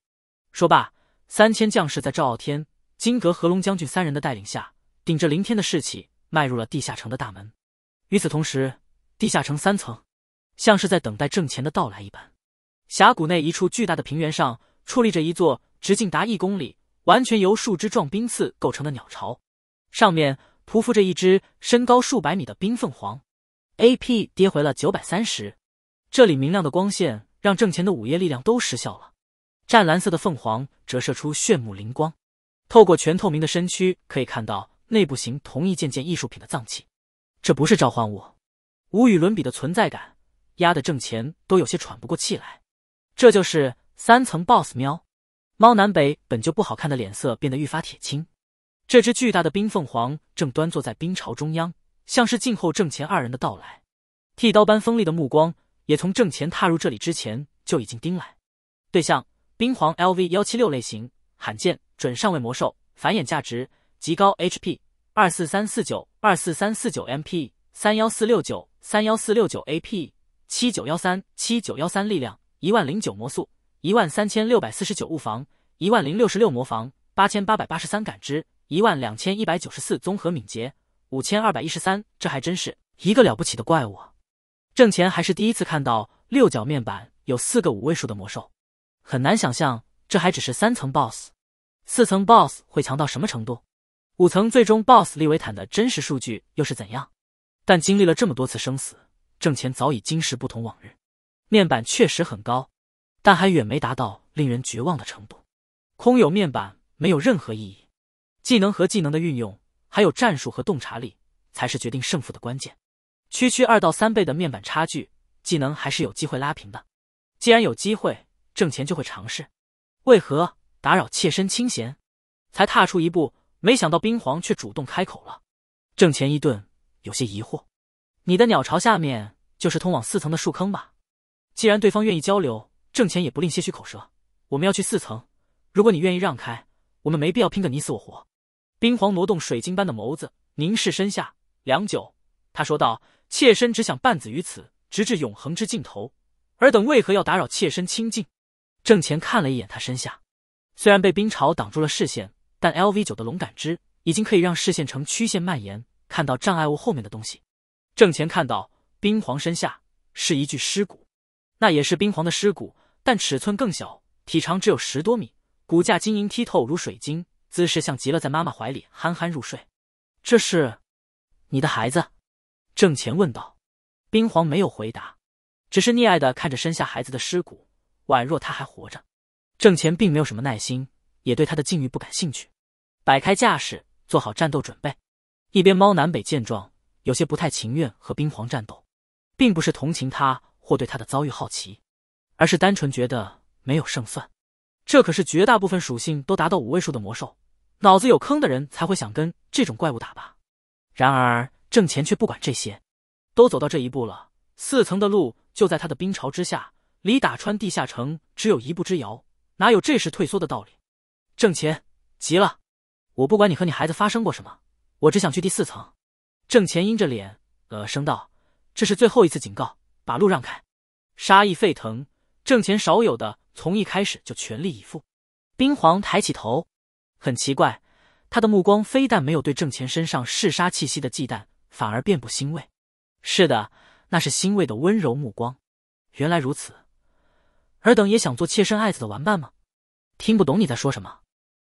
说罢，三千将士在赵傲天、金阁和龙将军三人的带领下，顶着凌天的士气，迈入了地下城的大门。与此同时，地下城三层，像是在等待正钱的到来一般。峡谷内一处巨大的平原上，矗立着一座直径达一公里。完全由树枝状冰刺构成的鸟巢，上面匍匐着一只身高数百米的冰凤凰。A P 跌回了九百三十。这里明亮的光线让正前的午夜力量都失效了。湛蓝色的凤凰折射出炫目灵光，透过全透明的身躯可以看到内部形同一件件艺术品的脏器。这不是召唤物，无与伦比的存在感压得正前都有些喘不过气来。这就是三层 Boss 喵。猫南北本就不好看的脸色变得愈发铁青，这只巨大的冰凤凰正端坐在冰巢中央，像是静候郑前二人的到来。剃刀般锋利的目光也从郑前踏入这里之前就已经盯来。对象：冰皇 L V 幺七六类型，罕见准上位魔兽，繁衍价值极高。H P 二四三四九，二四三四九 M P 三幺四六九，三幺四六九 A P 七九幺三，七九幺三力量一万零九魔素。一万三千六百四十九物防，一万零六十六魔防，八千八百八十三感知，一万两千一百九十四综合敏捷，五千二百一十三。这还真是一个了不起的怪物。郑钱还是第一次看到六角面板有四个五位数的魔兽，很难想象这还只是三层 boss，四层 boss 会强到什么程度？五层最终 boss 利维坦的真实数据又是怎样？但经历了这么多次生死，挣钱早已今时不同往日。面板确实很高。但还远没达到令人绝望的程度，空有面板没有任何意义，技能和技能的运用，还有战术和洞察力才是决定胜负的关键。区区二到三倍的面板差距，技能还是有机会拉平的。既然有机会，挣钱就会尝试。为何打扰妾身清闲？才踏出一步，没想到冰皇却主动开口了。挣钱一顿有些疑惑，你的鸟巢下面就是通往四层的树坑吧？既然对方愿意交流。挣钱也不吝些许口舌。我们要去四层，如果你愿意让开，我们没必要拼个你死我活。冰皇挪动水晶般的眸子，凝视身下，良久，他说道：“妾身只想伴子于此，直至永恒之尽头。尔等为何要打扰妾身清静？”郑钱看了一眼他身下，虽然被冰潮挡住了视线，但 L V 九的龙感知已经可以让视线呈曲线蔓延，看到障碍物后面的东西。郑钱看到冰皇身下是一具尸骨，那也是冰皇的尸骨。但尺寸更小，体长只有十多米，骨架晶莹剔透如水晶，姿势像极了在妈妈怀里憨憨入睡。这是你的孩子？郑钱问道。冰皇没有回答，只是溺爱的看着生下孩子的尸骨，宛若他还活着。郑钱并没有什么耐心，也对他的境遇不感兴趣，摆开架势，做好战斗准备。一边猫南北见状，有些不太情愿和冰皇战斗，并不是同情他或对他的遭遇好奇。而是单纯觉得没有胜算，这可是绝大部分属性都达到五位数的魔兽，脑子有坑的人才会想跟这种怪物打吧。然而郑钱却不管这些，都走到这一步了，四层的路就在他的冰巢之下，离打穿地下城只有一步之遥，哪有这时退缩的道理？郑钱急了：“我不管你和你孩子发生过什么，我只想去第四层。”郑钱阴着脸，呃声道：“这是最后一次警告，把路让开！”杀意沸腾。挣钱少有的从一开始就全力以赴。冰皇抬起头，很奇怪，他的目光非但没有对挣钱身上嗜杀气息的忌惮，反而遍布欣慰。是的，那是欣慰的温柔目光。原来如此，尔等也想做妾身爱子的玩伴吗？听不懂你在说什么。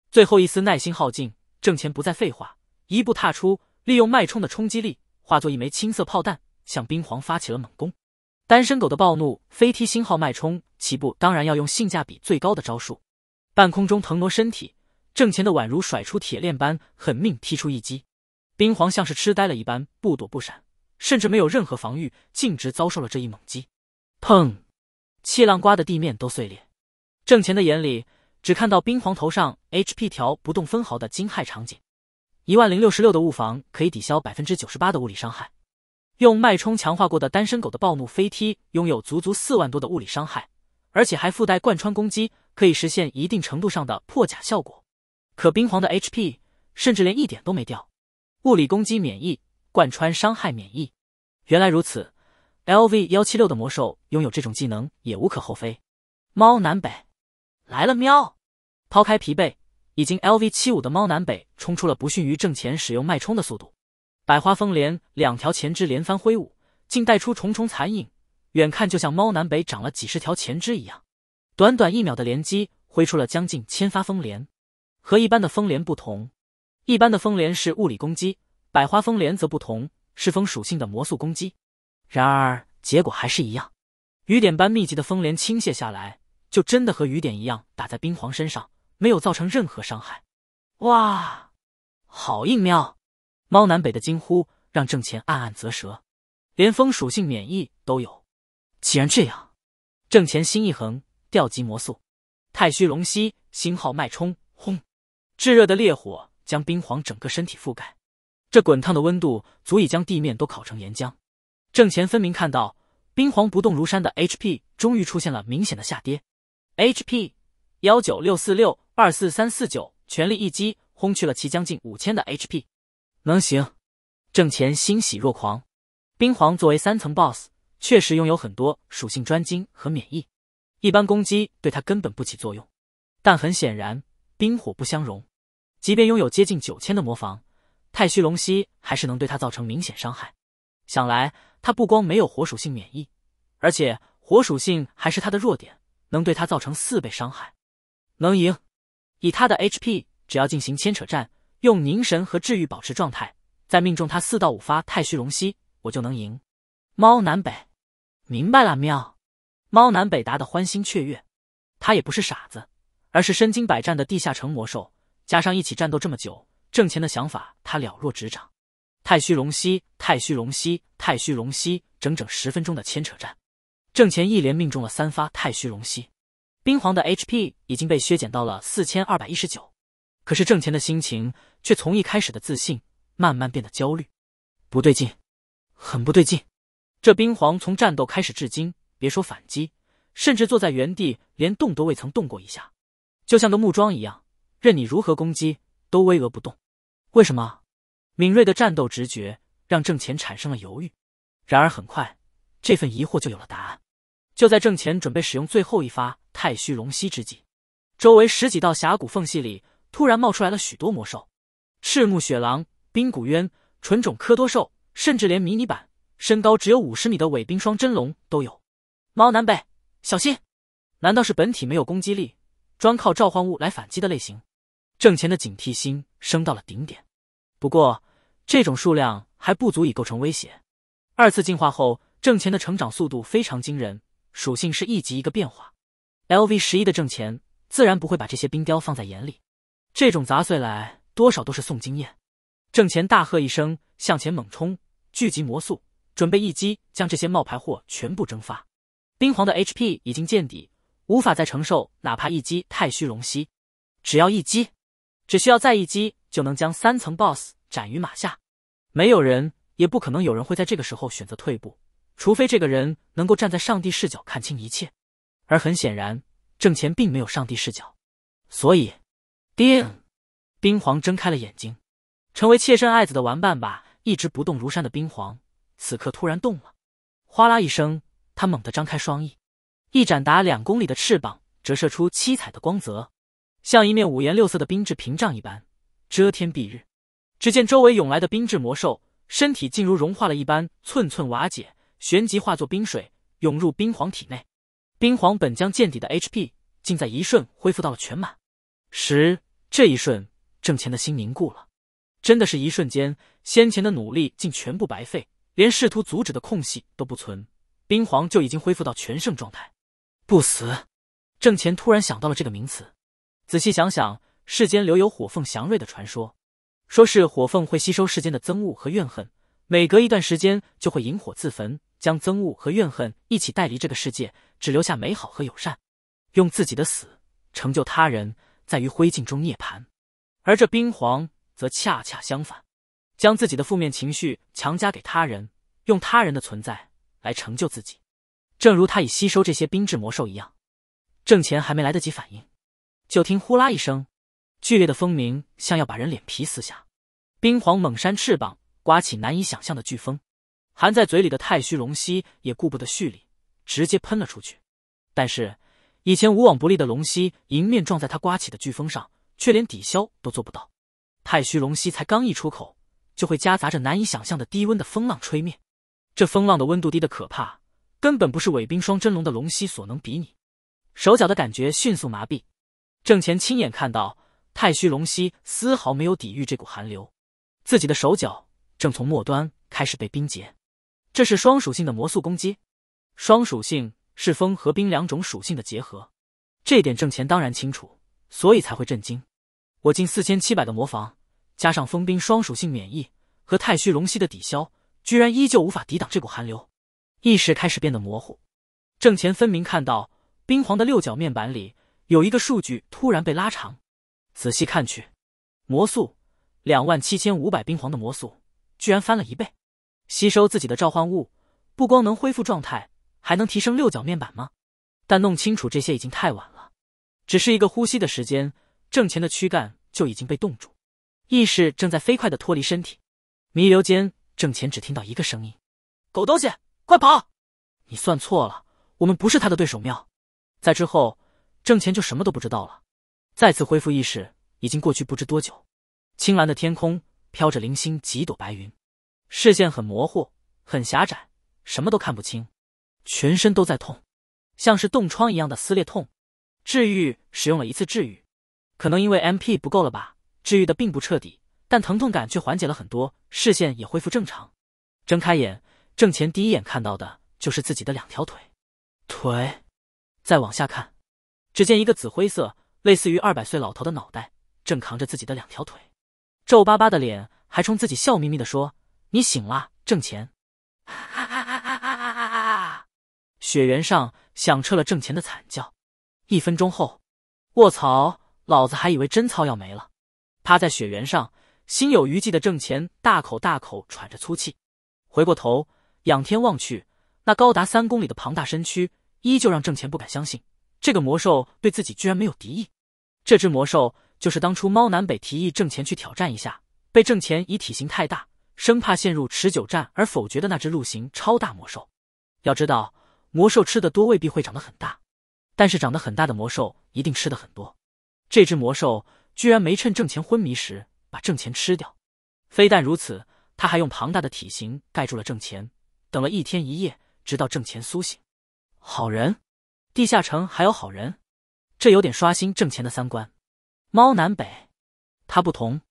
最后一丝耐心耗尽，挣钱不再废话，一步踏出，利用脉冲的冲击力化作一枚青色炮弹，向冰皇发起了猛攻。单身狗的暴怒飞踢星号脉冲。起步当然要用性价比最高的招数，半空中腾挪身体，挣钱的宛如甩出铁链般狠命踢出一击，冰皇像是痴呆了一般不躲不闪，甚至没有任何防御，径直遭受了这一猛击。砰！气浪刮的地面都碎裂，挣钱的眼里只看到冰皇头上 HP 条不动分毫的惊骇场景。一万零六十六的物防可以抵消百分之九十八的物理伤害，用脉冲强化过的单身狗的暴怒飞踢拥有足足四万多的物理伤害。而且还附带贯穿攻击，可以实现一定程度上的破甲效果。可冰皇的 HP 甚至连一点都没掉，物理攻击免疫，贯穿伤害免疫。原来如此，LV 幺七六的魔兽拥有这种技能也无可厚非。猫南北来了喵！抛开疲惫，已经 LV 七五的猫南北冲出了不逊于正前使用脉冲的速度，百花风莲两条前肢连番挥舞，竟带出重重残影。远看就像猫南北长了几十条前肢一样，短短一秒的连击挥出了将近千发风镰。和一般的风镰不同，一般的风镰是物理攻击，百花风镰则不同，是风属性的魔速攻击。然而结果还是一样，雨点般密集的风镰倾泻下来，就真的和雨点一样打在冰皇身上，没有造成任何伤害。哇，好硬喵！猫南北的惊呼让郑钱暗暗啧舌，连风属性免疫都有。既然这样，郑乾心一横，调集魔速，太虚龙息星号脉冲，轰！炙热的烈火将冰皇整个身体覆盖，这滚烫的温度足以将地面都烤成岩浆。郑乾分明看到，冰皇不动如山的 HP 终于出现了明显的下跌，HP 幺九六四六二四三四九，全力一击轰去了其将近五千的 HP，能行！郑乾欣喜若狂，冰皇作为三层 BOSS。确实拥有很多属性专精和免疫，一般攻击对他根本不起作用。但很显然，冰火不相容，即便拥有接近九千的魔防，太虚龙息还是能对他造成明显伤害。想来他不光没有火属性免疫，而且火属性还是他的弱点，能对他造成四倍伤害。能赢，以他的 HP，只要进行牵扯战，用凝神和治愈保持状态，再命中他四到五发太虚龙息，我就能赢。猫南北。明白了，喵，猫南北达的欢欣雀跃。他也不是傻子，而是身经百战的地下城魔兽，加上一起战斗这么久，挣钱的想法他了若指掌。太虚龙息，太虚龙息，太虚龙息，整整十分钟的牵扯战，郑钱一连命中了三发太虚龙息。冰皇的 HP 已经被削减到了四千二百一十九，可是郑钱的心情却从一开始的自信慢慢变得焦虑。不对劲，很不对劲。这冰皇从战斗开始至今，别说反击，甚至坐在原地连动都未曾动过一下，就像个木桩一样，任你如何攻击都巍峨不动。为什么？敏锐的战斗直觉让郑乾产生了犹豫。然而很快，这份疑惑就有了答案。就在郑乾准备使用最后一发太虚龙息之际，周围十几道峡谷缝隙里突然冒出来了许多魔兽：赤目雪狼、冰骨渊、纯种科多兽，甚至连迷你版。身高只有五十米的伪冰霜真龙都有，猫南北小心！难道是本体没有攻击力，专靠召唤物来反击的类型？挣钱的警惕心升到了顶点。不过这种数量还不足以构成威胁。二次进化后，挣钱的成长速度非常惊人，属性是一级一个变化。L V 十一的挣钱自然不会把这些冰雕放在眼里，这种杂碎来多少都是送经验。挣钱大喝一声，向前猛冲，聚集魔速。准备一击将这些冒牌货全部蒸发。冰皇的 H P 已经见底，无法再承受哪怕一击太虚龙息。只要一击，只需要再一击就能将三层 Boss 斩于马下。没有人也不可能有人会在这个时候选择退步，除非这个人能够站在上帝视角看清一切。而很显然，郑钱并没有上帝视角，所以叮！冰皇睁开了眼睛，成为妾身爱子的玩伴吧。一直不动如山的冰皇。此刻突然动了，哗啦一声，他猛地张开双翼，一展达两公里的翅膀折射出七彩的光泽，像一面五颜六色的冰质屏障一般遮天蔽日。只见周围涌来的冰质魔兽身体竟如融化了一般，寸寸瓦解，旋即化作冰水涌入冰皇体内。冰皇本将见底的 HP 竟在一瞬恢复到了全满十。这一瞬，郑钱的心凝固了，真的是一瞬间，先前的努力竟全部白费。连试图阻止的空隙都不存，冰皇就已经恢复到全盛状态。不死，郑乾突然想到了这个名词。仔细想想，世间留有火凤祥瑞的传说，说是火凤会吸收世间的憎恶和怨恨，每隔一段时间就会引火自焚，将憎恶和怨恨一起带离这个世界，只留下美好和友善，用自己的死成就他人，在于灰烬中涅槃。而这冰皇则恰恰相反。将自己的负面情绪强加给他人，用他人的存在来成就自己，正如他以吸收这些冰质魔兽一样。郑钱还没来得及反应，就听呼啦一声，剧烈的风鸣像要把人脸皮撕下。冰皇猛扇翅膀，刮起难以想象的飓风，含在嘴里的太虚龙息也顾不得蓄力，直接喷了出去。但是以前无往不利的龙息迎面撞在他刮起的飓风上，却连抵消都做不到。太虚龙息才刚一出口。就会夹杂着难以想象的低温的风浪吹灭，这风浪的温度低的可怕，根本不是伪冰霜真龙的龙息所能比拟。手脚的感觉迅速麻痹，郑乾亲眼看到太虚龙息丝毫没有抵御这股寒流，自己的手脚正从末端开始被冰结。这是双属性的魔速攻击，双属性是风和冰两种属性的结合，这点郑乾当然清楚，所以才会震惊。我近四千七百的魔防。加上封冰双属性免疫和太虚龙息的抵消，居然依旧无法抵挡这股寒流，意识开始变得模糊。郑前分明看到冰皇的六角面板里有一个数据突然被拉长，仔细看去，魔速两万七千五百，冰皇的魔速居然翻了一倍。吸收自己的召唤物，不光能恢复状态，还能提升六角面板吗？但弄清楚这些已经太晚了，只是一个呼吸的时间，郑前的躯干就已经被冻住。意识正在飞快的脱离身体，弥留间，郑钱只听到一个声音：“狗东西，快跑！”你算错了，我们不是他的对手。妙。在之后，郑钱就什么都不知道了。再次恢复意识，已经过去不知多久。青蓝的天空飘着零星几朵白云，视线很模糊，很狭窄，什么都看不清。全身都在痛，像是冻疮一样的撕裂痛。治愈，使用了一次治愈，可能因为 MP 不够了吧。治愈的并不彻底，但疼痛感却缓解了很多，视线也恢复正常。睁开眼，郑钱第一眼看到的就是自己的两条腿。腿，再往下看，只见一个紫灰色，类似于二百岁老头的脑袋，正扛着自己的两条腿，皱巴巴的脸还冲自己笑眯眯的说：“你醒了，郑钱。”啊啊啊啊啊啊啊啊！雪原上响彻了郑钱的惨叫。一分钟后，卧槽，老子还以为贞操要没了。趴在雪原上，心有余悸的郑钱大口大口喘着粗气，回过头仰天望去，那高达三公里的庞大身躯依旧让郑钱不敢相信，这个魔兽对自己居然没有敌意。这只魔兽就是当初猫南北提议郑钱去挑战一下，被郑钱以体型太大，生怕陷入持久战而否决的那只鹿形超大魔兽。要知道，魔兽吃的多未必会长得很大，但是长得很大的魔兽一定吃的很多。这只魔兽。居然没趁郑钱昏迷时把郑钱吃掉，非但如此，他还用庞大的体型盖住了郑钱，等了一天一夜，直到郑钱苏醒。好人？地下城还有好人？这有点刷新郑钱的三观。猫南北，他不同，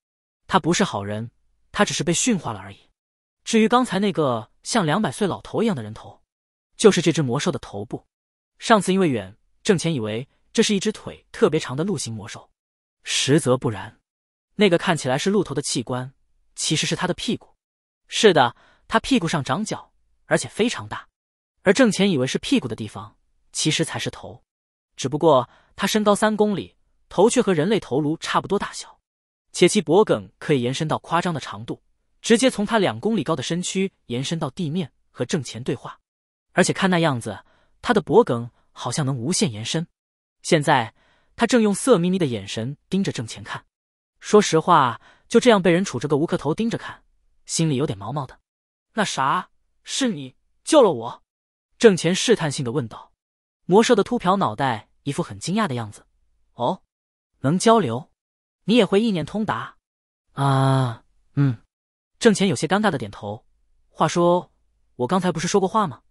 他不是好人，他只是被驯化了而已。至于刚才那个像两百岁老头一样的人头，就是这只魔兽的头部。上次因为远，郑钱以为这是一只腿特别长的鹿形魔兽。实则不然，那个看起来是鹿头的器官，其实是他的屁股。是的，他屁股上长角，而且非常大。而郑前以为是屁股的地方，其实才是头。只不过他身高三公里，头却和人类头颅差不多大小，且其脖颈可以延伸到夸张的长度，直接从他两公里高的身躯延伸到地面和郑前对话。而且看那样子，他的脖颈好像能无限延伸。现在。他正用色眯眯的眼神盯着郑钱看，说实话，就这样被人杵着个无壳头盯着看，心里有点毛毛的。那啥，是你救了我？郑钱试探性的问道。魔兽的秃瓢脑袋一副很惊讶的样子。哦，能交流？你也会意念通达？啊，嗯。郑钱有些尴尬的点头。话说，我刚才不是说过话吗？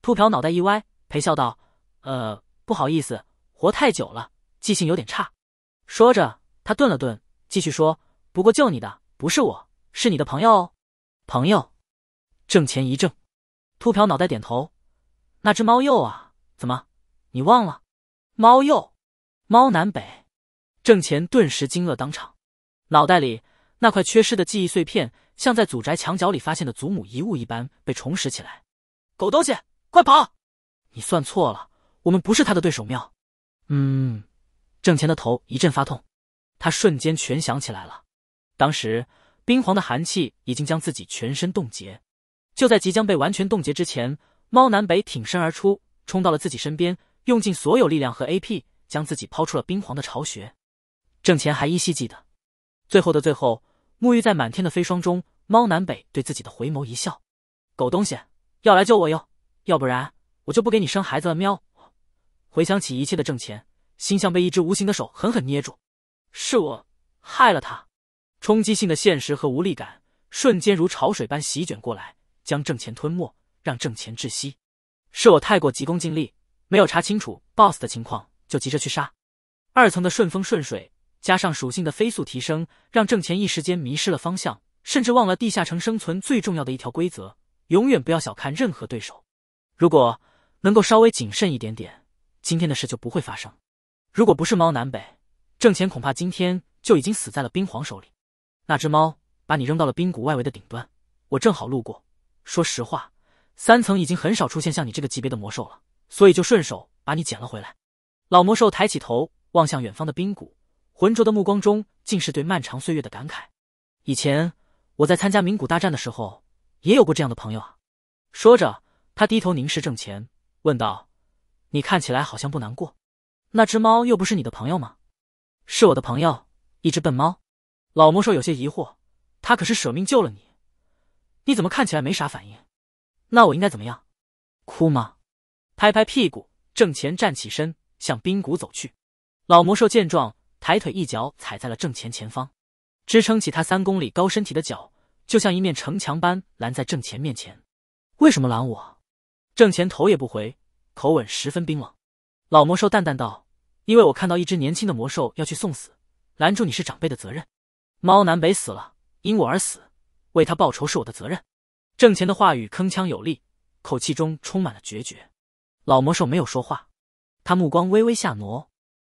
秃瓢脑袋一歪，陪笑道：“呃，不好意思，活太久了。”记性有点差，说着他顿了顿，继续说：“不过救你的不是我，是你的朋友哦。”朋友，郑钱一怔，秃瓢脑袋点头。那只猫鼬啊，怎么你忘了？猫鼬，猫南北。郑钱顿时惊愕当场，脑袋里那块缺失的记忆碎片，像在祖宅墙角里发现的祖母遗物一般被重拾起来。狗东西，快跑！你算错了，我们不是他的对手。庙。嗯。郑乾的头一阵发痛，他瞬间全想起来了。当时冰皇的寒气已经将自己全身冻结，就在即将被完全冻结之前，猫南北挺身而出，冲到了自己身边，用尽所有力量和 A P 将自己抛出了冰皇的巢穴。郑乾还依稀记得，最后的最后，沐浴在满天的飞霜中，猫南北对自己的回眸一笑：“狗东西，要来救我哟，要不然我就不给你生孩子了。”喵。回想起一切的挣钱。心像被一只无形的手狠狠捏住，是我害了他。冲击性的现实和无力感瞬间如潮水般席卷过来，将郑钱吞没，让郑钱窒息。是我太过急功近利，没有查清楚 BOSS 的情况就急着去杀。二层的顺风顺水，加上属性的飞速提升，让郑钱一时间迷失了方向，甚至忘了地下城生存最重要的一条规则：永远不要小看任何对手。如果能够稍微谨慎一点点，今天的事就不会发生。如果不是猫南北，郑钱恐怕今天就已经死在了冰皇手里。那只猫把你扔到了冰谷外围的顶端，我正好路过。说实话，三层已经很少出现像你这个级别的魔兽了，所以就顺手把你捡了回来。老魔兽抬起头，望向远方的冰谷，浑浊的目光中尽是对漫长岁月的感慨。以前我在参加冥谷大战的时候，也有过这样的朋友啊。说着，他低头凝视郑钱，问道：“你看起来好像不难过。”那只猫又不是你的朋友吗？是我的朋友，一只笨猫。老魔兽有些疑惑，他可是舍命救了你，你怎么看起来没啥反应？那我应该怎么样？哭吗？拍拍屁股，郑钱站起身，向冰谷走去。老魔兽见状，抬腿一脚踩在了郑钱前方，支撑起他三公里高身体的脚，就像一面城墙般拦在郑钱面前。为什么拦我？郑钱头也不回，口吻十分冰冷。老魔兽淡淡道。因为我看到一只年轻的魔兽要去送死，拦住你是长辈的责任。猫南北死了，因我而死，为他报仇是我的责任。郑钱的话语铿锵有力，口气中充满了决绝。老魔兽没有说话，他目光微微下挪，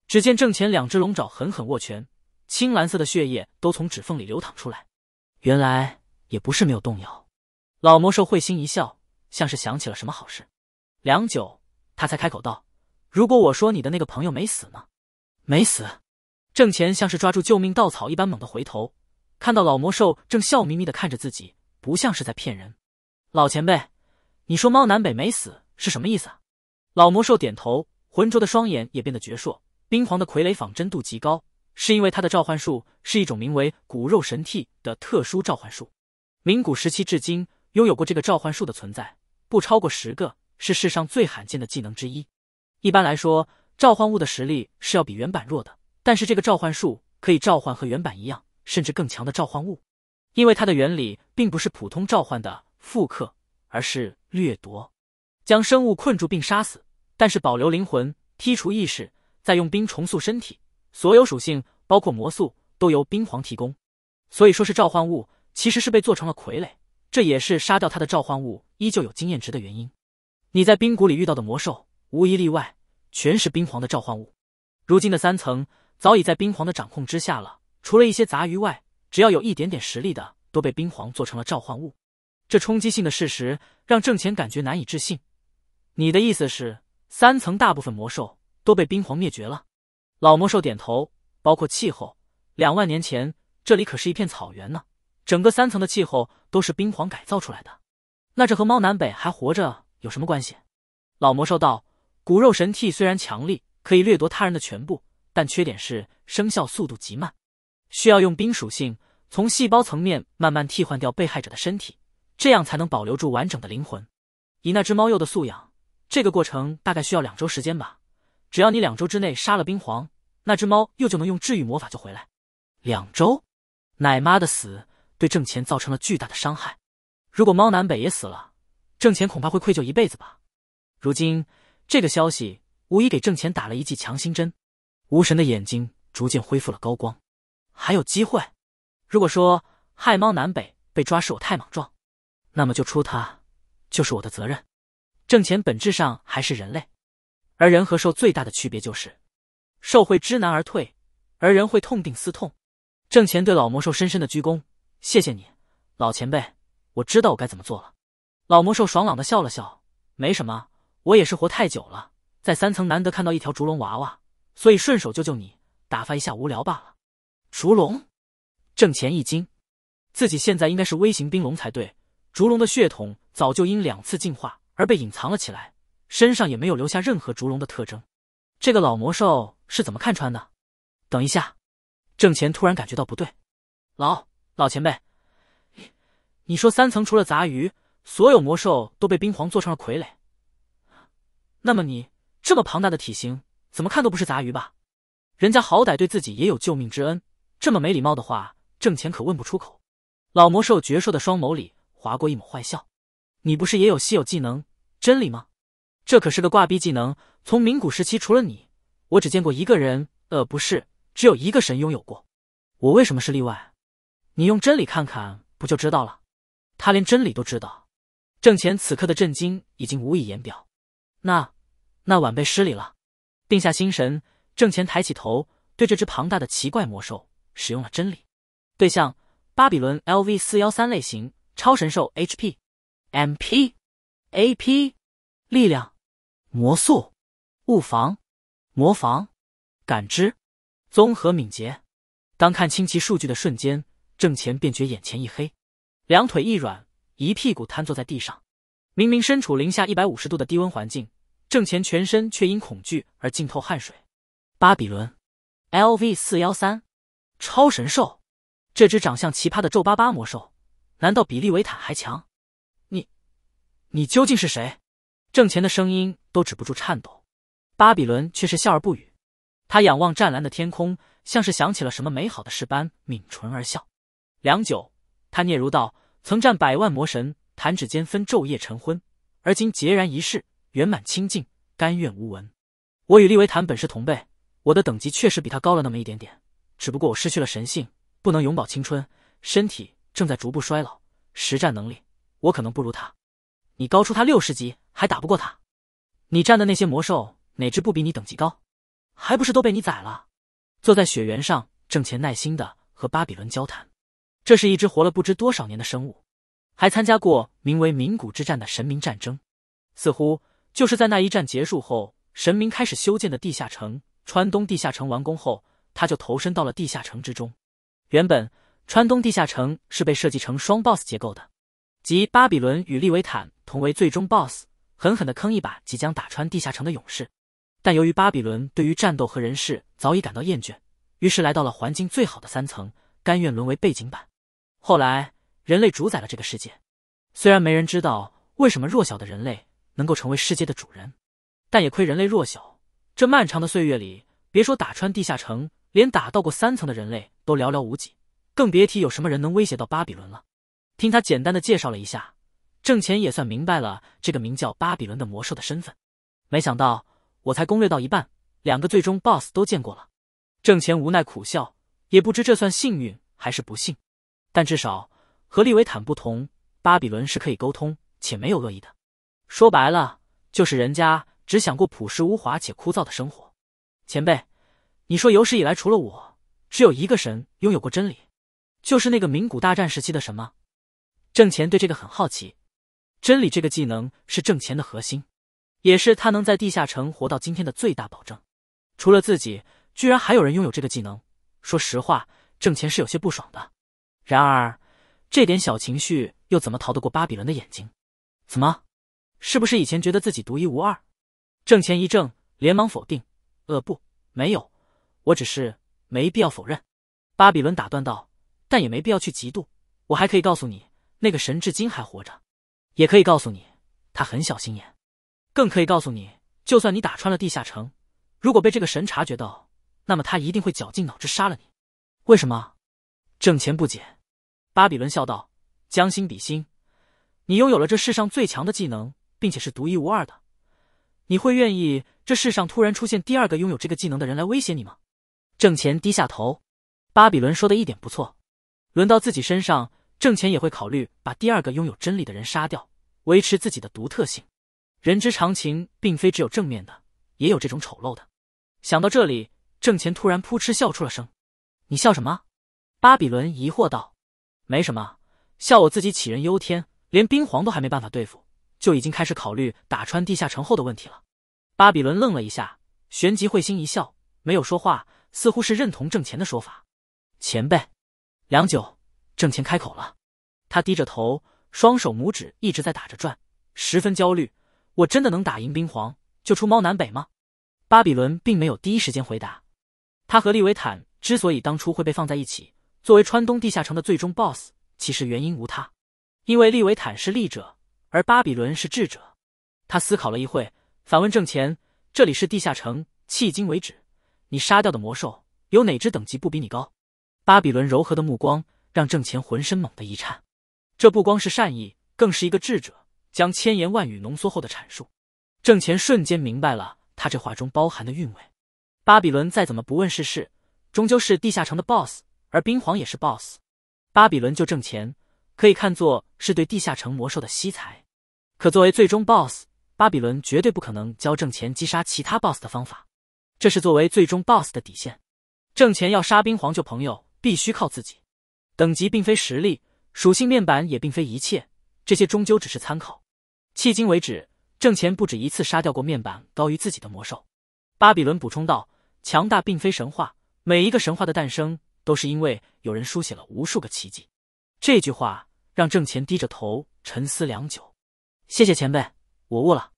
只见郑钱两只龙爪狠狠握拳，青蓝色的血液都从指缝里流淌出来。原来也不是没有动摇。老魔兽会心一笑，像是想起了什么好事。良久，他才开口道。如果我说你的那个朋友没死呢？没死，郑钱像是抓住救命稻草一般猛地回头，看到老魔兽正笑眯眯地看着自己，不像是在骗人。老前辈，你说猫南北没死是什么意思？啊？老魔兽点头，浑浊的双眼也变得矍铄。冰皇的傀儡仿真度极高，是因为他的召唤术是一种名为骨肉神替的特殊召唤术。明古时期至今，拥有过这个召唤术的存在不超过十个，是世上最罕见的技能之一。一般来说，召唤物的实力是要比原版弱的。但是这个召唤术可以召唤和原版一样，甚至更强的召唤物，因为它的原理并不是普通召唤的复刻，而是掠夺，将生物困住并杀死，但是保留灵魂，剔除意识，再用冰重塑身体，所有属性包括魔素都由冰皇提供。所以说是召唤物，其实是被做成了傀儡。这也是杀掉他的召唤物依旧有经验值的原因。你在冰谷里遇到的魔兽。无一例外，全是冰皇的召唤物。如今的三层早已在冰皇的掌控之下了，除了一些杂鱼外，只要有一点点实力的，都被冰皇做成了召唤物。这冲击性的事实让郑乾感觉难以置信。你的意思是，三层大部分魔兽都被冰皇灭绝了？老魔兽点头。包括气候，两万年前这里可是一片草原呢。整个三层的气候都是冰皇改造出来的。那这和猫南北还活着有什么关系？老魔兽道。骨肉神替虽然强力，可以掠夺他人的全部，但缺点是生效速度极慢，需要用冰属性从细胞层面慢慢替换掉被害者的身体，这样才能保留住完整的灵魂。以那只猫幼的素养，这个过程大概需要两周时间吧。只要你两周之内杀了冰皇，那只猫鼬就能用治愈魔法救回来。两周？奶妈的死对郑钱造成了巨大的伤害，如果猫南北也死了，郑钱恐怕会愧疚一辈子吧。如今。这个消息无疑给郑钱打了一剂强心针，无神的眼睛逐渐恢复了高光。还有机会。如果说害猫南北被抓是我太莽撞，那么救出他就是我的责任。郑钱本质上还是人类，而人和兽最大的区别就是，兽会知难而退，而人会痛定思痛。郑钱对老魔兽深深的鞠躬，谢谢你，老前辈，我知道我该怎么做了。老魔兽爽朗的笑了笑，没什么。我也是活太久了，在三层难得看到一条烛龙娃娃，所以顺手救救你，打发一下无聊罢了。烛龙，郑钱一惊，自己现在应该是微型冰龙才对。烛龙的血统早就因两次进化而被隐藏了起来，身上也没有留下任何烛龙的特征。这个老魔兽是怎么看穿的？等一下，郑钱突然感觉到不对，老老前辈，你说三层除了杂鱼，所有魔兽都被冰皇做成了傀儡？那么你这么庞大的体型，怎么看都不是杂鱼吧？人家好歹对自己也有救命之恩，这么没礼貌的话，郑钱可问不出口。老魔兽矍铄的双眸里划过一抹坏笑。你不是也有稀有技能真理吗？这可是个挂逼技能。从明古时期，除了你，我只见过一个人。呃，不是，只有一个神拥有过。我为什么是例外？你用真理看看，不就知道了？他连真理都知道。郑钱此刻的震惊已经无以言表。那。那晚辈失礼了。定下心神，郑钱抬起头，对这只庞大的奇怪魔兽使用了真理对象：巴比伦 L V 四幺三类型超神兽 H P M P A P 力量魔速物防魔防感知综合敏捷。当看清其数据的瞬间，郑钱便觉眼前一黑，两腿一软，一屁股瘫坐在地上。明明身处零下一百五十度的低温环境。郑乾全身却因恐惧而浸透汗水。巴比伦，L V 四幺三，超神兽，这只长相奇葩的皱巴巴魔兽，难道比利维坦还强？你，你究竟是谁？郑乾的声音都止不住颤抖。巴比伦却是笑而不语。他仰望湛蓝的天空，像是想起了什么美好的事般抿唇而笑。良久，他嗫嚅道：“曾战百万魔神，弹指间分昼夜晨昏，而今孑然一世。”圆满清净，甘愿无闻。我与利维坦本是同辈，我的等级确实比他高了那么一点点。只不过我失去了神性，不能永葆青春，身体正在逐步衰老，实战能力我可能不如他。你高出他六十级还打不过他？你战的那些魔兽哪只不比你等级高？还不是都被你宰了？坐在雪原上，挣钱，耐心的和巴比伦交谈。这是一只活了不知多少年的生物，还参加过名为冥古之战的神明战争，似乎。就是在那一战结束后，神明开始修建的地下城川东地下城完工后，他就投身到了地下城之中。原本川东地下城是被设计成双 BOSS 结构的，即巴比伦与利维坦同为最终 BOSS，狠狠的坑一把即将打穿地下城的勇士。但由于巴比伦对于战斗和人事早已感到厌倦，于是来到了环境最好的三层，甘愿沦为背景板。后来人类主宰了这个世界，虽然没人知道为什么弱小的人类。能够成为世界的主人，但也亏人类弱小。这漫长的岁月里，别说打穿地下城，连打到过三层的人类都寥寥无几，更别提有什么人能威胁到巴比伦了。听他简单的介绍了一下，郑钱也算明白了这个名叫巴比伦的魔兽的身份。没想到，我才攻略到一半，两个最终 BOSS 都见过了。郑钱无奈苦笑，也不知这算幸运还是不幸。但至少和利维坦不同，巴比伦是可以沟通且没有恶意的。说白了，就是人家只想过朴实无华且枯燥的生活。前辈，你说有史以来除了我，只有一个神拥有过真理，就是那个明古大战时期的神吗？郑钱对这个很好奇。真理这个技能是郑钱的核心，也是他能在地下城活到今天的最大保证。除了自己，居然还有人拥有这个技能。说实话，郑钱是有些不爽的。然而，这点小情绪又怎么逃得过巴比伦的眼睛？怎么？是不是以前觉得自己独一无二？郑钱一怔，连忙否定：“呃，不，没有，我只是没必要否认。”巴比伦打断道：“但也没必要去嫉妒。我还可以告诉你，那个神至今还活着；也可以告诉你，他很小心眼；更可以告诉你，就算你打穿了地下城，如果被这个神察觉到，那么他一定会绞尽脑汁杀了你。为什么？”郑钱不解。巴比伦笑道：“将心比心，你拥有了这世上最强的技能。”并且是独一无二的，你会愿意这世上突然出现第二个拥有这个技能的人来威胁你吗？郑钱低下头，巴比伦说的一点不错，轮到自己身上，郑钱也会考虑把第二个拥有真理的人杀掉，维持自己的独特性。人之常情，并非只有正面的，也有这种丑陋的。想到这里，郑钱突然扑哧笑出了声。你笑什么？巴比伦疑惑道。没什么，笑我自己杞人忧天，连冰皇都还没办法对付。就已经开始考虑打穿地下城后的问题了。巴比伦愣了一下，旋即会心一笑，没有说话，似乎是认同郑钱的说法。前辈，良久，郑钱开口了。他低着头，双手拇指一直在打着转，十分焦虑。我真的能打赢冰皇，救出猫南北吗？巴比伦并没有第一时间回答。他和利维坦之所以当初会被放在一起，作为川东地下城的最终 BOSS，其实原因无他，因为利维坦是利者。而巴比伦是智者，他思考了一会，反问郑钱：“这里是地下城，迄今为止，你杀掉的魔兽有哪只等级不比你高？”巴比伦柔和的目光让郑钱浑身猛地一颤，这不光是善意，更是一个智者将千言万语浓缩后的阐述。郑钱瞬间明白了他这话中包含的韵味。巴比伦再怎么不问世事，终究是地下城的 boss，而冰皇也是 boss，巴比伦就郑钱。可以看作是对地下城魔兽的惜才。可作为最终 BOSS，巴比伦绝对不可能教挣钱击杀其他 BOSS 的方法，这是作为最终 BOSS 的底线。挣钱要杀冰皇救朋友，必须靠自己。等级并非实力，属性面板也并非一切，这些终究只是参考。迄今为止，挣钱不止一次杀掉过面板高于自己的魔兽。巴比伦补充道：“强大并非神话，每一个神话的诞生，都是因为有人书写了无数个奇迹。”这句话。让郑钱低着头沉思良久，谢谢前辈，我悟了。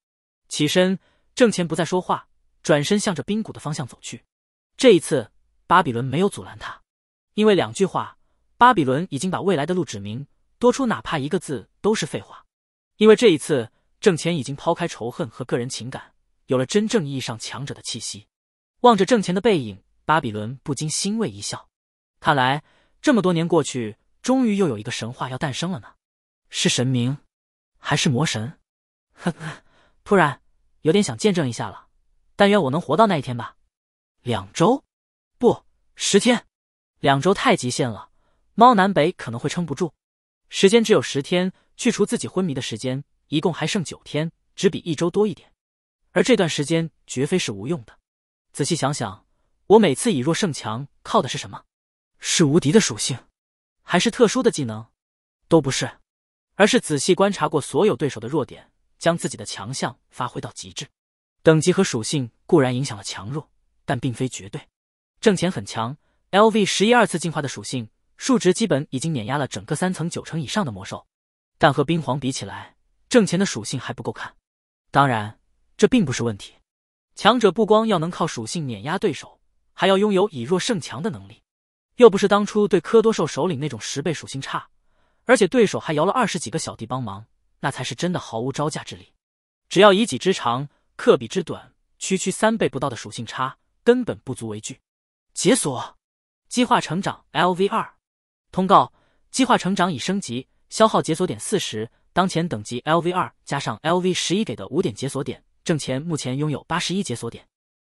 起身，郑钱不再说话，转身向着冰谷的方向走去。这一次，巴比伦没有阻拦他，因为两句话，巴比伦已经把未来的路指明，多出哪怕一个字都是废话。因为这一次，郑钱已经抛开仇恨和个人情感，有了真正意义上强者的气息。望着郑钱的背影，巴比伦不禁欣慰一笑。看来，这么多年过去。终于又有一个神话要诞生了呢，是神明，还是魔神？呵呵，突然有点想见证一下了。但愿我能活到那一天吧。两周？不，十天。两周太极限了，猫南北可能会撑不住。时间只有十天，去除自己昏迷的时间，一共还剩九天，只比一周多一点。而这段时间绝非是无用的。仔细想想，我每次以弱胜强靠的是什么？是无敌的属性。还是特殊的技能，都不是，而是仔细观察过所有对手的弱点，将自己的强项发挥到极致。等级和属性固然影响了强弱，但并非绝对。挣钱很强，LV 十一二次进化的属性数值基本已经碾压了整个三层九成以上的魔兽，但和冰皇比起来，挣钱的属性还不够看。当然，这并不是问题。强者不光要能靠属性碾压对手，还要拥有以弱胜强的能力。又不是当初对科多兽首领那种十倍属性差，而且对手还摇了二十几个小弟帮忙，那才是真的毫无招架之力。只要以己之长克彼之短，区区三倍不到的属性差根本不足为惧。解锁，激化成长 LV 二，通告：激化成长已升级，消耗解锁点四十，当前等级 LV 二加上 LV 十一给的五点解锁点，挣钱目前拥有八十一解锁点。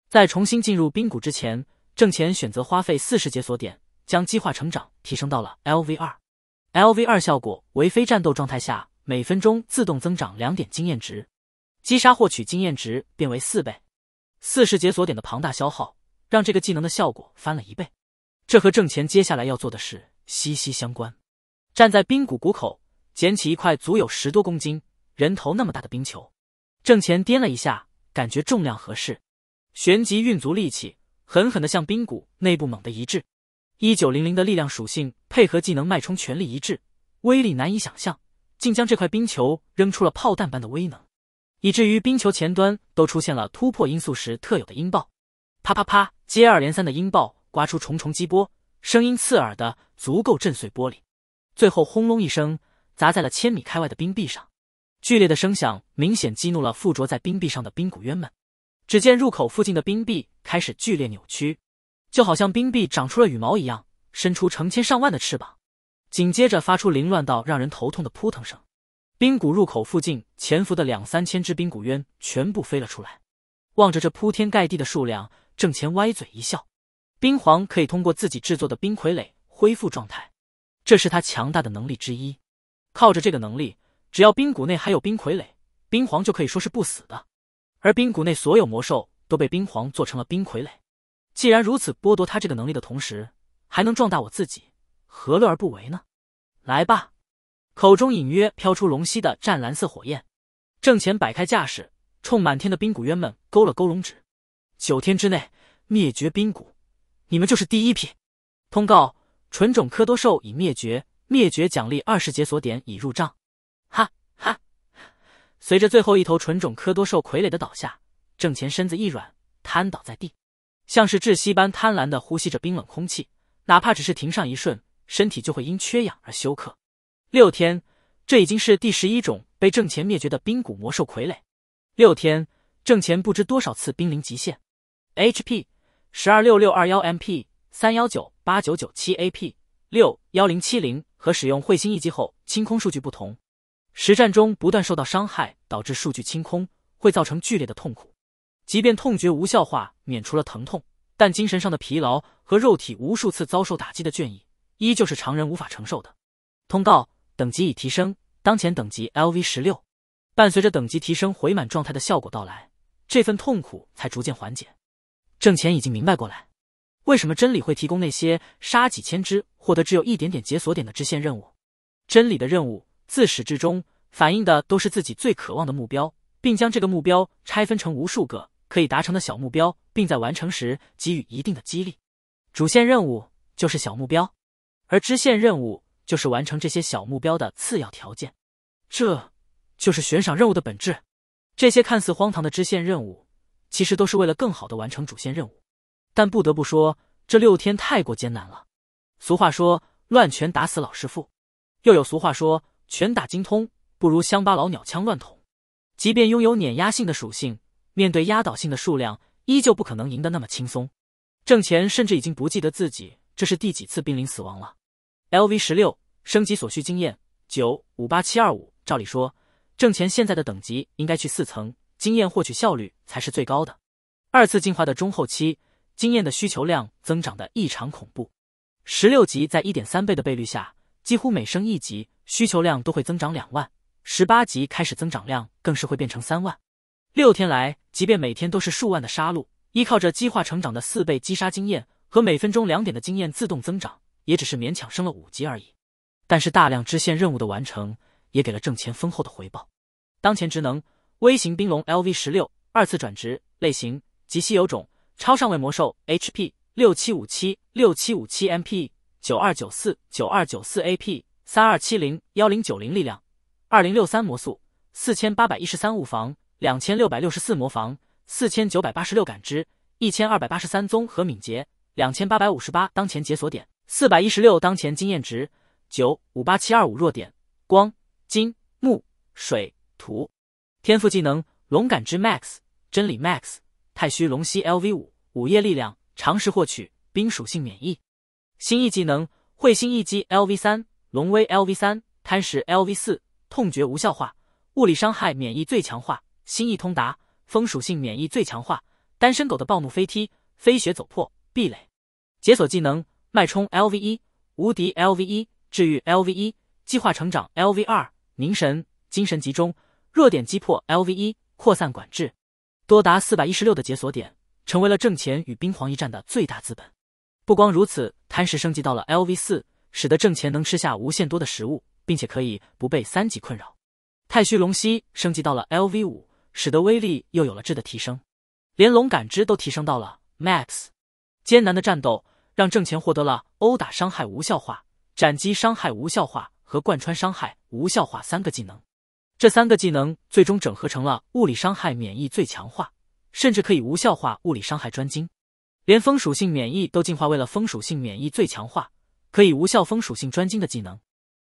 在重新进入冰谷之前，挣钱选择花费四十解锁点。将激化成长提升到了 L V 二，L V 二效果为非战斗状态下每分钟自动增长两点经验值，击杀获取经验值变为四倍。四十解锁点的庞大消耗，让这个技能的效果翻了一倍。这和郑钱接下来要做的事息息相关。站在冰谷谷口，捡起一块足有十多公斤、人头那么大的冰球，郑钱掂了一下，感觉重量合适，旋即运足力气，狠狠的向冰谷内部猛的一掷。一九零零的力量属性配合技能脉冲全力一致，威力难以想象，竟将这块冰球扔出了炮弹般的威能，以至于冰球前端都出现了突破音速时特有的音爆，啪啪啪，接二连三的音爆刮出重重击波，声音刺耳的足够震碎玻璃，最后轰隆一声砸在了千米开外的冰壁上，剧烈的声响明显激怒了附着在冰壁上的冰古渊们，只见入口附近的冰壁开始剧烈扭曲。就好像冰壁长出了羽毛一样，伸出成千上万的翅膀，紧接着发出凌乱到让人头痛的扑腾声。冰谷入口附近潜伏的两三千只冰谷渊全部飞了出来，望着这铺天盖地的数量，郑钱歪嘴一笑。冰皇可以通过自己制作的冰傀儡恢复状态，这是他强大的能力之一。靠着这个能力，只要冰谷内还有冰傀儡，冰皇就可以说是不死的。而冰谷内所有魔兽都被冰皇做成了冰傀儡。既然如此，剥夺他这个能力的同时，还能壮大我自己，何乐而不为呢？来吧！口中隐约飘出龙息的湛蓝色火焰，郑乾摆开架势，冲满天的冰骨渊们勾了勾龙指。九天之内灭绝冰骨，你们就是第一批。通告：纯种科多兽已灭绝，灭绝奖励二十解锁点已入账。哈哈！随着最后一头纯种科多兽傀儡的倒下，郑乾身子一软，瘫倒在地。像是窒息般贪婪的呼吸着冰冷空气，哪怕只是停上一瞬，身体就会因缺氧而休克。六天，这已经是第十一种被郑钱灭绝的冰谷魔兽傀儡。六天，郑钱不知多少次濒临极限。HP 十二六六二幺，MP 三幺九八九九七，AP 六幺零七零。和使用彗星一击后清空数据不同，实战中不断受到伤害导致数据清空，会造成剧烈的痛苦。即便痛觉无效化免除了疼痛，但精神上的疲劳和肉体无数次遭受打击的倦意，依旧是常人无法承受的。通告：等级已提升，当前等级 L V 十六。伴随着等级提升回满状态的效果到来，这份痛苦才逐渐缓解。郑钱已经明白过来，为什么真理会提供那些杀几千只获得只有一点点解锁点的支线任务。真理的任务自始至终反映的都是自己最渴望的目标，并将这个目标拆分成无数个。可以达成的小目标，并在完成时给予一定的激励。主线任务就是小目标，而支线任务就是完成这些小目标的次要条件。这，就是悬赏任务的本质。这些看似荒唐的支线任务，其实都是为了更好的完成主线任务。但不得不说，这六天太过艰难了。俗话说，乱拳打死老师傅。又有俗话说，拳打精通不如乡巴佬鸟枪乱捅。即便拥有碾压性的属性。面对压倒性的数量，依旧不可能赢得那么轻松。郑钱甚至已经不记得自己这是第几次濒临死亡了。L V 十六升级所需经验九五八七二五。照理说，郑钱现在的等级应该去四层，经验获取效率才是最高的。二次进化的中后期，经验的需求量增长得异常恐怖。十六级在一点三倍的倍率下，几乎每升一级需求量都会增长两万；十八级开始增长量更是会变成三万。六天来。即便每天都是数万的杀戮，依靠着激化成长的四倍击杀经验和每分钟两点的经验自动增长，也只是勉强升了五级而已。但是大量支线任务的完成，也给了挣钱丰厚的回报。当前职能：微型冰龙 LV 十六，二次转职类型：极稀有种，超上位魔兽。HP 六七五七六七五七，MP 九二九四九二九四，AP 三二七零幺零九零，力量二零六三，魔速四千八百一十三，物防。两千六百六十四魔防，四千九百八十六感知，一千二百八十三综合敏捷，两千八百五十八当前解锁点，四百一十六当前经验值，九五八七二五弱点：光、金、木、水、土。天赋技能：龙感知 Max，真理 Max，太虚龙息 Lv 五，午夜力量常识获取，冰属性免疫。新一技能：彗星一击 Lv 三，龙威 Lv 三，贪食 Lv 四，痛觉无效化，物理伤害免疫最强化。心意通达，风属性免疫最强化，单身狗的暴怒飞踢，飞雪走破壁垒，解锁技能：脉冲 LV 一，无敌 LV 一，治愈 LV 一，计划成长 LV 二，凝神，精神集中，弱点击破 LV 一，扩散管制，多达四百一十六的解锁点，成为了挣钱与冰皇一战的最大资本。不光如此，贪食升级到了 LV 四，使得挣钱能吃下无限多的食物，并且可以不被三级困扰。太虚龙息升级到了 LV 五。使得威力又有了质的提升，连龙感知都提升到了 max。艰难的战斗让郑乾获得了殴打伤害无效化、斩击伤害无效化和贯穿伤害无效化三个技能。这三个技能最终整合成了物理伤害免疫最强化，甚至可以无效化物理伤害专精。连风属性免疫都进化为了风属性免疫最强化，可以无效风属性专精的技能。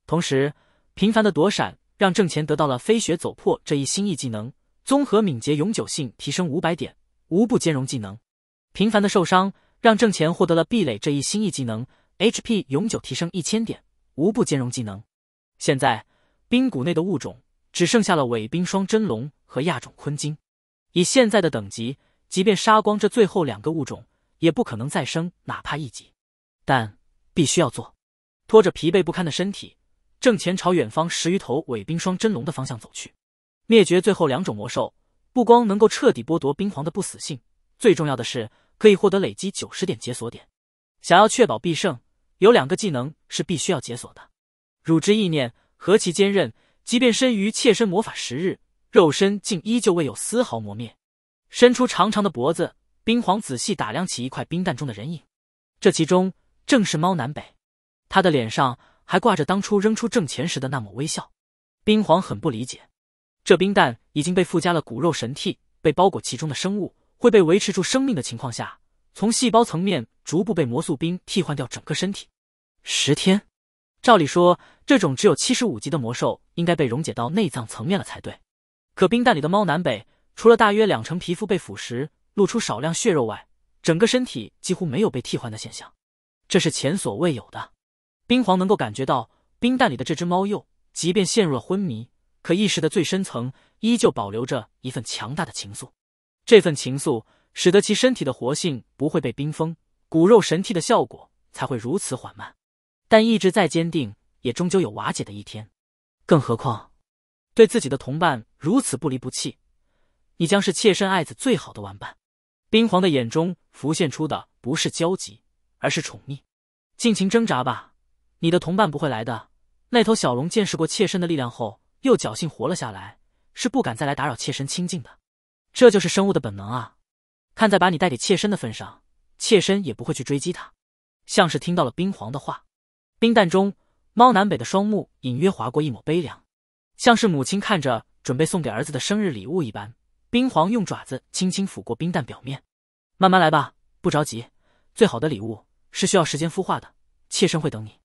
同时，频繁的躲闪让郑乾得到了飞雪走破这一新意技能。综合敏捷永久性提升五百点，无不兼容技能。频繁的受伤让郑钱获得了壁垒这一新一技能，HP 永久提升一千点，无不兼容技能。现在冰谷内的物种只剩下了伪冰霜真龙和亚种昆金。以现在的等级，即便杀光这最后两个物种，也不可能再生哪怕一级。但必须要做。拖着疲惫不堪的身体，郑钱朝远方十余头伪冰霜真龙的方向走去。灭绝最后两种魔兽，不光能够彻底剥夺冰皇的不死性，最重要的是可以获得累积九十点解锁点。想要确保必胜，有两个技能是必须要解锁的。汝之意念何其坚韧，即便身于妾身魔法十日，肉身竟依旧未有丝毫磨灭。伸出长长的脖子，冰皇仔细打量起一块冰蛋中的人影，这其中正是猫南北。他的脸上还挂着当初扔出挣钱时的那抹微笑。冰皇很不理解。这冰蛋已经被附加了骨肉神替，被包裹其中的生物会被维持住生命的情况下，从细胞层面逐步被魔素冰替换掉整个身体。十天，照理说，这种只有七十五级的魔兽应该被溶解到内脏层面了才对。可冰蛋里的猫南北，除了大约两成皮肤被腐蚀，露出少量血肉外，整个身体几乎没有被替换的现象。这是前所未有的。冰皇能够感觉到，冰蛋里的这只猫幼，即便陷入了昏迷。可意识的最深层依旧保留着一份强大的情愫，这份情愫使得其身体的活性不会被冰封，骨肉神体的效果才会如此缓慢。但意志再坚定，也终究有瓦解的一天。更何况，对自己的同伴如此不离不弃，你将是妾身爱子最好的玩伴。冰皇的眼中浮现出的不是焦急，而是宠溺。尽情挣扎吧，你的同伴不会来的。那头小龙见识过妾身的力量后。又侥幸活了下来，是不敢再来打扰妾身清静的，这就是生物的本能啊！看在把你带给妾身的份上，妾身也不会去追击他。像是听到了冰皇的话，冰蛋中猫南北的双目隐约划过一抹悲凉，像是母亲看着准备送给儿子的生日礼物一般。冰皇用爪子轻轻抚过冰蛋表面，慢慢来吧，不着急。最好的礼物是需要时间孵化的，妾身会等你。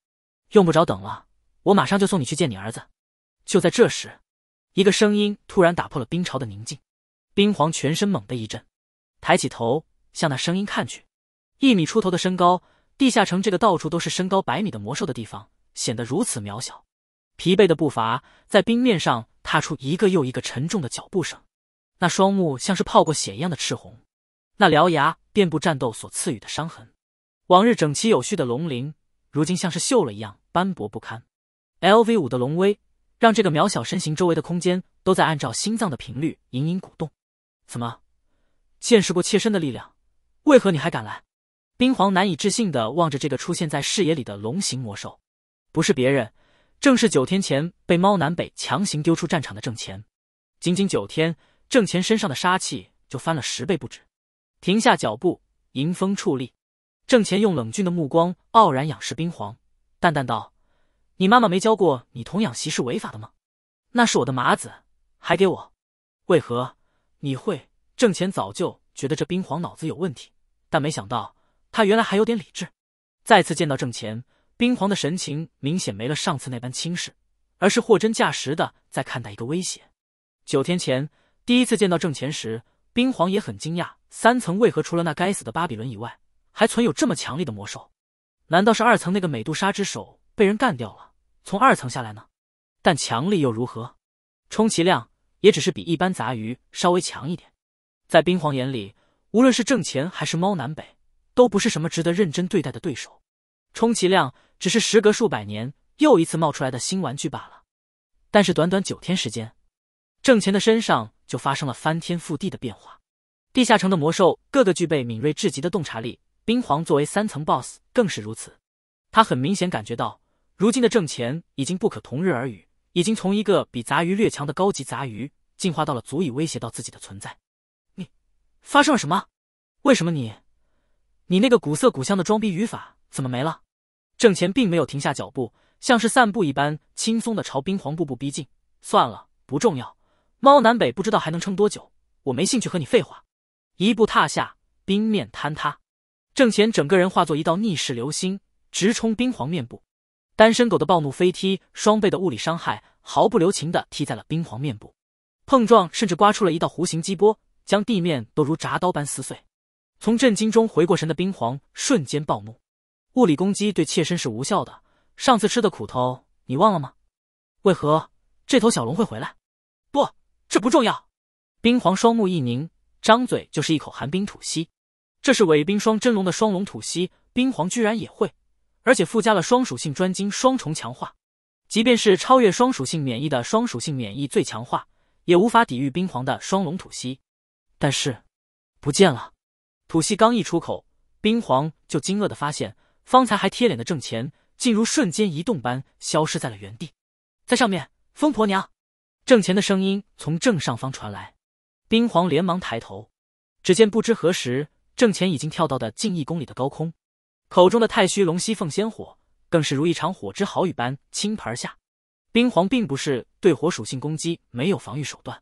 用不着等了，我马上就送你去见你儿子。就在这时，一个声音突然打破了冰潮的宁静。冰皇全身猛地一震，抬起头向那声音看去。一米出头的身高，地下城这个到处都是身高百米的魔兽的地方，显得如此渺小。疲惫的步伐在冰面上踏出一个又一个沉重的脚步声。那双目像是泡过血一样的赤红，那獠牙遍布战斗所赐予的伤痕，往日整齐有序的龙鳞，如今像是锈了一样斑驳不堪。L V 五的龙威。让这个渺小身形周围的空间都在按照心脏的频率隐隐鼓动。怎么，见识过妾身的力量，为何你还敢来？冰皇难以置信的望着这个出现在视野里的龙形魔兽，不是别人，正是九天前被猫南北强行丢出战场的郑钱。仅仅九天，郑钱身上的杀气就翻了十倍不止。停下脚步，迎风矗立，郑钱用冷峻的目光傲然仰视冰皇，淡淡道。你妈妈没教过你童养媳是违法的吗？那是我的麻子，还给我。为何？你会郑钱早就觉得这冰皇脑子有问题，但没想到他原来还有点理智。再次见到郑钱，冰皇的神情明显没了上次那般轻视，而是货真价实的在看待一个威胁。九天前第一次见到郑钱时，冰皇也很惊讶，三层为何除了那该死的巴比伦以外，还存有这么强力的魔兽？难道是二层那个美杜莎之手？被人干掉了，从二层下来呢，但强力又如何？充其量也只是比一般杂鱼稍微强一点。在冰皇眼里，无论是挣钱还是猫南北，都不是什么值得认真对待的对手，充其量只是时隔数百年又一次冒出来的新玩具罢了。但是短短九天时间，郑钱的身上就发生了翻天覆地的变化。地下城的魔兽个个具备敏锐至极的洞察力，冰皇作为三层 BOSS 更是如此，他很明显感觉到。如今的郑钱已经不可同日而语，已经从一个比杂鱼略强的高级杂鱼进化到了足以威胁到自己的存在。你发生了什么？为什么你……你那个古色古香的装逼语法怎么没了？郑钱并没有停下脚步，像是散步一般轻松地朝冰皇步步逼近。算了，不重要。猫南北不知道还能撑多久，我没兴趣和你废话。一步踏下，冰面坍塌，郑钱整个人化作一道逆势流星，直冲冰皇面部。单身狗的暴怒飞踢，双倍的物理伤害毫不留情的踢在了冰皇面部，碰撞甚至刮出了一道弧形激波，将地面都如铡刀般撕碎。从震惊中回过神的冰皇瞬间暴怒，物理攻击对妾身是无效的，上次吃的苦头你忘了吗？为何这头小龙会回来？不，这不重要。冰皇双目一凝，张嘴就是一口寒冰吐息，这是伪冰霜真龙的双龙吐息，冰皇居然也会。而且附加了双属性专精，双重强化，即便是超越双属性免疫的双属性免疫最强化，也无法抵御冰皇的双龙吐息。但是，不见了！吐息刚一出口，冰皇就惊愕的发现，方才还贴脸的郑钱，竟如瞬间移动般消失在了原地。在上面，疯婆娘！郑钱的声音从正上方传来，冰皇连忙抬头，只见不知何时，郑钱已经跳到的近一公里的高空。口中的太虚龙息凤仙火，更是如一场火之豪雨般倾盆而下。冰皇并不是对火属性攻击没有防御手段。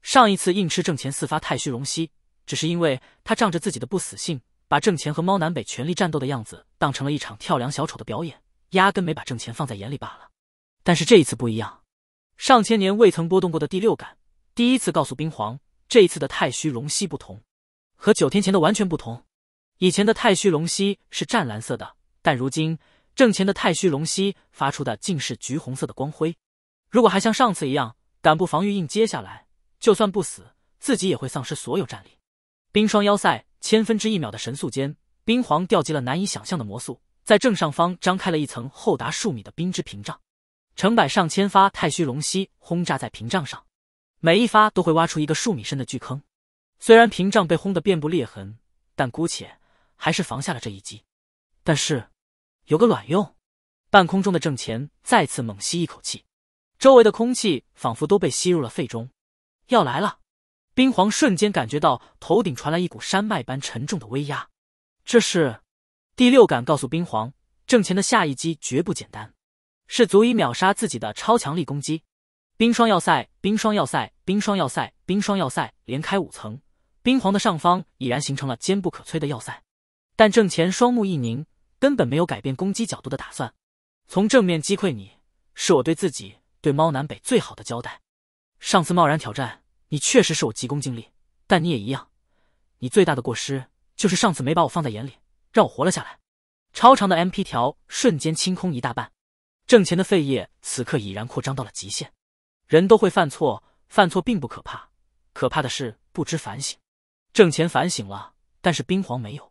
上一次硬吃郑钱四发太虚龙息，只是因为他仗着自己的不死性，把郑钱和猫南北全力战斗的样子当成了一场跳梁小丑的表演，压根没把郑钱放在眼里罢了。但是这一次不一样，上千年未曾波动过的第六感，第一次告诉冰皇，这一次的太虚龙息不同，和九天前的完全不同。以前的太虚龙息是湛蓝色的，但如今正前的太虚龙息发出的竟是橘红色的光辉。如果还像上次一样，敢不防御硬接下来，就算不死，自己也会丧失所有战力。冰霜妖塞千分之一秒的神速间，冰皇调集了难以想象的魔素，在正上方张开了一层厚达数米的冰之屏障。成百上千发太虚龙息轰炸在屏障上，每一发都会挖出一个数米深的巨坑。虽然屏障被轰得遍布裂痕，但姑且。还是防下了这一击，但是有个卵用！半空中的郑钱再次猛吸一口气，周围的空气仿佛都被吸入了肺中。要来了！冰皇瞬间感觉到头顶传来一股山脉般沉重的威压，这是第六感告诉冰皇，郑钱的下一击绝不简单，是足以秒杀自己的超强力攻击！冰霜要塞，冰霜要塞，冰霜要塞，冰霜要塞，连开五层，冰皇的上方已然形成了坚不可摧的要塞。但郑钱双目一凝，根本没有改变攻击角度的打算，从正面击溃你，是我对自己、对猫南北最好的交代。上次贸然挑战你，确实是我急功近利，但你也一样。你最大的过失就是上次没把我放在眼里，让我活了下来。超长的 M P 条瞬间清空一大半，郑钱的肺叶此刻已然扩张到了极限。人都会犯错，犯错并不可怕，可怕的是不知反省。郑钱反省了，但是冰皇没有。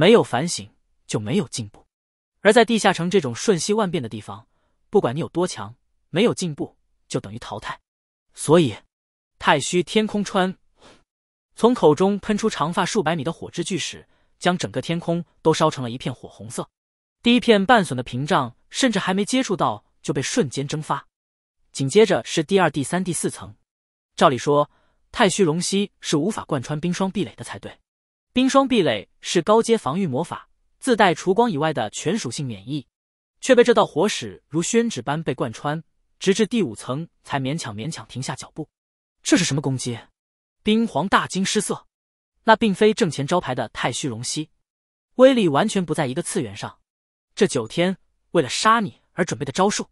没有反省就没有进步，而在地下城这种瞬息万变的地方，不管你有多强，没有进步就等于淘汰。所以，太虚天空穿从口中喷出长发数百米的火之巨石，将整个天空都烧成了一片火红色。第一片半损的屏障甚至还没接触到就被瞬间蒸发，紧接着是第二、第三、第四层。照理说，太虚龙息是无法贯穿冰霜壁垒的才对。冰霜壁垒是高阶防御魔法，自带除光以外的全属性免疫，却被这道火矢如宣纸般被贯穿，直至第五层才勉强勉强停下脚步。这是什么攻击？冰皇大惊失色。那并非正前招牌的太虚龙息，威力完全不在一个次元上。这九天为了杀你而准备的招数，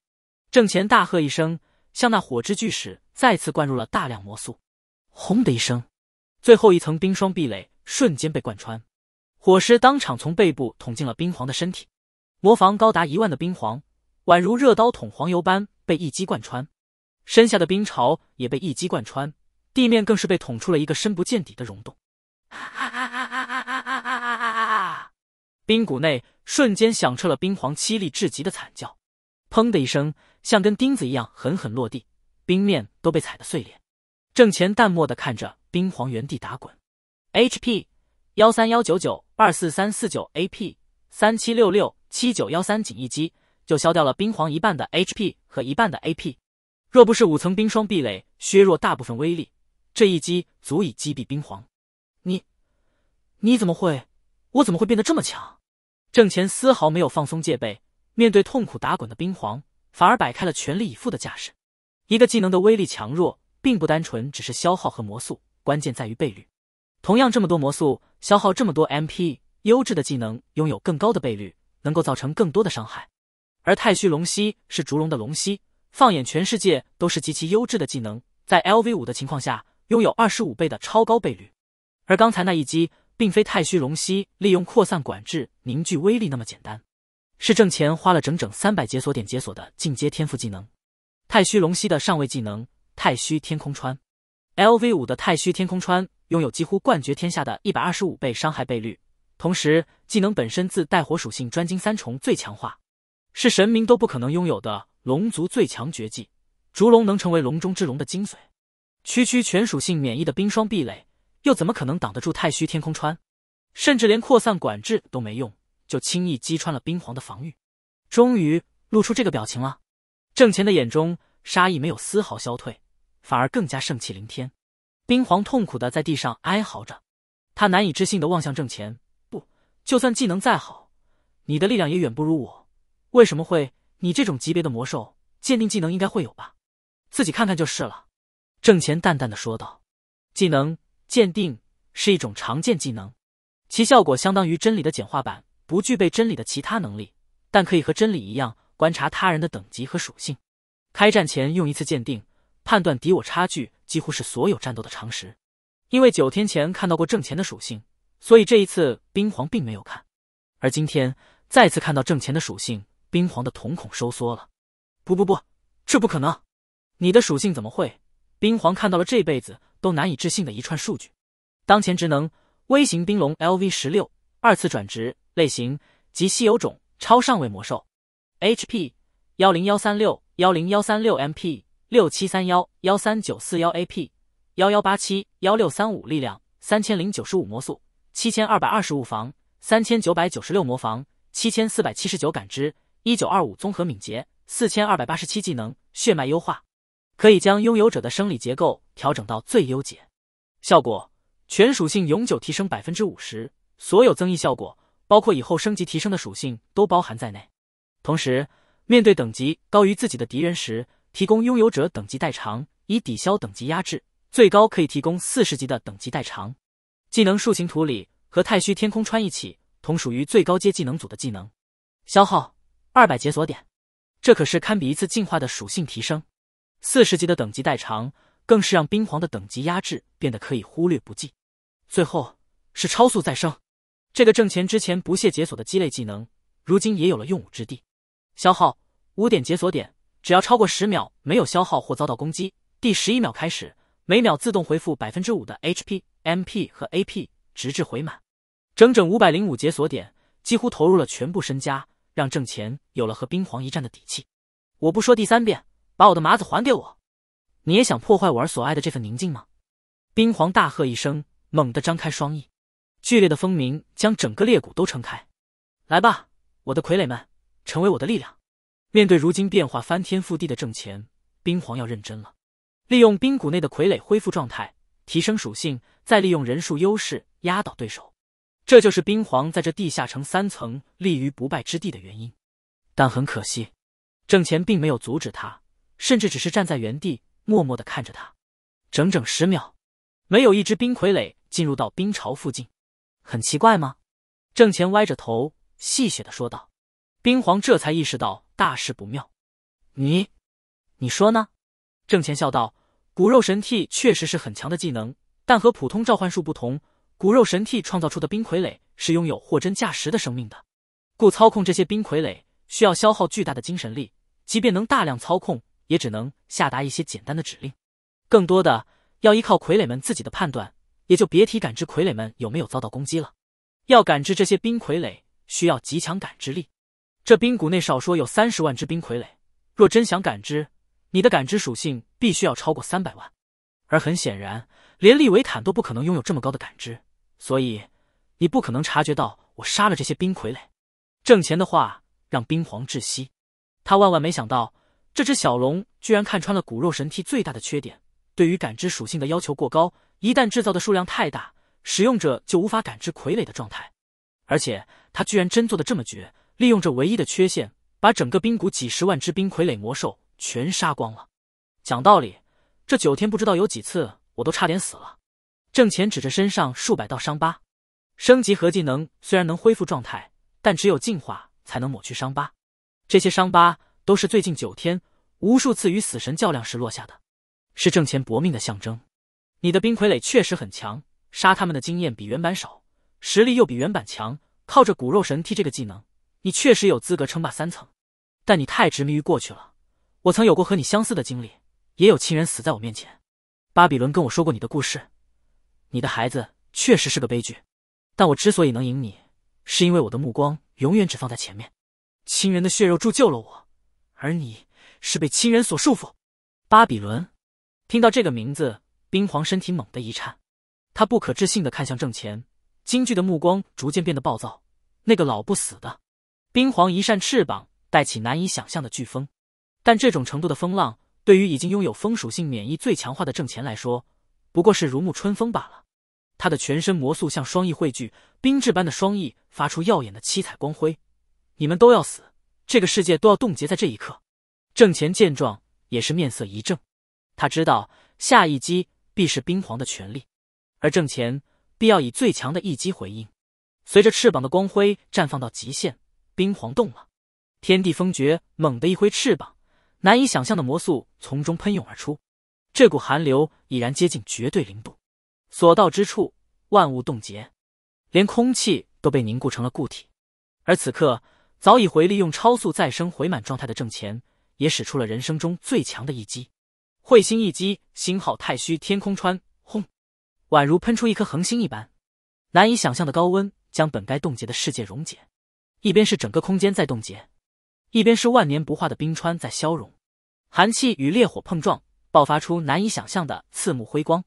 正前大喝一声，向那火之巨矢再次灌入了大量魔素。轰的一声，最后一层冰霜壁垒。瞬间被贯穿，火狮当场从背部捅进了冰皇的身体。魔防高达一万的冰皇，宛如热刀捅黄油般被一击贯穿，身下的冰巢也被一击贯穿，地面更是被捅出了一个深不见底的溶洞。啊啊啊啊啊啊啊啊啊啊啊！冰谷内瞬间响彻了冰皇凄厉至极的惨叫。砰的一声，像根钉子一样狠狠落地，冰面都被踩得碎裂。郑前淡漠的看着冰皇原地打滚。H P，幺三幺九九二四三四九 A P，三七六六七九幺三仅一击就消掉了冰皇一半的 H P 和一半的 A P，若不是五层冰霜壁垒削弱大部分威力，这一击足以击毙冰皇。你，你怎么会？我怎么会变得这么强？郑钱丝毫没有放松戒备，面对痛苦打滚的冰皇，反而摆开了全力以赴的架势。一个技能的威力强弱，并不单纯只是消耗和魔素，关键在于倍率。同样这么多魔素消耗这么多 MP，优质的技能拥有更高的倍率，能够造成更多的伤害。而太虚龙息是烛龙的龙息，放眼全世界都是极其优质的技能，在 LV 五的情况下拥有二十五倍的超高倍率。而刚才那一击，并非太虚龙息利用扩散、管制、凝聚威力那么简单，是挣钱花了整整三百解锁点解锁的进阶天赋技能。太虚龙息的上位技能太虚天空穿，LV 五的太虚天空穿。拥有几乎冠绝天下的一百二十五倍伤害倍率，同时技能本身自带火属性专精三重最强化，是神明都不可能拥有的龙族最强绝技。烛龙能成为龙中之龙的精髓，区区全属性免疫的冰霜壁垒，又怎么可能挡得住太虚天空穿？甚至连扩散管制都没用，就轻易击穿了冰皇的防御。终于露出这个表情了，郑钱的眼中杀意没有丝毫消退，反而更加盛气凌天。冰皇痛苦的在地上哀嚎着，他难以置信的望向郑钱，不，就算技能再好，你的力量也远不如我，为什么会？你这种级别的魔兽鉴定技能应该会有吧，自己看看就是了。郑钱淡淡的说道。技能鉴定是一种常见技能，其效果相当于真理的简化版，不具备真理的其他能力，但可以和真理一样观察他人的等级和属性。开战前用一次鉴定，判断敌我差距。几乎是所有战斗的常识，因为九天前看到过挣钱的属性，所以这一次冰皇并没有看。而今天再次看到挣钱的属性，冰皇的瞳孔收缩了。不不不，这不可能！你的属性怎么会？冰皇看到了这辈子都难以置信的一串数据：当前职能微型冰龙 LV 十六，二次转职类型及稀有种超上位魔兽，HP 幺零幺三六幺零幺三六 MP。六七三幺幺三九四幺 ap 幺幺八七幺六三五力量三千零九十五魔速七千二百二十五防三千九百九十六魔防七千四百七十九感知一九二五综合敏捷四千二百八十七技能血脉优化，可以将拥有者的生理结构调整到最优解。效果：全属性永久提升百分之五十，所有增益效果，包括以后升级提升的属性都包含在内。同时，面对等级高于自己的敌人时。提供拥有者等级代偿，以抵消等级压制，最高可以提供四十级的等级代偿。技能树形图里和太虚天空穿一起，同属于最高阶技能组的技能。消耗二百解锁点，这可是堪比一次进化的属性提升。四十级的等级代偿，更是让冰皇的等级压制变得可以忽略不计。最后是超速再生，这个挣钱之前不屑解锁的鸡肋技能，如今也有了用武之地。消耗五点解锁点。只要超过十秒没有消耗或遭到攻击，第十一秒开始，每秒自动回复百分之五的 HP、MP 和 AP，直至回满。整整五百零五解锁点，几乎投入了全部身家，让郑钱有了和冰皇一战的底气。我不说第三遍，把我的麻子还给我！你也想破坏我儿所爱的这份宁静吗？冰皇大喝一声，猛地张开双翼，剧烈的风鸣将整个裂谷都撑开。来吧，我的傀儡们，成为我的力量！面对如今变化翻天覆地的郑钱，冰皇要认真了。利用冰谷内的傀儡恢复状态，提升属性，再利用人数优势压倒对手，这就是冰皇在这地下城三层立于不败之地的原因。但很可惜，郑钱并没有阻止他，甚至只是站在原地，默默的看着他，整整十秒，没有一只冰傀儡进入到冰巢附近。很奇怪吗？郑钱歪着头，戏谑的说道。冰皇这才意识到大事不妙，你，你说呢？郑乾笑道：“骨肉神替确实是很强的技能，但和普通召唤术不同，骨肉神替创造出的冰傀儡是拥有货真价实的生命的，故操控这些冰傀儡需要消耗巨大的精神力。即便能大量操控，也只能下达一些简单的指令，更多的要依靠傀儡们自己的判断，也就别提感知傀儡们有没有遭到攻击了。要感知这些冰傀儡，需要极强感知力。”这冰谷内少说有三十万只冰傀儡，若真想感知，你的感知属性必须要超过三百万。而很显然，连利维坦都不可能拥有这么高的感知，所以你不可能察觉到我杀了这些冰傀儡。挣钱的话让冰皇窒息，他万万没想到，这只小龙居然看穿了骨肉神梯最大的缺点，对于感知属性的要求过高，一旦制造的数量太大，使用者就无法感知傀儡的状态。而且他居然真做的这么绝。利用这唯一的缺陷，把整个冰谷几十万只冰傀儡魔兽全杀光了。讲道理，这九天不知道有几次我都差点死了。郑钱指着身上数百道伤疤，升级合技能虽然能恢复状态，但只有进化才能抹去伤疤。这些伤疤都是最近九天无数次与死神较量时落下的，是郑钱搏命的象征。你的冰傀儡确实很强，杀他们的经验比原版少，实力又比原版强，靠着骨肉神替这个技能。你确实有资格称霸三层，但你太执迷于过去了。我曾有过和你相似的经历，也有亲人死在我面前。巴比伦跟我说过你的故事，你的孩子确实是个悲剧。但我之所以能赢你，是因为我的目光永远只放在前面。亲人的血肉铸就了我，而你是被亲人所束缚。巴比伦，听到这个名字，冰皇身体猛地一颤，他不可置信地看向正前，惊惧的目光逐渐变得暴躁。那个老不死的。冰皇一扇翅膀带起难以想象的飓风，但这种程度的风浪对于已经拥有风属性免疫最强化的郑乾来说，不过是如沐春风罢了。他的全身魔素像双翼汇聚，冰质般的双翼发出耀眼的七彩光辉。你们都要死，这个世界都要冻结在这一刻。郑乾见状也是面色一正，他知道下一击必是冰皇的全力，而郑乾必要以最强的一击回应。随着翅膀的光辉绽放到极限。冰皇动了，天地风绝猛地一挥翅膀，难以想象的魔速从中喷涌而出。这股寒流已然接近绝对零度，所到之处万物冻结，连空气都被凝固成了固体。而此刻早已回利用超速再生回满状态的郑乾，也使出了人生中最强的一击——彗星一击，星号太虚天空穿，轰！宛如喷出一颗恒星一般，难以想象的高温将本该冻结的世界溶解。一边是整个空间在冻结，一边是万年不化的冰川在消融，寒气与烈火碰撞，爆发出难以想象的刺目辉光。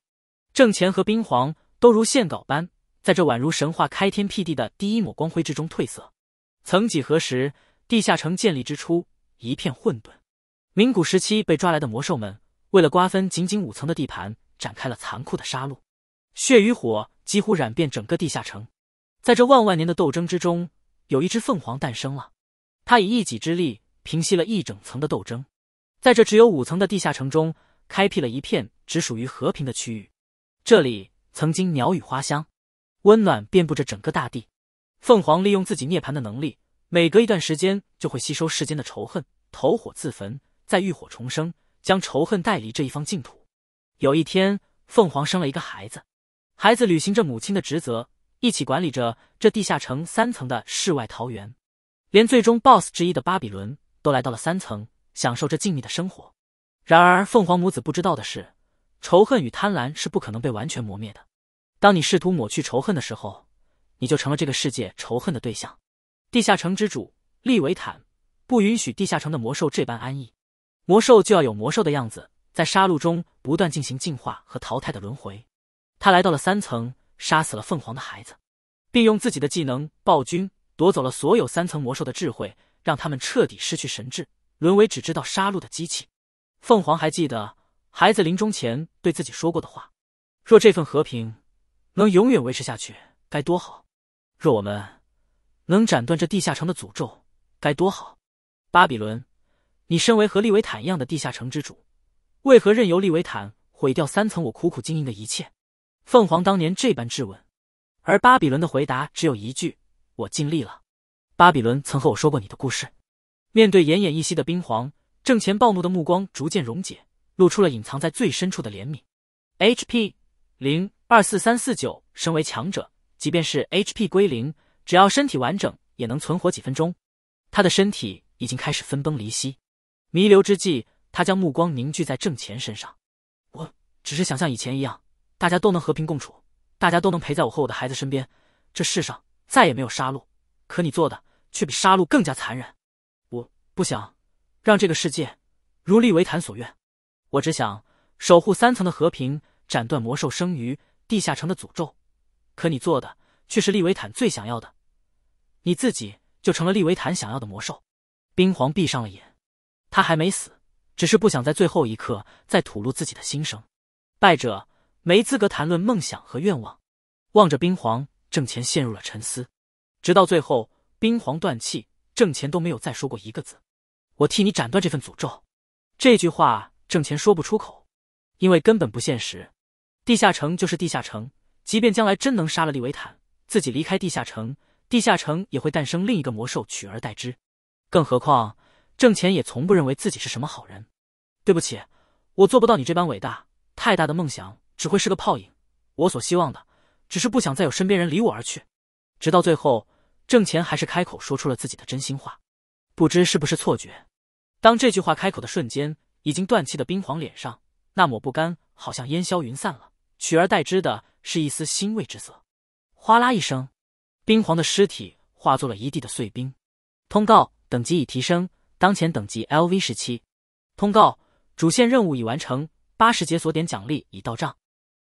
正前和冰皇都如线稿般，在这宛如神话开天辟地的第一抹光辉之中褪色。曾几何时，地下城建立之初一片混沌，明古时期被抓来的魔兽们为了瓜分仅仅五层的地盘，展开了残酷的杀戮，血与火几乎染遍整个地下城。在这万万年的斗争之中。有一只凤凰诞生了，它以一己之力平息了一整层的斗争，在这只有五层的地下城中，开辟了一片只属于和平的区域。这里曾经鸟语花香，温暖遍布着整个大地。凤凰利用自己涅槃的能力，每隔一段时间就会吸收世间的仇恨，投火自焚，再浴火重生，将仇恨带离这一方净土。有一天，凤凰生了一个孩子，孩子履行着母亲的职责。一起管理着这地下城三层的世外桃源，连最终 BOSS 之一的巴比伦都来到了三层，享受着静谧的生活。然而，凤凰母子不知道的是，仇恨与贪婪是不可能被完全磨灭的。当你试图抹去仇恨的时候，你就成了这个世界仇恨的对象。地下城之主利维坦不允许地下城的魔兽这般安逸，魔兽就要有魔兽的样子，在杀戮中不断进行进化和淘汰的轮回。他来到了三层。杀死了凤凰的孩子，并用自己的技能暴君夺走了所有三层魔兽的智慧，让他们彻底失去神智，沦为只知道杀戮的机器。凤凰还记得孩子临终前对自己说过的话：“若这份和平能永远维持下去，该多好；若我们能斩断这地下城的诅咒，该多好。”巴比伦，你身为和利维坦一样的地下城之主，为何任由利维坦毁掉三层我苦苦经营的一切？凤凰当年这般质问，而巴比伦的回答只有一句：“我尽力了。”巴比伦曾和我说过你的故事。面对奄奄一息的冰皇，郑前暴怒的目光逐渐溶解，露出了隐藏在最深处的怜悯。HP 零二四三四九，身为强者，即便是 HP 归零，只要身体完整，也能存活几分钟。他的身体已经开始分崩离析，弥留之际，他将目光凝聚在郑前身上。我只是想像以前一样。大家都能和平共处，大家都能陪在我和我的孩子身边，这世上再也没有杀戮。可你做的却比杀戮更加残忍。我不想让这个世界如利维坦所愿，我只想守护三层的和平，斩断魔兽生于地下城的诅咒。可你做的却是利维坦最想要的，你自己就成了利维坦想要的魔兽。冰皇闭上了眼，他还没死，只是不想在最后一刻再吐露自己的心声。败者。没资格谈论梦想和愿望。望着冰皇，郑钱陷入了沉思，直到最后冰皇断气，郑钱都没有再说过一个字。我替你斩断这份诅咒，这句话郑钱说不出口，因为根本不现实。地下城就是地下城，即便将来真能杀了利维坦，自己离开地下城，地下城也会诞生另一个魔兽取而代之。更何况郑钱也从不认为自己是什么好人。对不起，我做不到你这般伟大，太大的梦想。只会是个泡影。我所希望的，只是不想再有身边人离我而去。直到最后，郑钱还是开口说出了自己的真心话。不知是不是错觉，当这句话开口的瞬间，已经断气的冰皇脸上那抹不甘好像烟消云散了，取而代之的是一丝欣慰之色。哗啦一声，冰皇的尸体化作了一地的碎冰。通告：等级已提升，当前等级 LV 十七。通告：主线任务已完成，八十解锁点奖励已到账。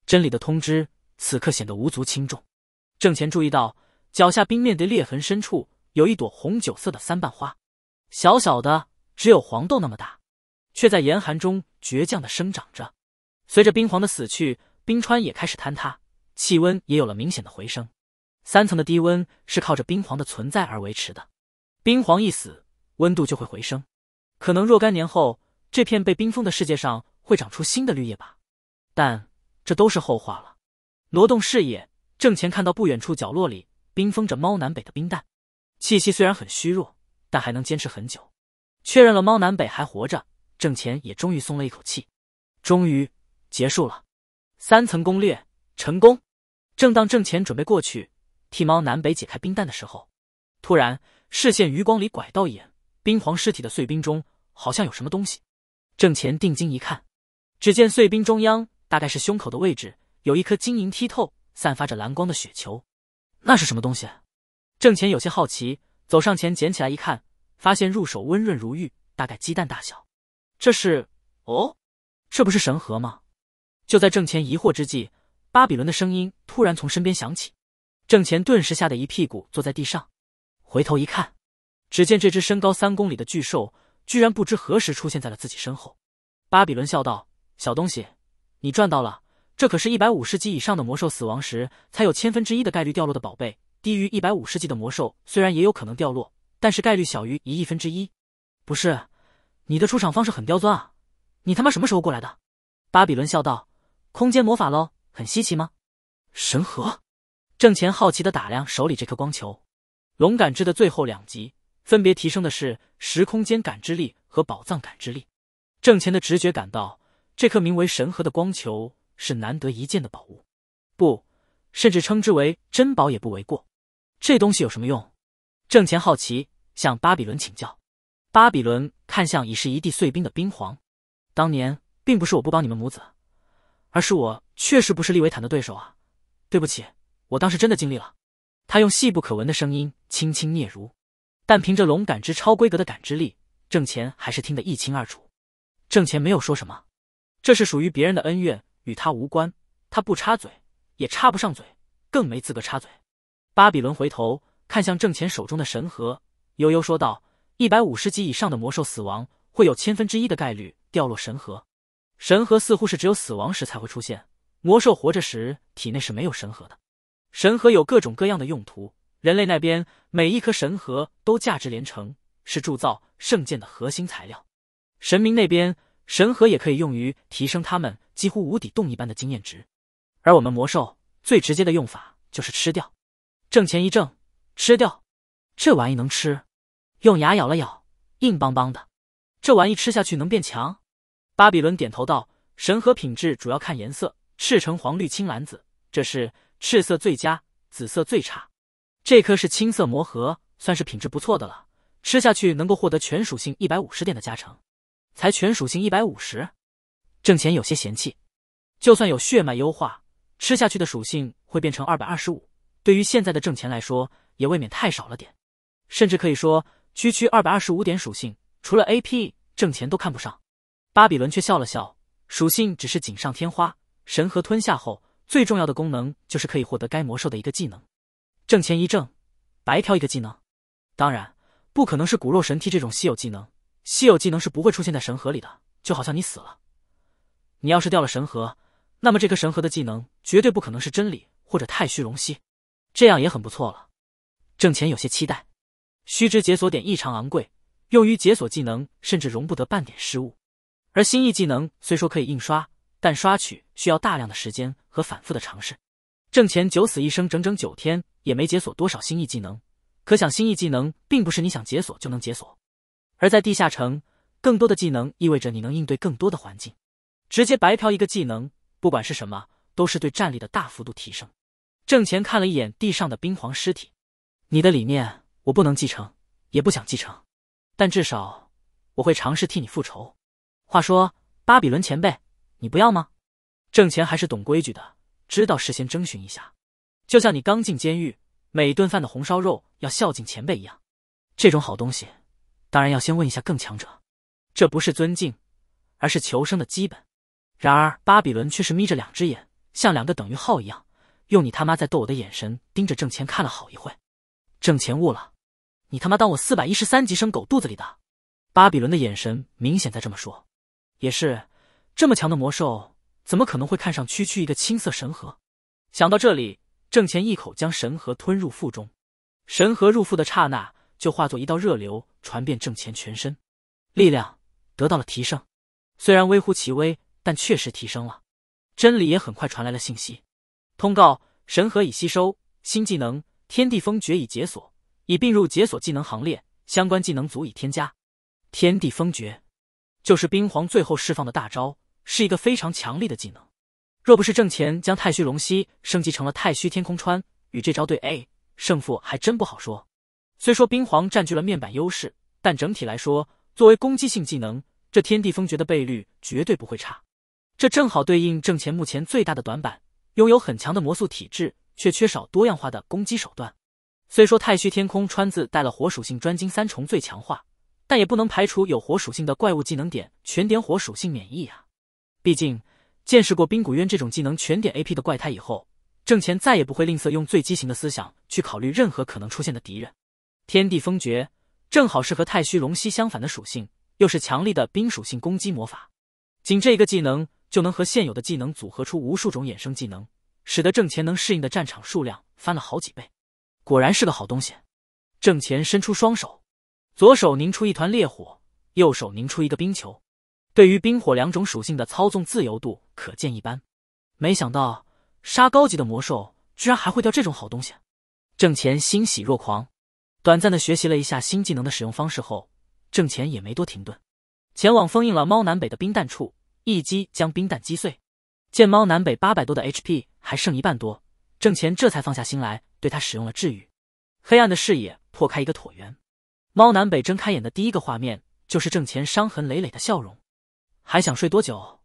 真理的通知此刻显得无足轻重。郑前注意到脚下冰面的裂痕深处有一朵红酒色的三瓣花，小小的，只有黄豆那么大，却在严寒中倔强的生长着。随着冰皇的死去，冰川也开始坍塌，气温也有了明显的回升。三层的低温是靠着冰皇的存在而维持的，冰皇一死，温度就会回升。可能若干年后，这片被冰封的世界上会长出新的绿叶吧，但。这都是后话了。挪动视野，郑钱看到不远处角落里冰封着猫南北的冰蛋，气息虽然很虚弱，但还能坚持很久。确认了猫南北还活着，郑钱也终于松了一口气。终于结束了，三层攻略成功。正当郑钱准备过去替猫南北解开冰蛋的时候，突然视线余光里拐到一眼，冰皇尸体的碎冰中好像有什么东西。郑钱定睛一看，只见碎冰中央。大概是胸口的位置有一颗晶莹剔透、散发着蓝光的雪球，那是什么东西？郑钱有些好奇，走上前捡起来一看，发现入手温润如玉，大概鸡蛋大小。这是……哦，这不是神核吗？就在郑钱疑惑之际，巴比伦的声音突然从身边响起。郑钱顿时吓得一屁股坐在地上，回头一看，只见这只身高三公里的巨兽居然不知何时出现在了自己身后。巴比伦笑道：“小东西。”你赚到了！这可是一百五十级以上的魔兽死亡时才有千分之一的概率掉落的宝贝。低于一百五十级的魔兽虽然也有可能掉落，但是概率小于一亿分之一。不是，你的出场方式很刁钻啊！你他妈什么时候过来的？巴比伦笑道：“空间魔法喽，很稀奇吗？”神盒，郑钱好奇的打量手里这颗光球。龙感知的最后两级分别提升的是时空间感知力和宝藏感知力。郑钱的直觉感到。这颗名为神核的光球是难得一见的宝物，不，甚至称之为珍宝也不为过。这东西有什么用？郑钱好奇向巴比伦请教。巴比伦看向已是一地碎冰的冰皇，当年并不是我不帮你们母子，而是我确实不是利维坦的对手啊！对不起，我当时真的尽力了。他用细不可闻的声音轻轻嗫嚅，但凭着龙感知超规格的感知力，郑钱还是听得一清二楚。郑钱没有说什么。这是属于别人的恩怨，与他无关。他不插嘴，也插不上嘴，更没资格插嘴。巴比伦回头看向郑前手中的神盒，悠悠说道：“一百五十级以上的魔兽死亡，会有千分之一的概率掉落神盒。神盒似乎是只有死亡时才会出现，魔兽活着时体内是没有神盒的。神盒有各种各样的用途。人类那边每一颗神盒都价值连城，是铸造圣剑的核心材料。神明那边……”神核也可以用于提升他们几乎无底洞一般的经验值，而我们魔兽最直接的用法就是吃掉。挣钱一挣，吃掉？这玩意能吃？用牙咬了咬，硬邦邦的。这玩意吃下去能变强？巴比伦点头道：神核品质主要看颜色，赤橙黄绿青蓝紫，这是赤色最佳，紫色最差。这颗是青色魔核，算是品质不错的了。吃下去能够获得全属性一百五十点的加成。财权属性一百五十，挣钱有些嫌弃。就算有血脉优化，吃下去的属性会变成二百二十五。对于现在的挣钱来说，也未免太少了点。甚至可以说，区区二百二十五点属性，除了 A P，挣钱都看不上。巴比伦却笑了笑，属性只是锦上添花。神核吞下后，最重要的功能就是可以获得该魔兽的一个技能。挣钱一怔，白嫖一个技能？当然，不可能是骨肉神踢这种稀有技能。稀有技能是不会出现在神盒里的，就好像你死了，你要是掉了神盒，那么这颗神盒的技能绝对不可能是真理或者太虚荣息，这样也很不错了。郑钱有些期待。须知解锁点异常昂贵，用于解锁技能，甚至容不得半点失误。而新意技能虽说可以印刷，但刷取需要大量的时间和反复的尝试。郑钱九死一生，整整九天也没解锁多少新意技能。可想新意技能并不是你想解锁就能解锁。而在地下城，更多的技能意味着你能应对更多的环境。直接白嫖一个技能，不管是什么，都是对战力的大幅度提升。郑钱看了一眼地上的冰皇尸体，你的理念我不能继承，也不想继承，但至少我会尝试替你复仇。话说，巴比伦前辈，你不要吗？郑钱还是懂规矩的，知道事先征询一下，就像你刚进监狱，每顿饭的红烧肉要孝敬前辈一样，这种好东西。当然要先问一下更强者，这不是尊敬，而是求生的基本。然而巴比伦却是眯着两只眼，像两个等于号一样，用你他妈在逗我的眼神盯着郑钱看了好一会。郑钱悟了，你他妈当我四百一十三级生狗肚子里的？巴比伦的眼神明显在这么说。也是，这么强的魔兽，怎么可能会看上区区一个青色神核？想到这里，郑钱一口将神核吞入腹中。神核入腹的刹那，就化作一道热流。传遍郑前全身，力量得到了提升，虽然微乎其微，但确实提升了。真理也很快传来了信息，通告神核已吸收，新技能天地封诀已解锁，已并入解锁技能行列，相关技能足以添加。天地封诀就是冰皇最后释放的大招，是一个非常强力的技能。若不是郑乾将太虚龙息升级成了太虚天空穿，与这招对 A，胜负还真不好说。虽说冰皇占据了面板优势，但整体来说，作为攻击性技能，这天地封诀的倍率绝对不会差。这正好对应郑钱目前最大的短板：拥有很强的魔速体质，却缺少多样化的攻击手段。虽说太虚天空川自带了火属性专精三重最强化，但也不能排除有火属性的怪物技能点全点火属性免疫呀。毕竟见识过冰谷渊这种技能全点 A P 的怪胎以后，郑钱再也不会吝啬用最畸形的思想去考虑任何可能出现的敌人。天地封绝正好是和太虚龙息相反的属性，又是强力的冰属性攻击魔法。仅这一个技能就能和现有的技能组合出无数种衍生技能，使得郑钱能适应的战场数量翻了好几倍。果然是个好东西。郑钱伸出双手，左手凝出一团烈火，右手凝出一个冰球。对于冰火两种属性的操纵自由度可见一斑。没想到杀高级的魔兽居然还会掉这种好东西，郑钱欣喜若狂。短暂的学习了一下新技能的使用方式后，郑钱也没多停顿，前往封印了猫南北的冰弹处，一击将冰弹击碎。见猫南北八百多的 HP 还剩一半多，郑钱这才放下心来，对他使用了治愈。黑暗的视野破开一个椭圆，猫南北睁开眼的第一个画面就是郑钱伤痕累累的笑容。还想睡多久？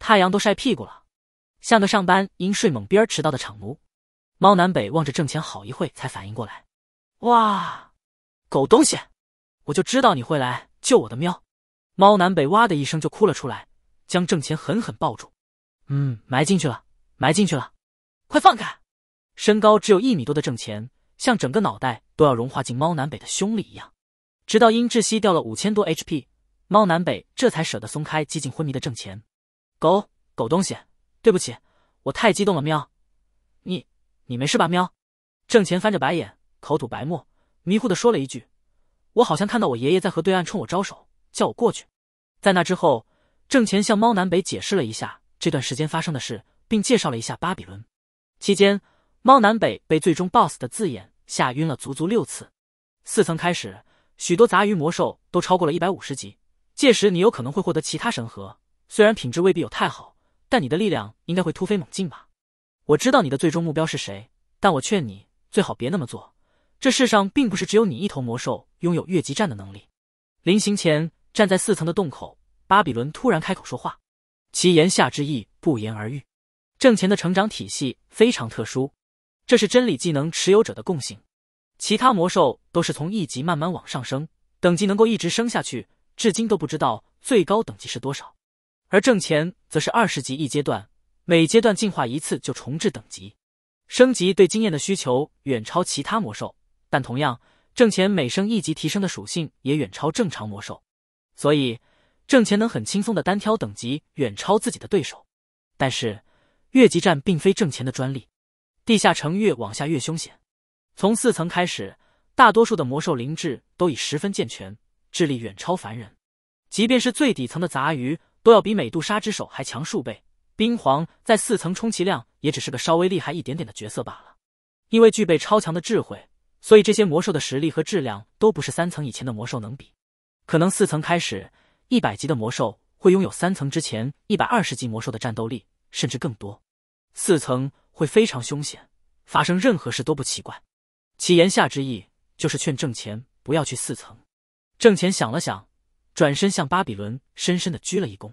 太阳都晒屁股了，像个上班因睡懵逼而迟到的厂奴。猫南北望着郑钱好一会才反应过来。哇，狗东西！我就知道你会来救我的喵！猫南北哇的一声就哭了出来，将郑钱狠狠抱住。嗯，埋进去了，埋进去了！快放开！身高只有一米多的郑钱，像整个脑袋都要融化进猫南北的胸里一样，直到因窒息掉了五千多 HP，猫南北这才舍得松开几近昏迷的郑钱。狗狗东西，对不起，我太激动了喵！你，你没事吧喵？郑钱翻着白眼。口吐白沫，迷糊地说了一句：“我好像看到我爷爷在河对岸冲我招手，叫我过去。”在那之后，郑钱向猫南北解释了一下这段时间发生的事，并介绍了一下巴比伦。期间，猫南北被“最终 BOSS” 的字眼吓晕了足足六次。四层开始，许多杂鱼魔兽都超过了一百五十级，届时你有可能会获得其他神核，虽然品质未必有太好，但你的力量应该会突飞猛进吧。我知道你的最终目标是谁，但我劝你最好别那么做。这世上并不是只有你一头魔兽拥有越级战的能力。临行前，站在四层的洞口，巴比伦突然开口说话，其言下之意不言而喻。挣钱的成长体系非常特殊，这是真理技能持有者的共性。其他魔兽都是从一级慢慢往上升，等级能够一直升下去，至今都不知道最高等级是多少。而挣钱则是二十级一阶段，每阶段进化一次就重置等级，升级对经验的需求远超其他魔兽。但同样，挣钱每升一级提升的属性也远超正常魔兽，所以挣钱能很轻松的单挑等级远超自己的对手。但是越级战并非挣钱的专利，地下城越往下越凶险。从四层开始，大多数的魔兽灵智都已十分健全，智力远超凡人。即便是最底层的杂鱼，都要比美杜莎之手还强数倍。冰皇在四层充其量也只是个稍微厉害一点点的角色罢了，因为具备超强的智慧。所以这些魔兽的实力和质量都不是三层以前的魔兽能比，可能四层开始一百级的魔兽会拥有三层之前一百二十级魔兽的战斗力，甚至更多。四层会非常凶险，发生任何事都不奇怪。其言下之意就是劝郑钱不要去四层。郑钱想了想，转身向巴比伦深深的鞠了一躬：“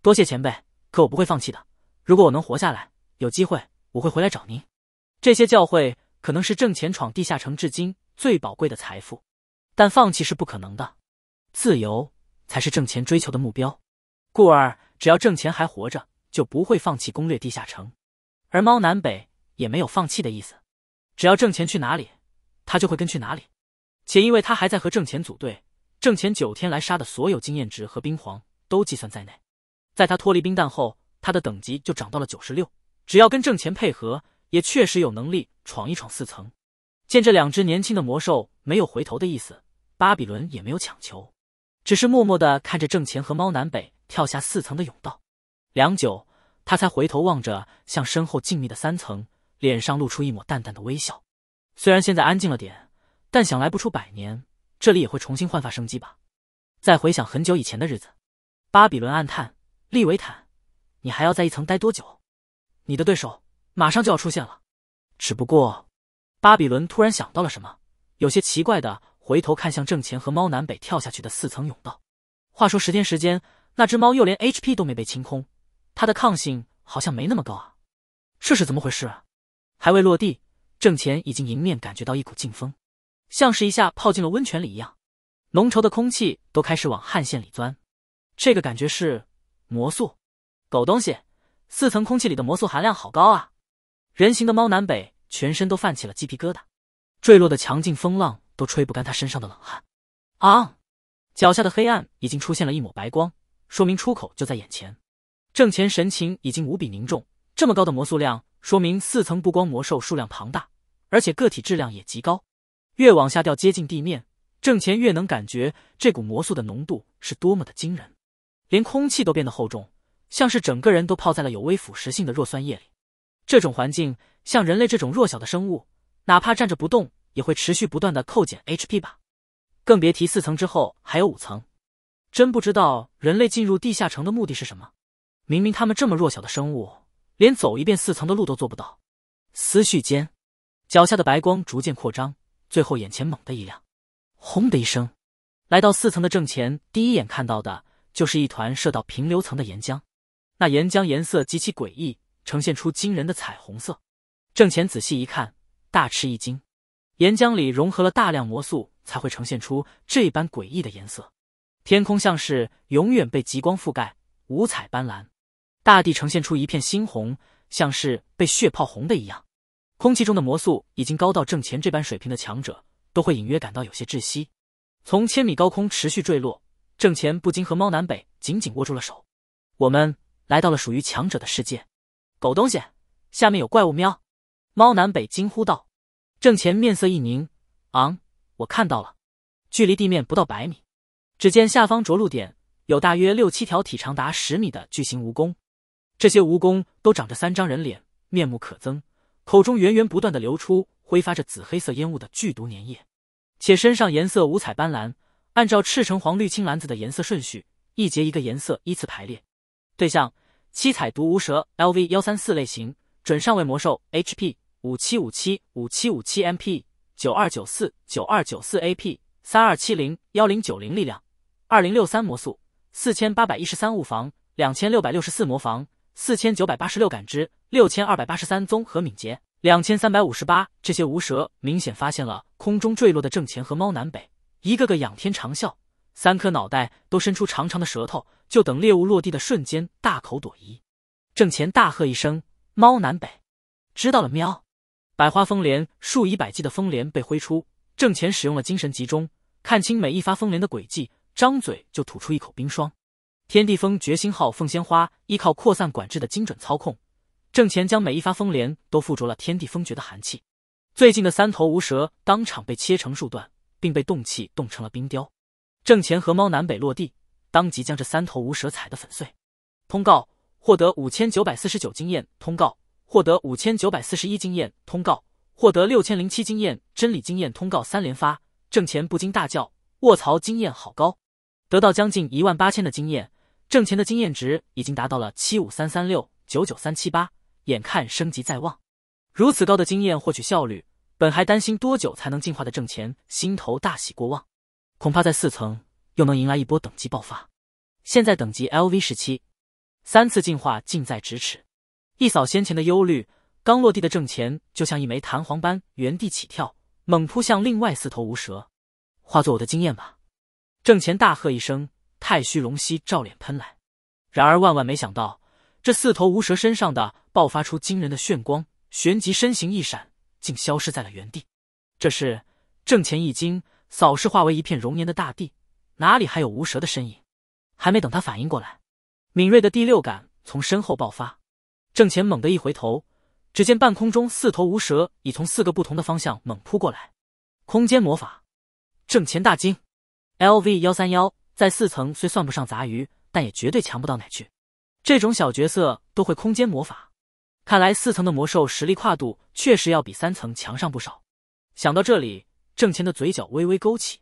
多谢前辈，可我不会放弃的。如果我能活下来，有机会我会回来找您。”这些教会。可能是挣钱闯地下城至今最宝贵的财富，但放弃是不可能的。自由才是挣钱追求的目标，故而只要挣钱还活着，就不会放弃攻略地下城。而猫南北也没有放弃的意思，只要挣钱去哪里，他就会跟去哪里。且因为他还在和挣钱组队，挣钱九天来杀的所有经验值和兵皇都计算在内。在他脱离冰蛋后，他的等级就涨到了九十六。只要跟挣钱配合。也确实有能力闯一闯四层。见这两只年轻的魔兽没有回头的意思，巴比伦也没有强求，只是默默的看着郑前和猫南北跳下四层的甬道。良久，他才回头望着向身后静谧的三层，脸上露出一抹淡淡的微笑。虽然现在安静了点，但想来不出百年，这里也会重新焕发生机吧。再回想很久以前的日子，巴比伦暗叹：“利维坦，你还要在一层待多久？你的对手。”马上就要出现了，只不过，巴比伦突然想到了什么，有些奇怪的回头看向郑前和猫南北跳下去的四层甬道。话说十天时间，那只猫又连 HP 都没被清空，它的抗性好像没那么高啊，这是怎么回事？还未落地，郑前已经迎面感觉到一股劲风，像是一下泡进了温泉里一样，浓稠的空气都开始往汗腺里钻。这个感觉是魔素，狗东西，四层空气里的魔素含量好高啊！人形的猫南北全身都泛起了鸡皮疙瘩，坠落的强劲风浪都吹不干他身上的冷汗。啊！脚下的黑暗已经出现了一抹白光，说明出口就在眼前。郑钱神情已经无比凝重，这么高的魔素量，说明四层不光魔兽数量庞大，而且个体质量也极高。越往下掉，接近地面，郑钱越能感觉这股魔素的浓度是多么的惊人，连空气都变得厚重，像是整个人都泡在了有微腐蚀性的弱酸液里。这种环境，像人类这种弱小的生物，哪怕站着不动，也会持续不断的扣减 HP 吧？更别提四层之后还有五层，真不知道人类进入地下城的目的是什么。明明他们这么弱小的生物，连走一遍四层的路都做不到。思绪间，脚下的白光逐渐扩张，最后眼前猛的一亮，轰的一声，来到四层的正前，第一眼看到的就是一团射到平流层的岩浆，那岩浆颜色极其诡异。呈现出惊人的彩虹色，郑乾仔细一看，大吃一惊。岩浆里融合了大量魔素，才会呈现出这般诡异的颜色。天空像是永远被极光覆盖，五彩斑斓；大地呈现出一片猩红，像是被血泡红的一样。空气中的魔素已经高到郑乾这般水平的强者都会隐约感到有些窒息。从千米高空持续坠落，郑乾不禁和猫南北紧紧握住了手。我们来到了属于强者的世界。狗东西，下面有怪物喵！猫南北惊呼道。郑前面色一凝，昂，我看到了，距离地面不到百米。只见下方着陆点有大约六七条体长达十米的巨型蜈蚣，这些蜈蚣都长着三张人脸，面目可憎，口中源源不断的流出挥发着紫黑色烟雾的剧毒粘液，且身上颜色五彩斑斓，按照赤橙黄绿青蓝紫的颜色顺序，一节一个颜色依次排列。对象。七彩毒无蛇 LV 幺三四类型准上位魔兽，HP 五七五七五七五七，MP 九二九四九二九四，AP 三二七零幺零九零，力量二零六三，魔速四千八百一十三，物防两千六百六十四，魔防四千九百八十六，感知六千二百八十三，综合敏捷两千三百五十八。这些无蛇明显发现了空中坠落的正前和猫南北，一个个仰天长啸，三颗脑袋都伸出长长的舌头。就等猎物落地的瞬间大口朵颐，郑钱大喝一声：“猫南北，知道了喵！”百花风莲数以百计的风莲被挥出，郑钱使用了精神集中，看清每一发风莲的轨迹，张嘴就吐出一口冰霜。天地风决心号凤仙花依靠扩散管制的精准操控，郑钱将每一发风莲都附着了天地风绝的寒气。最近的三头无蛇当场被切成数段，并被冻气冻成了冰雕。郑钱和猫南北落地。当即将这三头无蛇踩得粉碎。通告获得五千九百四十九经验。通告获得五千九百四十一经验。通告获得六千零七经验。真理经验通告三连发。挣钱不禁大叫：“卧槽，经验好高！”得到将近一万八千的经验，挣钱的经验值已经达到了七五三三六九九三七八，眼看升级在望。如此高的经验获取效率，本还担心多久才能进化的挣钱心头大喜过望。恐怕在四层。又能迎来一波等级爆发，现在等级 L V 十七，三次进化近在咫尺，一扫先前的忧虑。刚落地的郑钱就像一枚弹簧般原地起跳，猛扑向另外四头无蛇，化作我的经验吧！郑钱大喝一声，太虚龙息照脸喷来。然而万万没想到，这四头无蛇身上的爆发出惊人的炫光，旋即身形一闪，竟消失在了原地。这时，郑钱一惊，扫视化为一片熔岩的大地。哪里还有无蛇的身影？还没等他反应过来，敏锐的第六感从身后爆发。郑钱猛地一回头，只见半空中四头无蛇已从四个不同的方向猛扑过来。空间魔法，郑钱大惊。L V 幺三幺在四层虽算不上杂鱼，但也绝对强不到哪去。这种小角色都会空间魔法，看来四层的魔兽实力跨度确实要比三层强上不少。想到这里，郑钱的嘴角微微勾起，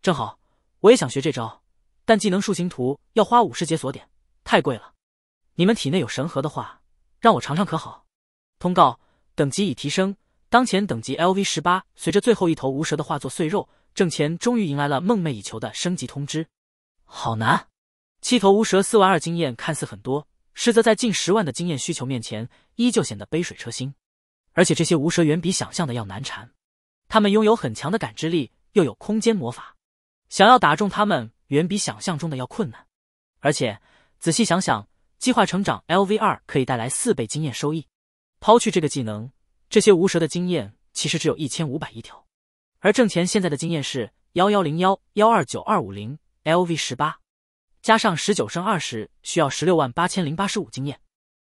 正好。我也想学这招，但技能树形图要花五十解锁点，太贵了。你们体内有神核的话，让我尝尝可好？通告：等级已提升，当前等级 LV 十八。随着最后一头无蛇的化作碎肉，郑钱终于迎来了梦寐以求的升级通知。好难！七头无蛇四万二经验看似很多，实则在近十万的经验需求面前，依旧显得杯水车薪。而且这些无蛇远比想象的要难缠，他们拥有很强的感知力，又有空间魔法。想要打中他们，远比想象中的要困难。而且仔细想想，计划成长 LV 二可以带来四倍经验收益。抛去这个技能，这些无蛇的经验其实只有一千五百亿条。而郑钱现在的经验是幺幺零幺幺二九二五零 LV 十八，加上十九升二十需要十六万八千零八十五经验，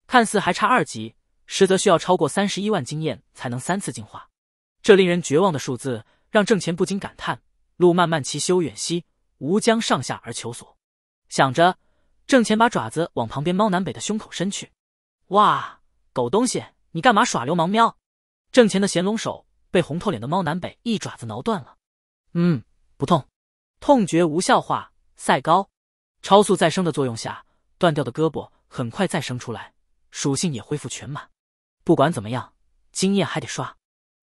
看似还差二级，实则需要超过三十一万经验才能三次进化。这令人绝望的数字，让郑钱不禁感叹。路漫漫其修远兮，吾将上下而求索。想着，郑钱把爪子往旁边猫南北的胸口伸去。哇，狗东西，你干嘛耍流氓喵？郑钱的贤龙手被红透脸的猫南北一爪子挠断了。嗯，不痛，痛觉无效化。赛高！超速再生的作用下，断掉的胳膊很快再生出来，属性也恢复全满。不管怎么样，经验还得刷，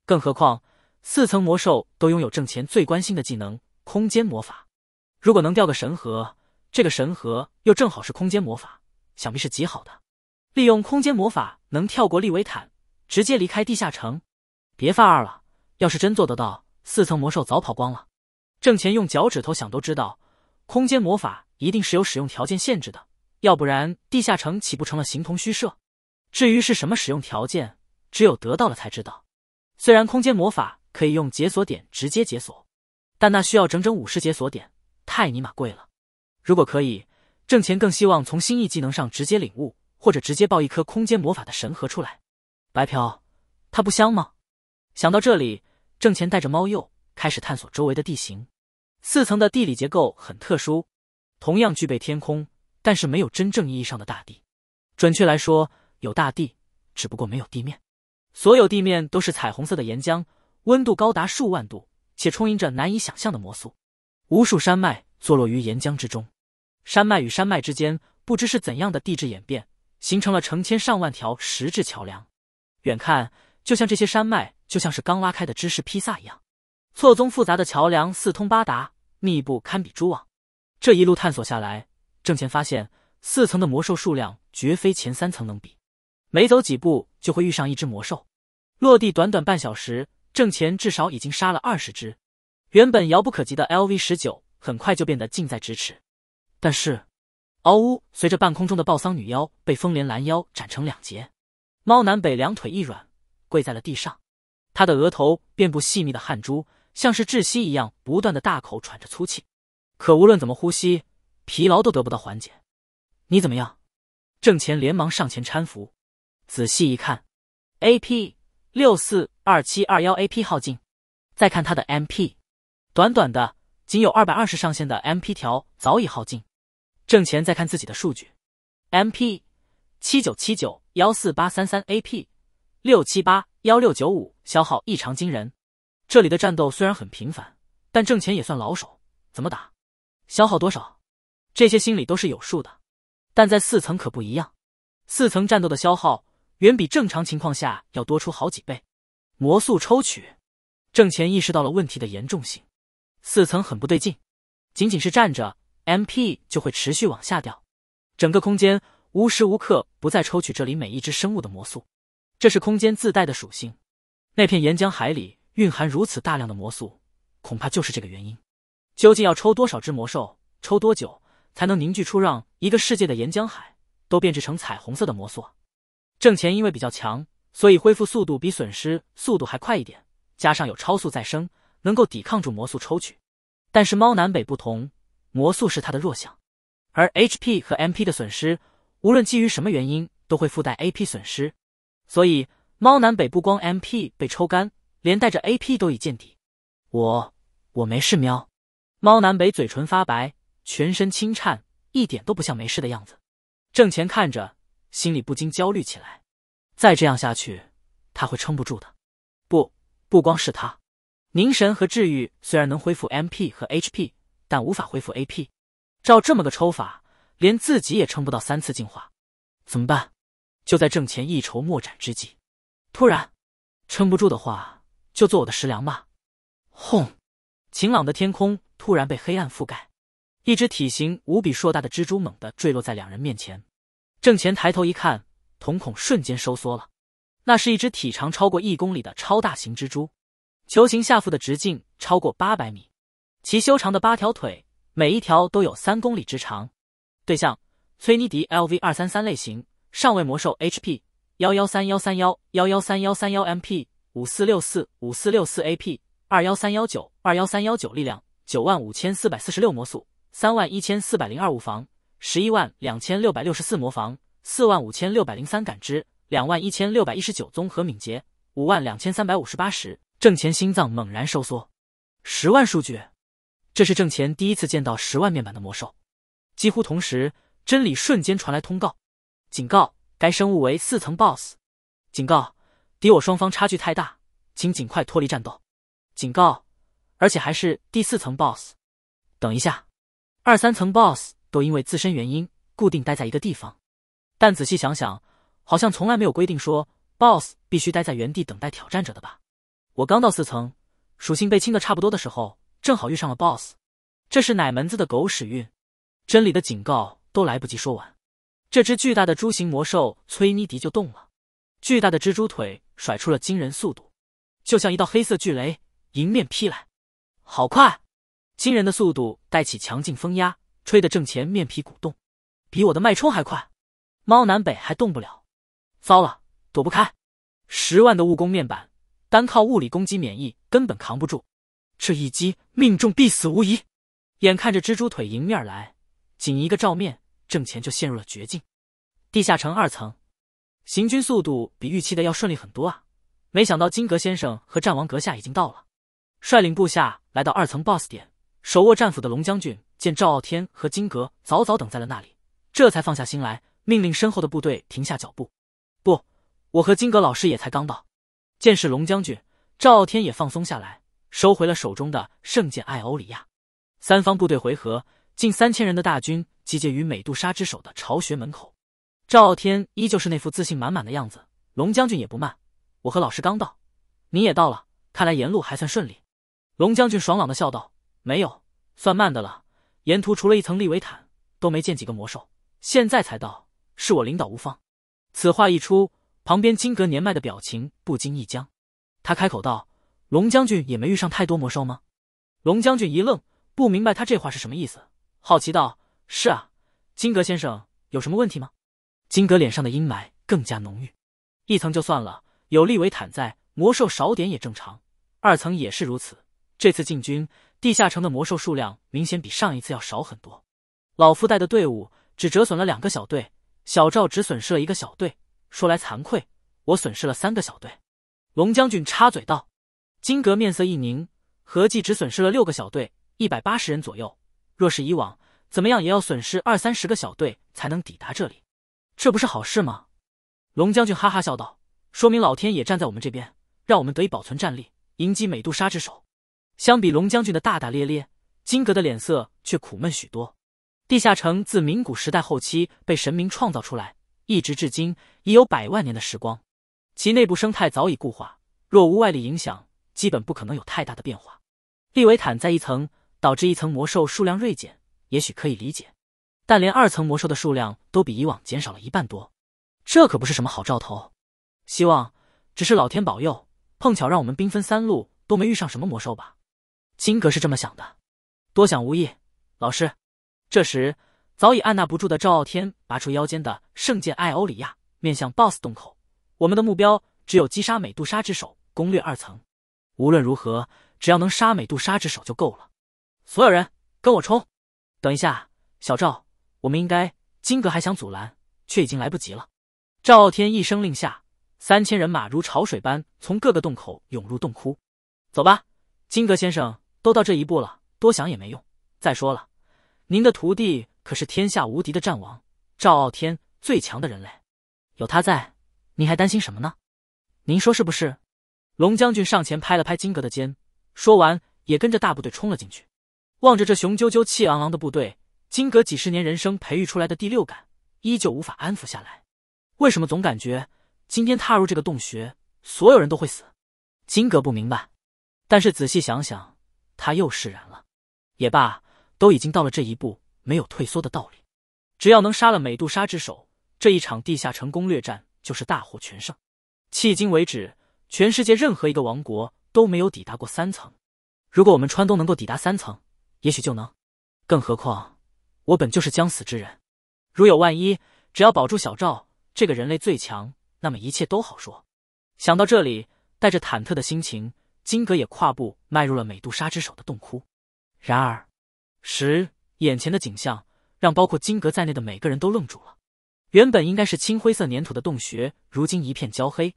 更何况……四层魔兽都拥有挣钱最关心的技能空间魔法，如果能掉个神盒，这个神盒又正好是空间魔法，想必是极好的。利用空间魔法能跳过利维坦，直接离开地下城。别犯二了，要是真做得到，四层魔兽早跑光了。挣钱用脚趾头想都知道，空间魔法一定是有使用条件限制的，要不然地下城岂不成了形同虚设？至于是什么使用条件，只有得到了才知道。虽然空间魔法。可以用解锁点直接解锁，但那需要整整五十解锁点，太尼玛贵了。如果可以挣钱，更希望从心意技能上直接领悟，或者直接爆一颗空间魔法的神核出来，白嫖，它不香吗？想到这里，挣钱带着猫鼬开始探索周围的地形。四层的地理结构很特殊，同样具备天空，但是没有真正意义上的大地。准确来说，有大地，只不过没有地面，所有地面都是彩虹色的岩浆。温度高达数万度，且充盈着难以想象的魔素。无数山脉坐落于岩浆之中，山脉与山脉之间，不知是怎样的地质演变，形成了成千上万条石质桥梁。远看，就像这些山脉就像是刚拉开的芝士披萨一样，错综复杂的桥梁四通八达，密布堪比蛛网。这一路探索下来，郑钱发现四层的魔兽数量绝非前三层能比，每走几步就会遇上一只魔兽。落地短短半小时。郑钱至少已经杀了二十只，原本遥不可及的 LV 十九很快就变得近在咫尺。但是，嗷呜！随着半空中的暴桑女妖被风莲拦腰斩成两截，猫南北两腿一软，跪在了地上。他的额头遍布细密的汗珠，像是窒息一样，不断的大口喘着粗气。可无论怎么呼吸，疲劳都得不到缓解。你怎么样？郑钱连忙上前搀扶，仔细一看，AP。六四二七二幺 AP 耗尽，再看他的 MP，短短的仅有二百二十上限的 MP 条早已耗尽。挣钱再看自己的数据，MP 七九七九幺四八三三 AP 六七八幺六九五消耗异常惊人。这里的战斗虽然很频繁，但挣钱也算老手，怎么打，消耗多少，这些心里都是有数的。但在四层可不一样，四层战斗的消耗。远比正常情况下要多出好几倍。魔素抽取，郑钱意识到了问题的严重性。四层很不对劲，仅仅是站着，MP 就会持续往下掉。整个空间无时无刻不在抽取这里每一只生物的魔素，这是空间自带的属性。那片岩浆海里蕴含如此大量的魔素，恐怕就是这个原因。究竟要抽多少只魔兽，抽多久才能凝聚出让一个世界的岩浆海都变质成彩虹色的魔素？郑钱因为比较强，所以恢复速度比损失速度还快一点，加上有超速再生，能够抵抗住魔素抽取。但是猫南北不同，魔素是它的弱项，而 HP 和 MP 的损失，无论基于什么原因，都会附带 AP 损失。所以猫南北不光 MP 被抽干，连带着 AP 都已见底。我我没事喵。猫南北嘴唇发白，全身轻颤，一点都不像没事的样子。郑钱看着。心里不禁焦虑起来，再这样下去，他会撑不住的。不，不光是他，凝神和治愈虽然能恢复 MP 和 HP，但无法恢复 AP。照这么个抽法，连自己也撑不到三次进化，怎么办？就在郑钱一筹莫展之际，突然，撑不住的话，就做我的食粮吧。轰！晴朗的天空突然被黑暗覆盖，一只体型无比硕大的蜘蛛猛地坠落在两人面前。郑乾抬头一看，瞳孔瞬间收缩了。那是一只体长超过一公里的超大型蜘蛛，球形下腹的直径超过八百米，其修长的八条腿，每一条都有三公里之长。对象：崔尼迪 L V 二三三类型上位魔兽 H P 幺幺三幺三幺幺幺三幺三幺 M P 五四六四五四六四 A P 二幺三幺九二幺三幺九力量九万五千四百四十六魔素三万一千四百零二物防。十一万两千六百六十四魔防，四万五千六百零三感知，两万一千六百一十九综合敏捷，五万两千三百五十八时。郑乾心脏猛然收缩，十万数据，这是郑乾第一次见到十万面板的魔兽。几乎同时，真理瞬间传来通告：警告，该生物为四层 BOSS；警告，敌我双方差距太大，请尽快脱离战斗；警告，而且还是第四层 BOSS。等一下，二三层 BOSS。都因为自身原因固定待在一个地方，但仔细想想，好像从来没有规定说 boss 必须待在原地等待挑战者的吧？我刚到四层，属性被清的差不多的时候，正好遇上了 boss，这是哪门子的狗屎运？真理的警告都来不及说完，这只巨大的猪形魔兽崔妮迪就动了，巨大的蜘蛛腿甩出了惊人速度，就像一道黑色巨雷迎面劈来，好快！惊人的速度带起强劲风压。吹得郑前面皮鼓动，比我的脉冲还快。猫南北还动不了，糟了，躲不开！十万的物攻面板，单靠物理攻击免疫根本扛不住，这一击命中必死无疑。眼看着蜘蛛腿迎面而来，仅一个照面，郑钱就陷入了绝境。地下城二层，行军速度比预期的要顺利很多啊！没想到金阁先生和战王阁下已经到了，率领部下来到二层 boss 点。手握战斧的龙将军见赵傲天和金戈早早等在了那里，这才放下心来，命令身后的部队停下脚步。不，我和金戈老师也才刚到。见是龙将军，赵傲天也放松下来，收回了手中的圣剑艾欧里亚。三方部队回合，近三千人的大军集结于美杜莎之首的巢穴门口。赵傲天依旧是那副自信满满的样子。龙将军也不慢，我和老师刚到，你也到了，看来沿路还算顺利。龙将军爽朗的笑道。没有，算慢的了。沿途除了一层利维坦，都没见几个魔兽。现在才到，是我领导无方。此话一出，旁边金阁年迈的表情不禁一僵。他开口道：“龙将军也没遇上太多魔兽吗？”龙将军一愣，不明白他这话是什么意思，好奇道：“是啊，金阁先生有什么问题吗？”金阁脸上的阴霾更加浓郁。一层就算了，有利维坦在，魔兽少点也正常。二层也是如此。这次进军。地下城的魔兽数量明显比上一次要少很多，老夫带的队伍只折损了两个小队，小赵只损失了一个小队，说来惭愧，我损失了三个小队。龙将军插嘴道。金阁面色一凝，合计只损失了六个小队，一百八十人左右。若是以往，怎么样也要损失二三十个小队才能抵达这里，这不是好事吗？龙将军哈哈笑道，说明老天也站在我们这边，让我们得以保存战力，迎击美杜莎之手。相比龙将军的大大咧咧，金格的脸色却苦闷许多。地下城自明古时代后期被神明创造出来，一直至今已有百万年的时光，其内部生态早已固化，若无外力影响，基本不可能有太大的变化。利维坦在一层导致一层魔兽数量锐减，也许可以理解，但连二层魔兽的数量都比以往减少了一半多，这可不是什么好兆头。希望只是老天保佑，碰巧让我们兵分三路都没遇上什么魔兽吧。金格是这么想的，多想无益。老师，这时早已按捺不住的赵傲天拔出腰间的圣剑艾欧里亚，面向 BOSS 洞口。我们的目标只有击杀美杜莎之手，攻略二层。无论如何，只要能杀美杜莎之手就够了。所有人，跟我冲！等一下，小赵，我们应该……金格还想阻拦，却已经来不及了。赵傲天一声令下，三千人马如潮水般从各个洞口涌入洞窟。走吧，金阁先生。都到这一步了，多想也没用。再说了，您的徒弟可是天下无敌的战王赵傲天，最强的人类，有他在，您还担心什么呢？您说是不是？龙将军上前拍了拍金阁的肩，说完也跟着大部队冲了进去。望着这雄赳赳、气昂昂的部队，金阁几十年人生培育出来的第六感依旧无法安抚下来。为什么总感觉今天踏入这个洞穴，所有人都会死？金阁不明白，但是仔细想想。他又释然了，也罢，都已经到了这一步，没有退缩的道理。只要能杀了美杜莎之手，这一场地下城攻略战就是大获全胜。迄今为止，全世界任何一个王国都没有抵达过三层。如果我们川东能够抵达三层，也许就能。更何况，我本就是将死之人，如有万一，只要保住小赵这个人类最强，那么一切都好说。想到这里，带着忐忑的心情。金格也跨步迈入了美杜莎之手的洞窟，然而，十眼前的景象让包括金格在内的每个人都愣住了。原本应该是青灰色粘土的洞穴，如今一片焦黑，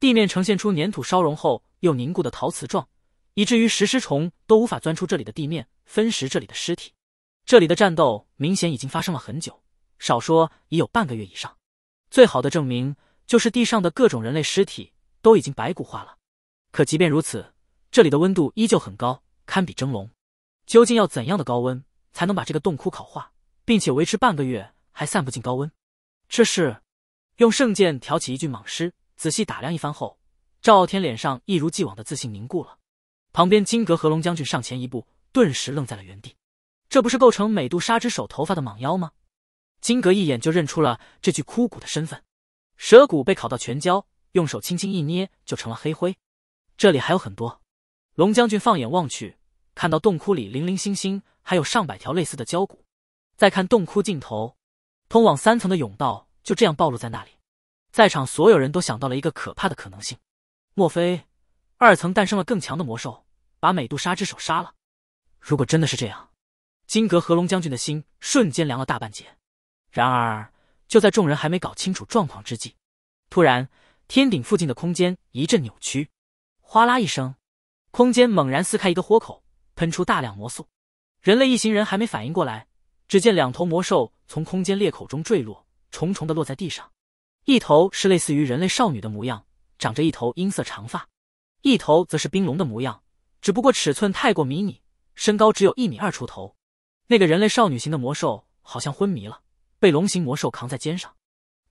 地面呈现出粘土烧融后又凝固的陶瓷状，以至于石尸虫都无法钻出这里的地面，分食这里的尸体。这里的战斗明显已经发生了很久，少说也有半个月以上。最好的证明就是地上的各种人类尸体都已经白骨化了。可即便如此，这里的温度依旧很高，堪比蒸笼。究竟要怎样的高温才能把这个洞窟烤化，并且维持半个月还散不尽高温？这是用圣剑挑起一具蟒尸，仔细打量一番后，赵傲天脸上一如既往的自信凝固了。旁边金阁和龙将军上前一步，顿时愣在了原地。这不是构成美杜莎之首头发的蟒妖吗？金阁一眼就认出了这具枯骨的身份。蛇骨被烤到全焦，用手轻轻一捏就成了黑灰。这里还有很多。龙将军放眼望去，看到洞窟里零零星星还有上百条类似的蛟骨。再看洞窟尽头，通往三层的甬道就这样暴露在那里。在场所有人都想到了一个可怕的可能性：莫非二层诞生了更强的魔兽，把美杜莎之手杀了？如果真的是这样，金阁和龙将军的心瞬间凉了大半截。然而，就在众人还没搞清楚状况之际，突然天顶附近的空间一阵扭曲。哗啦一声，空间猛然撕开一个豁口，喷出大量魔素。人类一行人还没反应过来，只见两头魔兽从空间裂口中坠落，重重的落在地上。一头是类似于人类少女的模样，长着一头银色长发；一头则是冰龙的模样，只不过尺寸太过迷你，身高只有一米二出头。那个人类少女型的魔兽好像昏迷了，被龙形魔兽扛在肩上，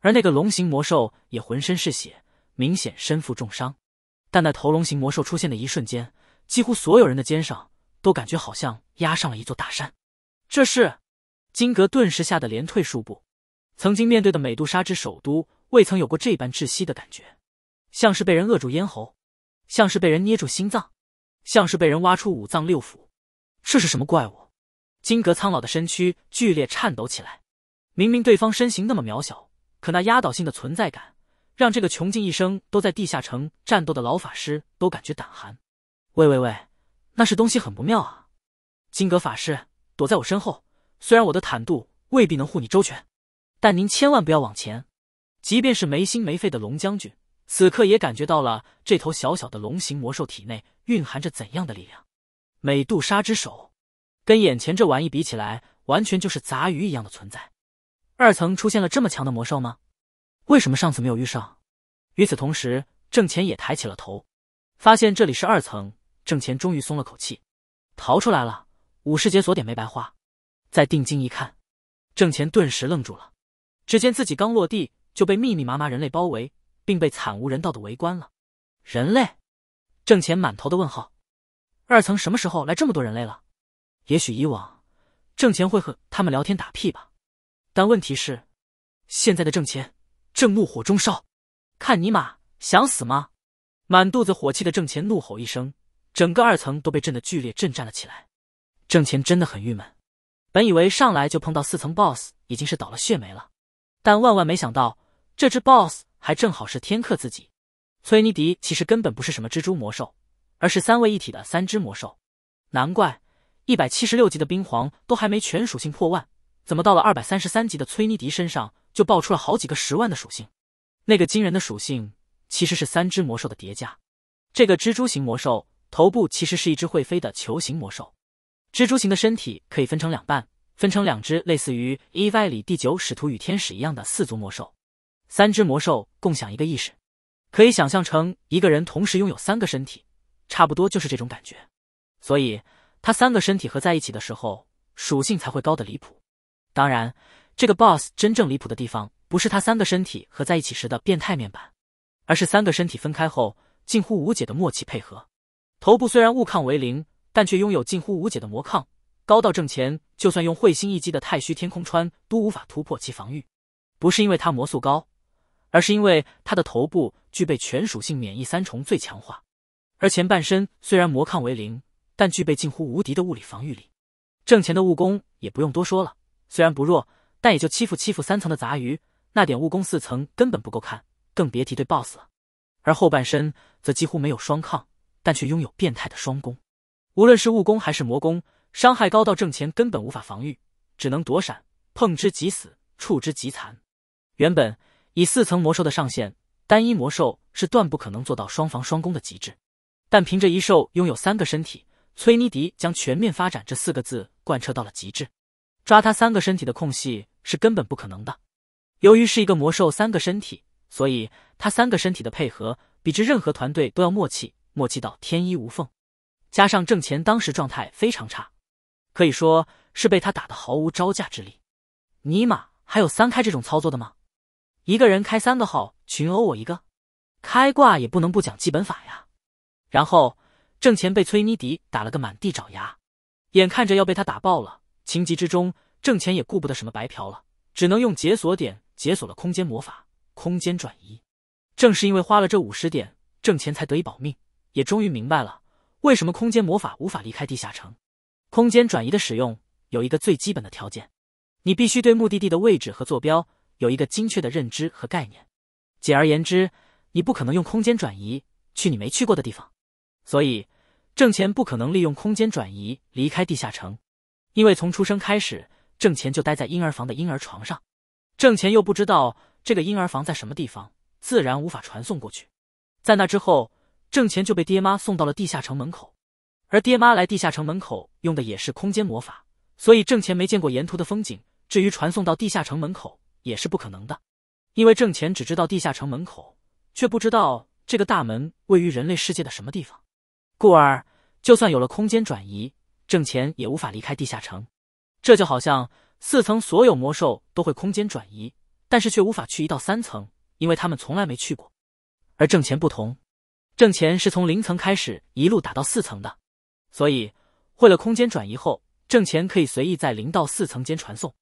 而那个龙形魔兽也浑身是血，明显身负重伤。但那头龙形魔兽出现的一瞬间，几乎所有人的肩上都感觉好像压上了一座大山。这是，金格顿时吓得连退数步。曾经面对的美杜莎之首都未曾有过这般窒息的感觉，像是被人扼住咽喉，像是被人捏住心脏，像是被人挖出五脏六腑。这是什么怪物？金格苍老的身躯剧烈颤抖起来。明明对方身形那么渺小，可那压倒性的存在感。让这个穷尽一生都在地下城战斗的老法师都感觉胆寒。喂喂喂，那是东西很不妙啊！金阁法师躲在我身后，虽然我的坦度未必能护你周全，但您千万不要往前。即便是没心没肺的龙将军，此刻也感觉到了这头小小的龙形魔兽体内蕴含着怎样的力量。美杜莎之手，跟眼前这玩意比起来，完全就是杂鱼一样的存在。二层出现了这么强的魔兽吗？为什么上次没有遇上？与此同时，郑钱也抬起了头，发现这里是二层。郑钱终于松了口气，逃出来了，五十解锁点没白花。再定睛一看，郑钱顿时愣住了。只见自己刚落地就被密密麻麻人类包围，并被惨无人道的围观了。人类，郑钱满头的问号。二层什么时候来这么多人类了？也许以往，郑钱会和他们聊天打屁吧。但问题是，现在的郑钱。正怒火中烧，看尼玛想死吗？满肚子火气的郑钱怒吼一声，整个二层都被震得剧烈震颤了起来。郑钱真的很郁闷，本以为上来就碰到四层 BOSS 已经是倒了血霉了，但万万没想到这只 BOSS 还正好是天克自己。崔尼迪其实根本不是什么蜘蛛魔兽，而是三位一体的三只魔兽。难怪一百七十六级的冰皇都还没全属性破万，怎么到了二百三十三级的崔尼迪身上？就爆出了好几个十万的属性，那个惊人的属性其实是三只魔兽的叠加。这个蜘蛛型魔兽头部其实是一只会飞的球形魔兽，蜘蛛型的身体可以分成两半，分成两只类似于《EY》里第九使徒与天使一样的四足魔兽，三只魔兽共享一个意识，可以想象成一个人同时拥有三个身体，差不多就是这种感觉。所以，他三个身体合在一起的时候，属性才会高的离谱。当然。这个 boss 真正离谱的地方，不是他三个身体合在一起时的变态面板，而是三个身体分开后近乎无解的默契配合。头部虽然物抗为零，但却拥有近乎无解的魔抗，高到郑前就算用彗星一击的太虚天空穿都无法突破其防御。不是因为他魔速高，而是因为他的头部具备全属性免疫三重最强化。而前半身虽然魔抗为零，但具备近乎无敌的物理防御力。郑前的物攻也不用多说了，虽然不弱。但也就欺负欺负三层的杂鱼，那点悟功四层根本不够看，更别提对 BOSS 了。而后半身则几乎没有双抗，但却拥有变态的双攻，无论是悟功还是魔攻，伤害高到正前根本无法防御，只能躲闪，碰之即死，触之即残。原本以四层魔兽的上限，单一魔兽是断不可能做到双防双攻的极致，但凭着一兽拥有三个身体，崔妮迪将全面发展这四个字贯彻到了极致，抓他三个身体的空隙。是根本不可能的。由于是一个魔兽三个身体，所以他三个身体的配合比之任何团队都要默契，默契到天衣无缝。加上郑钱当时状态非常差，可以说是被他打得毫无招架之力。尼玛，还有三开这种操作的吗？一个人开三个号群殴我一个，开挂也不能不讲基本法呀。然后郑钱被崔妮迪打了个满地找牙，眼看着要被他打爆了，情急之中。挣钱也顾不得什么白嫖了，只能用解锁点解锁了空间魔法空间转移。正是因为花了这五十点挣钱，才得以保命，也终于明白了为什么空间魔法无法离开地下城。空间转移的使用有一个最基本的条件，你必须对目的地的位置和坐标有一个精确的认知和概念。简而言之，你不可能用空间转移去你没去过的地方，所以挣钱不可能利用空间转移离开地下城，因为从出生开始。挣钱就待在婴儿房的婴儿床上，挣钱又不知道这个婴儿房在什么地方，自然无法传送过去。在那之后，挣钱就被爹妈送到了地下城门口，而爹妈来地下城门口用的也是空间魔法，所以挣钱没见过沿途的风景。至于传送到地下城门口，也是不可能的，因为挣钱只知道地下城门口，却不知道这个大门位于人类世界的什么地方，故而就算有了空间转移，挣钱也无法离开地下城。这就好像四层所有魔兽都会空间转移，但是却无法去移到三层，因为他们从来没去过。而挣钱不同，挣钱是从零层开始一路打到四层的，所以会了空间转移后，挣钱可以随意在零到四层间传送。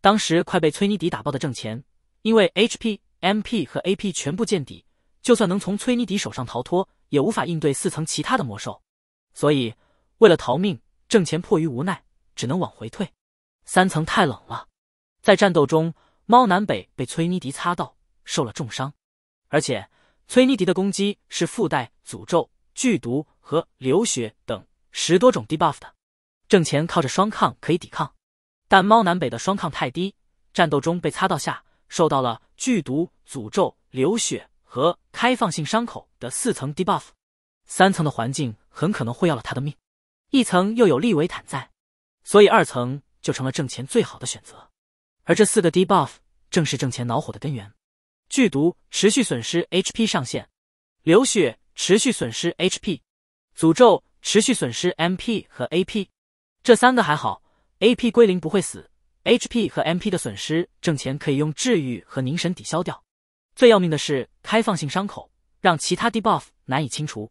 当时快被崔尼迪打爆的挣钱，因为 HP、MP 和 AP 全部见底，就算能从崔尼迪手上逃脱，也无法应对四层其他的魔兽，所以为了逃命，挣钱迫于无奈只能往回退。三层太冷了，在战斗中，猫南北被崔妮迪擦到，受了重伤，而且崔妮迪的攻击是附带诅咒、剧毒和流血等十多种 debuff 的。挣钱靠着双抗可以抵抗，但猫南北的双抗太低，战斗中被擦到下，受到了剧毒、诅咒、流血和开放性伤口的四层 debuff。三层的环境很可能会要了他的命，一层又有利维坦在，所以二层。就成了挣钱最好的选择，而这四个 debuff 正是挣钱恼火的根源。剧毒持续损失 HP 上限，流血持续损失 HP，诅咒持续损失 MP 和 AP。这三个还好，AP 归零不会死，HP 和 MP 的损失挣钱可以用治愈和凝神抵消掉。最要命的是开放性伤口，让其他 debuff 难以清除，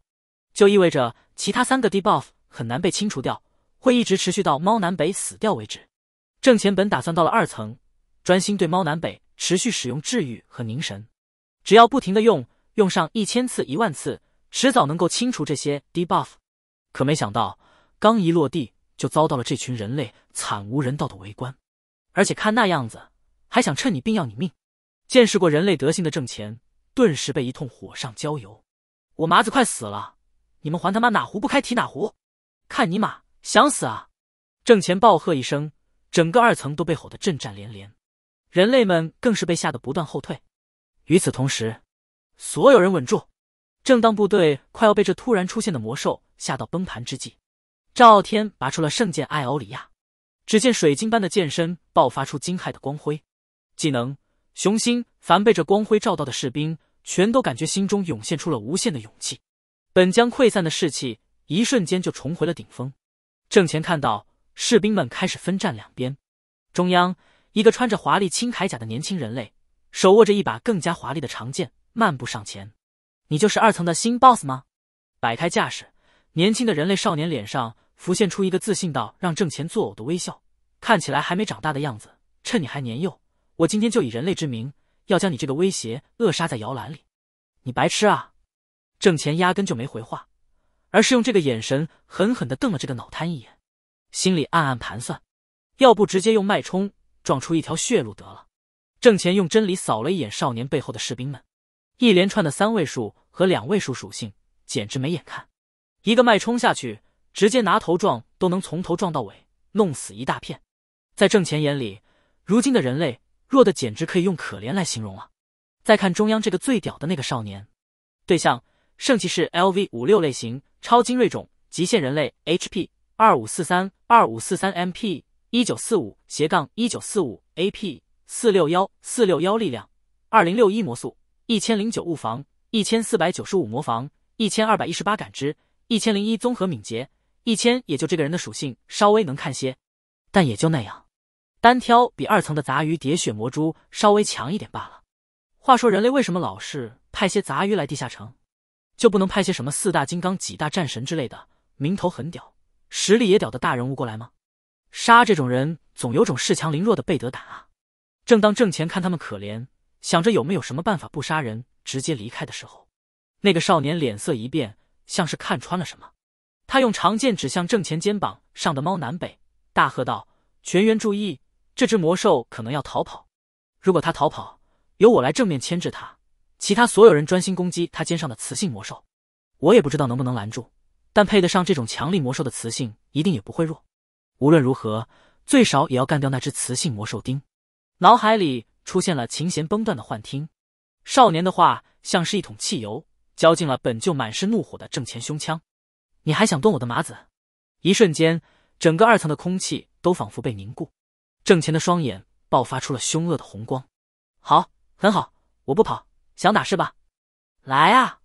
就意味着其他三个 debuff 很难被清除掉。会一直持续到猫南北死掉为止。挣钱本打算到了二层，专心对猫南北持续使用治愈和凝神，只要不停的用，用上一千次一万次，迟早能够清除这些 debuff。可没想到刚一落地，就遭到了这群人类惨无人道的围观，而且看那样子，还想趁你病要你命。见识过人类德性的挣钱，顿时被一通火上浇油。我麻子快死了，你们还他妈哪壶不开提哪壶？看尼玛！想死啊！郑前暴喝一声，整个二层都被吼得震颤连连，人类们更是被吓得不断后退。与此同时，所有人稳住。正当部队快要被这突然出现的魔兽吓到崩盘之际，赵傲天拔出了圣剑艾欧里亚，只见水晶般的剑身爆发出惊骇的光辉。技能雄心，凡被这光辉照到的士兵，全都感觉心中涌现出了无限的勇气，本将溃散的士气，一瞬间就重回了顶峰。郑乾看到士兵们开始分站两边，中央一个穿着华丽青铠甲的年轻人类，手握着一把更加华丽的长剑，漫步上前。你就是二层的新 BOSS 吗？摆开架势，年轻的人类少年脸上浮现出一个自信到让郑乾作呕的微笑，看起来还没长大的样子。趁你还年幼，我今天就以人类之名，要将你这个威胁扼杀在摇篮里。你白痴啊！郑乾压根就没回话。而是用这个眼神狠狠地瞪了这个脑瘫一眼，心里暗暗盘算，要不直接用脉冲撞出一条血路得了。郑钱用真理扫了一眼少年背后的士兵们，一连串的三位数和两位数属性简直没眼看。一个脉冲下去，直接拿头撞都能从头撞到尾，弄死一大片。在郑钱眼里，如今的人类弱的简直可以用可怜来形容了。再看中央这个最屌的那个少年，对象圣骑士 L V 五六类型。超精锐种极限人类，HP 二五四三二五四三，MP 一九四五斜杠一九四五，AP 四六幺四六幺，力量二零六一，魔速一千零九，物防一千四百九十五，魔防一千二百一十八，感知一千零一，综合敏捷一千，也就这个人的属性稍微能看些，但也就那样，单挑比二层的杂鱼叠血魔珠稍微强一点罢了。话说人类为什么老是派些杂鱼来地下城？就不能派些什么四大金刚、几大战神之类的名头很屌、实力也屌的大人物过来吗？杀这种人总有种恃强凌弱的背德感啊！正当郑钱看他们可怜，想着有没有什么办法不杀人直接离开的时候，那个少年脸色一变，像是看穿了什么。他用长剑指向郑钱肩膀上的猫南北，大喝道：“全员注意，这只魔兽可能要逃跑。如果他逃跑，由我来正面牵制他。”其他所有人专心攻击他肩上的雌性魔兽，我也不知道能不能拦住，但配得上这种强力魔兽的雌性一定也不会弱。无论如何，最少也要干掉那只雌性魔兽。丁，脑海里出现了琴弦崩断的幻听。少年的话像是一桶汽油，浇进了本就满是怒火的郑前胸腔。你还想动我的麻子？一瞬间，整个二层的空气都仿佛被凝固。郑乾的双眼爆发出了凶恶的红光。好，很好，我不跑。想打是吧？来啊！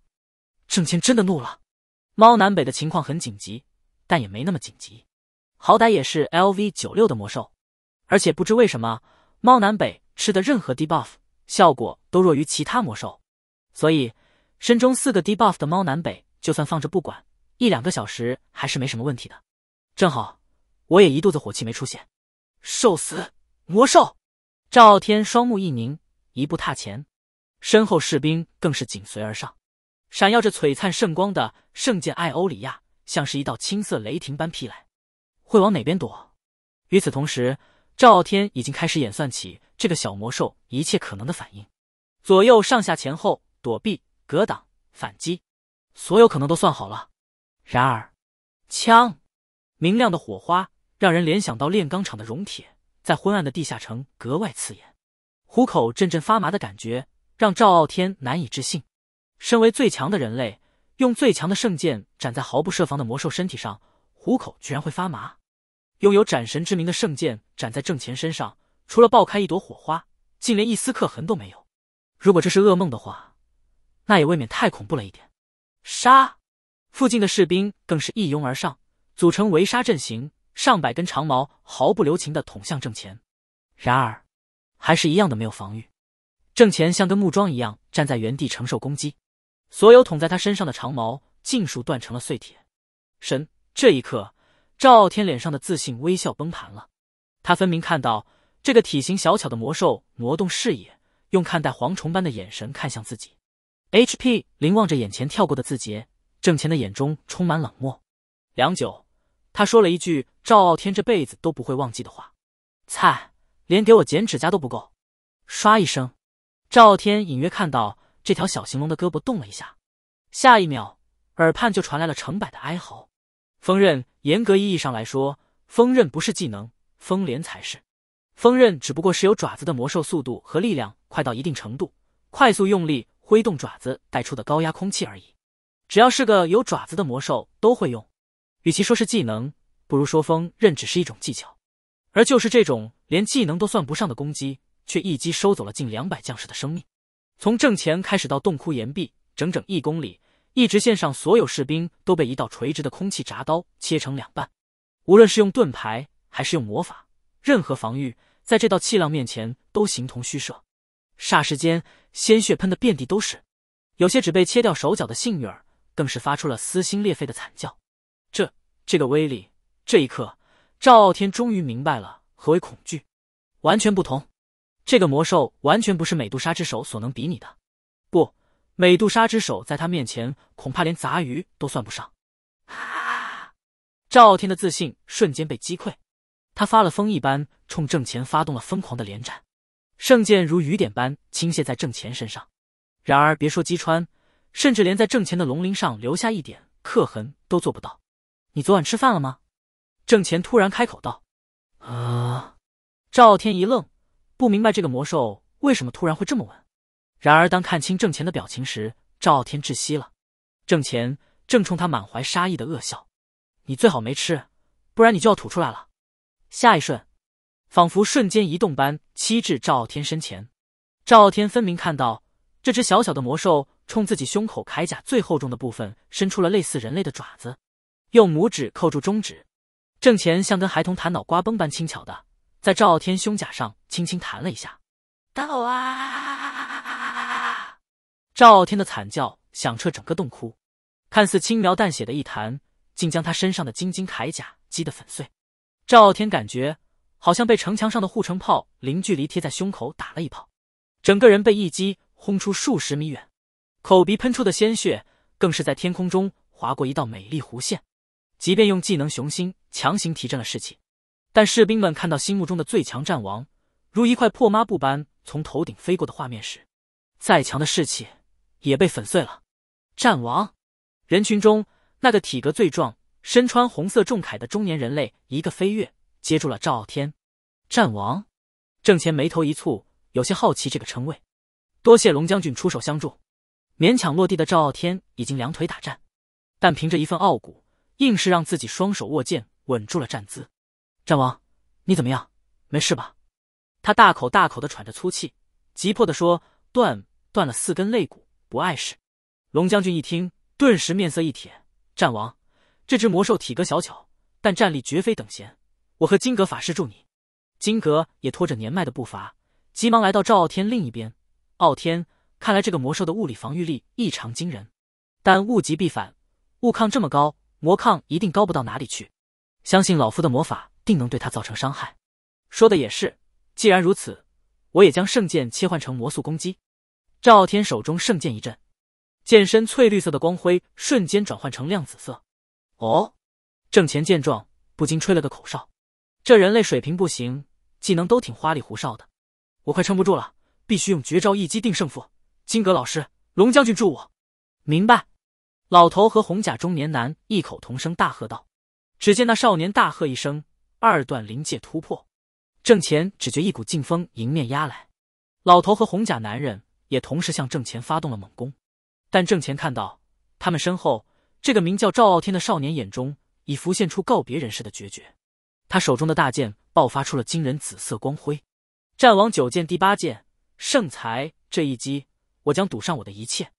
郑谦真的怒了。猫南北的情况很紧急，但也没那么紧急。好歹也是 LV 九六的魔兽，而且不知为什么，猫南北吃的任何 debuff 效果都弱于其他魔兽。所以身中四个 debuff 的猫南北，就算放着不管，一两个小时还是没什么问题的。正好，我也一肚子火气没出现，受死！魔兽！赵傲天双目一凝，一步踏前。身后士兵更是紧随而上，闪耀着璀璨圣光的圣剑艾欧里亚像是一道青色雷霆般劈来，会往哪边躲？与此同时，赵傲天已经开始演算起这个小魔兽一切可能的反应，左右上下前后躲避、格挡、反击，所有可能都算好了。然而，枪，明亮的火花让人联想到炼钢厂的熔铁，在昏暗的地下城格外刺眼，虎口阵阵发麻的感觉。让赵傲天难以置信，身为最强的人类，用最强的圣剑斩在毫不设防的魔兽身体上，虎口居然会发麻。拥有斩神之名的圣剑斩在郑乾身上，除了爆开一朵火花，竟连一丝刻痕都没有。如果这是噩梦的话，那也未免太恐怖了一点。杀！附近的士兵更是一拥而上，组成围杀阵型，上百根长矛毫不留情地捅向郑乾。然而，还是一样的没有防御。郑钱像根木桩一样站在原地承受攻击，所有捅在他身上的长矛尽数断成了碎铁。神这一刻，赵傲天脸上的自信微笑崩盘了。他分明看到这个体型小巧的魔兽挪动视野，用看待蝗虫般的眼神看向自己。H P 瞻望着眼前跳过的字节，郑钱的眼中充满冷漠。良久，他说了一句赵傲天这辈子都不会忘记的话：“菜，连给我剪指甲都不够。”唰一声。赵傲天隐约看到这条小行龙的胳膊动了一下，下一秒耳畔就传来了成百的哀嚎。风刃严格意义上来说，风刃不是技能，风镰才是。风刃只不过是有爪子的魔兽，速度和力量快到一定程度，快速用力挥动爪子带出的高压空气而已。只要是个有爪子的魔兽都会用。与其说是技能，不如说风刃只是一种技巧。而就是这种连技能都算不上的攻击。却一击收走了近两百将士的生命。从正前开始到洞窟岩壁，整整一公里一直线上，所有士兵都被一道垂直的空气铡刀切成两半。无论是用盾牌还是用魔法，任何防御在这道气浪面前都形同虚设。霎时间，鲜血喷得遍地都是。有些只被切掉手脚的幸运儿，更是发出了撕心裂肺的惨叫。这……这个威力，这一刻，赵傲天终于明白了何为恐惧。完全不同。这个魔兽完全不是美杜莎之手所能比拟的，不，美杜莎之手在他面前恐怕连杂鱼都算不上。啊！赵傲天的自信瞬间被击溃，他发了疯一般冲郑钱发动了疯狂的连斩，圣剑如雨点般倾泻在郑钱身上。然而，别说击穿，甚至连在郑钱的龙鳞上留下一点刻痕都做不到。你昨晚吃饭了吗？郑钱突然开口道。啊！赵天一愣。不明白这个魔兽为什么突然会这么问，然而当看清郑钱的表情时，赵傲天窒息了。郑钱正冲他满怀杀意的恶笑，你最好没吃，不然你就要吐出来了。下一瞬，仿佛瞬间移动般欺至赵傲天身前。赵傲天分明看到这只小小的魔兽冲自己胸口铠甲最厚重的部分伸出了类似人类的爪子，用拇指扣住中指。郑钱像跟孩童弹脑瓜崩般轻巧的。在赵傲天胸甲上轻轻弹了一下，到啊！赵傲天的惨叫响彻整个洞窟，看似轻描淡写的一弹，竟将他身上的金金铠甲击得粉碎。赵傲天感觉好像被城墙上的护城炮零距离贴在胸口打了一炮，整个人被一击轰出数十米远，口鼻喷出的鲜血更是在天空中划过一道美丽弧线。即便用技能雄心强行提振了士气。但士兵们看到心目中的最强战王，如一块破抹布般从头顶飞过的画面时，再强的士气也被粉碎了。战王，人群中那个体格最壮、身穿红色重铠的中年人类，一个飞跃接住了赵傲天。战王，郑乾眉头一蹙，有些好奇这个称谓。多谢龙将军出手相助，勉强落地的赵傲天已经两腿打颤，但凭着一份傲骨，硬是让自己双手握剑稳住了站姿。战王，你怎么样？没事吧？他大口大口的喘着粗气，急迫的说：“断断了四根肋骨，不碍事。”龙将军一听，顿时面色一铁。战王，这只魔兽体格小巧，但战力绝非等闲。我和金阁法师助你。金阁也拖着年迈的步伐，急忙来到赵傲天另一边。傲天，看来这个魔兽的物理防御力异常惊人，但物极必反，物抗这么高，魔抗一定高不到哪里去。相信老夫的魔法。定能对他造成伤害。说的也是，既然如此，我也将圣剑切换成魔速攻击。赵傲天手中圣剑一震，剑身翠绿色的光辉瞬间转换成亮紫色。哦，郑乾见状不禁吹了个口哨，这人类水平不行，技能都挺花里胡哨的。我快撑不住了，必须用绝招一击定胜负。金阁老师、龙将军助我！明白！老头和红甲中年男异口同声大喝道。只见那少年大喝一声。二段灵界突破，郑钱只觉一股劲风迎面压来，老头和红甲男人也同时向郑钱发动了猛攻。但郑钱看到他们身后这个名叫赵傲天的少年眼中已浮现出告别人世的决绝，他手中的大剑爆发出了惊人紫色光辉。战王九剑第八剑圣才这一击，我将赌上我的一切。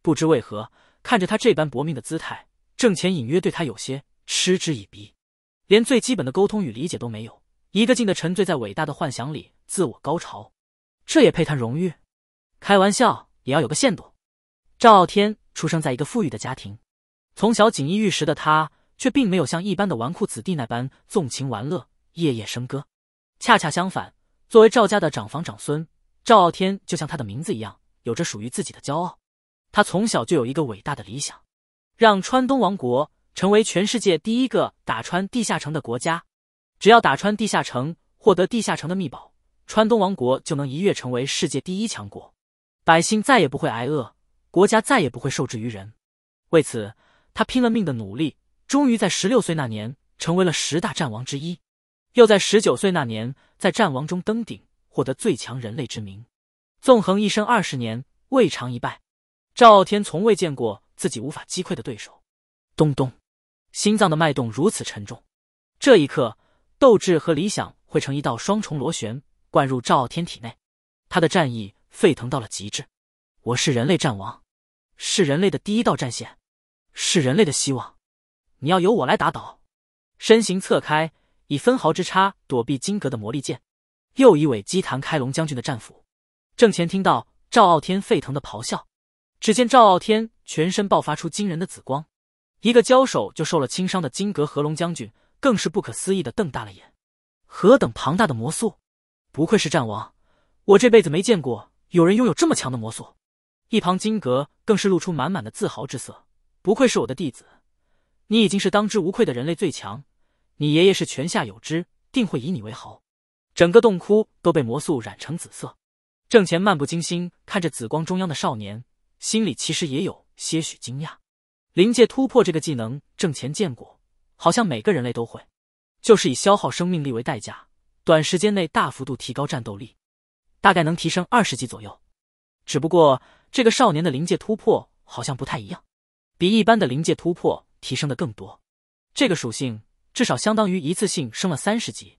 不知为何，看着他这般搏命的姿态，郑钱隐约对他有些嗤之以鼻。连最基本的沟通与理解都没有，一个劲的沉醉在伟大的幻想里，自我高潮，这也配谈荣誉？开玩笑也要有个限度。赵傲天出生在一个富裕的家庭，从小锦衣玉食的他，却并没有像一般的纨绔子弟那般纵情玩乐，夜夜笙歌。恰恰相反，作为赵家的长房长孙，赵傲天就像他的名字一样，有着属于自己的骄傲。他从小就有一个伟大的理想，让川东王国。成为全世界第一个打穿地下城的国家，只要打穿地下城，获得地下城的秘宝，川东王国就能一跃成为世界第一强国，百姓再也不会挨饿，国家再也不会受制于人。为此，他拼了命的努力，终于在十六岁那年成为了十大战王之一，又在十九岁那年在战王中登顶，获得最强人类之名。纵横一生二十年，未尝一败。赵傲天从未见过自己无法击溃的对手。咚咚。心脏的脉动如此沉重，这一刻，斗志和理想汇成一道双重螺旋，灌入赵傲天体内。他的战意沸腾到了极致。我是人类战王，是人类的第一道战线，是人类的希望。你要由我来打倒。身形侧开，以分毫之差躲避金阁的魔力剑，又一尾击弹开龙将军的战斧。正前听到赵傲天沸腾的咆哮，只见赵傲天全身爆发出惊人的紫光。一个交手就受了轻伤的金阁和龙将军，更是不可思议的瞪大了眼。何等庞大的魔术！不愧是战王，我这辈子没见过有人拥有这么强的魔术。一旁金阁更是露出满满的自豪之色。不愧是我的弟子，你已经是当之无愧的人类最强。你爷爷是泉下有知，定会以你为豪。整个洞窟都被魔素染成紫色。正前漫不经心看着紫光中央的少年，心里其实也有些许惊讶。灵界突破这个技能，郑钱见过，好像每个人类都会，就是以消耗生命力为代价，短时间内大幅度提高战斗力，大概能提升二十级左右。只不过这个少年的灵界突破好像不太一样，比一般的灵界突破提升的更多，这个属性至少相当于一次性升了三十级。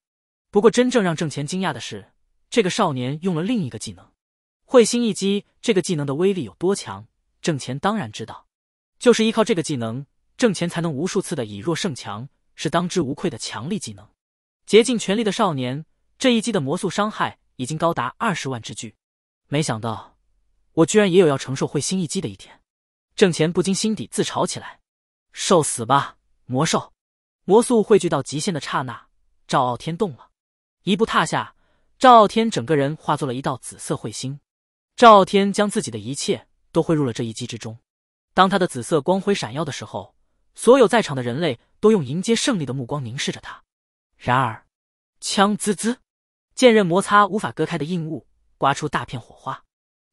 不过真正让郑钱惊讶的是，这个少年用了另一个技能，彗星一击。这个技能的威力有多强，郑钱当然知道。就是依靠这个技能挣钱，才能无数次的以弱胜强，是当之无愧的强力技能。竭尽全力的少年，这一击的魔速伤害已经高达二十万之巨。没想到，我居然也有要承受彗星一击的一天。挣钱不禁心底自嘲起来：“受死吧，魔兽！”魔速汇聚到极限的刹那，赵傲天动了，一步踏下，赵傲天整个人化作了一道紫色彗星。赵傲天将自己的一切都汇入了这一击之中。当他的紫色光辉闪耀的时候，所有在场的人类都用迎接胜利的目光凝视着他。然而，枪滋滋，剑刃摩擦无法割开的硬物，刮出大片火花。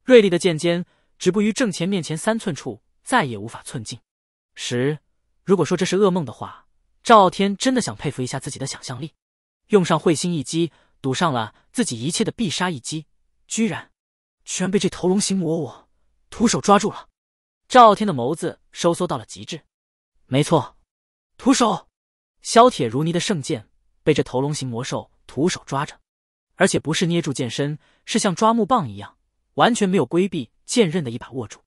锐利的剑尖止步于正前面前三寸处，再也无法寸进。十，如果说这是噩梦的话，赵傲天真的想佩服一下自己的想象力，用上彗星一击，赌上了自己一切的必杀一击，居然，居然被这头龙形魔物徒手抓住了。赵傲天的眸子收缩到了极致。没错，徒手，削铁如泥的圣剑被这头龙形魔兽徒手抓着，而且不是捏住剑身，是像抓木棒一样，完全没有规避剑刃的一把握住。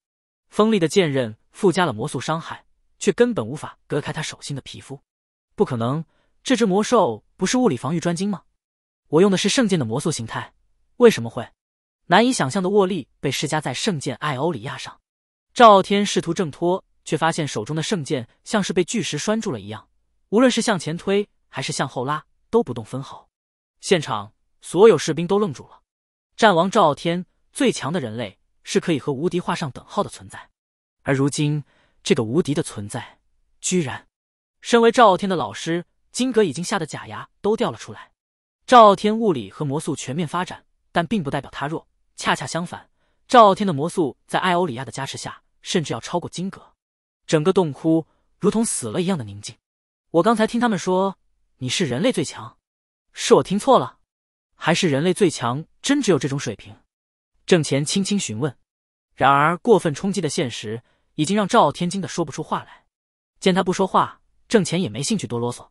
锋利的剑刃附加了魔素伤害，却根本无法割开他手心的皮肤。不可能，这只魔兽不是物理防御专精吗？我用的是圣剑的魔素形态，为什么会？难以想象的握力被施加在圣剑艾欧里亚上。赵傲天试图挣脱，却发现手中的圣剑像是被巨石拴住了一样，无论是向前推还是向后拉，都不动分毫。现场所有士兵都愣住了。战王赵傲天，最强的人类是可以和无敌画上等号的存在，而如今这个无敌的存在，居然……身为赵傲天的老师，金格已经吓得假牙都掉了出来。赵傲天物理和魔素全面发展，但并不代表他弱，恰恰相反，赵傲天的魔素在艾欧里亚的加持下。甚至要超过金阁，整个洞窟如同死了一样的宁静。我刚才听他们说你是人类最强，是我听错了，还是人类最强真只有这种水平？郑钱轻轻询问。然而过分冲击的现实已经让赵傲天惊得说不出话来。见他不说话，郑钱也没兴趣多啰嗦。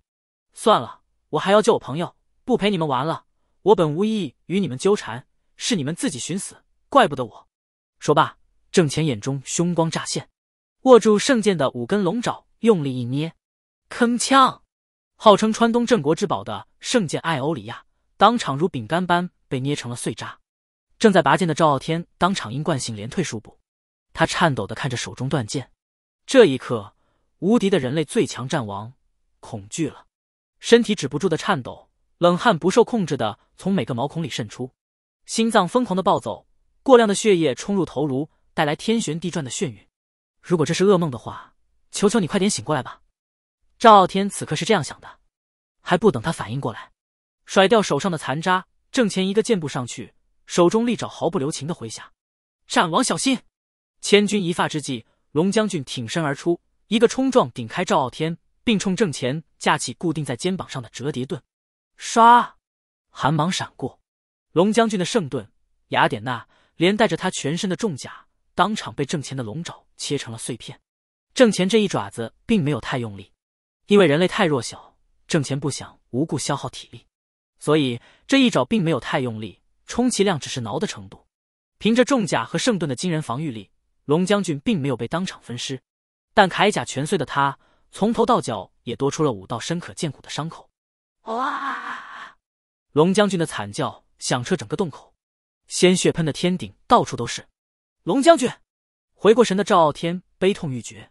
算了，我还要救我朋友，不陪你们玩了。我本无意与你们纠缠，是你们自己寻死，怪不得我。说罢。郑乾眼中凶光乍现，握住圣剑的五根龙爪用力一捏，铿锵！号称川东镇国之宝的圣剑艾欧里亚，当场如饼干般被捏成了碎渣。正在拔剑的赵傲天当场因惯性连退数步，他颤抖的看着手中断剑，这一刻，无敌的人类最强战王恐惧了，身体止不住的颤抖，冷汗不受控制的从每个毛孔里渗出，心脏疯狂的暴走，过量的血液冲入头颅。带来天旋地转的眩晕。如果这是噩梦的话，求求你快点醒过来吧！赵傲天此刻是这样想的。还不等他反应过来，甩掉手上的残渣，郑前一个箭步上去，手中利爪毫不留情的挥下。战王小心！千钧一发之际，龙将军挺身而出，一个冲撞顶开赵傲天，并冲郑前架起固定在肩膀上的折叠盾。唰，寒芒闪过，龙将军的圣盾雅典娜连带着他全身的重甲。当场被挣钱的龙爪切成了碎片，挣钱这一爪子并没有太用力，因为人类太弱小，挣钱不想无故消耗体力，所以这一爪并没有太用力，充其量只是挠的程度。凭着重甲和圣盾的惊人防御力，龙将军并没有被当场分尸，但铠甲全碎的他，从头到脚也多出了五道深可见骨的伤口。哇！龙将军的惨叫响彻整个洞口，鲜血喷的天顶到处都是。龙将军，回过神的赵傲天悲痛欲绝，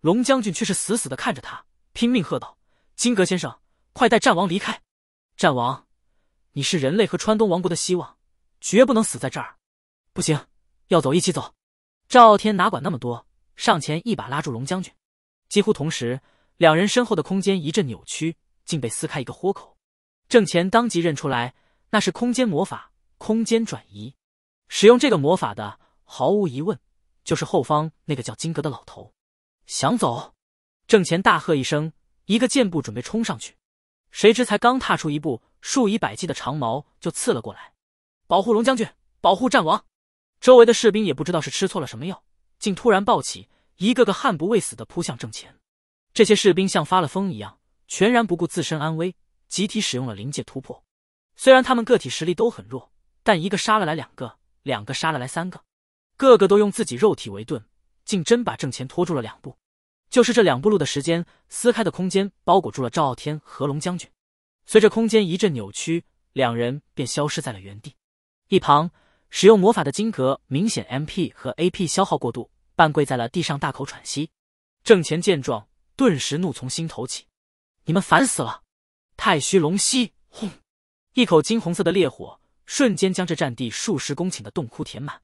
龙将军却是死死的看着他，拼命喝道：“金阁先生，快带战王离开！战王，你是人类和川东王国的希望，绝不能死在这儿！不行，要走一起走！”赵傲天哪管那么多，上前一把拉住龙将军。几乎同时，两人身后的空间一阵扭曲，竟被撕开一个豁口。郑钱当即认出来，那是空间魔法——空间转移。使用这个魔法的。毫无疑问，就是后方那个叫金阁的老头。想走？郑乾大喝一声，一个箭步准备冲上去。谁知才刚踏出一步，数以百计的长矛就刺了过来。保护龙将军，保护战王！周围的士兵也不知道是吃错了什么药，竟突然暴起，一个个悍不畏死的扑向郑乾。这些士兵像发了疯一样，全然不顾自身安危，集体使用了灵界突破。虽然他们个体实力都很弱，但一个杀了来两个，两个杀了来三个。个个都用自己肉体为盾，竟真把郑钱拖住了两步。就是这两步路的时间，撕开的空间包裹住了赵傲天和龙将军。随着空间一阵扭曲，两人便消失在了原地。一旁使用魔法的金格明显 M P 和 A P 消耗过度，半跪在了地上，大口喘息。郑钱见状，顿时怒从心头起：“你们烦死了！”太虚龙息，轰！一口金红色的烈火瞬间将这占地数十公顷的洞窟填满。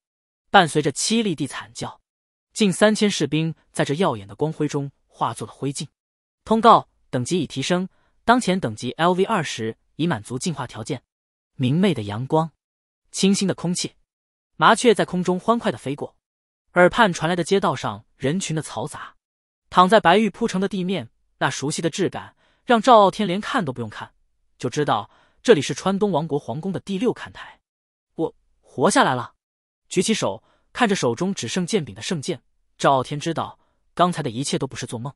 伴随着凄厉地惨叫，近三千士兵在这耀眼的光辉中化作了灰烬。通告：等级已提升，当前等级 LV 二十，已满足进化条件。明媚的阳光，清新的空气，麻雀在空中欢快的飞过，耳畔传来的街道上人群的嘈杂。躺在白玉铺成的地面，那熟悉的质感让赵傲天连看都不用看，就知道这里是川东王国皇宫的第六看台。我活下来了。举起手，看着手中只剩剑柄的圣剑，赵傲天知道刚才的一切都不是做梦。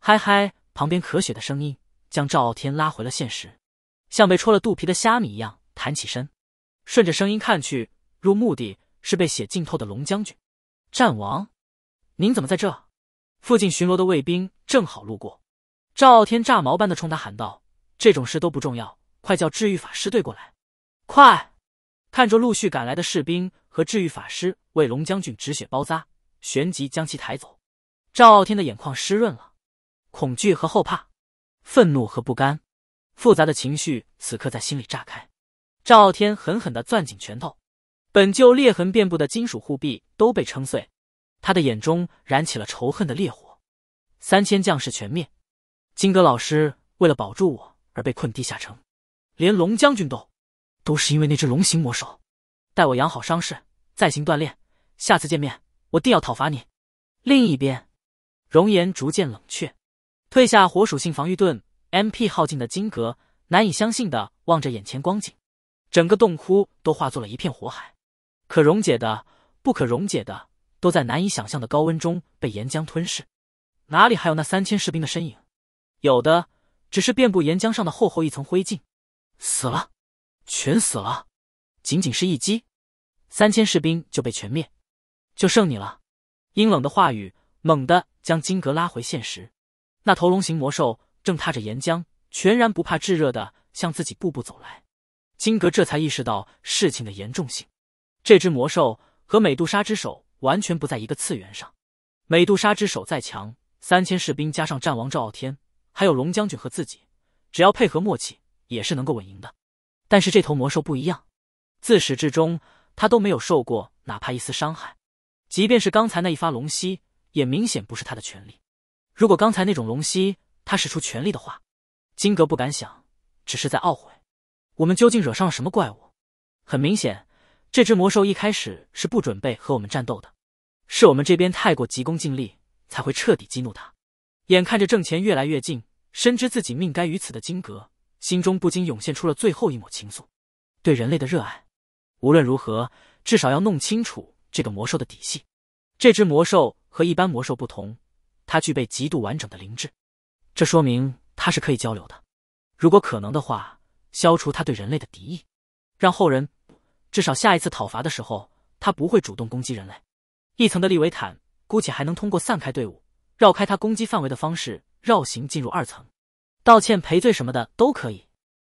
嗨嗨，旁边咳血的声音将赵傲天拉回了现实，像被戳了肚皮的虾米一样弹起身，顺着声音看去，入目的是被血浸透的龙将军，战王，您怎么在这？附近巡逻的卫兵正好路过，赵傲天炸毛般的冲他喊道：“这种事都不重要，快叫治愈法师队过来，快！”看着陆续赶来的士兵。和治愈法师为龙将军止血包扎，旋即将其抬走。赵傲天的眼眶湿润了，恐惧和后怕，愤怒和不甘，复杂的情绪此刻在心里炸开。赵傲天狠狠地攥紧拳头，本就裂痕遍布的金属护臂都被撑碎。他的眼中燃起了仇恨的烈火。三千将士全灭，金戈老师为了保住我而被困地下城，连龙将军都，都是因为那只龙形魔兽。待我养好伤势。再行锻炼，下次见面我定要讨伐你。另一边，熔岩逐渐冷却，退下火属性防御盾，MP 耗尽的金阁难以相信的望着眼前光景，整个洞窟都化作了一片火海，可溶解的、不可溶解的，都在难以想象的高温中被岩浆吞噬，哪里还有那三千士兵的身影？有的只是遍布岩浆上的厚厚一层灰烬，死了，全死了，仅仅是一击。三千士兵就被全灭，就剩你了。阴冷的话语猛地将金格拉回现实。那头龙形魔兽正踏着岩浆，全然不怕炙热的向自己步步走来。金格这才意识到事情的严重性。这只魔兽和美杜莎之手完全不在一个次元上。美杜莎之手再强，三千士兵加上战王赵傲天，还有龙将军和自己，只要配合默契，也是能够稳赢的。但是这头魔兽不一样，自始至终。他都没有受过哪怕一丝伤害，即便是刚才那一发龙息，也明显不是他的权利。如果刚才那种龙息他使出全力的话，金格不敢想，只是在懊悔：我们究竟惹上了什么怪物？很明显，这只魔兽一开始是不准备和我们战斗的，是我们这边太过急功近利，才会彻底激怒他。眼看着挣钱越来越近，深知自己命该于此的金格，心中不禁涌现出了最后一抹情愫——对人类的热爱。无论如何，至少要弄清楚这个魔兽的底细。这只魔兽和一般魔兽不同，它具备极度完整的灵智，这说明它是可以交流的。如果可能的话，消除它对人类的敌意，让后人至少下一次讨伐的时候，它不会主动攻击人类。一层的利维坦，姑且还能通过散开队伍、绕开它攻击范围的方式绕行进入二层，道歉赔罪什么的都可以。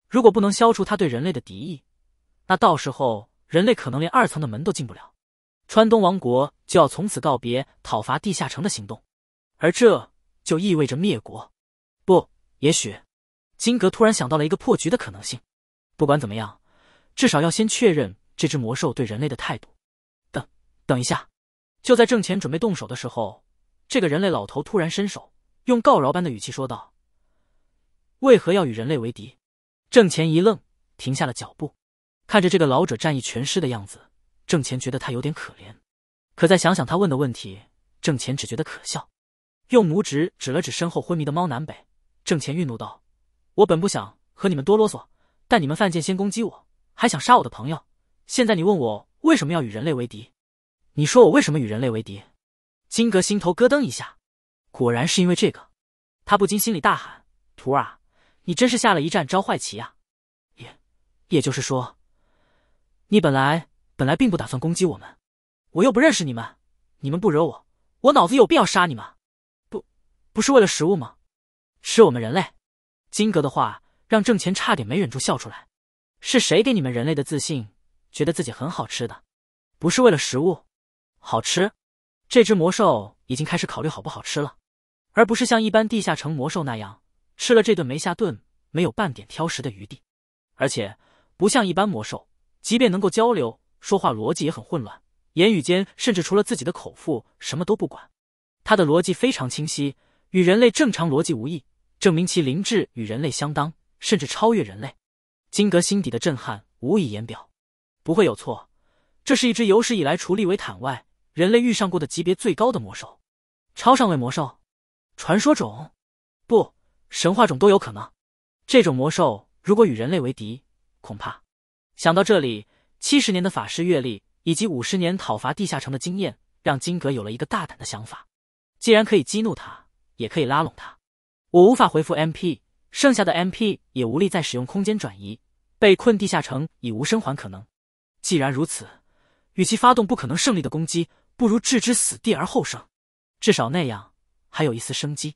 如果不能消除它对人类的敌意，那到时候人类可能连二层的门都进不了，川东王国就要从此告别讨伐地下城的行动，而这就意味着灭国。不，也许，金格突然想到了一个破局的可能性。不管怎么样，至少要先确认这只魔兽对人类的态度。等，等一下！就在郑钱准备动手的时候，这个人类老头突然伸手，用告饶般的语气说道：“为何要与人类为敌？”郑钱一愣，停下了脚步。看着这个老者战意全失的样子，郑钱觉得他有点可怜。可再想想他问的问题，郑钱只觉得可笑。用拇指指了指身后昏迷的猫南北，郑钱愠怒道：“我本不想和你们多啰嗦，但你们犯贱先攻击我，还想杀我的朋友。现在你问我为什么要与人类为敌？你说我为什么与人类为敌？”金格心头咯噔一下，果然是因为这个，他不禁心里大喊：“徒儿，你真是下了一战招坏棋呀！”也也就是说。你本来本来并不打算攻击我们，我又不认识你们，你们不惹我，我脑子有必要杀你吗？不，不是为了食物吗？吃我们人类。金哥的话让郑钱差点没忍住笑出来。是谁给你们人类的自信，觉得自己很好吃的？不是为了食物，好吃？这只魔兽已经开始考虑好不好吃了，而不是像一般地下城魔兽那样吃了这顿没下顿，没有半点挑食的余地，而且不像一般魔兽。即便能够交流，说话逻辑也很混乱，言语间甚至除了自己的口腹什么都不管。他的逻辑非常清晰，与人类正常逻辑无异，证明其灵智与人类相当，甚至超越人类。金格心底的震撼无以言表。不会有错，这是一只有史以来除利维坦外人类遇上过的级别最高的魔兽，超上位魔兽，传说种，不，神话种都有可能。这种魔兽如果与人类为敌，恐怕。想到这里，七十年的法师阅历以及五十年讨伐地下城的经验，让金戈有了一个大胆的想法。既然可以激怒他，也可以拉拢他。我无法回复 MP，剩下的 MP 也无力再使用空间转移。被困地下城已无生还可能。既然如此，与其发动不可能胜利的攻击，不如置之死地而后生。至少那样还有一丝生机，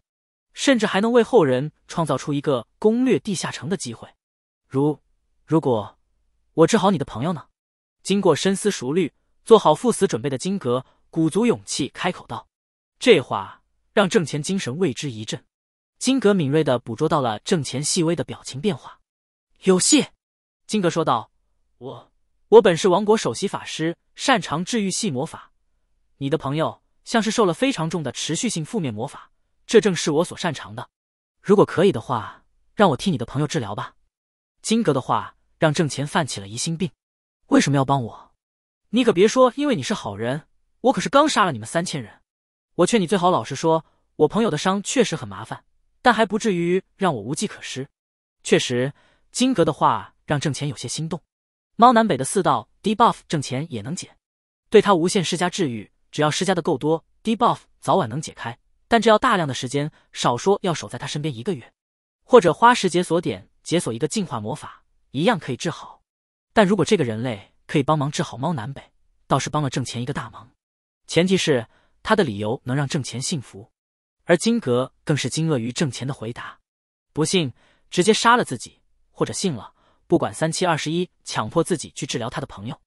甚至还能为后人创造出一个攻略地下城的机会。如如果。我治好你的朋友呢。经过深思熟虑，做好赴死准备的金格鼓足勇气开口道。这话让郑钱精神为之一振。金格敏锐的捕捉到了郑钱细微的表情变化。有戏。金格说道：“我我本是王国首席法师，擅长治愈系魔法。你的朋友像是受了非常重的持续性负面魔法，这正是我所擅长的。如果可以的话，让我替你的朋友治疗吧。”金格的话。让郑钱犯起了疑心病，为什么要帮我？你可别说，因为你是好人。我可是刚杀了你们三千人。我劝你最好老实说，我朋友的伤确实很麻烦，但还不至于让我无计可施。确实，金格的话让郑钱有些心动。猫南北的四道 debuff 挣钱也能解，对他无限施加治愈，只要施加的够多，debuff 早晚能解开，但这要大量的时间，少说要守在他身边一个月，或者花时解锁点解锁一个进化魔法。一样可以治好，但如果这个人类可以帮忙治好猫南北，倒是帮了挣钱一个大忙。前提是他的理由能让挣钱幸福，而金格更是惊愕于挣钱的回答：不信直接杀了自己，或者信了，不管三七二十一，强迫自己去治疗他的朋友。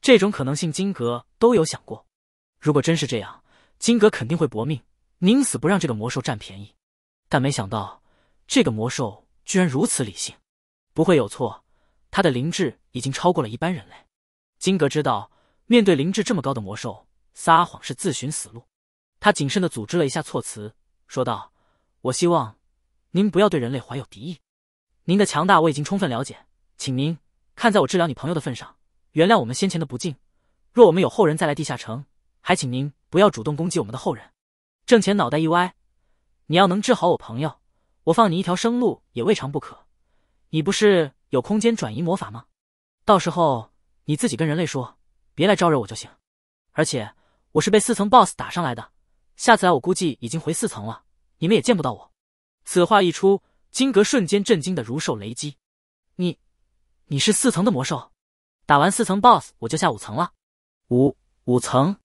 这种可能性金格都有想过。如果真是这样，金格肯定会搏命，宁死不让这个魔兽占便宜。但没想到这个魔兽居然如此理性，不会有错。他的灵智已经超过了一般人类。金格知道，面对灵智这么高的魔兽，撒谎是自寻死路。他谨慎地组织了一下措辞，说道：“我希望您不要对人类怀有敌意。您的强大我已经充分了解，请您看在我治疗你朋友的份上，原谅我们先前的不敬。若我们有后人再来地下城，还请您不要主动攻击我们的后人。”郑钱脑袋一歪：“你要能治好我朋友，我放你一条生路也未尝不可。你不是……”有空间转移魔法吗？到时候你自己跟人类说，别来招惹我就行。而且我是被四层 boss 打上来的，下次来我估计已经回四层了，你们也见不到我。此话一出，金格瞬间震惊的如受雷击。你，你是四层的魔兽？打完四层 boss 我就下五层了。五五层？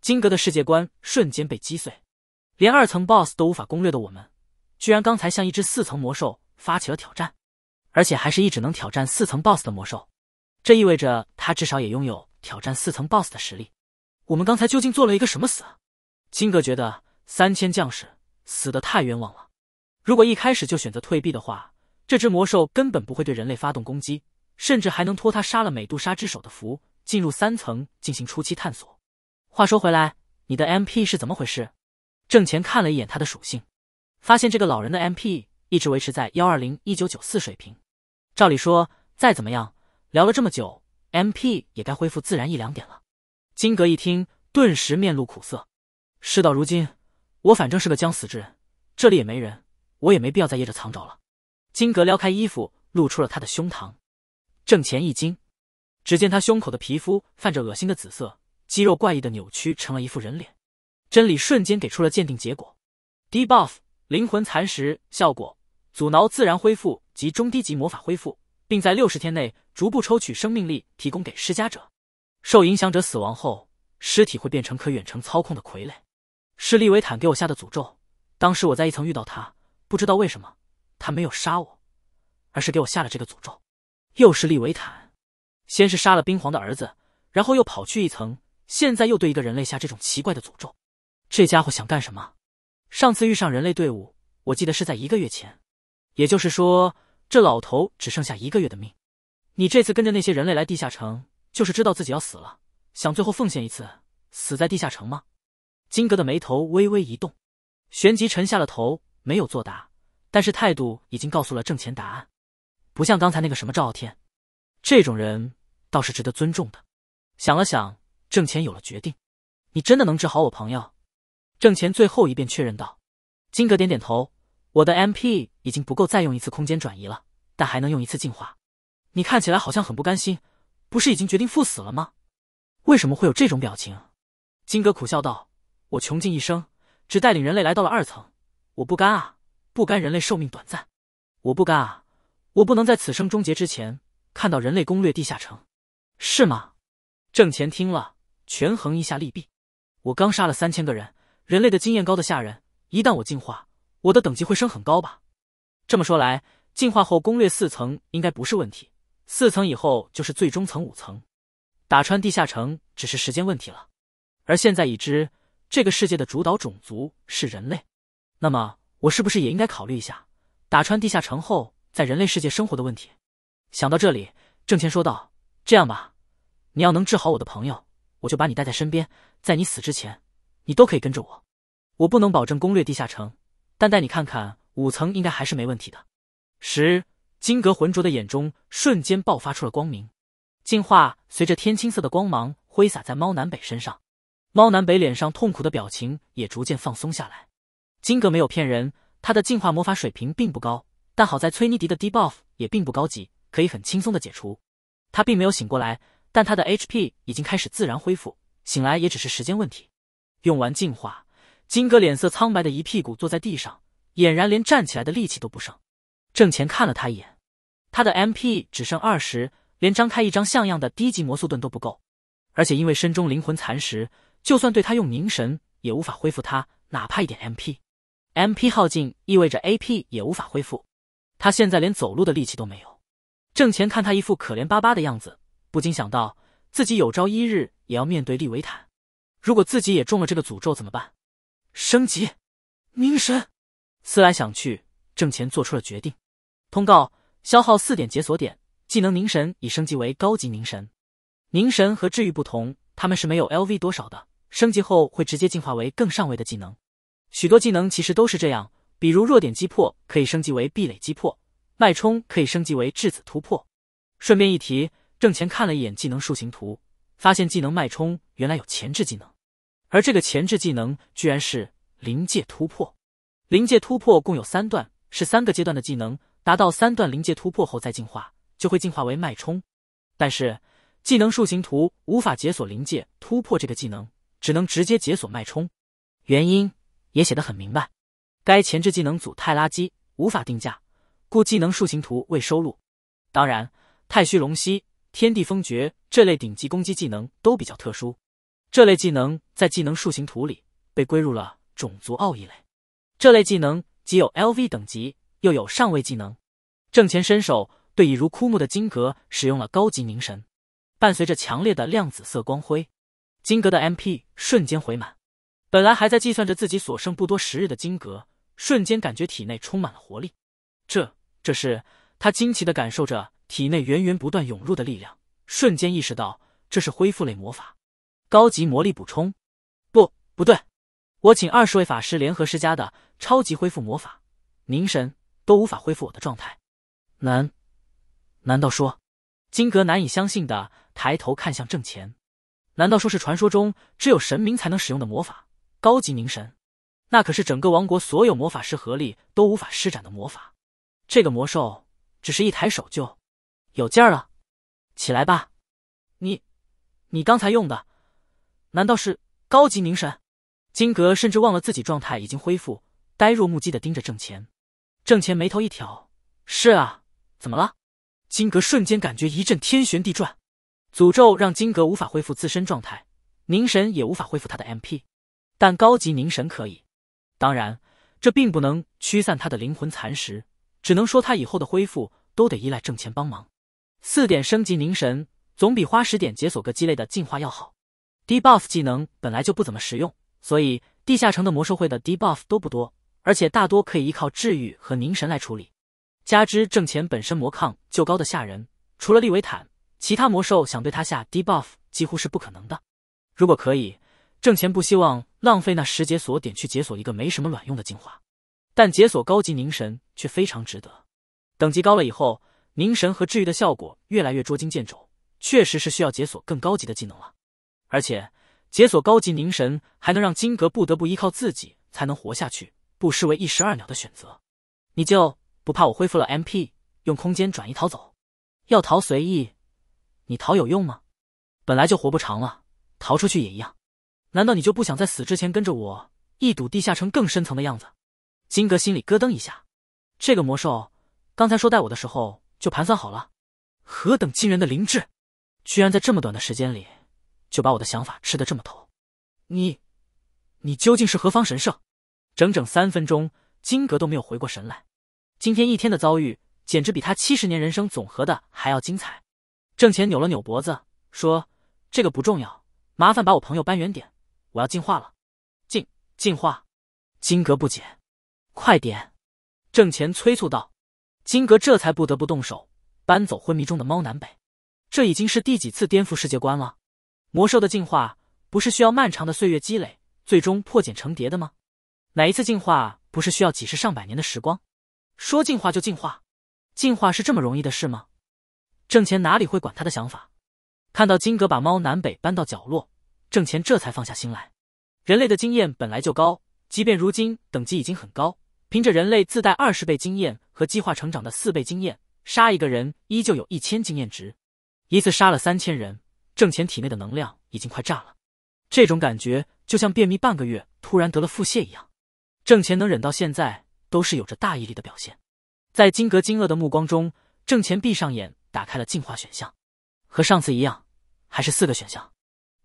金格的世界观瞬间被击碎，连二层 boss 都无法攻略的我们，居然刚才向一只四层魔兽发起了挑战？而且还是一只能挑战四层 BOSS 的魔兽，这意味着他至少也拥有挑战四层 BOSS 的实力。我们刚才究竟做了一个什么死？金哥觉得三千将士死的太冤枉了。如果一开始就选择退避的话，这只魔兽根本不会对人类发动攻击，甚至还能托他杀了美杜莎之手的福，进入三层进行初期探索。话说回来，你的 MP 是怎么回事？郑前看了一眼他的属性，发现这个老人的 MP 一直维持在幺二零一九九四水平。照理说，再怎么样，聊了这么久，MP 也该恢复自然一两点了。金格一听，顿时面露苦涩。事到如今，我反正是个将死之人，这里也没人，我也没必要再掖着藏着了。金格撩开衣服，露出了他的胸膛。郑前一惊，只见他胸口的皮肤泛着恶心的紫色，肌肉怪异的扭曲成了一副人脸。真理瞬间给出了鉴定结果：debuff，灵魂蚕食效果，阻挠自然恢复。及中低级魔法恢复，并在六十天内逐步抽取生命力提供给施加者。受影响者死亡后，尸体会变成可远程操控的傀儡。是利维坦给我下的诅咒。当时我在一层遇到他，不知道为什么他没有杀我，而是给我下了这个诅咒。又是利维坦，先是杀了冰皇的儿子，然后又跑去一层，现在又对一个人类下这种奇怪的诅咒。这家伙想干什么？上次遇上人类队伍，我记得是在一个月前，也就是说。这老头只剩下一个月的命，你这次跟着那些人类来地下城，就是知道自己要死了，想最后奉献一次，死在地下城吗？金阁的眉头微微一动，旋即沉下了头，没有作答，但是态度已经告诉了郑钱答案。不像刚才那个什么赵傲天，这种人倒是值得尊重的。想了想，郑钱有了决定。你真的能治好我朋友？郑钱最后一遍确认道。金阁点点头。我的 MP 已经不够再用一次空间转移了，但还能用一次进化。你看起来好像很不甘心，不是已经决定赴死了吗？为什么会有这种表情？金哥苦笑道：“我穷尽一生，只带领人类来到了二层，我不甘啊！不甘人类寿命短暂，我不甘啊！我不能在此生终结之前看到人类攻略地下城，是吗？”郑钱听了，权衡一下利弊。我刚杀了三千个人，人类的经验高的吓人，一旦我进化。我的等级会升很高吧？这么说来，进化后攻略四层应该不是问题。四层以后就是最终层五层，打穿地下城只是时间问题了。而现在已知这个世界的主导种族是人类，那么我是不是也应该考虑一下打穿地下城后在人类世界生活的问题？想到这里，郑钱说道：“这样吧，你要能治好我的朋友，我就把你带在身边，在你死之前，你都可以跟着我。我不能保证攻略地下城。”但带你看看五层应该还是没问题的。十金格浑浊的眼中瞬间爆发出了光明，进化随着天青色的光芒挥洒在猫南北身上，猫南北脸上痛苦的表情也逐渐放松下来。金格没有骗人，他的进化魔法水平并不高，但好在崔妮迪的 debuff 也并不高级，可以很轻松的解除。他并没有醒过来，但他的 HP 已经开始自然恢复，醒来也只是时间问题。用完进化。金哥脸色苍白的一屁股坐在地上，俨然连站起来的力气都不剩。郑钱看了他一眼，他的 M P 只剩二十，连张开一张像样的低级魔术盾都不够。而且因为身中灵魂残食，就算对他用凝神也无法恢复他哪怕一点 M P。M P 耗尽意味着 A P 也无法恢复。他现在连走路的力气都没有。郑钱看他一副可怜巴巴的样子，不禁想到自己有朝一日也要面对利维坦，如果自己也中了这个诅咒怎么办？升级凝神，思来想去，郑钱做出了决定。通告：消耗四点解锁点，技能凝神已升级为高级凝神。凝神和治愈不同，它们是没有 LV 多少的，升级后会直接进化为更上位的技能。许多技能其实都是这样，比如弱点击破可以升级为壁垒击破，脉冲可以升级为质子突破。顺便一提，郑钱看了一眼技能树形图，发现技能脉冲原来有前置技能。而这个前置技能居然是临界突破，临界突破共有三段，是三个阶段的技能，达到三段临界突破后再进化，就会进化为脉冲。但是技能树形图无法解锁临界突破这个技能，只能直接解锁脉冲。原因也写得很明白，该前置技能组太垃圾，无法定价，故技能树形图未收录。当然，太虚龙息、天地封诀这类顶级攻击技能都比较特殊。这类技能在技能树形图里被归入了种族奥义类。这类技能既有 LV 等级，又有上位技能。正前伸手对已如枯木的金格使用了高级凝神，伴随着强烈的亮紫色光辉，金格的 MP 瞬间回满。本来还在计算着自己所剩不多时日的金格，瞬间感觉体内充满了活力。这，这是他惊奇的感受着体内源源不断涌入的力量，瞬间意识到这是恢复类魔法。高级魔力补充，不，不对，我请二十位法师联合施加的超级恢复魔法，凝神都无法恢复我的状态。难难道说，金格难以相信的抬头看向正前，难道说是传说中只有神明才能使用的魔法？高级凝神，那可是整个王国所有魔法师合力都无法施展的魔法。这个魔兽只是一抬手就有劲儿了。起来吧，你，你刚才用的。难道是高级凝神？金格甚至忘了自己状态已经恢复，呆若木鸡的盯着郑钱。郑钱眉头一挑：“是啊，怎么了？”金格瞬间感觉一阵天旋地转，诅咒让金格无法恢复自身状态，凝神也无法恢复他的 MP，但高级凝神可以。当然，这并不能驱散他的灵魂残食，只能说他以后的恢复都得依赖郑钱帮忙。四点升级凝神，总比花十点解锁个鸡肋的进化要好。D buff 技能本来就不怎么实用，所以地下城的魔兽会的 D buff 都不多，而且大多可以依靠治愈和凝神来处理。加之郑钱本身魔抗就高的吓人，除了利维坦，其他魔兽想对他下 D buff 几乎是不可能的。如果可以，郑钱不希望浪费那十解锁点去解锁一个没什么卵用的进化，但解锁高级凝神却非常值得。等级高了以后，凝神和治愈的效果越来越捉襟见肘，确实是需要解锁更高级的技能了。而且，解锁高级凝神还能让金格不得不依靠自己才能活下去，不失为一石二鸟的选择。你就不怕我恢复了 MP，用空间转移逃走？要逃随意，你逃有用吗？本来就活不长了，逃出去也一样。难道你就不想在死之前跟着我一睹地下城更深层的样子？金格心里咯噔一下，这个魔兽刚才说带我的时候就盘算好了，何等惊人的灵智，居然在这么短的时间里。就把我的想法吃得这么透，你，你究竟是何方神圣？整整三分钟，金格都没有回过神来。今天一天的遭遇，简直比他七十年人生总和的还要精彩。郑钱扭了扭脖子，说：“这个不重要，麻烦把我朋友搬远点，我要进化了。”进进化，金格不解。快点，郑钱催促道。金格这才不得不动手搬走昏迷中的猫南北。这已经是第几次颠覆世界观了？魔兽的进化不是需要漫长的岁月积累，最终破茧成蝶的吗？哪一次进化不是需要几十上百年的时光？说进化就进化，进化是这么容易的事吗？挣钱哪里会管他的想法？看到金格把猫南北搬到角落，挣钱这才放下心来。人类的经验本来就高，即便如今等级已经很高，凭着人类自带二十倍经验和激化成长的四倍经验，杀一个人依旧有一千经验值，一次杀了三千人。郑钱体内的能量已经快炸了，这种感觉就像便秘半个月突然得了腹泻一样。郑钱能忍到现在，都是有着大毅力的表现。在金格惊愕的目光中，郑钱闭上眼，打开了进化选项，和上次一样，还是四个选项。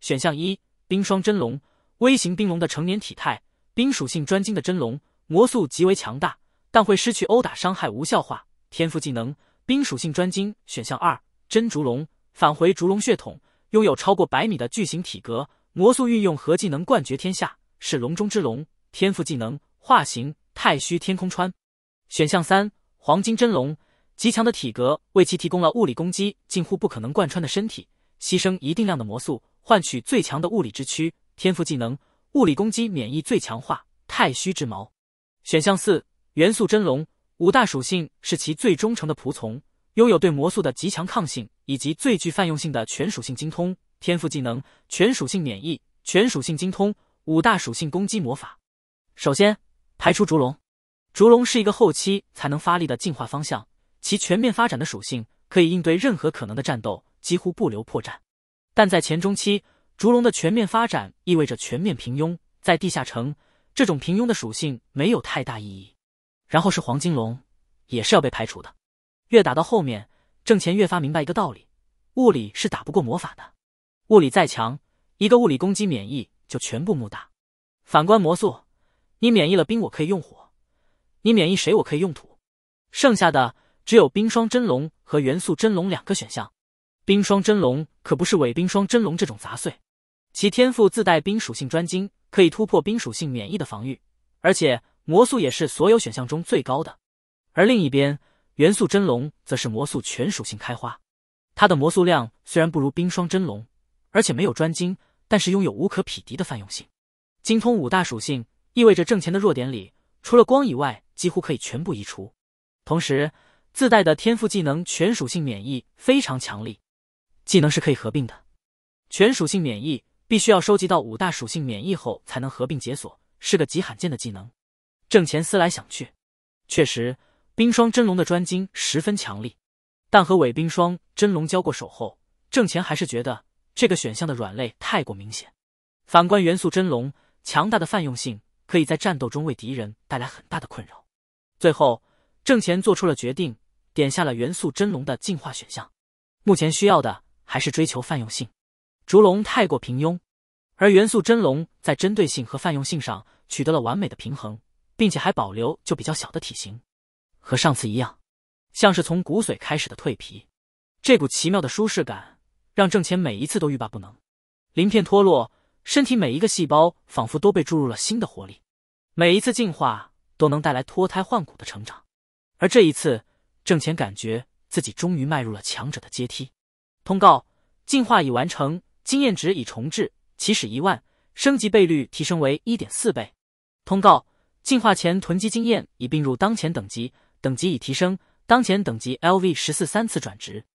选项一：冰霜真龙，微型冰龙的成年体态，冰属性专精的真龙，魔素极为强大，但会失去殴打伤害无效化天赋技能，冰属性专精。选项二：真烛龙，返回烛龙血统。拥有超过百米的巨型体格，魔素运用核技能冠绝天下，是龙中之龙。天赋技能：化形、太虚天空穿。选项三：黄金真龙，极强的体格为其提供了物理攻击近乎不可能贯穿的身体，牺牲一定量的魔素换取最强的物理之躯。天赋技能：物理攻击免疫最强化、太虚之矛。选项四：元素真龙，五大属性是其最忠诚的仆从，拥有对魔素的极强抗性。以及最具泛用性的全属性精通天赋技能，全属性免疫，全属性精通五大属性攻击魔法。首先排除烛龙，烛龙是一个后期才能发力的进化方向，其全面发展的属性可以应对任何可能的战斗，几乎不留破绽。但在前中期，烛龙的全面发展意味着全面平庸，在地下城这种平庸的属性没有太大意义。然后是黄金龙，也是要被排除的。越打到后面。郑钱越发明白一个道理：物理是打不过魔法的。物理再强，一个物理攻击免疫就全部木大。反观魔素，你免疫了冰，我可以用火；你免疫谁，我可以用土。剩下的只有冰霜真龙和元素真龙两个选项。冰霜真龙可不是伪冰霜真龙这种杂碎，其天赋自带冰属性专精，可以突破冰属性免疫的防御，而且魔素也是所有选项中最高的。而另一边。元素真龙则是魔素全属性开花，它的魔素量虽然不如冰霜真龙，而且没有专精，但是拥有无可匹敌的泛用性。精通五大属性，意味着挣钱的弱点里除了光以外，几乎可以全部移除。同时自带的天赋技能全属性免疫非常强力，技能是可以合并的。全属性免疫必须要收集到五大属性免疫后才能合并解锁，是个极罕见的技能。挣钱思来想去，确实。冰霜真龙的专精十分强力，但和伪冰霜真龙交过手后，郑钱还是觉得这个选项的软肋太过明显。反观元素真龙，强大的泛用性可以在战斗中为敌人带来很大的困扰。最后，郑钱做出了决定，点下了元素真龙的进化选项。目前需要的还是追求泛用性，烛龙太过平庸，而元素真龙在针对性和泛用性上取得了完美的平衡，并且还保留就比较小的体型。和上次一样，像是从骨髓开始的蜕皮，这股奇妙的舒适感让郑钱每一次都欲罢不能。鳞片脱落，身体每一个细胞仿佛都被注入了新的活力，每一次进化都能带来脱胎换骨的成长。而这一次，郑钱感觉自己终于迈入了强者的阶梯。通告：进化已完成，经验值已重置，起始一万，升级倍率提升为一点四倍。通告：进化前囤积经验已并入当前等级。等级已提升，当前等级 L V 十四，三次转职。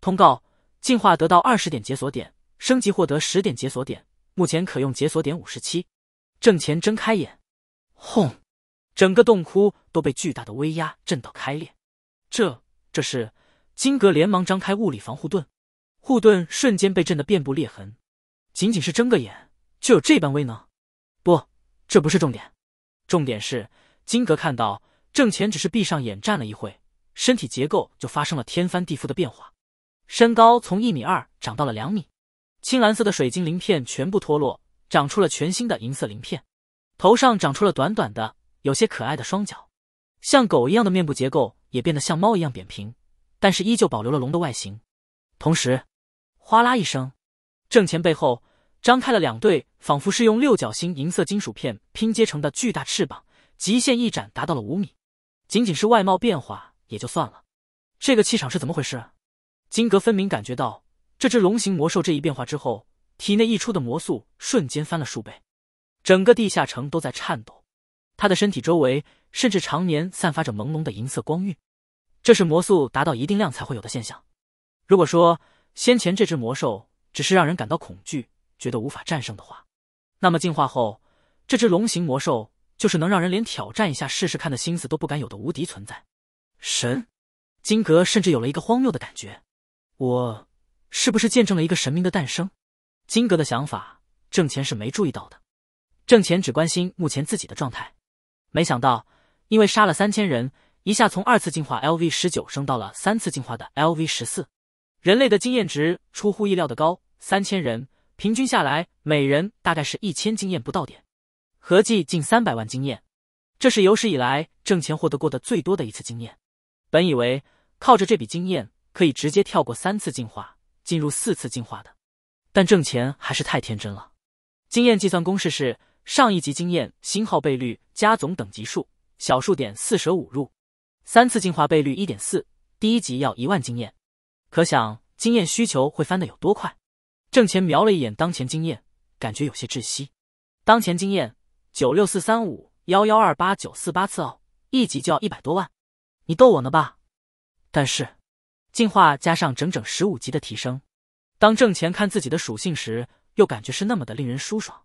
通告：进化得到二十点解锁点，升级获得十点解锁点，目前可用解锁点五十七。挣钱，睁开眼，轰！整个洞窟都被巨大的威压震到开裂。这，这是金格连忙张开物理防护盾，护盾瞬间被震得遍布裂痕。仅仅是睁个眼，就有这般威能？不，这不是重点，重点是金格看到。郑乾只是闭上眼站了一会，身体结构就发生了天翻地覆的变化，身高从一米二长到了两米，青蓝色的水晶鳞片全部脱落，长出了全新的银色鳞片，头上长出了短短的、有些可爱的双脚，像狗一样的面部结构也变得像猫一样扁平，但是依旧保留了龙的外形。同时，哗啦一声，郑乾背后张开了两对仿佛是用六角星银色金属片拼接成的巨大翅膀，极限翼展达到了五米。仅仅是外貌变化也就算了，这个气场是怎么回事？金格分明感觉到，这只龙形魔兽这一变化之后，体内溢出的魔素瞬间翻了数倍，整个地下城都在颤抖。他的身体周围甚至常年散发着朦胧的银色光晕，这是魔素达到一定量才会有的现象。如果说先前这只魔兽只是让人感到恐惧，觉得无法战胜的话，那么进化后这只龙形魔兽。就是能让人连挑战一下、试试看的心思都不敢有的无敌存在，神。金格甚至有了一个荒谬的感觉：我是不是见证了一个神明的诞生？金格的想法，郑钱是没注意到的。郑钱只关心目前自己的状态。没想到，因为杀了三千人，一下从二次进化 LV 十九升到了三次进化的 LV 十四。人类的经验值出乎意料的高，三千人平均下来，每人大概是一千经验不到点。合计近三百万经验，这是有史以来挣钱获得过的最多的一次经验。本以为靠着这笔经验可以直接跳过三次进化，进入四次进化的，但挣钱还是太天真了。经验计算公式是上一级经验星号倍率加总等级数，小数点四舍五入。三次进化倍率一点四，第一级要一万经验，可想经验需求会翻的有多快。挣钱瞄了一眼当前经验，感觉有些窒息。当前经验。九六四三五幺幺二八九四八次哦，一级就要一百多万，你逗我呢吧？但是，进化加上整整十五级的提升，当挣钱看自己的属性时，又感觉是那么的令人舒爽。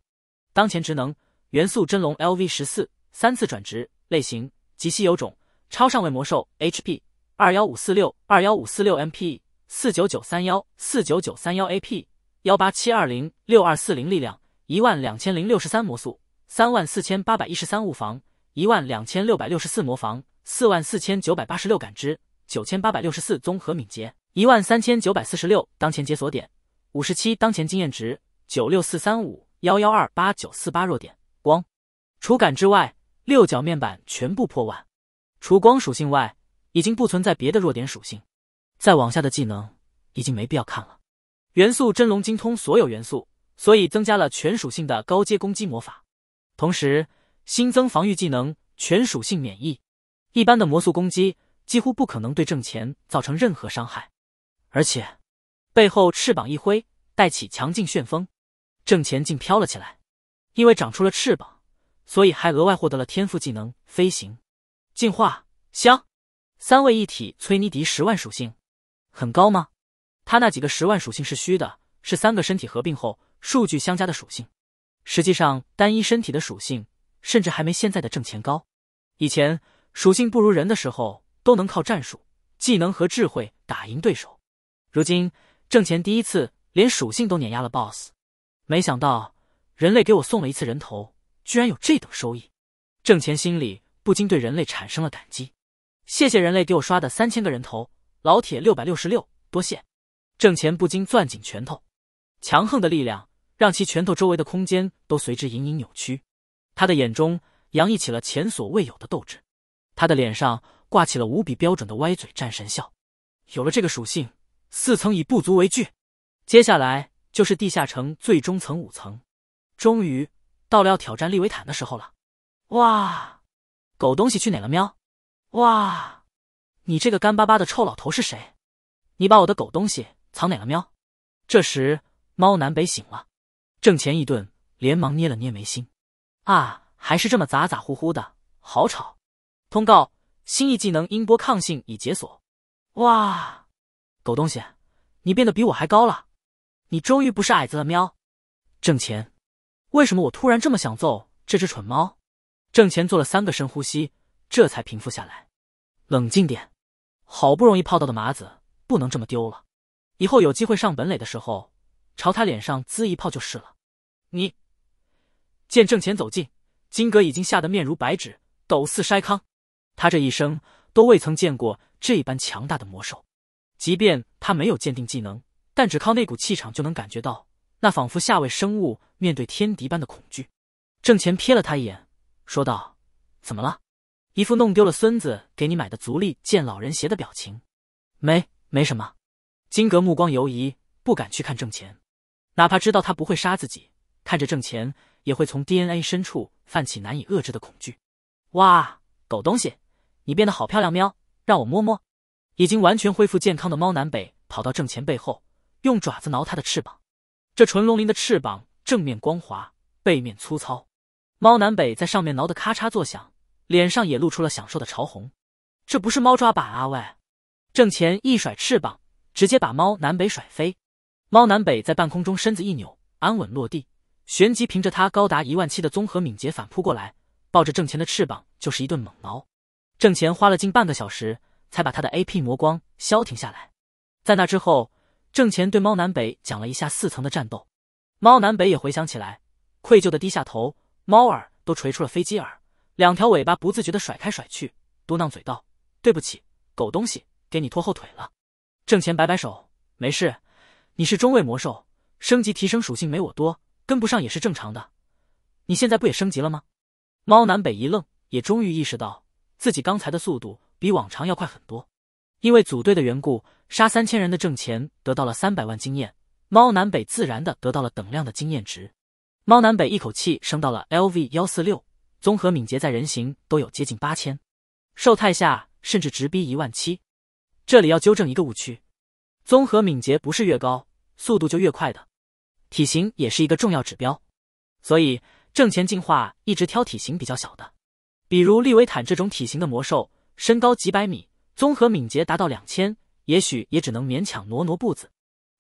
当前职能：元素真龙 LV 十四，三次转职类型极稀有种，超上位魔兽。HP 二幺五四六二幺五四六，MP 四九九三幺四九九三幺，AP 幺八七二零六二四零，力量一万两千零六十三，魔素。三万四千八百一十三物防，一万两千六百六十四魔防，四万四千九百八十六感知，九千八百六十四综合敏捷，一万三千九百四十六当前解锁点，五十七当前经验值，九六四三五幺幺二八九四八弱点光，除感知外，六角面板全部破万，除光属性外，已经不存在别的弱点属性。再往下的技能已经没必要看了。元素真龙精通所有元素，所以增加了全属性的高阶攻击魔法。同时，新增防御技能全属性免疫，一般的魔速攻击几乎不可能对郑前造成任何伤害。而且，背后翅膀一挥，带起强劲旋风，郑前竟飘了起来。因为长出了翅膀，所以还额外获得了天赋技能飞行。进化香，三位一体崔尼迪十万属性，很高吗？他那几个十万属性是虚的，是三个身体合并后数据相加的属性。实际上，单一身体的属性甚至还没现在的郑钱高。以前属性不如人的时候，都能靠战术、技能和智慧打赢对手。如今郑钱第一次连属性都碾压了 BOSS，没想到人类给我送了一次人头，居然有这等收益。郑钱心里不禁对人类产生了感激，谢谢人类给我刷的三千个人头，老铁六百六十六，多谢。郑钱不禁攥紧拳头，强横的力量。让其拳头周围的空间都随之隐隐扭曲，他的眼中洋溢起了前所未有的斗志，他的脸上挂起了无比标准的歪嘴战神笑。有了这个属性，四层已不足为惧，接下来就是地下城最中层五层，终于到了要挑战利维坦的时候了。哇，狗东西去哪了喵？哇，你这个干巴巴的臭老头是谁？你把我的狗东西藏哪了喵？这时，猫南北醒了。郑钱一顿，连忙捏了捏眉心，啊，还是这么咋咋呼呼的，好吵！通告：新一技能音波抗性已解锁。哇，狗东西，你变得比我还高了，你终于不是矮子了喵！郑钱，为什么我突然这么想揍这只蠢猫？郑钱做了三个深呼吸，这才平复下来，冷静点。好不容易泡到的麻子，不能这么丢了。以后有机会上本垒的时候。朝他脸上滋一泡就是了。你见郑钱走近，金格已经吓得面如白纸，抖似筛糠。他这一生都未曾见过这般强大的魔兽，即便他没有鉴定技能，但只靠那股气场就能感觉到那仿佛下位生物面对天敌般的恐惧。郑钱瞥了他一眼，说道：“怎么了？一副弄丢了孙子给你买的足力健老人鞋的表情。”“没，没什么。”金格目光游移，不敢去看郑钱。哪怕知道他不会杀自己，看着郑钱也会从 DNA 深处泛起难以遏制的恐惧。哇，狗东西，你变得好漂亮喵，让我摸摸。已经完全恢复健康的猫南北跑到郑钱背后，用爪子挠他的翅膀。这纯龙鳞的翅膀正面光滑，背面粗糙，猫南北在上面挠得咔嚓作响，脸上也露出了享受的潮红。这不是猫抓板啊喂，郑钱一甩翅膀，直接把猫南北甩飞。猫南北在半空中身子一扭，安稳落地，旋即凭着他高达一万七的综合敏捷反扑过来，抱着郑钱的翅膀就是一顿猛挠。郑钱花了近半个小时才把他的 A P 磨光，消停下来。在那之后，郑钱对猫南北讲了一下四层的战斗。猫南北也回想起来，愧疚的低下头，猫耳都垂出了飞机耳，两条尾巴不自觉的甩开甩去，嘟囔嘴道：“对不起，狗东西，给你拖后腿了。”郑钱摆摆手，没事。你是中位魔兽，升级提升属性没我多，跟不上也是正常的。你现在不也升级了吗？猫南北一愣，也终于意识到自己刚才的速度比往常要快很多。因为组队的缘故，杀三千人的挣钱得到了三百万经验，猫南北自然的得到了等量的经验值。猫南北一口气升到了 L V 幺四六，综合敏捷在人形都有接近八千，兽态下甚至直逼一万七。这里要纠正一个误区。综合敏捷不是越高速度就越快的，体型也是一个重要指标，所以正前进化一直挑体型比较小的，比如利维坦这种体型的魔兽，身高几百米，综合敏捷达到两千，也许也只能勉强挪挪步子。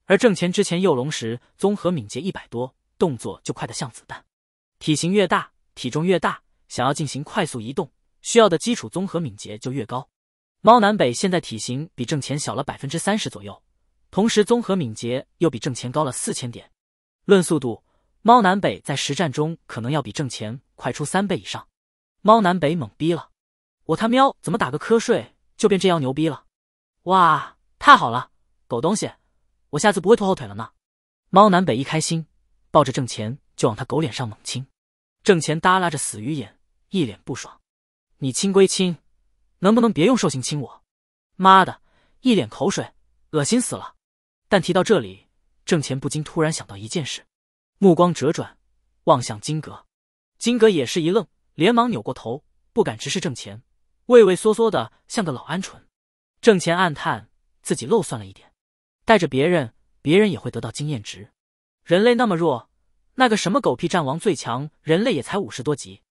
而正前之前幼龙时，综合敏捷一百多，动作就快得像子弹。体型越大，体重越大，想要进行快速移动，需要的基础综合敏捷就越高。猫南北现在体型比正前小了百分之三十左右。同时，综合敏捷又比挣钱高了四千点。论速度，猫南北在实战中可能要比挣钱快出三倍以上。猫南北懵逼了，我他喵怎么打个瞌睡就变这样牛逼了？哇，太好了，狗东西，我下次不会拖后腿了呢。猫南北一开心，抱着挣钱就往他狗脸上猛亲。挣钱耷拉着死鱼眼，一脸不爽。你亲归亲，能不能别用兽性亲我？妈的，一脸口水，恶心死了。但提到这里，郑钱不禁突然想到一件事，目光折转，望向金阁，金阁也是一愣，连忙扭过头，不敢直视郑钱，畏畏缩缩的像个老鹌鹑。郑钱暗叹，自己漏算了一点，带着别人，别人也会得到经验值。人类那么弱，那个什么狗屁战王最强，人类也才五十多级，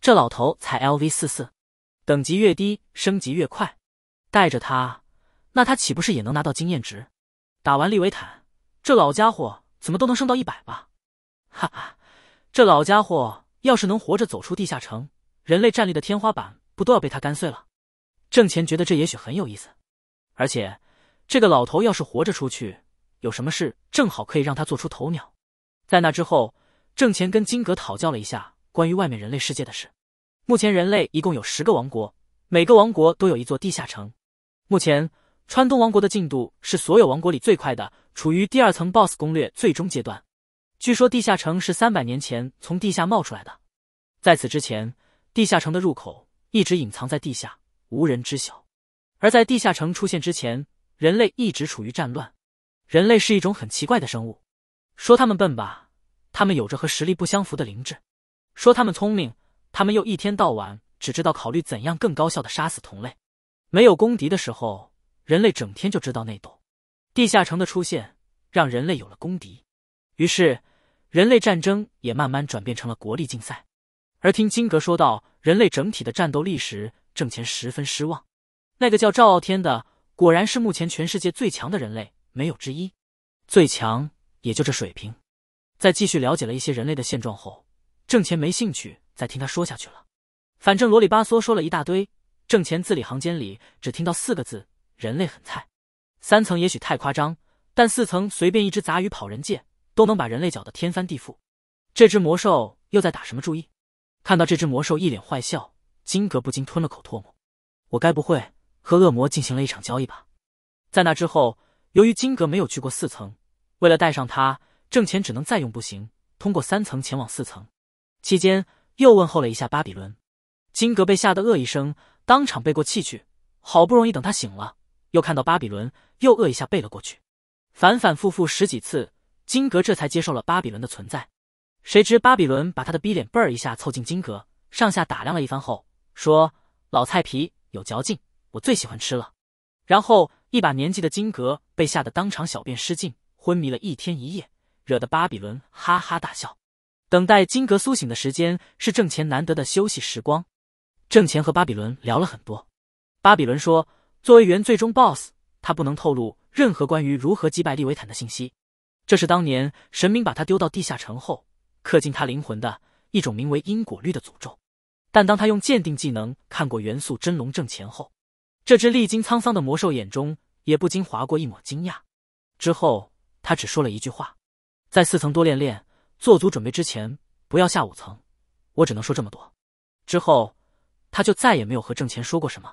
这老头才 L V 四四，等级越低，升级越快，带着他，那他岂不是也能拿到经验值？打完利维坦，这老家伙怎么都能升到一百吧？哈哈，这老家伙要是能活着走出地下城，人类战力的天花板不都要被他干碎了？郑钱觉得这也许很有意思，而且这个老头要是活着出去，有什么事正好可以让他做出头鸟。在那之后，郑钱跟金格讨教了一下关于外面人类世界的事。目前人类一共有十个王国，每个王国都有一座地下城。目前。川东王国的进度是所有王国里最快的，处于第二层 BOSS 攻略最终阶段。据说地下城是三百年前从地下冒出来的，在此之前，地下城的入口一直隐藏在地下，无人知晓。而在地下城出现之前，人类一直处于战乱。人类是一种很奇怪的生物，说他们笨吧，他们有着和实力不相符的灵智；说他们聪明，他们又一天到晚只知道考虑怎样更高效的杀死同类。没有公敌的时候。人类整天就知道内斗，地下城的出现让人类有了公敌，于是人类战争也慢慢转变成了国力竞赛。而听金格说到人类整体的战斗力时，郑钱十分失望。那个叫赵傲天的果然是目前全世界最强的人类，没有之一，最强也就这水平。在继续了解了一些人类的现状后，郑钱没兴趣再听他说下去了，反正罗里吧嗦说了一大堆，郑钱字里行间里只听到四个字。人类很菜，三层也许太夸张，但四层随便一只杂鱼跑人界都能把人类搅得天翻地覆。这只魔兽又在打什么主意？看到这只魔兽一脸坏笑，金格不禁吞了口唾沫。我该不会和恶魔进行了一场交易吧？在那之后，由于金格没有去过四层，为了带上他挣钱，只能再用不行，通过三层前往四层。期间又问候了一下巴比伦。金格被吓得呃一声，当场背过气去。好不容易等他醒了。又看到巴比伦，又饿一下背了过去，反反复复十几次，金格这才接受了巴比伦的存在。谁知巴比伦把他的逼脸倍儿一下凑近金格，上下打量了一番后，说：“老菜皮有嚼劲，我最喜欢吃了。”然后一把年纪的金格被吓得当场小便失禁，昏迷了一天一夜，惹得巴比伦哈哈大笑。等待金格苏醒的时间是挣钱难得的休息时光，挣钱和巴比伦聊了很多。巴比伦说。作为原最终 BOSS，他不能透露任何关于如何击败利维坦的信息。这是当年神明把他丢到地下城后刻进他灵魂的一种名为因果律的诅咒。但当他用鉴定技能看过元素真龙正前后，这只历经沧桑的魔兽眼中也不禁划过一抹惊讶。之后，他只说了一句话：“在四层多练练，做足准备之前，不要下五层。”我只能说这么多。之后，他就再也没有和郑钱说过什么。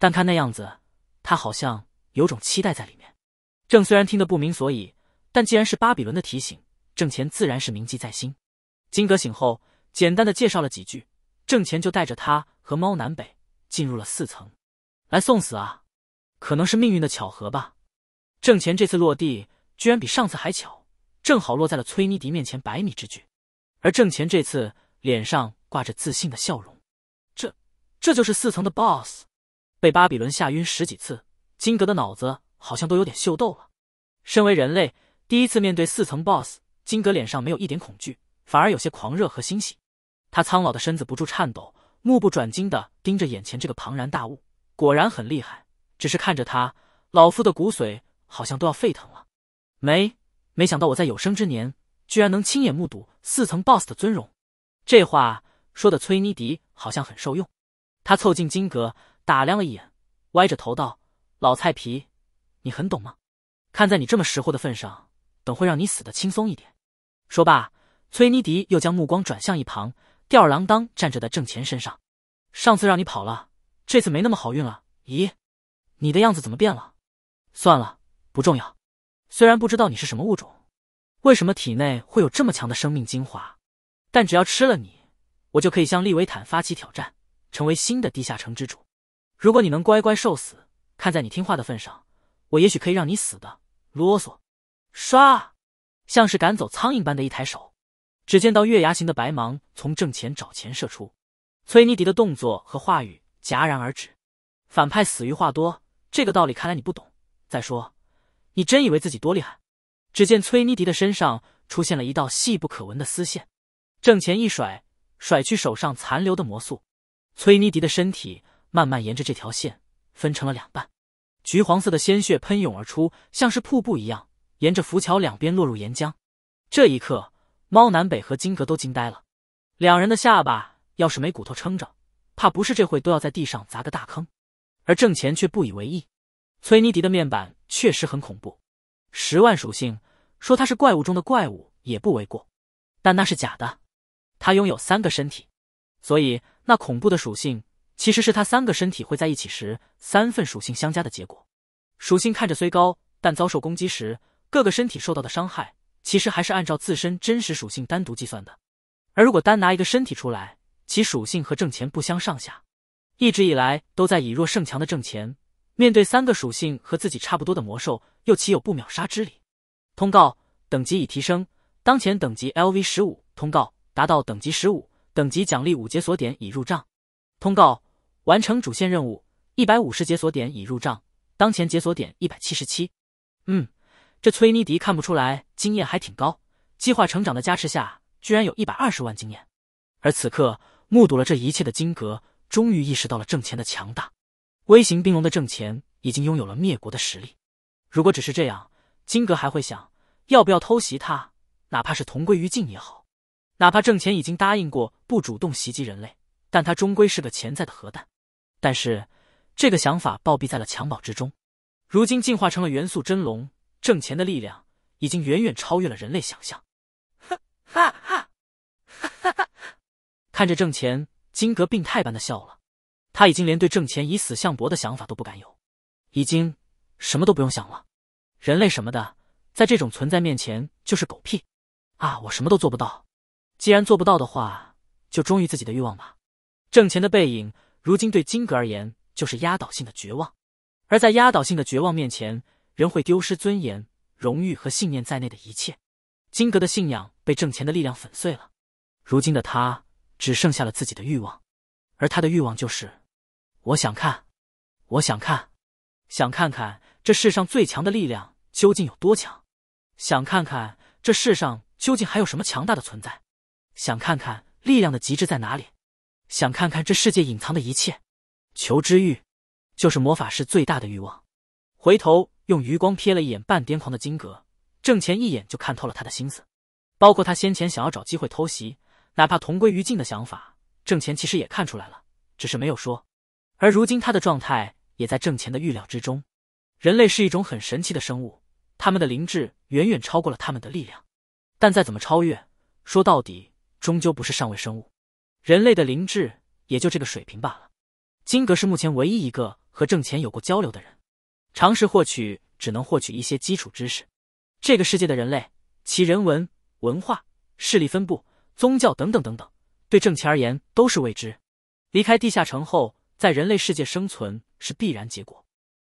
但看那样子，他好像有种期待在里面。郑虽然听得不明所以，但既然是巴比伦的提醒，郑钱自然是铭记在心。金格醒后，简单的介绍了几句，郑钱就带着他和猫南北进入了四层。来送死啊！可能是命运的巧合吧。郑钱这次落地，居然比上次还巧，正好落在了崔妮迪面前百米之距。而郑钱这次脸上挂着自信的笑容。这，这就是四层的 BOSS。被巴比伦吓晕十几次，金格的脑子好像都有点秀逗了。身为人类，第一次面对四层 BOSS，金格脸上没有一点恐惧，反而有些狂热和欣喜。他苍老的身子不住颤抖，目不转睛地盯着眼前这个庞然大物。果然很厉害，只是看着他，老夫的骨髓好像都要沸腾了。没没想到我在有生之年，居然能亲眼目睹四层 BOSS 的尊容。这话说的，崔妮迪好像很受用。他凑近金格。打量了一眼，歪着头道：“老菜皮，你很懂吗？看在你这么识货的份上，等会让你死的轻松一点。”说罢，崔尼迪又将目光转向一旁吊儿郎当站着的郑钱身上。上次让你跑了，这次没那么好运了。咦，你的样子怎么变了？算了，不重要。虽然不知道你是什么物种，为什么体内会有这么强的生命精华，但只要吃了你，我就可以向利维坦发起挑战，成为新的地下城之主。如果你能乖乖受死，看在你听话的份上，我也许可以让你死的啰嗦。唰，像是赶走苍蝇般的一抬手，只见到月牙形的白芒从正前找前射出。崔妮迪的动作和话语戛然而止。反派死于话多这个道理看来你不懂。再说，你真以为自己多厉害？只见崔妮迪的身上出现了一道细不可闻的丝线，正前一甩，甩去手上残留的魔素。崔妮迪的身体。慢慢沿着这条线分成了两半，橘黄色的鲜血喷涌而出，像是瀑布一样沿着浮桥两边落入岩浆。这一刻，猫南北和金格都惊呆了，两人的下巴要是没骨头撑着，怕不是这会都要在地上砸个大坑。而郑钱却不以为意，崔尼迪的面板确实很恐怖，十万属性，说他是怪物中的怪物也不为过。但那是假的，他拥有三个身体，所以那恐怖的属性。其实是他三个身体会在一起时，三份属性相加的结果。属性看着虽高，但遭受攻击时，各个身体受到的伤害其实还是按照自身真实属性单独计算的。而如果单拿一个身体出来，其属性和挣钱不相上下。一直以来都在以弱胜强的挣钱，面对三个属性和自己差不多的魔兽，又岂有不秒杀之理？通告：等级已提升，当前等级 L V 十五。通告：达到等级十五，等级奖励五解锁点已入账。通告。完成主线任务，一百五十解锁点已入账，当前解锁点一百七十七。嗯，这崔尼迪看不出来，经验还挺高。计划成长的加持下，居然有一百二十万经验。而此刻目睹了这一切的金格，终于意识到了郑钱的强大。微型冰龙的郑钱已经拥有了灭国的实力。如果只是这样，金格还会想，要不要偷袭他？哪怕是同归于尽也好。哪怕郑钱已经答应过不主动袭击人类。但他终归是个潜在的核弹，但是这个想法暴毙在了襁褓之中，如今进化成了元素真龙，挣钱的力量已经远远超越了人类想象。哈哈，哈哈，哈哈！看着挣钱，金格病态般的笑了，他已经连对挣钱以死相搏的想法都不敢有，已经什么都不用想了，人类什么的，在这种存在面前就是狗屁啊！我什么都做不到，既然做不到的话，就忠于自己的欲望吧。挣钱的背影，如今对金格而言就是压倒性的绝望。而在压倒性的绝望面前，人会丢失尊严、荣誉和信念在内的一切。金格的信仰被挣钱的力量粉碎了。如今的他只剩下了自己的欲望，而他的欲望就是：我想看，我想看，想看看这世上最强的力量究竟有多强，想看看这世上究竟还有什么强大的存在，想看看力量的极致在哪里。想看看这世界隐藏的一切，求知欲就是魔法师最大的欲望。回头用余光瞥了一眼半癫狂的金格，郑钱一眼就看透了他的心思，包括他先前想要找机会偷袭，哪怕同归于尽的想法，郑钱其实也看出来了，只是没有说。而如今他的状态也在郑钱的预料之中。人类是一种很神奇的生物，他们的灵智远远超过了他们的力量，但再怎么超越，说到底终究不是上位生物。人类的灵智也就这个水平罢了。金格是目前唯一一个和郑钱有过交流的人，常识获取只能获取一些基础知识。这个世界的人类，其人文、文化、势力分布、宗教等等等等，对郑钱而言都是未知。离开地下城后，在人类世界生存是必然结果，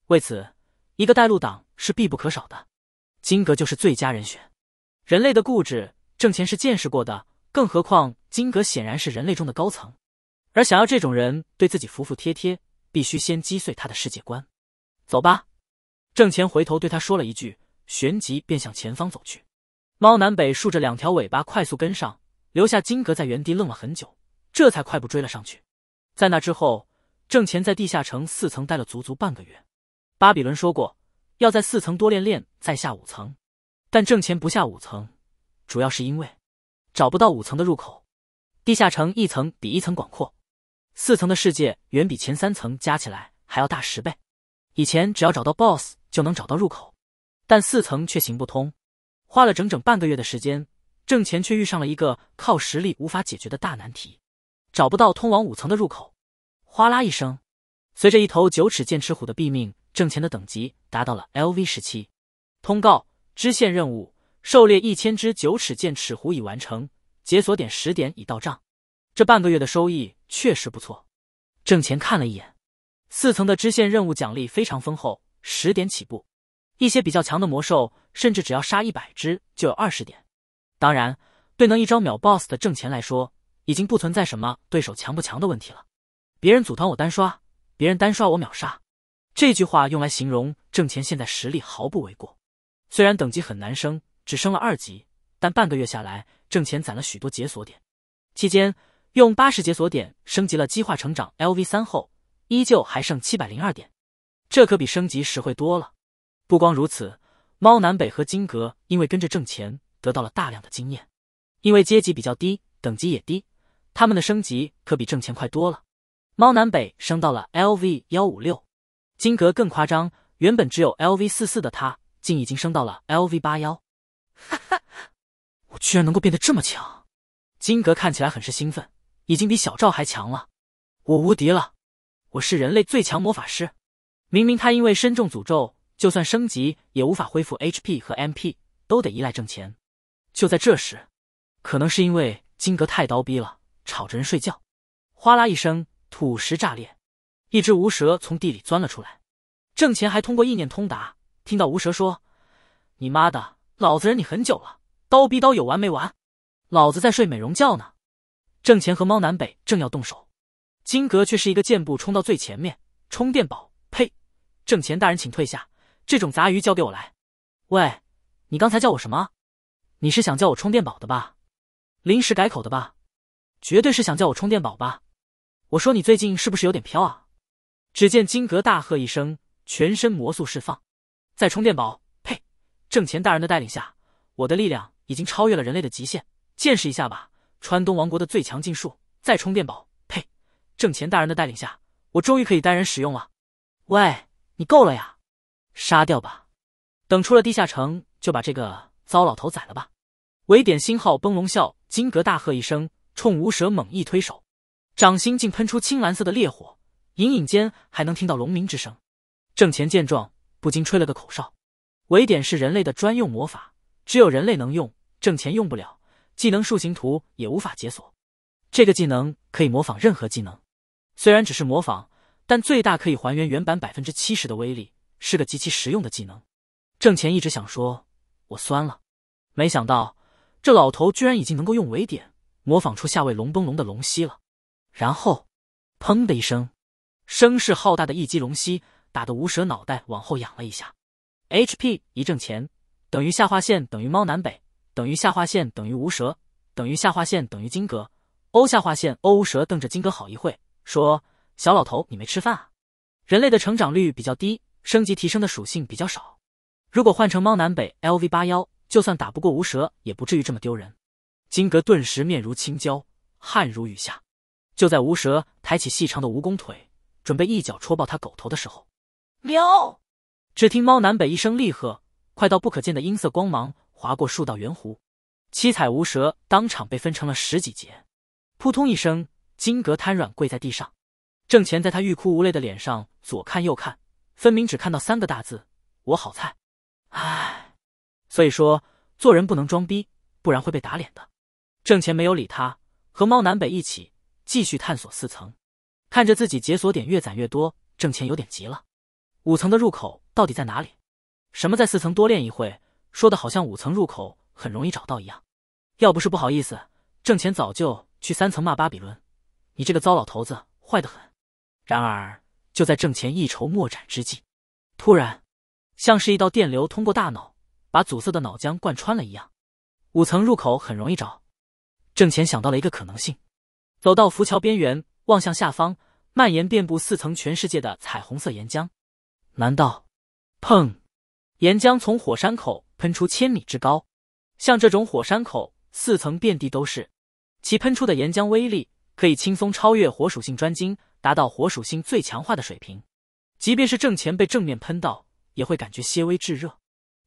为此，一个带路党是必不可少的。金格就是最佳人选。人类的固执，郑钱是见识过的。更何况金格显然是人类中的高层，而想要这种人对自己服服帖帖，必须先击碎他的世界观。走吧，郑钱回头对他说了一句，旋即便向前方走去。猫南北竖着两条尾巴快速跟上，留下金格在原地愣了很久，这才快步追了上去。在那之后，郑钱在地下城四层待了足足半个月。巴比伦说过，要在四层多练练再下五层，但郑钱不下五层，主要是因为。找不到五层的入口，地下城一层比一层广阔，四层的世界远比前三层加起来还要大十倍。以前只要找到 BOSS 就能找到入口，但四层却行不通。花了整整半个月的时间，挣钱却遇上了一个靠实力无法解决的大难题，找不到通往五层的入口。哗啦一声，随着一头九尺剑齿虎的毙命，挣钱的等级达到了 LV 十七。通告：支线任务。狩猎一千只九尺剑齿虎已完成，解锁点十点已到账。这半个月的收益确实不错。郑钱看了一眼，四层的支线任务奖励非常丰厚，十点起步。一些比较强的魔兽，甚至只要杀一百只就有二十点。当然，对能一招秒 BOSS 的挣钱来说，已经不存在什么对手强不强的问题了。别人组团我单刷，别人单刷我秒杀。这句话用来形容挣钱现在实力毫不为过。虽然等级很难升。只升了二级，但半个月下来，挣钱攒了许多解锁点。期间用八十解锁点升级了激化成长 LV 三后，依旧还剩七百零二点，这可比升级实惠多了。不光如此，猫南北和金格因为跟着挣钱，得到了大量的经验。因为阶级比较低，等级也低，他们的升级可比挣钱快多了。猫南北升到了 LV 幺五六，金格更夸张，原本只有 LV 四四的他，竟已经升到了 LV 八幺。哈哈，我居然能够变得这么强！金格看起来很是兴奋，已经比小赵还强了。我无敌了，我是人类最强魔法师。明明他因为身中诅咒，就算升级也无法恢复 HP 和 MP，都得依赖挣钱。就在这时，可能是因为金格太刀逼了，吵着人睡觉，哗啦一声，土石炸裂，一只无蛇从地里钻了出来。挣钱还通过意念通达，听到无蛇说：“你妈的！”老子忍你很久了，刀逼刀有完没完？老子在睡美容觉呢。郑前和猫南北正要动手，金格却是一个箭步冲到最前面。充电宝，呸！郑钱大人请退下，这种杂鱼交给我来。喂，你刚才叫我什么？你是想叫我充电宝的吧？临时改口的吧？绝对是想叫我充电宝吧？我说你最近是不是有点飘啊？只见金格大喝一声，全身魔速释放，在充电宝。正钱大人的带领下，我的力量已经超越了人类的极限，见识一下吧！川东王国的最强禁术，再充电宝，呸！正钱大人的带领下，我终于可以单人使用了。喂，你够了呀！杀掉吧！等出了地下城，就把这个糟老头宰了吧！伪点星号崩龙啸金阁大喝一声，冲无蛇猛一推手，掌心竟喷出青蓝色的烈火，隐隐间还能听到龙鸣之声。正钱见状，不禁吹了个口哨。尾点是人类的专用魔法，只有人类能用。挣钱用不了，技能树形图也无法解锁。这个技能可以模仿任何技能，虽然只是模仿，但最大可以还原原版百分之七十的威力，是个极其实用的技能。挣钱一直想说，我酸了，没想到这老头居然已经能够用尾点模仿出下位龙崩龙的龙息了。然后，砰的一声，声势浩大的一击龙息，打得无蛇脑袋往后仰了一下。H P 一挣钱等于下划线等于猫南北等于下划线等于无蛇等于下划线等于金格。O 下划线 O 无蛇瞪着金格好一会，说：“小老头，你没吃饭啊？人类的成长率比较低，升级提升的属性比较少。如果换成猫南北 L V 八幺，就算打不过无蛇，也不至于这么丢人。”金格顿时面如青椒，汗如雨下。就在无蛇抬起细长的蜈蚣腿，准备一脚戳爆他狗头的时候，喵。只听猫南北一声厉喝，快到不可见的音色光芒划过数道圆弧，七彩无蛇当场被分成了十几节，扑通一声，金阁瘫软跪在地上。郑钱在他欲哭无泪的脸上左看右看，分明只看到三个大字：“我好菜。”唉，所以说做人不能装逼，不然会被打脸的。郑钱没有理他，和猫南北一起继续探索四层，看着自己解锁点越攒越多，郑钱有点急了。五层的入口。到底在哪里？什么在四层多练一会？说的好像五层入口很容易找到一样。要不是不好意思，郑钱早就去三层骂巴比伦，你这个糟老头子坏的很。然而就在郑钱一筹莫展之际，突然，像是一道电流通过大脑，把阻塞的脑浆贯穿了一样。五层入口很容易找。郑钱想到了一个可能性，走到浮桥边缘，望向下方蔓延遍布四层全世界的彩虹色岩浆，难道？砰！岩浆从火山口喷出千米之高，像这种火山口四层遍地都是，其喷出的岩浆威力可以轻松超越火属性专精，达到火属性最强化的水平。即便是正钱被正面喷到，也会感觉些微炙热。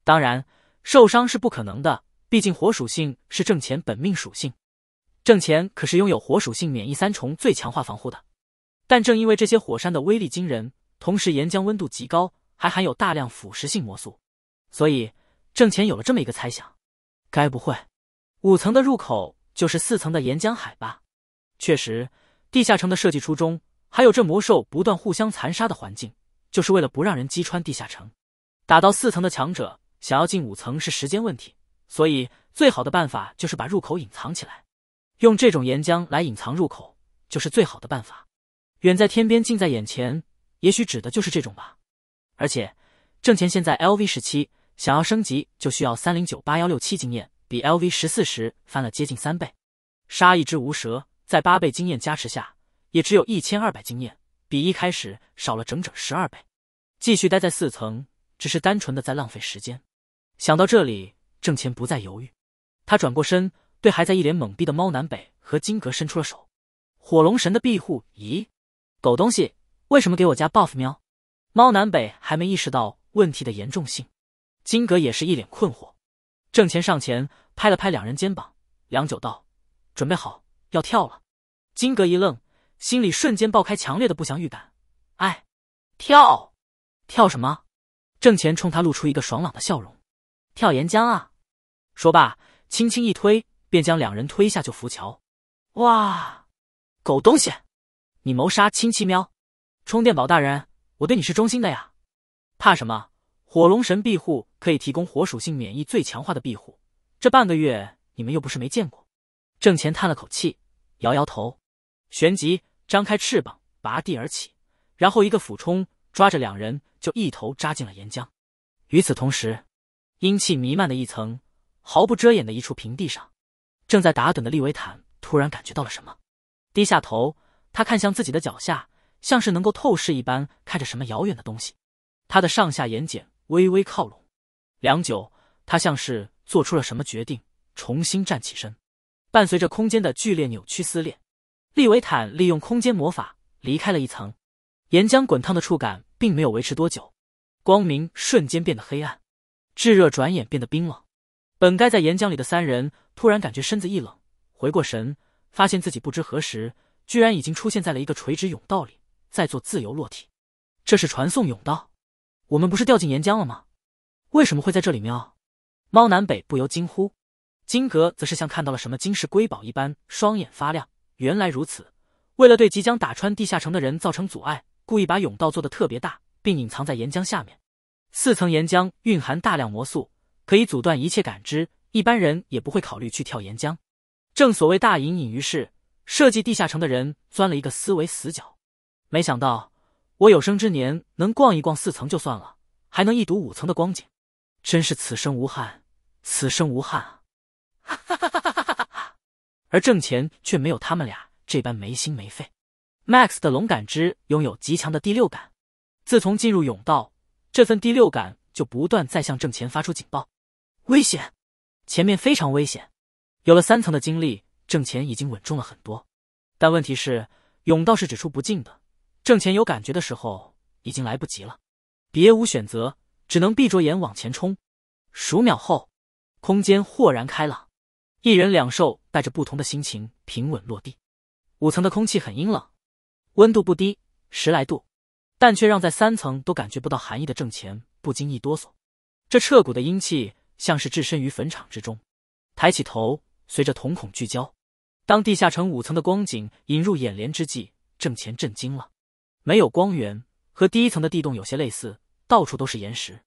当然，受伤是不可能的，毕竟火属性是正钱本命属性。正钱可是拥有火属性免疫三重最强化防护的。但正因为这些火山的威力惊人，同时岩浆温度极高。还含有大量腐蚀性魔素，所以郑乾有了这么一个猜想：该不会五层的入口就是四层的岩浆海吧？确实，地下城的设计初衷，还有这魔兽不断互相残杀的环境，就是为了不让人击穿地下城。打到四层的强者，想要进五层是时间问题，所以最好的办法就是把入口隐藏起来。用这种岩浆来隐藏入口，就是最好的办法。远在天边，近在眼前，也许指的就是这种吧。而且，郑钱现在 LV 十七，想要升级就需要三零九八幺六七经验，比 LV 十四时翻了接近三倍。杀一只无蛇，在八倍经验加持下，也只有一千二百经验，比一开始少了整整十二倍。继续待在四层，只是单纯的在浪费时间。想到这里，郑钱不再犹豫，他转过身，对还在一脸懵逼的猫南北和金格伸出了手。火龙神的庇护？咦，狗东西，为什么给我加 buff 喵？猫南北还没意识到问题的严重性，金格也是一脸困惑。郑钱上前拍了拍两人肩膀，良久道：“准备好，要跳了。”金格一愣，心里瞬间爆开强烈的不祥预感。哎，跳？跳什么？郑钱冲他露出一个爽朗的笑容：“跳岩浆啊！”说罢，轻轻一推，便将两人推下就浮桥。哇！狗东西，你谋杀亲戚喵？充电宝大人。我对你是忠心的呀，怕什么？火龙神庇护可以提供火属性免疫最强化的庇护，这半个月你们又不是没见过。郑钱叹了口气，摇摇头，旋即张开翅膀，拔地而起，然后一个俯冲，抓着两人就一头扎进了岩浆。与此同时，阴气弥漫的一层毫不遮掩的一处平地上，正在打盹的利维坦突然感觉到了什么，低下头，他看向自己的脚下。像是能够透视一般看着什么遥远的东西，他的上下眼睑微微靠拢。良久，他像是做出了什么决定，重新站起身。伴随着空间的剧烈扭曲撕裂，利维坦利用空间魔法离开了一层。岩浆滚烫的触感并没有维持多久，光明瞬间变得黑暗，炙热转眼变得冰冷。本该在岩浆里的三人突然感觉身子一冷，回过神，发现自己不知何时居然已经出现在了一个垂直甬道里。在做自由落体，这是传送甬道，我们不是掉进岩浆了吗？为什么会在这里喵？猫南北不由惊呼，金格则是像看到了什么金石瑰宝一般，双眼发亮。原来如此，为了对即将打穿地下城的人造成阻碍，故意把甬道做的特别大，并隐藏在岩浆下面。四层岩浆蕴含大量魔素，可以阻断一切感知，一般人也不会考虑去跳岩浆。正所谓大隐隐于市，设计地下城的人钻了一个思维死角。没想到我有生之年能逛一逛四层就算了，还能一睹五层的光景，真是此生无憾，此生无憾！哈哈哈哈哈哈！而郑钱却没有他们俩这般没心没肺。Max 的龙感知拥有极强的第六感，自从进入甬道，这份第六感就不断在向郑钱发出警报：危险，前面非常危险。有了三层的经历，郑钱已经稳重了很多，但问题是甬道是只出不进的。挣钱有感觉的时候已经来不及了，别无选择，只能闭着眼往前冲。数秒后，空间豁然开朗，一人两兽带着不同的心情平稳落地。五层的空气很阴冷，温度不低，十来度，但却让在三层都感觉不到寒意的挣钱不禁一哆嗦。这彻骨的阴气像是置身于坟场之中。抬起头，随着瞳孔聚焦，当地下城五层的光景引入眼帘之际，挣钱震惊了。没有光源，和第一层的地洞有些类似，到处都是岩石。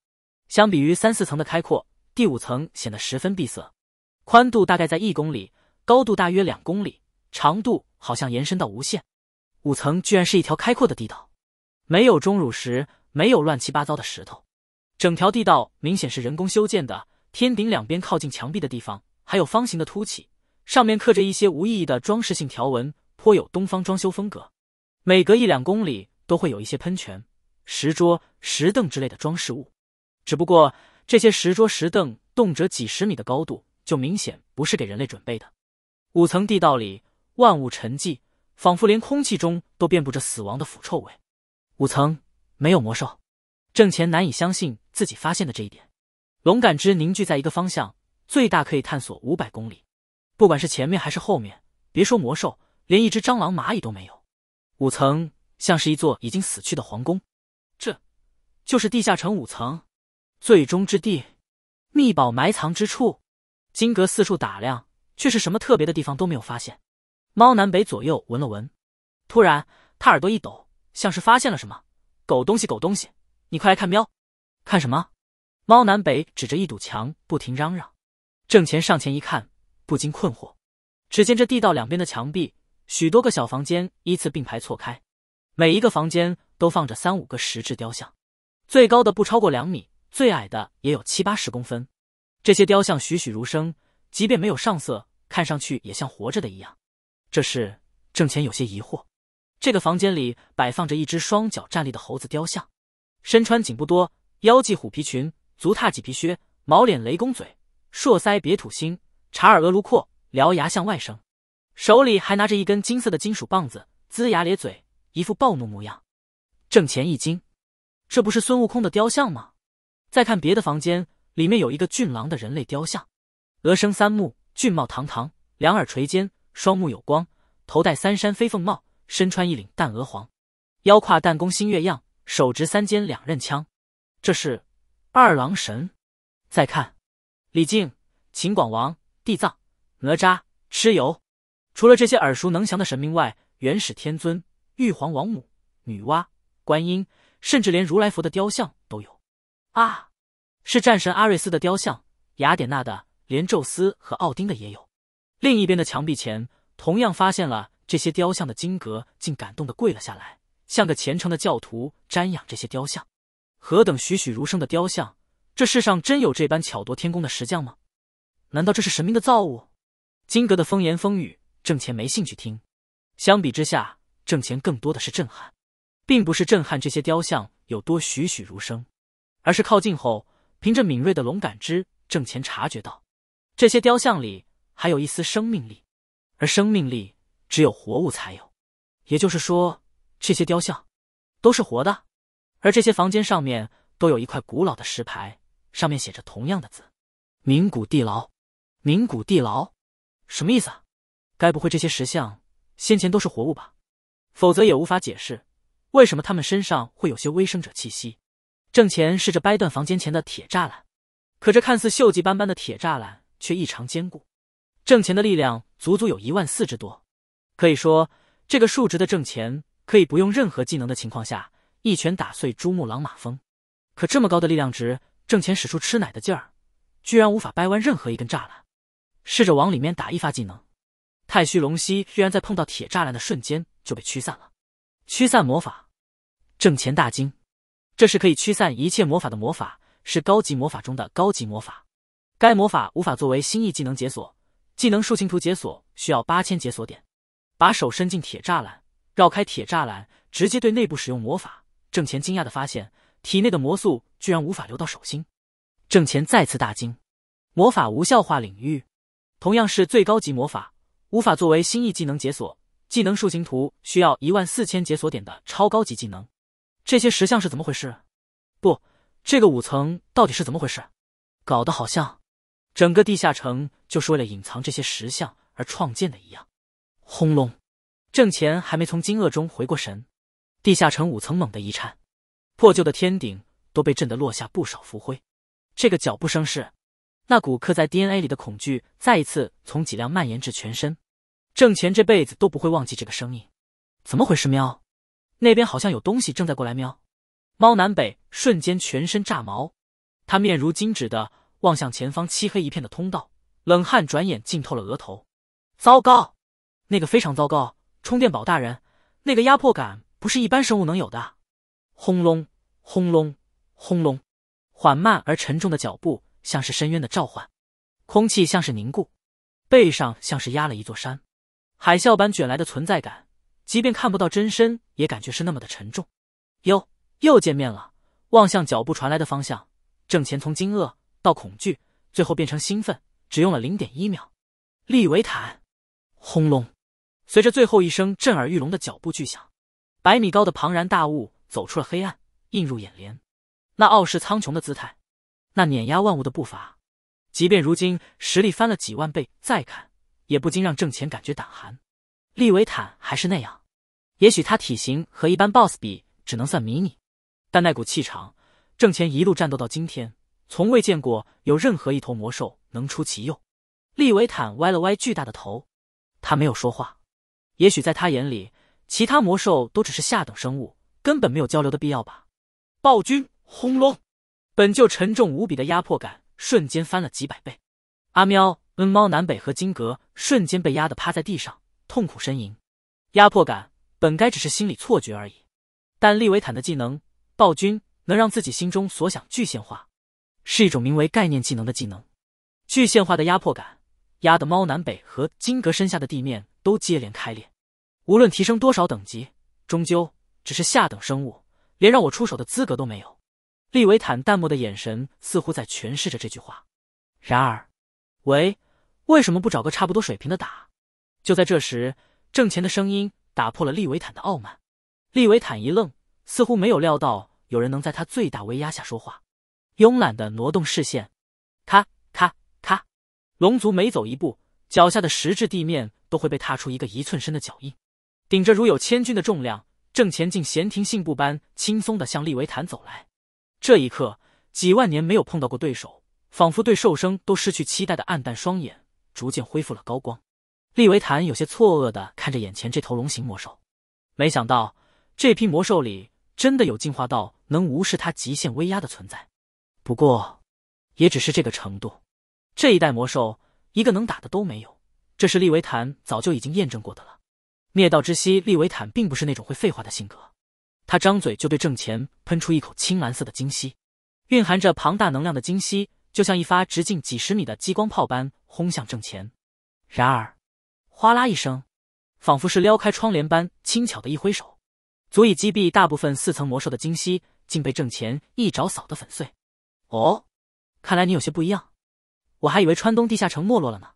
相比于三四层的开阔，第五层显得十分闭塞。宽度大概在一公里，高度大约两公里，长度好像延伸到无限。五层居然是一条开阔的地道，没有钟乳石，没有乱七八糟的石头，整条地道明显是人工修建的。天顶两边靠近墙壁的地方还有方形的凸起，上面刻着一些无意义的装饰性条纹，颇有东方装修风格。每隔一两公里都会有一些喷泉、石桌、石凳之类的装饰物，只不过这些石桌、石凳动辄几十米的高度，就明显不是给人类准备的。五层地道里万物沉寂，仿佛连空气中都遍布着死亡的腐臭味。五层没有魔兽，郑乾难以相信自己发现的这一点。龙感知凝聚在一个方向，最大可以探索五百公里，不管是前面还是后面，别说魔兽，连一只蟑螂、蚂蚁都没有。五层像是一座已经死去的皇宫，这就是地下城五层，最终之地，秘宝埋藏之处。金阁四处打量，却是什么特别的地方都没有发现。猫南北左右闻了闻，突然他耳朵一抖，像是发现了什么。狗东西，狗东西，你快来看！喵，看什么？猫南北指着一堵墙，不停嚷嚷。郑钱上前一看，不禁困惑。只见这地道两边的墙壁。许多个小房间依次并排错开，每一个房间都放着三五个石质雕像，最高的不超过两米，最矮的也有七八十公分。这些雕像栩栩如生，即便没有上色，看上去也像活着的一样。这是郑钱有些疑惑。这个房间里摆放着一只双脚站立的猴子雕像，身穿紧不多腰系虎皮裙，足踏麂皮靴，毛脸雷公嘴，硕腮别土星，查尔额卢阔，獠牙向外生。手里还拿着一根金色的金属棒子，龇牙咧嘴，一副暴怒模样。郑钱一惊，这不是孙悟空的雕像吗？再看别的房间，里面有一个俊朗的人类雕像，额生三目，俊貌堂堂，两耳垂肩，双目有光，头戴三山飞凤帽，身穿一领淡鹅黄，腰挎弹弓星月样，手执三尖两刃枪。这是二郎神。再看李靖、秦广王、地藏、哪吒、蚩尤。除了这些耳熟能详的神明外，元始天尊、玉皇王母、女娲、观音，甚至连如来佛的雕像都有。啊，是战神阿瑞斯的雕像，雅典娜的，连宙斯和奥丁的也有。另一边的墙壁前，同样发现了这些雕像的金阁，竟感动的跪了下来，像个虔诚的教徒瞻仰这些雕像。何等栩栩如生的雕像！这世上真有这般巧夺天工的石匠吗？难道这是神明的造物？金阁的风言风语。挣钱没兴趣听，相比之下，挣钱更多的是震撼，并不是震撼这些雕像有多栩栩如生，而是靠近后，凭着敏锐的龙感知，挣钱察觉到，这些雕像里还有一丝生命力，而生命力只有活物才有，也就是说，这些雕像都是活的，而这些房间上面都有一块古老的石牌，上面写着同样的字：名古地牢，名古地牢，什么意思？啊？该不会这些石像先前都是活物吧？否则也无法解释为什么他们身上会有些微生者气息。郑钱试着掰断房间前的铁栅栏，可这看似锈迹斑斑的铁栅栏却异常坚固。郑钱的力量足足有一万四之多，可以说这个数值的郑钱可以不用任何技能的情况下一拳打碎珠穆朗玛峰。可这么高的力量值，郑钱使出吃奶的劲儿，居然无法掰弯任何一根栅栏。试着往里面打一发技能。太虚龙息居然在碰到铁栅栏的瞬间就被驱散了。驱散魔法，郑钱大惊，这是可以驱散一切魔法的魔法，是高级魔法中的高级魔法。该魔法无法作为新意技能解锁，技能树形图解锁需要八千解锁点。把手伸进铁栅栏，绕开铁栅栏，直接对内部使用魔法。郑钱惊讶的发现，体内的魔素居然无法流到手心。郑钱再次大惊，魔法无效化领域，同样是最高级魔法。无法作为新意技能解锁，技能树形图需要一万四千解锁点的超高级技能。这些石像是怎么回事？不，这个五层到底是怎么回事？搞得好像整个地下城就是为了隐藏这些石像而创建的一样。轰隆！郑钱还没从惊愕中回过神，地下城五层猛地一颤，破旧的天顶都被震得落下不少浮灰。这个脚步声是？那股刻在 DNA 里的恐惧再一次从脊梁蔓延至全身。挣钱这辈子都不会忘记这个声音，怎么回事？喵，那边好像有东西正在过来。喵，猫南北瞬间全身炸毛，他面如金纸的望向前方漆黑一片的通道，冷汗转眼浸透了额头。糟糕，那个非常糟糕！充电宝大人，那个压迫感不是一般生物能有的。轰隆，轰隆，轰隆，缓慢而沉重的脚步像是深渊的召唤，空气像是凝固，背上像是压了一座山。海啸般卷来的存在感，即便看不到真身，也感觉是那么的沉重。哟，又见面了！望向脚步传来的方向，郑前从惊愕到恐惧，最后变成兴奋，只用了零点一秒。利维坦，轰隆！随着最后一声震耳欲聋的脚步巨响，百米高的庞然大物走出了黑暗，映入眼帘。那傲视苍穹的姿态，那碾压万物的步伐，即便如今实力翻了几万倍，再看。也不禁让郑钱感觉胆寒，利维坦还是那样。也许他体型和一般 BOSS 比只能算迷你，但那股气场，郑钱一路战斗到今天，从未见过有任何一头魔兽能出其右。利维坦歪了歪巨大的头，他没有说话。也许在他眼里，其他魔兽都只是下等生物，根本没有交流的必要吧。暴君，轰隆！本就沉重无比的压迫感瞬间翻了几百倍。阿喵。恩猫南北和金格瞬间被压得趴在地上，痛苦呻吟。压迫感本该只是心理错觉而已，但利维坦的技能暴君能让自己心中所想具现化，是一种名为概念技能的技能。具现化的压迫感压得猫南北和金格身下的地面都接连开裂。无论提升多少等级，终究只是下等生物，连让我出手的资格都没有。利维坦淡漠的眼神似乎在诠释着这句话。然而，喂。为什么不找个差不多水平的打？就在这时，郑钱的声音打破了利维坦的傲慢。利维坦一愣，似乎没有料到有人能在他最大威压下说话，慵懒的挪动视线。咔咔咔，龙族每走一步，脚下的石质地面都会被踏出一个一寸深的脚印。顶着如有千钧的重量，郑钱竟闲庭信步般轻松的向利维坦走来。这一刻，几万年没有碰到过对手，仿佛对兽生都失去期待的暗淡双眼。逐渐恢复了高光，利维坦有些错愕的看着眼前这头龙形魔兽，没想到这批魔兽里真的有进化到能无视他极限威压的存在，不过，也只是这个程度，这一代魔兽一个能打的都没有，这是利维坦早就已经验证过的了。灭道之息，利维坦并不是那种会废话的性格，他张嘴就对正前喷出一口青蓝色的精息，蕴含着庞大能量的精息，就像一发直径几十米的激光炮般。轰向郑钱，然而，哗啦一声，仿佛是撩开窗帘般轻巧的一挥手，足以击毙大部分四层魔兽的金息，竟被郑钱一爪扫得粉碎。哦，看来你有些不一样，我还以为川东地下城没落了呢。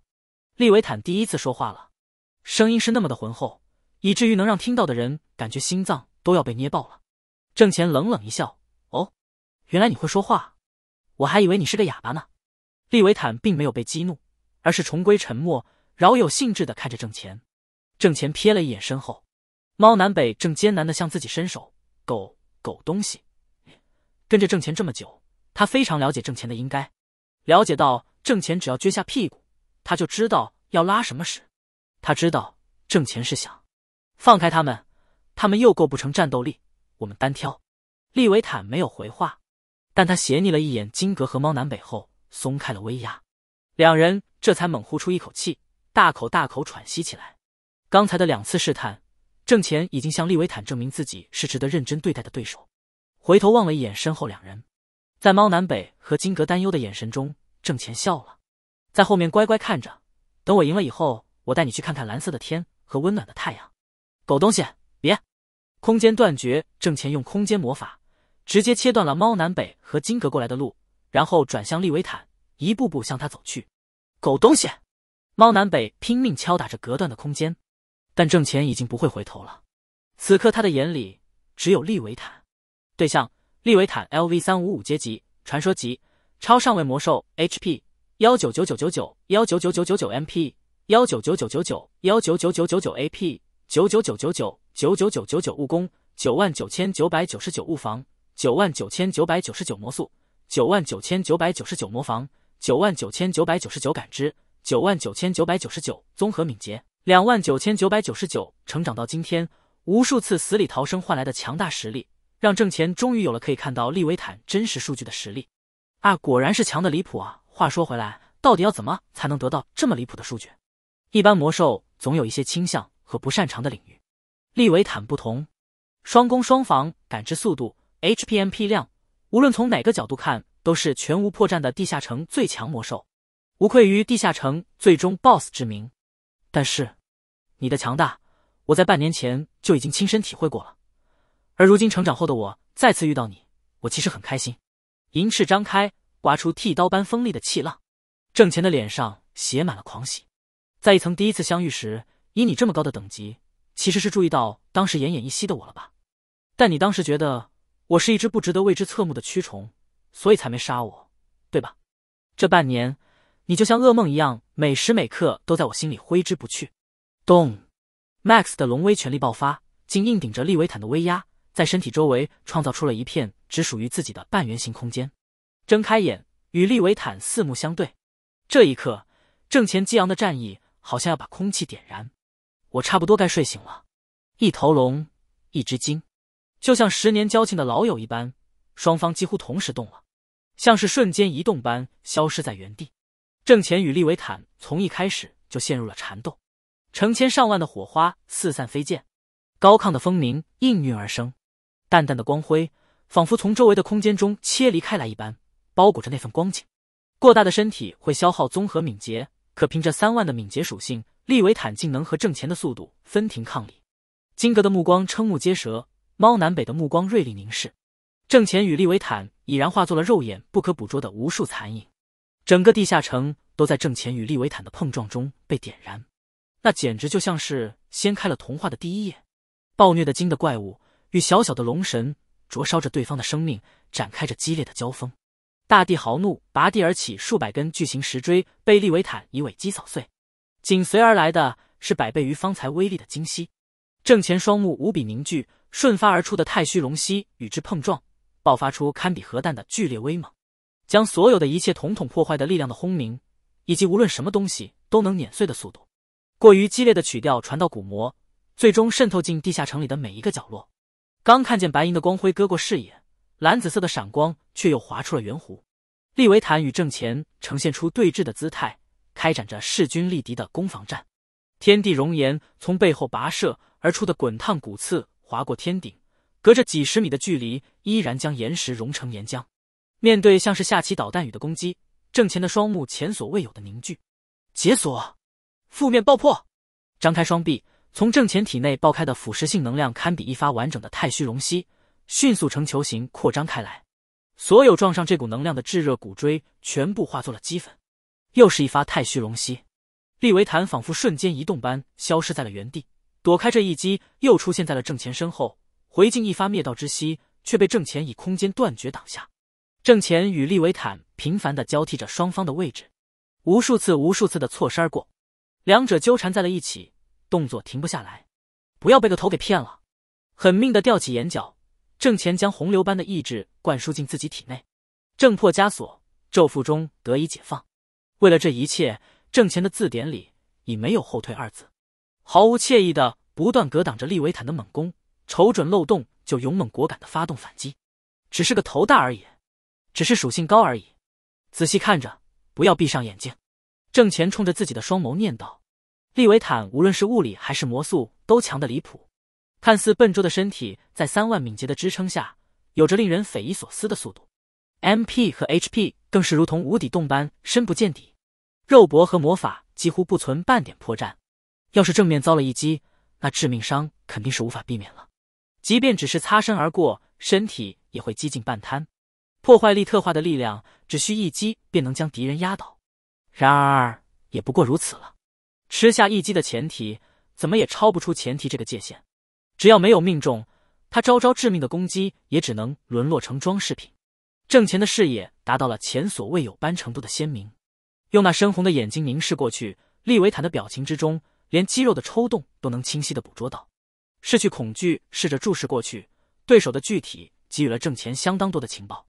利维坦第一次说话了，声音是那么的浑厚，以至于能让听到的人感觉心脏都要被捏爆了。郑钱冷冷一笑，哦，原来你会说话，我还以为你是个哑巴呢。利维坦并没有被激怒。而是重归沉默，饶有兴致的看着郑钱。郑钱瞥了一眼身后，猫南北正艰难的向自己伸手。狗，狗东西，跟着郑钱这么久，他非常了解郑钱的应该。了解到郑钱只要撅下屁股，他就知道要拉什么屎。他知道挣钱是想放开他们，他们又构不成战斗力，我们单挑。利维坦没有回话，但他斜睨了一眼金格和猫南北后，松开了威压。两人这才猛呼出一口气，大口大口喘息起来。刚才的两次试探，郑钱已经向利维坦证明自己是值得认真对待的对手。回头望了一眼身后两人，在猫南北和金格担忧的眼神中，郑钱笑了。在后面乖乖看着，等我赢了以后，我带你去看看蓝色的天和温暖的太阳。狗东西，别！空间断绝，郑钱用空间魔法直接切断了猫南北和金格过来的路，然后转向利维坦。一步步向他走去，狗东西！猫南北拼命敲打着隔断的空间，但郑钱已经不会回头了。此刻他的眼里只有利维坦。对象：利维坦 （LV 三五五阶级，传说级，超上位魔兽）。HP：幺九九九九九，幺九九九九9 m p 幺九九九九九，幺九九九九9 a p 九九九九九，九九九九九；物9九万九千九百九十九；物防：九万九千九百九十九；魔速：九万九千九百九十九；魔防。九万九千九百九十九感知，九万九千九百九十九综合敏捷，两万九千九百九十九成长到今天，无数次死里逃生换来的强大实力，让郑钱终于有了可以看到利维坦真实数据的实力。啊，果然是强的离谱啊！话说回来，到底要怎么才能得到这么离谱的数据？一般魔兽总有一些倾向和不擅长的领域，利维坦不同，双攻双防，感知速度，HPMP 量，无论从哪个角度看。都是全无破绽的地下城最强魔兽，无愧于地下城最终 BOSS 之名。但是，你的强大，我在半年前就已经亲身体会过了。而如今成长后的我再次遇到你，我其实很开心。银翅张开，刮出剃刀般锋利的气浪。郑钱的脸上写满了狂喜。在一层第一次相遇时，以你这么高的等级，其实是注意到当时奄奄一息的我了吧？但你当时觉得我是一只不值得为之侧目的蛆虫。所以才没杀我，对吧？这半年，你就像噩梦一样，每时每刻都在我心里挥之不去。咚！Max 的龙威全力爆发，竟硬顶着利维坦的威压，在身体周围创造出了一片只属于自己的半圆形空间。睁开眼，与利维坦四目相对，这一刻，正前激昂的战意好像要把空气点燃。我差不多该睡醒了。一头龙，一只鲸，就像十年交情的老友一般。双方几乎同时动了，像是瞬间移动般消失在原地。郑前与利维坦从一开始就陷入了缠斗，成千上万的火花四散飞溅，高亢的风鸣应运而生，淡淡的光辉仿佛从周围的空间中切离开来一般，包裹着那份光景。过大的身体会消耗综合敏捷，可凭着三万的敏捷属性，利维坦竟能和郑前的速度分庭抗礼。金格的目光瞠目结舌，猫南北的目光锐利凝视。郑前与利维坦已然化作了肉眼不可捕捉的无数残影，整个地下城都在郑前与利维坦的碰撞中被点燃，那简直就像是掀开了童话的第一页。暴虐的金的怪物与小小的龙神灼烧着对方的生命，展开着激烈的交锋。大地豪怒，拔地而起数百根巨型石锥被利维坦以尾击扫碎，紧随而来的是百倍于方才威力的鲸蜥。郑前双目无比凝聚，瞬发而出的太虚龙息与之碰撞。爆发出堪比核弹的剧烈威猛，将所有的一切统统破坏的力量的轰鸣，以及无论什么东西都能碾碎的速度，过于激烈的曲调传到鼓膜，最终渗透进地下城里的每一个角落。刚看见白银的光辉割过视野，蓝紫色的闪光却又划出了圆弧。利维坦与正前呈现出对峙的姿态，开展着势均力敌的攻防战。天地熔岩从背后跋涉而出的滚烫骨刺划过天顶。隔着几十米的距离，依然将岩石融成岩浆。面对像是下起导弹雨的攻击，郑钱的双目前所未有的凝聚。解锁，负面爆破！张开双臂，从郑钱体内爆开的腐蚀性能量，堪比一发完整的太虚龙息，迅速成球形扩张开来。所有撞上这股能量的炙热骨锥，全部化作了齑粉。又是一发太虚龙息，利维坦仿佛瞬间移动般消失在了原地，躲开这一击，又出现在了郑钱身后。回敬一发灭道之息，却被郑钱以空间断绝挡下。郑钱与利维坦频繁的交替着双方的位置，无数次、无数次的错身而过，两者纠缠在了一起，动作停不下来。不要被个头给骗了！狠命的吊起眼角，郑钱将洪流般的意志灌输进自己体内，挣破枷锁，咒缚中得以解放。为了这一切，郑钱的字典里已没有后退二字，毫无惬意的不断格挡着利维坦的猛攻。瞅准漏洞就勇猛果敢的发动反击，只是个头大而已，只是属性高而已。仔细看着，不要闭上眼睛。郑前冲着自己的双眸念道：“利维坦无论是物理还是魔素都强的离谱，看似笨拙的身体在三万敏捷的支撑下，有着令人匪夷所思的速度。M P 和 H P 更是如同无底洞般深不见底，肉搏和魔法几乎不存半点破绽。要是正面遭了一击，那致命伤肯定是无法避免了。”即便只是擦身而过，身体也会几近半瘫。破坏力特化的力量，只需一击便能将敌人压倒。然而，也不过如此了。吃下一击的前提，怎么也超不出前提这个界限。只要没有命中，他招招致命的攻击也只能沦落成装饰品。郑钱的视野达到了前所未有般程度的鲜明，用那深红的眼睛凝视过去，利维坦的表情之中，连肌肉的抽动都能清晰的捕捉到。失去恐惧，试着注视过去。对手的具体给予了郑钱相当多的情报。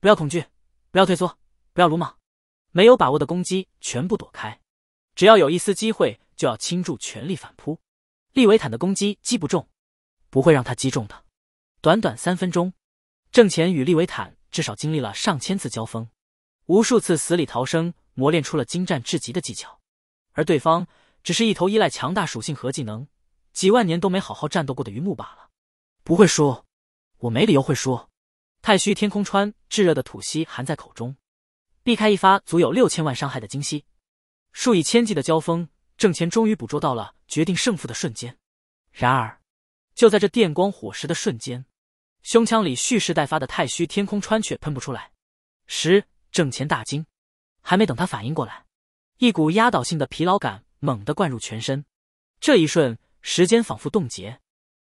不要恐惧，不要退缩，不要鲁莽。没有把握的攻击全部躲开。只要有一丝机会，就要倾注全力反扑。利维坦的攻击击不中，不会让他击中的。短短三分钟，郑钱与利维坦至少经历了上千次交锋，无数次死里逃生，磨练出了精湛至极的技巧。而对方只是一头依赖强大属性和技能。几万年都没好好战斗过的榆木罢了，不会输，我没理由会输。太虚天空穿炙热的吐息含在口中，避开一发足有六千万伤害的金息，数以千计的交锋，郑钱终于捕捉到了决定胜负的瞬间。然而，就在这电光火石的瞬间，胸腔里蓄势待发的太虚天空穿却喷不出来。时，郑钱大惊，还没等他反应过来，一股压倒性的疲劳感猛地灌入全身。这一瞬。时间仿佛冻结，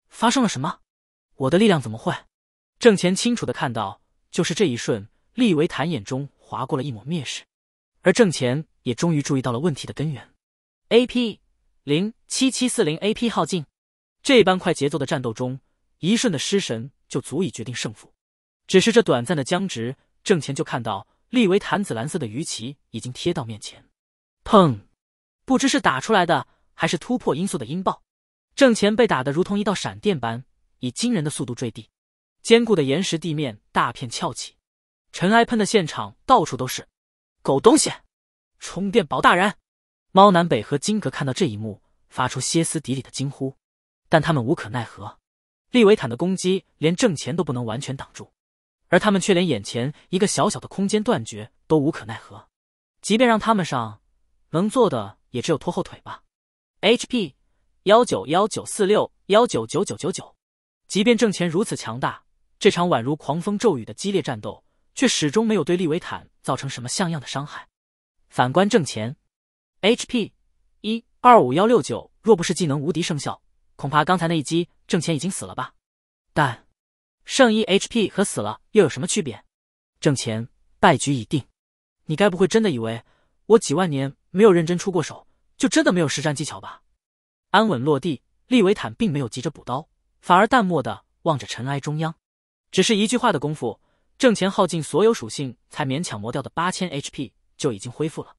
发生了什么？我的力量怎么会？郑钱清楚的看到，就是这一瞬，利维坦眼中划过了一抹蔑视，而郑钱也终于注意到了问题的根源。A P 零七七四零 A P 耗尽，这般快节奏的战斗中，一瞬的失神就足以决定胜负。只是这短暂的僵直，郑钱就看到利维坦紫蓝色的鱼鳍已经贴到面前，砰！不知是打出来的，还是突破音速的音爆。郑前被打得如同一道闪电般，以惊人的速度坠地，坚固的岩石地面大片翘起，尘埃喷的现场到处都是。狗东西！充电宝大人，猫南北和金格看到这一幕，发出歇斯底里的惊呼，但他们无可奈何。利维坦的攻击连挣钱都不能完全挡住，而他们却连眼前一个小小的空间断绝都无可奈何。即便让他们上，能做的也只有拖后腿吧。HP。幺九幺九四六幺九九九九九，即便郑钱如此强大，这场宛如狂风骤雨的激烈战斗，却始终没有对利维坦造成什么像样的伤害。反观郑钱，HP 一二五幺六九，若不是技能无敌生效，恐怕刚才那一击郑钱已经死了吧？但圣衣 HP 和死了又有什么区别？郑钱败局已定，你该不会真的以为我几万年没有认真出过手，就真的没有实战技巧吧？安稳落地，利维坦并没有急着补刀，反而淡漠的望着尘埃中央。只是一句话的功夫，正前耗尽所有属性才勉强磨掉的八千 HP 就已经恢复了。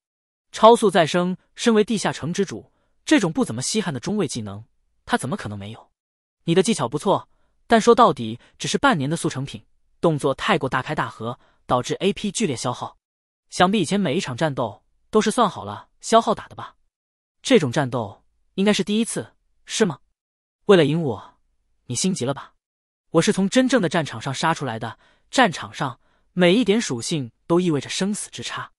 超速再生，身为地下城之主，这种不怎么稀罕的中位技能，他怎么可能没有？你的技巧不错，但说到底只是半年的速成品，动作太过大开大合，导致 AP 剧烈消耗。想必以前每一场战斗都是算好了消耗打的吧？这种战斗。应该是第一次，是吗？为了赢我，你心急了吧？我是从真正的战场上杀出来的，战场上每一点属性都意味着生死之差。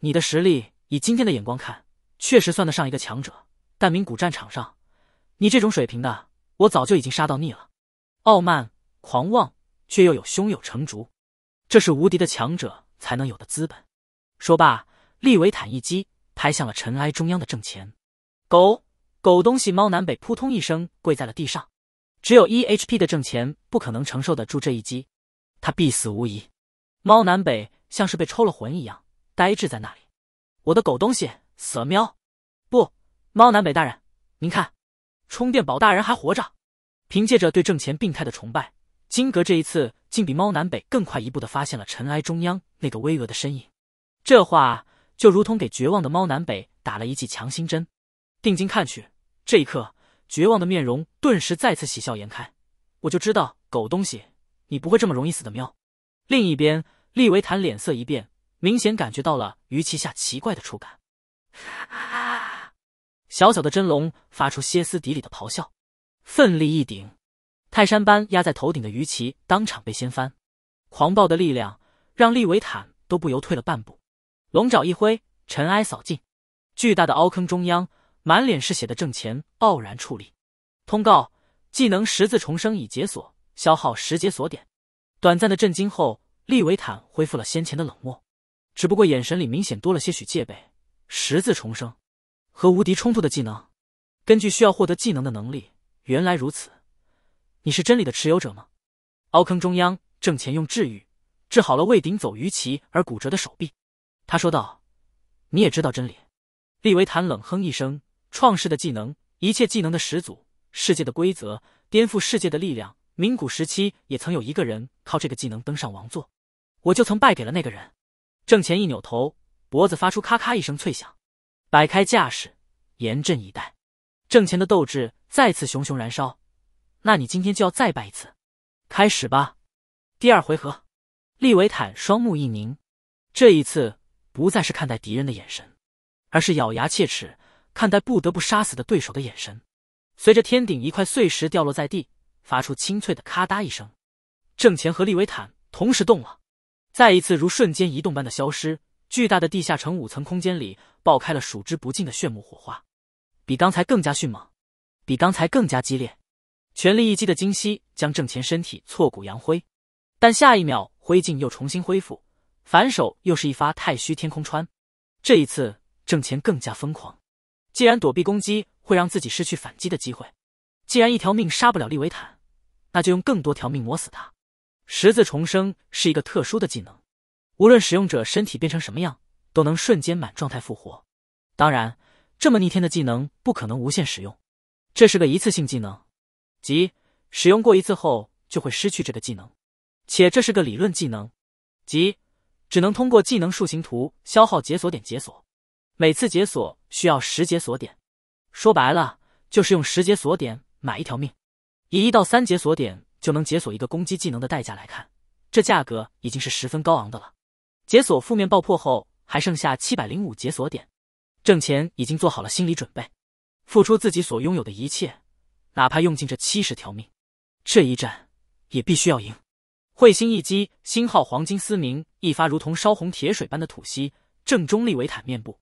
你的实力以今天的眼光看，确实算得上一个强者。但名古战场上，你这种水平的，我早就已经杀到腻了。傲慢、狂妄，却又有胸有成竹，这是无敌的强者才能有的资本。说罢，利维坦一击拍向了尘埃中央的正前狗。狗东西，猫南北扑通一声跪在了地上。只有一 HP 的郑钱不可能承受得住这一击，他必死无疑。猫南北像是被抽了魂一样，呆滞在那里。我的狗东西死了喵！不，猫南北大人，您看，充电宝大人还活着。凭借着对郑钱病态的崇拜，金格这一次竟比猫南北更快一步的发现了尘埃中央那个巍峨的身影。这话就如同给绝望的猫南北打了一剂强心针。定睛看去，这一刻，绝望的面容顿时再次喜笑颜开。我就知道，狗东西，你不会这么容易死的喵！另一边，利维坦脸色一变，明显感觉到了鱼鳍下奇怪的触感。小小的真龙发出歇斯底里的咆哮，奋力一顶，泰山般压在头顶的鱼鳍当场被掀翻。狂暴的力量让利维坦都不由退了半步。龙爪一挥，尘埃扫尽，巨大的凹坑中央。满脸是血的郑乾傲然矗立。通告：技能十字重生已解锁，消耗十解锁点。短暂的震惊后，利维坦恢复了先前的冷漠，只不过眼神里明显多了些许戒备。十字重生，和无敌冲突的技能。根据需要获得技能的能力。原来如此，你是真理的持有者吗？凹坑中央，郑乾用治愈治好了魏顶走鱼鳍而骨折的手臂。他说道：“你也知道真理。”利维坦冷哼一声。创世的技能，一切技能的始祖，世界的规则，颠覆世界的力量。明古时期也曾有一个人靠这个技能登上王座，我就曾败给了那个人。郑钱一扭头，脖子发出咔咔一声脆响，摆开架势，严阵以待。郑钱的斗志再次熊熊燃烧。那你今天就要再败一次，开始吧，第二回合。利维坦双目一凝，这一次不再是看待敌人的眼神，而是咬牙切齿。看待不得不杀死的对手的眼神，随着天顶一块碎石掉落在地，发出清脆的咔嗒一声，郑乾和利维坦同时动了，再一次如瞬间移动般的消失。巨大的地下城五层空间里爆开了数之不尽的炫目火花，比刚才更加迅猛，比刚才更加激烈。全力一击的金犀将郑乾身体挫骨扬灰，但下一秒灰烬又重新恢复，反手又是一发太虚天空穿。这一次，郑乾更加疯狂。既然躲避攻击会让自己失去反击的机会，既然一条命杀不了利维坦，那就用更多条命磨死他。十字重生是一个特殊的技能，无论使用者身体变成什么样，都能瞬间满状态复活。当然，这么逆天的技能不可能无限使用，这是个一次性技能，即使用过一次后就会失去这个技能，且这是个理论技能，即只能通过技能树形图消耗解锁点解锁。每次解锁需要十解锁点，说白了就是用十解锁点买一条命。以一到三解锁点就能解锁一个攻击技能的代价来看，这价格已经是十分高昂的了。解锁负面爆破后，还剩下七百零五解锁点。郑乾已经做好了心理准备，付出自己所拥有的一切，哪怕用尽这七十条命，这一战也必须要赢。彗星一击，星号黄金嘶鸣，一发如同烧红铁水般的吐息，正中利维坦面部。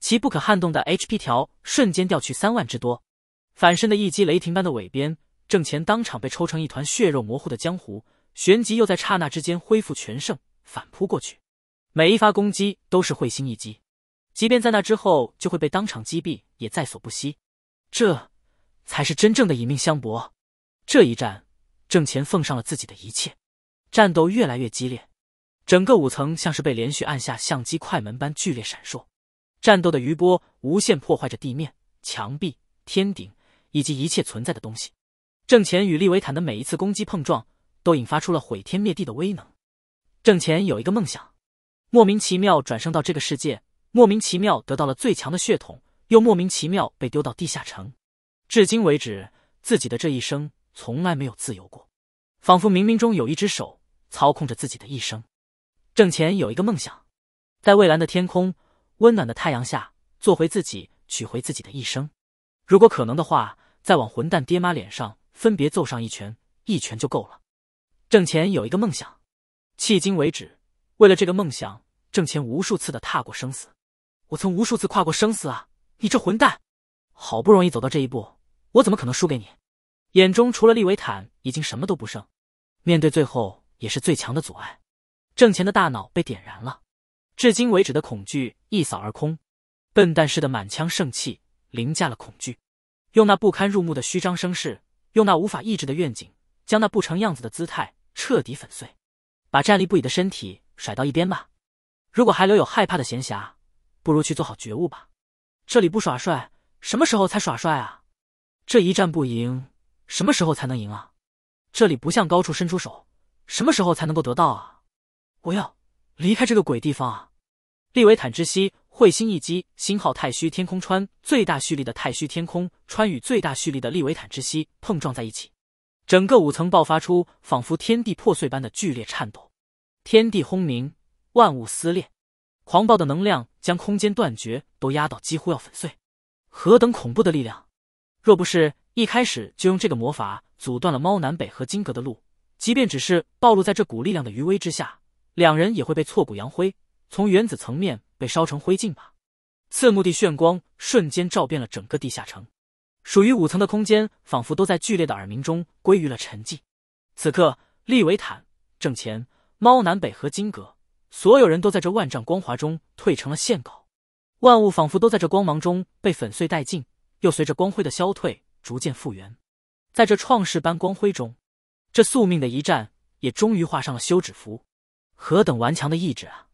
其不可撼动的 HP 条瞬间掉去三万之多，反身的一击雷霆般的尾鞭，郑钱当场被抽成一团血肉模糊的浆糊，旋即又在刹那之间恢复全盛，反扑过去。每一发攻击都是彗星一击，即便在那之后就会被当场击毙，也在所不惜。这才是真正的以命相搏。这一战，郑钱奉上了自己的一切。战斗越来越激烈，整个五层像是被连续按下相机快门般剧烈闪烁。战斗的余波无限破坏着地面、墙壁、天顶以及一切存在的东西。郑前与利维坦的每一次攻击碰撞，都引发出了毁天灭地的威能。郑前有一个梦想：莫名其妙转生到这个世界，莫名其妙得到了最强的血统，又莫名其妙被丢到地下城。至今为止，自己的这一生从来没有自由过，仿佛冥冥中有一只手操控着自己的一生。郑前有一个梦想，在蔚蓝的天空。温暖的太阳下，做回自己，取回自己的一生。如果可能的话，再往混蛋爹妈脸上分别揍上一拳，一拳就够了。挣钱有一个梦想，迄今为止，为了这个梦想，挣钱无数次的踏过生死。我曾无数次跨过生死啊！你这混蛋，好不容易走到这一步，我怎么可能输给你？眼中除了利维坦，已经什么都不剩。面对最后也是最强的阻碍，挣钱的大脑被点燃了。至今为止的恐惧一扫而空，笨蛋似的满腔盛气凌驾了恐惧，用那不堪入目的虚张声势，用那无法抑制的愿景，将那不成样子的姿态彻底粉碎，把站立不已的身体甩到一边吧。如果还留有害怕的闲暇，不如去做好觉悟吧。这里不耍帅，什么时候才耍帅啊？这一战不赢，什么时候才能赢啊？这里不向高处伸出手，什么时候才能够得到啊？我要离开这个鬼地方啊！利维坦之息，彗星一击，星号太虚天空川最大蓄力的太虚天空川与最大蓄力的利维坦之息碰撞在一起，整个五层爆发出仿佛天地破碎般的剧烈颤抖，天地轰鸣，万物撕裂，狂暴的能量将空间断绝都压到几乎要粉碎，何等恐怖的力量！若不是一开始就用这个魔法阻断了猫南北和金阁的路，即便只是暴露在这股力量的余威之下，两人也会被挫骨扬灰。从原子层面被烧成灰烬吧！次目的炫光瞬间照遍了整个地下城，属于五层的空间仿佛都在剧烈的耳鸣中归于了沉寂。此刻，利维坦、正前、猫、南北和金阁，所有人都在这万丈光华中退成了线稿，万物仿佛都在这光芒中被粉碎殆尽，又随着光辉的消退逐渐复原。在这创世般光辉中，这宿命的一战也终于画上了休止符。何等顽强的意志啊！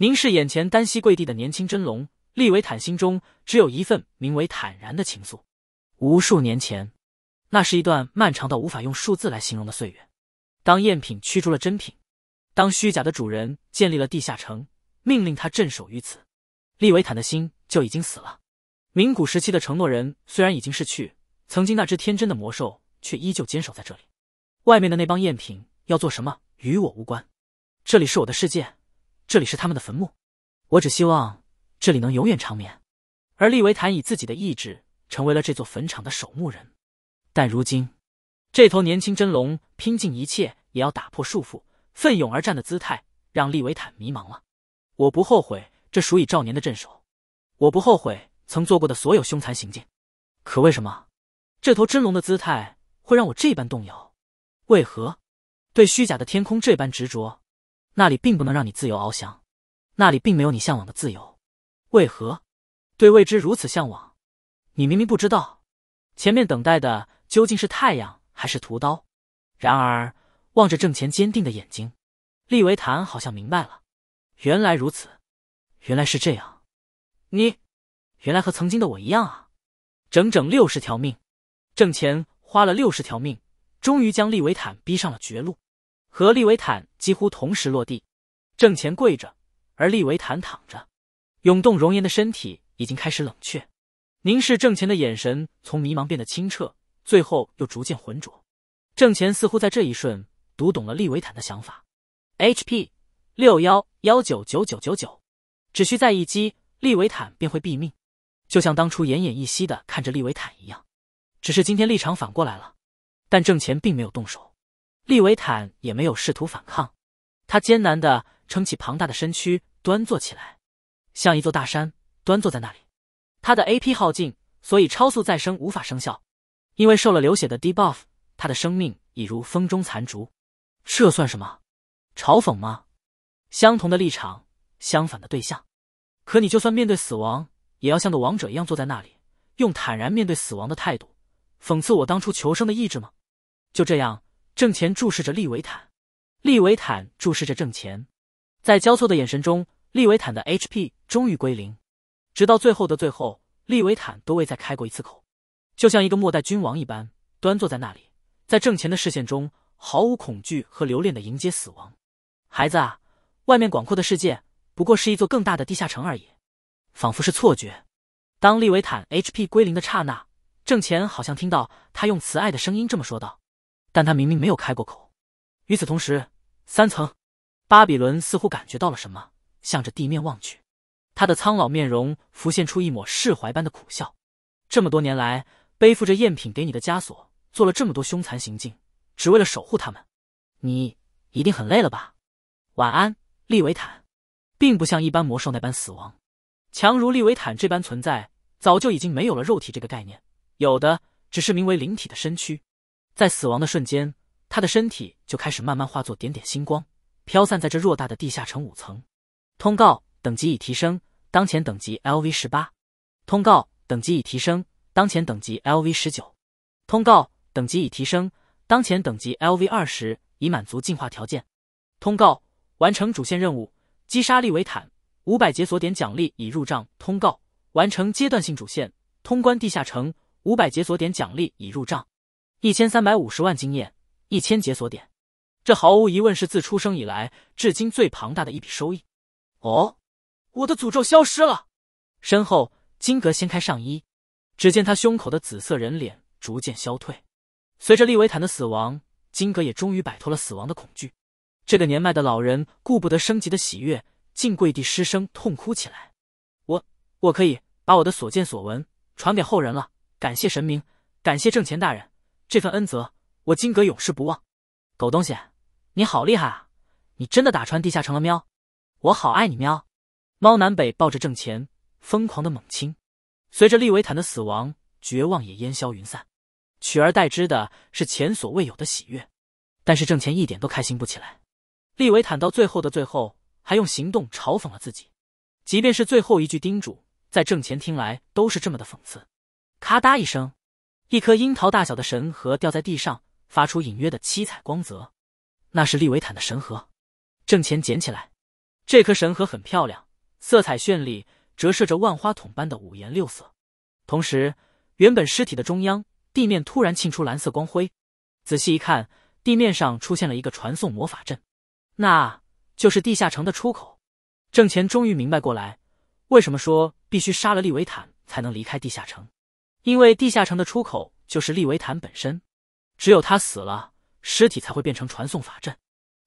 凝视眼前单膝跪地的年轻真龙利维坦，心中只有一份名为坦然的情愫。无数年前，那是一段漫长到无法用数字来形容的岁月。当赝品驱逐了真品，当虚假的主人建立了地下城，命令他镇守于此，利维坦的心就已经死了。明古时期的承诺人虽然已经逝去，曾经那只天真的魔兽却依旧坚守在这里。外面的那帮赝品要做什么，与我无关。这里是我的世界。这里是他们的坟墓，我只希望这里能永远长眠。而利维坦以自己的意志成为了这座坟场的守墓人，但如今这头年轻真龙拼尽一切也要打破束缚、奋勇而战的姿态，让利维坦迷茫了。我不后悔这数以兆年的镇守，我不后悔曾做过的所有凶残行径，可为什么这头真龙的姿态会让我这般动摇？为何对虚假的天空这般执着？那里并不能让你自由翱翔，那里并没有你向往的自由。为何对未知如此向往？你明明不知道，前面等待的究竟是太阳还是屠刀。然而，望着郑钱坚定的眼睛，利维坦好像明白了。原来如此，原来是这样。你，原来和曾经的我一样啊！整整六十条命，郑钱花了六十条命，终于将利维坦逼上了绝路。和利维坦几乎同时落地，郑前跪着，而利维坦躺着，涌动熔岩的身体已经开始冷却。凝视郑前的眼神从迷茫变得清澈，最后又逐渐浑浊。郑前似乎在这一瞬读懂了利维坦的想法。H P 六幺幺九九九九九，只需再一击，利维坦便会毙命。就像当初奄奄一息的看着利维坦一样，只是今天立场反过来了。但郑前并没有动手。利维坦也没有试图反抗，他艰难地撑起庞大的身躯，端坐起来，像一座大山端坐在那里。他的 A P 耗尽，所以超速再生无法生效，因为受了流血的 D e buff，他的生命已如风中残烛。这算什么？嘲讽吗？相同的立场，相反的对象。可你就算面对死亡，也要像个王者一样坐在那里，用坦然面对死亡的态度，讽刺我当初求生的意志吗？就这样。郑钱注视着利维坦，利维坦注视着郑钱，在交错的眼神中，利维坦的 HP 终于归零。直到最后的最后，利维坦都未再开过一次口，就像一个末代君王一般，端坐在那里，在郑钱的视线中，毫无恐惧和留恋的迎接死亡。孩子啊，外面广阔的世界不过是一座更大的地下城而已，仿佛是错觉。当利维坦 HP 归零的刹那，郑钱好像听到他用慈爱的声音这么说道。但他明明没有开过口。与此同时，三层，巴比伦似乎感觉到了什么，向着地面望去，他的苍老面容浮现出一抹释怀般的苦笑。这么多年来，背负着赝品给你的枷锁，做了这么多凶残行径，只为了守护他们，你一定很累了吧？晚安，利维坦。并不像一般魔兽那般死亡，强如利维坦这般存在，早就已经没有了肉体这个概念，有的只是名为灵体的身躯。在死亡的瞬间，他的身体就开始慢慢化作点点星光，飘散在这偌大的地下城五层。通告：等级已提升，当前等级 LV 十八。通告：等级已提升，当前等级 LV 十九。通告：等级已提升，当前等级 LV 二十，已满足进化条件。通告：完成主线任务，击杀利维坦，五百解锁点奖励已入账。通告：完成阶段性主线，通关地下城，五百解锁点奖励已入账。一千三百五十万经验，一千解锁点，这毫无疑问是自出生以来至今最庞大的一笔收益。哦，我的诅咒消失了！身后，金格掀开上衣，只见他胸口的紫色人脸逐渐消退。随着利维坦的死亡，金格也终于摆脱了死亡的恐惧。这个年迈的老人顾不得升级的喜悦，竟跪地失声痛哭起来：“我，我可以把我的所见所闻传给后人了。感谢神明，感谢挣钱大人。”这份恩泽，我金阁永世不忘。狗东西，你好厉害啊！你真的打穿地下城了喵，我好爱你喵。猫南北抱着郑钱，疯狂的猛亲。随着利维坦的死亡，绝望也烟消云散，取而代之的是前所未有的喜悦。但是郑钱一点都开心不起来。利维坦到最后的最后，还用行动嘲讽了自己。即便是最后一句叮嘱，在郑钱听来都是这么的讽刺。咔嗒一声。一颗樱桃大小的神核掉在地上，发出隐约的七彩光泽。那是利维坦的神核。郑钱捡起来，这颗神核很漂亮，色彩绚丽，折射着万花筒般的五颜六色。同时，原本尸体的中央地面突然沁出蓝色光辉，仔细一看，地面上出现了一个传送魔法阵，那就是地下城的出口。郑钱终于明白过来，为什么说必须杀了利维坦才能离开地下城。因为地下城的出口就是利维坦本身，只有他死了，尸体才会变成传送法阵。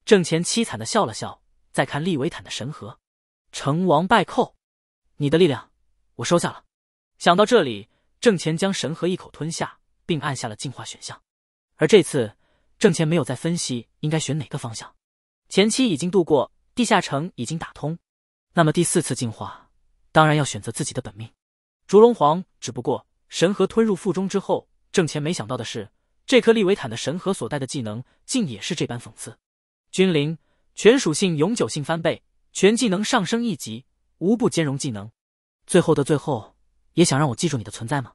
郑乾凄惨的笑了笑，再看利维坦的神盒，成王败寇，你的力量，我收下了。想到这里，郑乾将神盒一口吞下，并按下了进化选项。而这次，郑乾没有再分析应该选哪个方向，前期已经度过，地下城已经打通，那么第四次进化，当然要选择自己的本命，烛龙皇。只不过。神核吞入腹中之后，郑钱没想到的是，这颗利维坦的神核所带的技能，竟也是这般讽刺。君临全属性永久性翻倍，全技能上升一级，无不兼容技能。最后的最后，也想让我记住你的存在吗？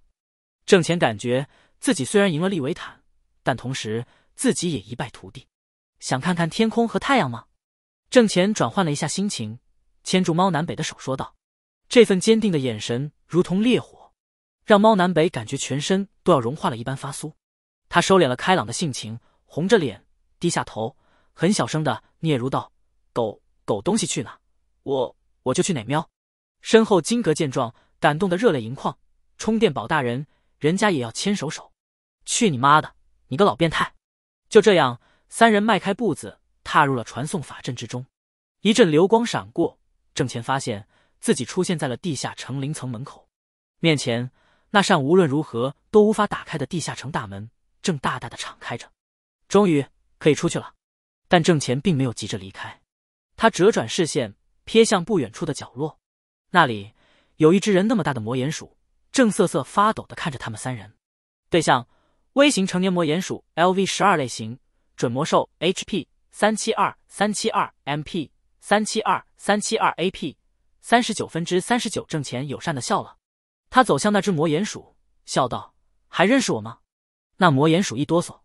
郑钱感觉自己虽然赢了利维坦，但同时自己也一败涂地。想看看天空和太阳吗？郑钱转换了一下心情，牵住猫南北的手说道：“这份坚定的眼神，如同烈火。”让猫南北感觉全身都要融化了一般发酥，他收敛了开朗的性情，红着脸低下头，很小声的嗫嚅道：“狗狗东西去哪？我我就去哪喵。”身后金阁见状，感动得热泪盈眶。充电宝大人，人家也要牵手手。去你妈的！你个老变态！就这样，三人迈开步子，踏入了传送法阵之中。一阵流光闪过，郑前发现自己出现在了地下成林层门口，面前。那扇无论如何都无法打开的地下城大门正大大的敞开着，终于可以出去了。但郑钱并没有急着离开，他折转视线，瞥向不远处的角落，那里有一只人那么大的魔眼鼠，正瑟瑟发抖的看着他们三人。对象：微型成年魔眼鼠，LV 十二类型，准魔兽，HP 三七二三七二，MP 三七二三七二，AP 三十九分之三十九。郑钱友善的笑了。他走向那只魔眼鼠，笑道：“还认识我吗？”那魔眼鼠一哆嗦，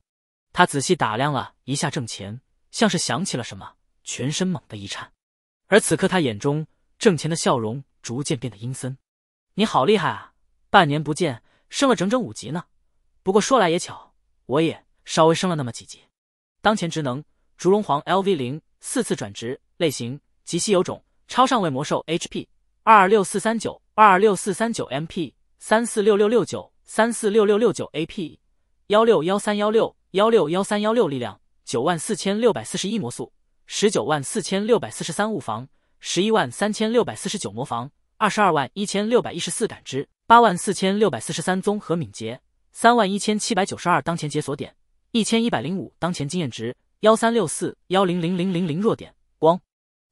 他仔细打量了一下郑钱，像是想起了什么，全身猛地一颤。而此刻，他眼中郑钱的笑容逐渐变得阴森。“你好厉害啊！半年不见，升了整整五级呢。不过说来也巧，我也稍微升了那么几级。当前职能：烛龙皇 LV 零，四次转职，类型：极稀有种，超上位魔兽。HP：二六四三九。”二六四三九 mp 三四六六六九三四六六六九 ap 幺六幺三幺六幺六幺三幺六力量九万四千六百四十一魔速十九万四千六百四十三物防十一万三千六百四十九魔防二十二万一千六百一十四感知八万四千六百四十三综合敏捷三万一千七百九十二当前解锁点一千一百零五当前经验值幺三六四幺零零零零零弱点光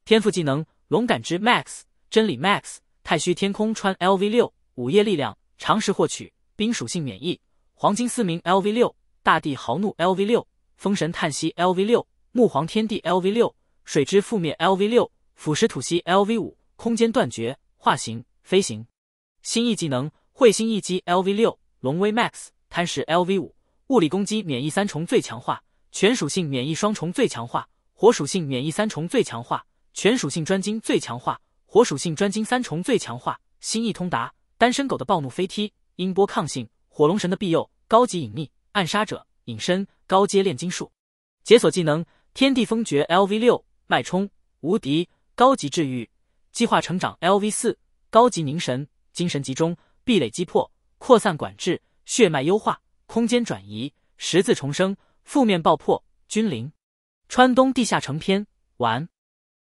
天赋技能龙感知 max 真理 max。太虚天空穿 L V 六，午夜力量常识获取，冰属性免疫，黄金四名 L V 六，大地豪怒 L V 六，风神叹息 L V 六，木皇天地 L V 六，水之覆灭 L V 六，腐蚀吐息 L V 五，空间断绝化形飞行，新异技能彗星一击 L V 六，龙威 Max 贪食 L V 五，物理攻击免疫三重最强化，全属性免疫双重最强化，火属性免疫三重最强化，全属性专精最强化。火属性专精三重最强化，心意通达，单身狗的暴怒飞踢，音波抗性，火龙神的庇佑，高级隐秘，暗杀者隐身，高阶炼金术，解锁技能天地封诀 L V 六，脉冲无敌，高级治愈，计划成长 L V 四，高级凝神，精神集中，壁垒击破，扩散管制，血脉优化，空间转移，十字重生，负面爆破，君临，川东地下城篇完。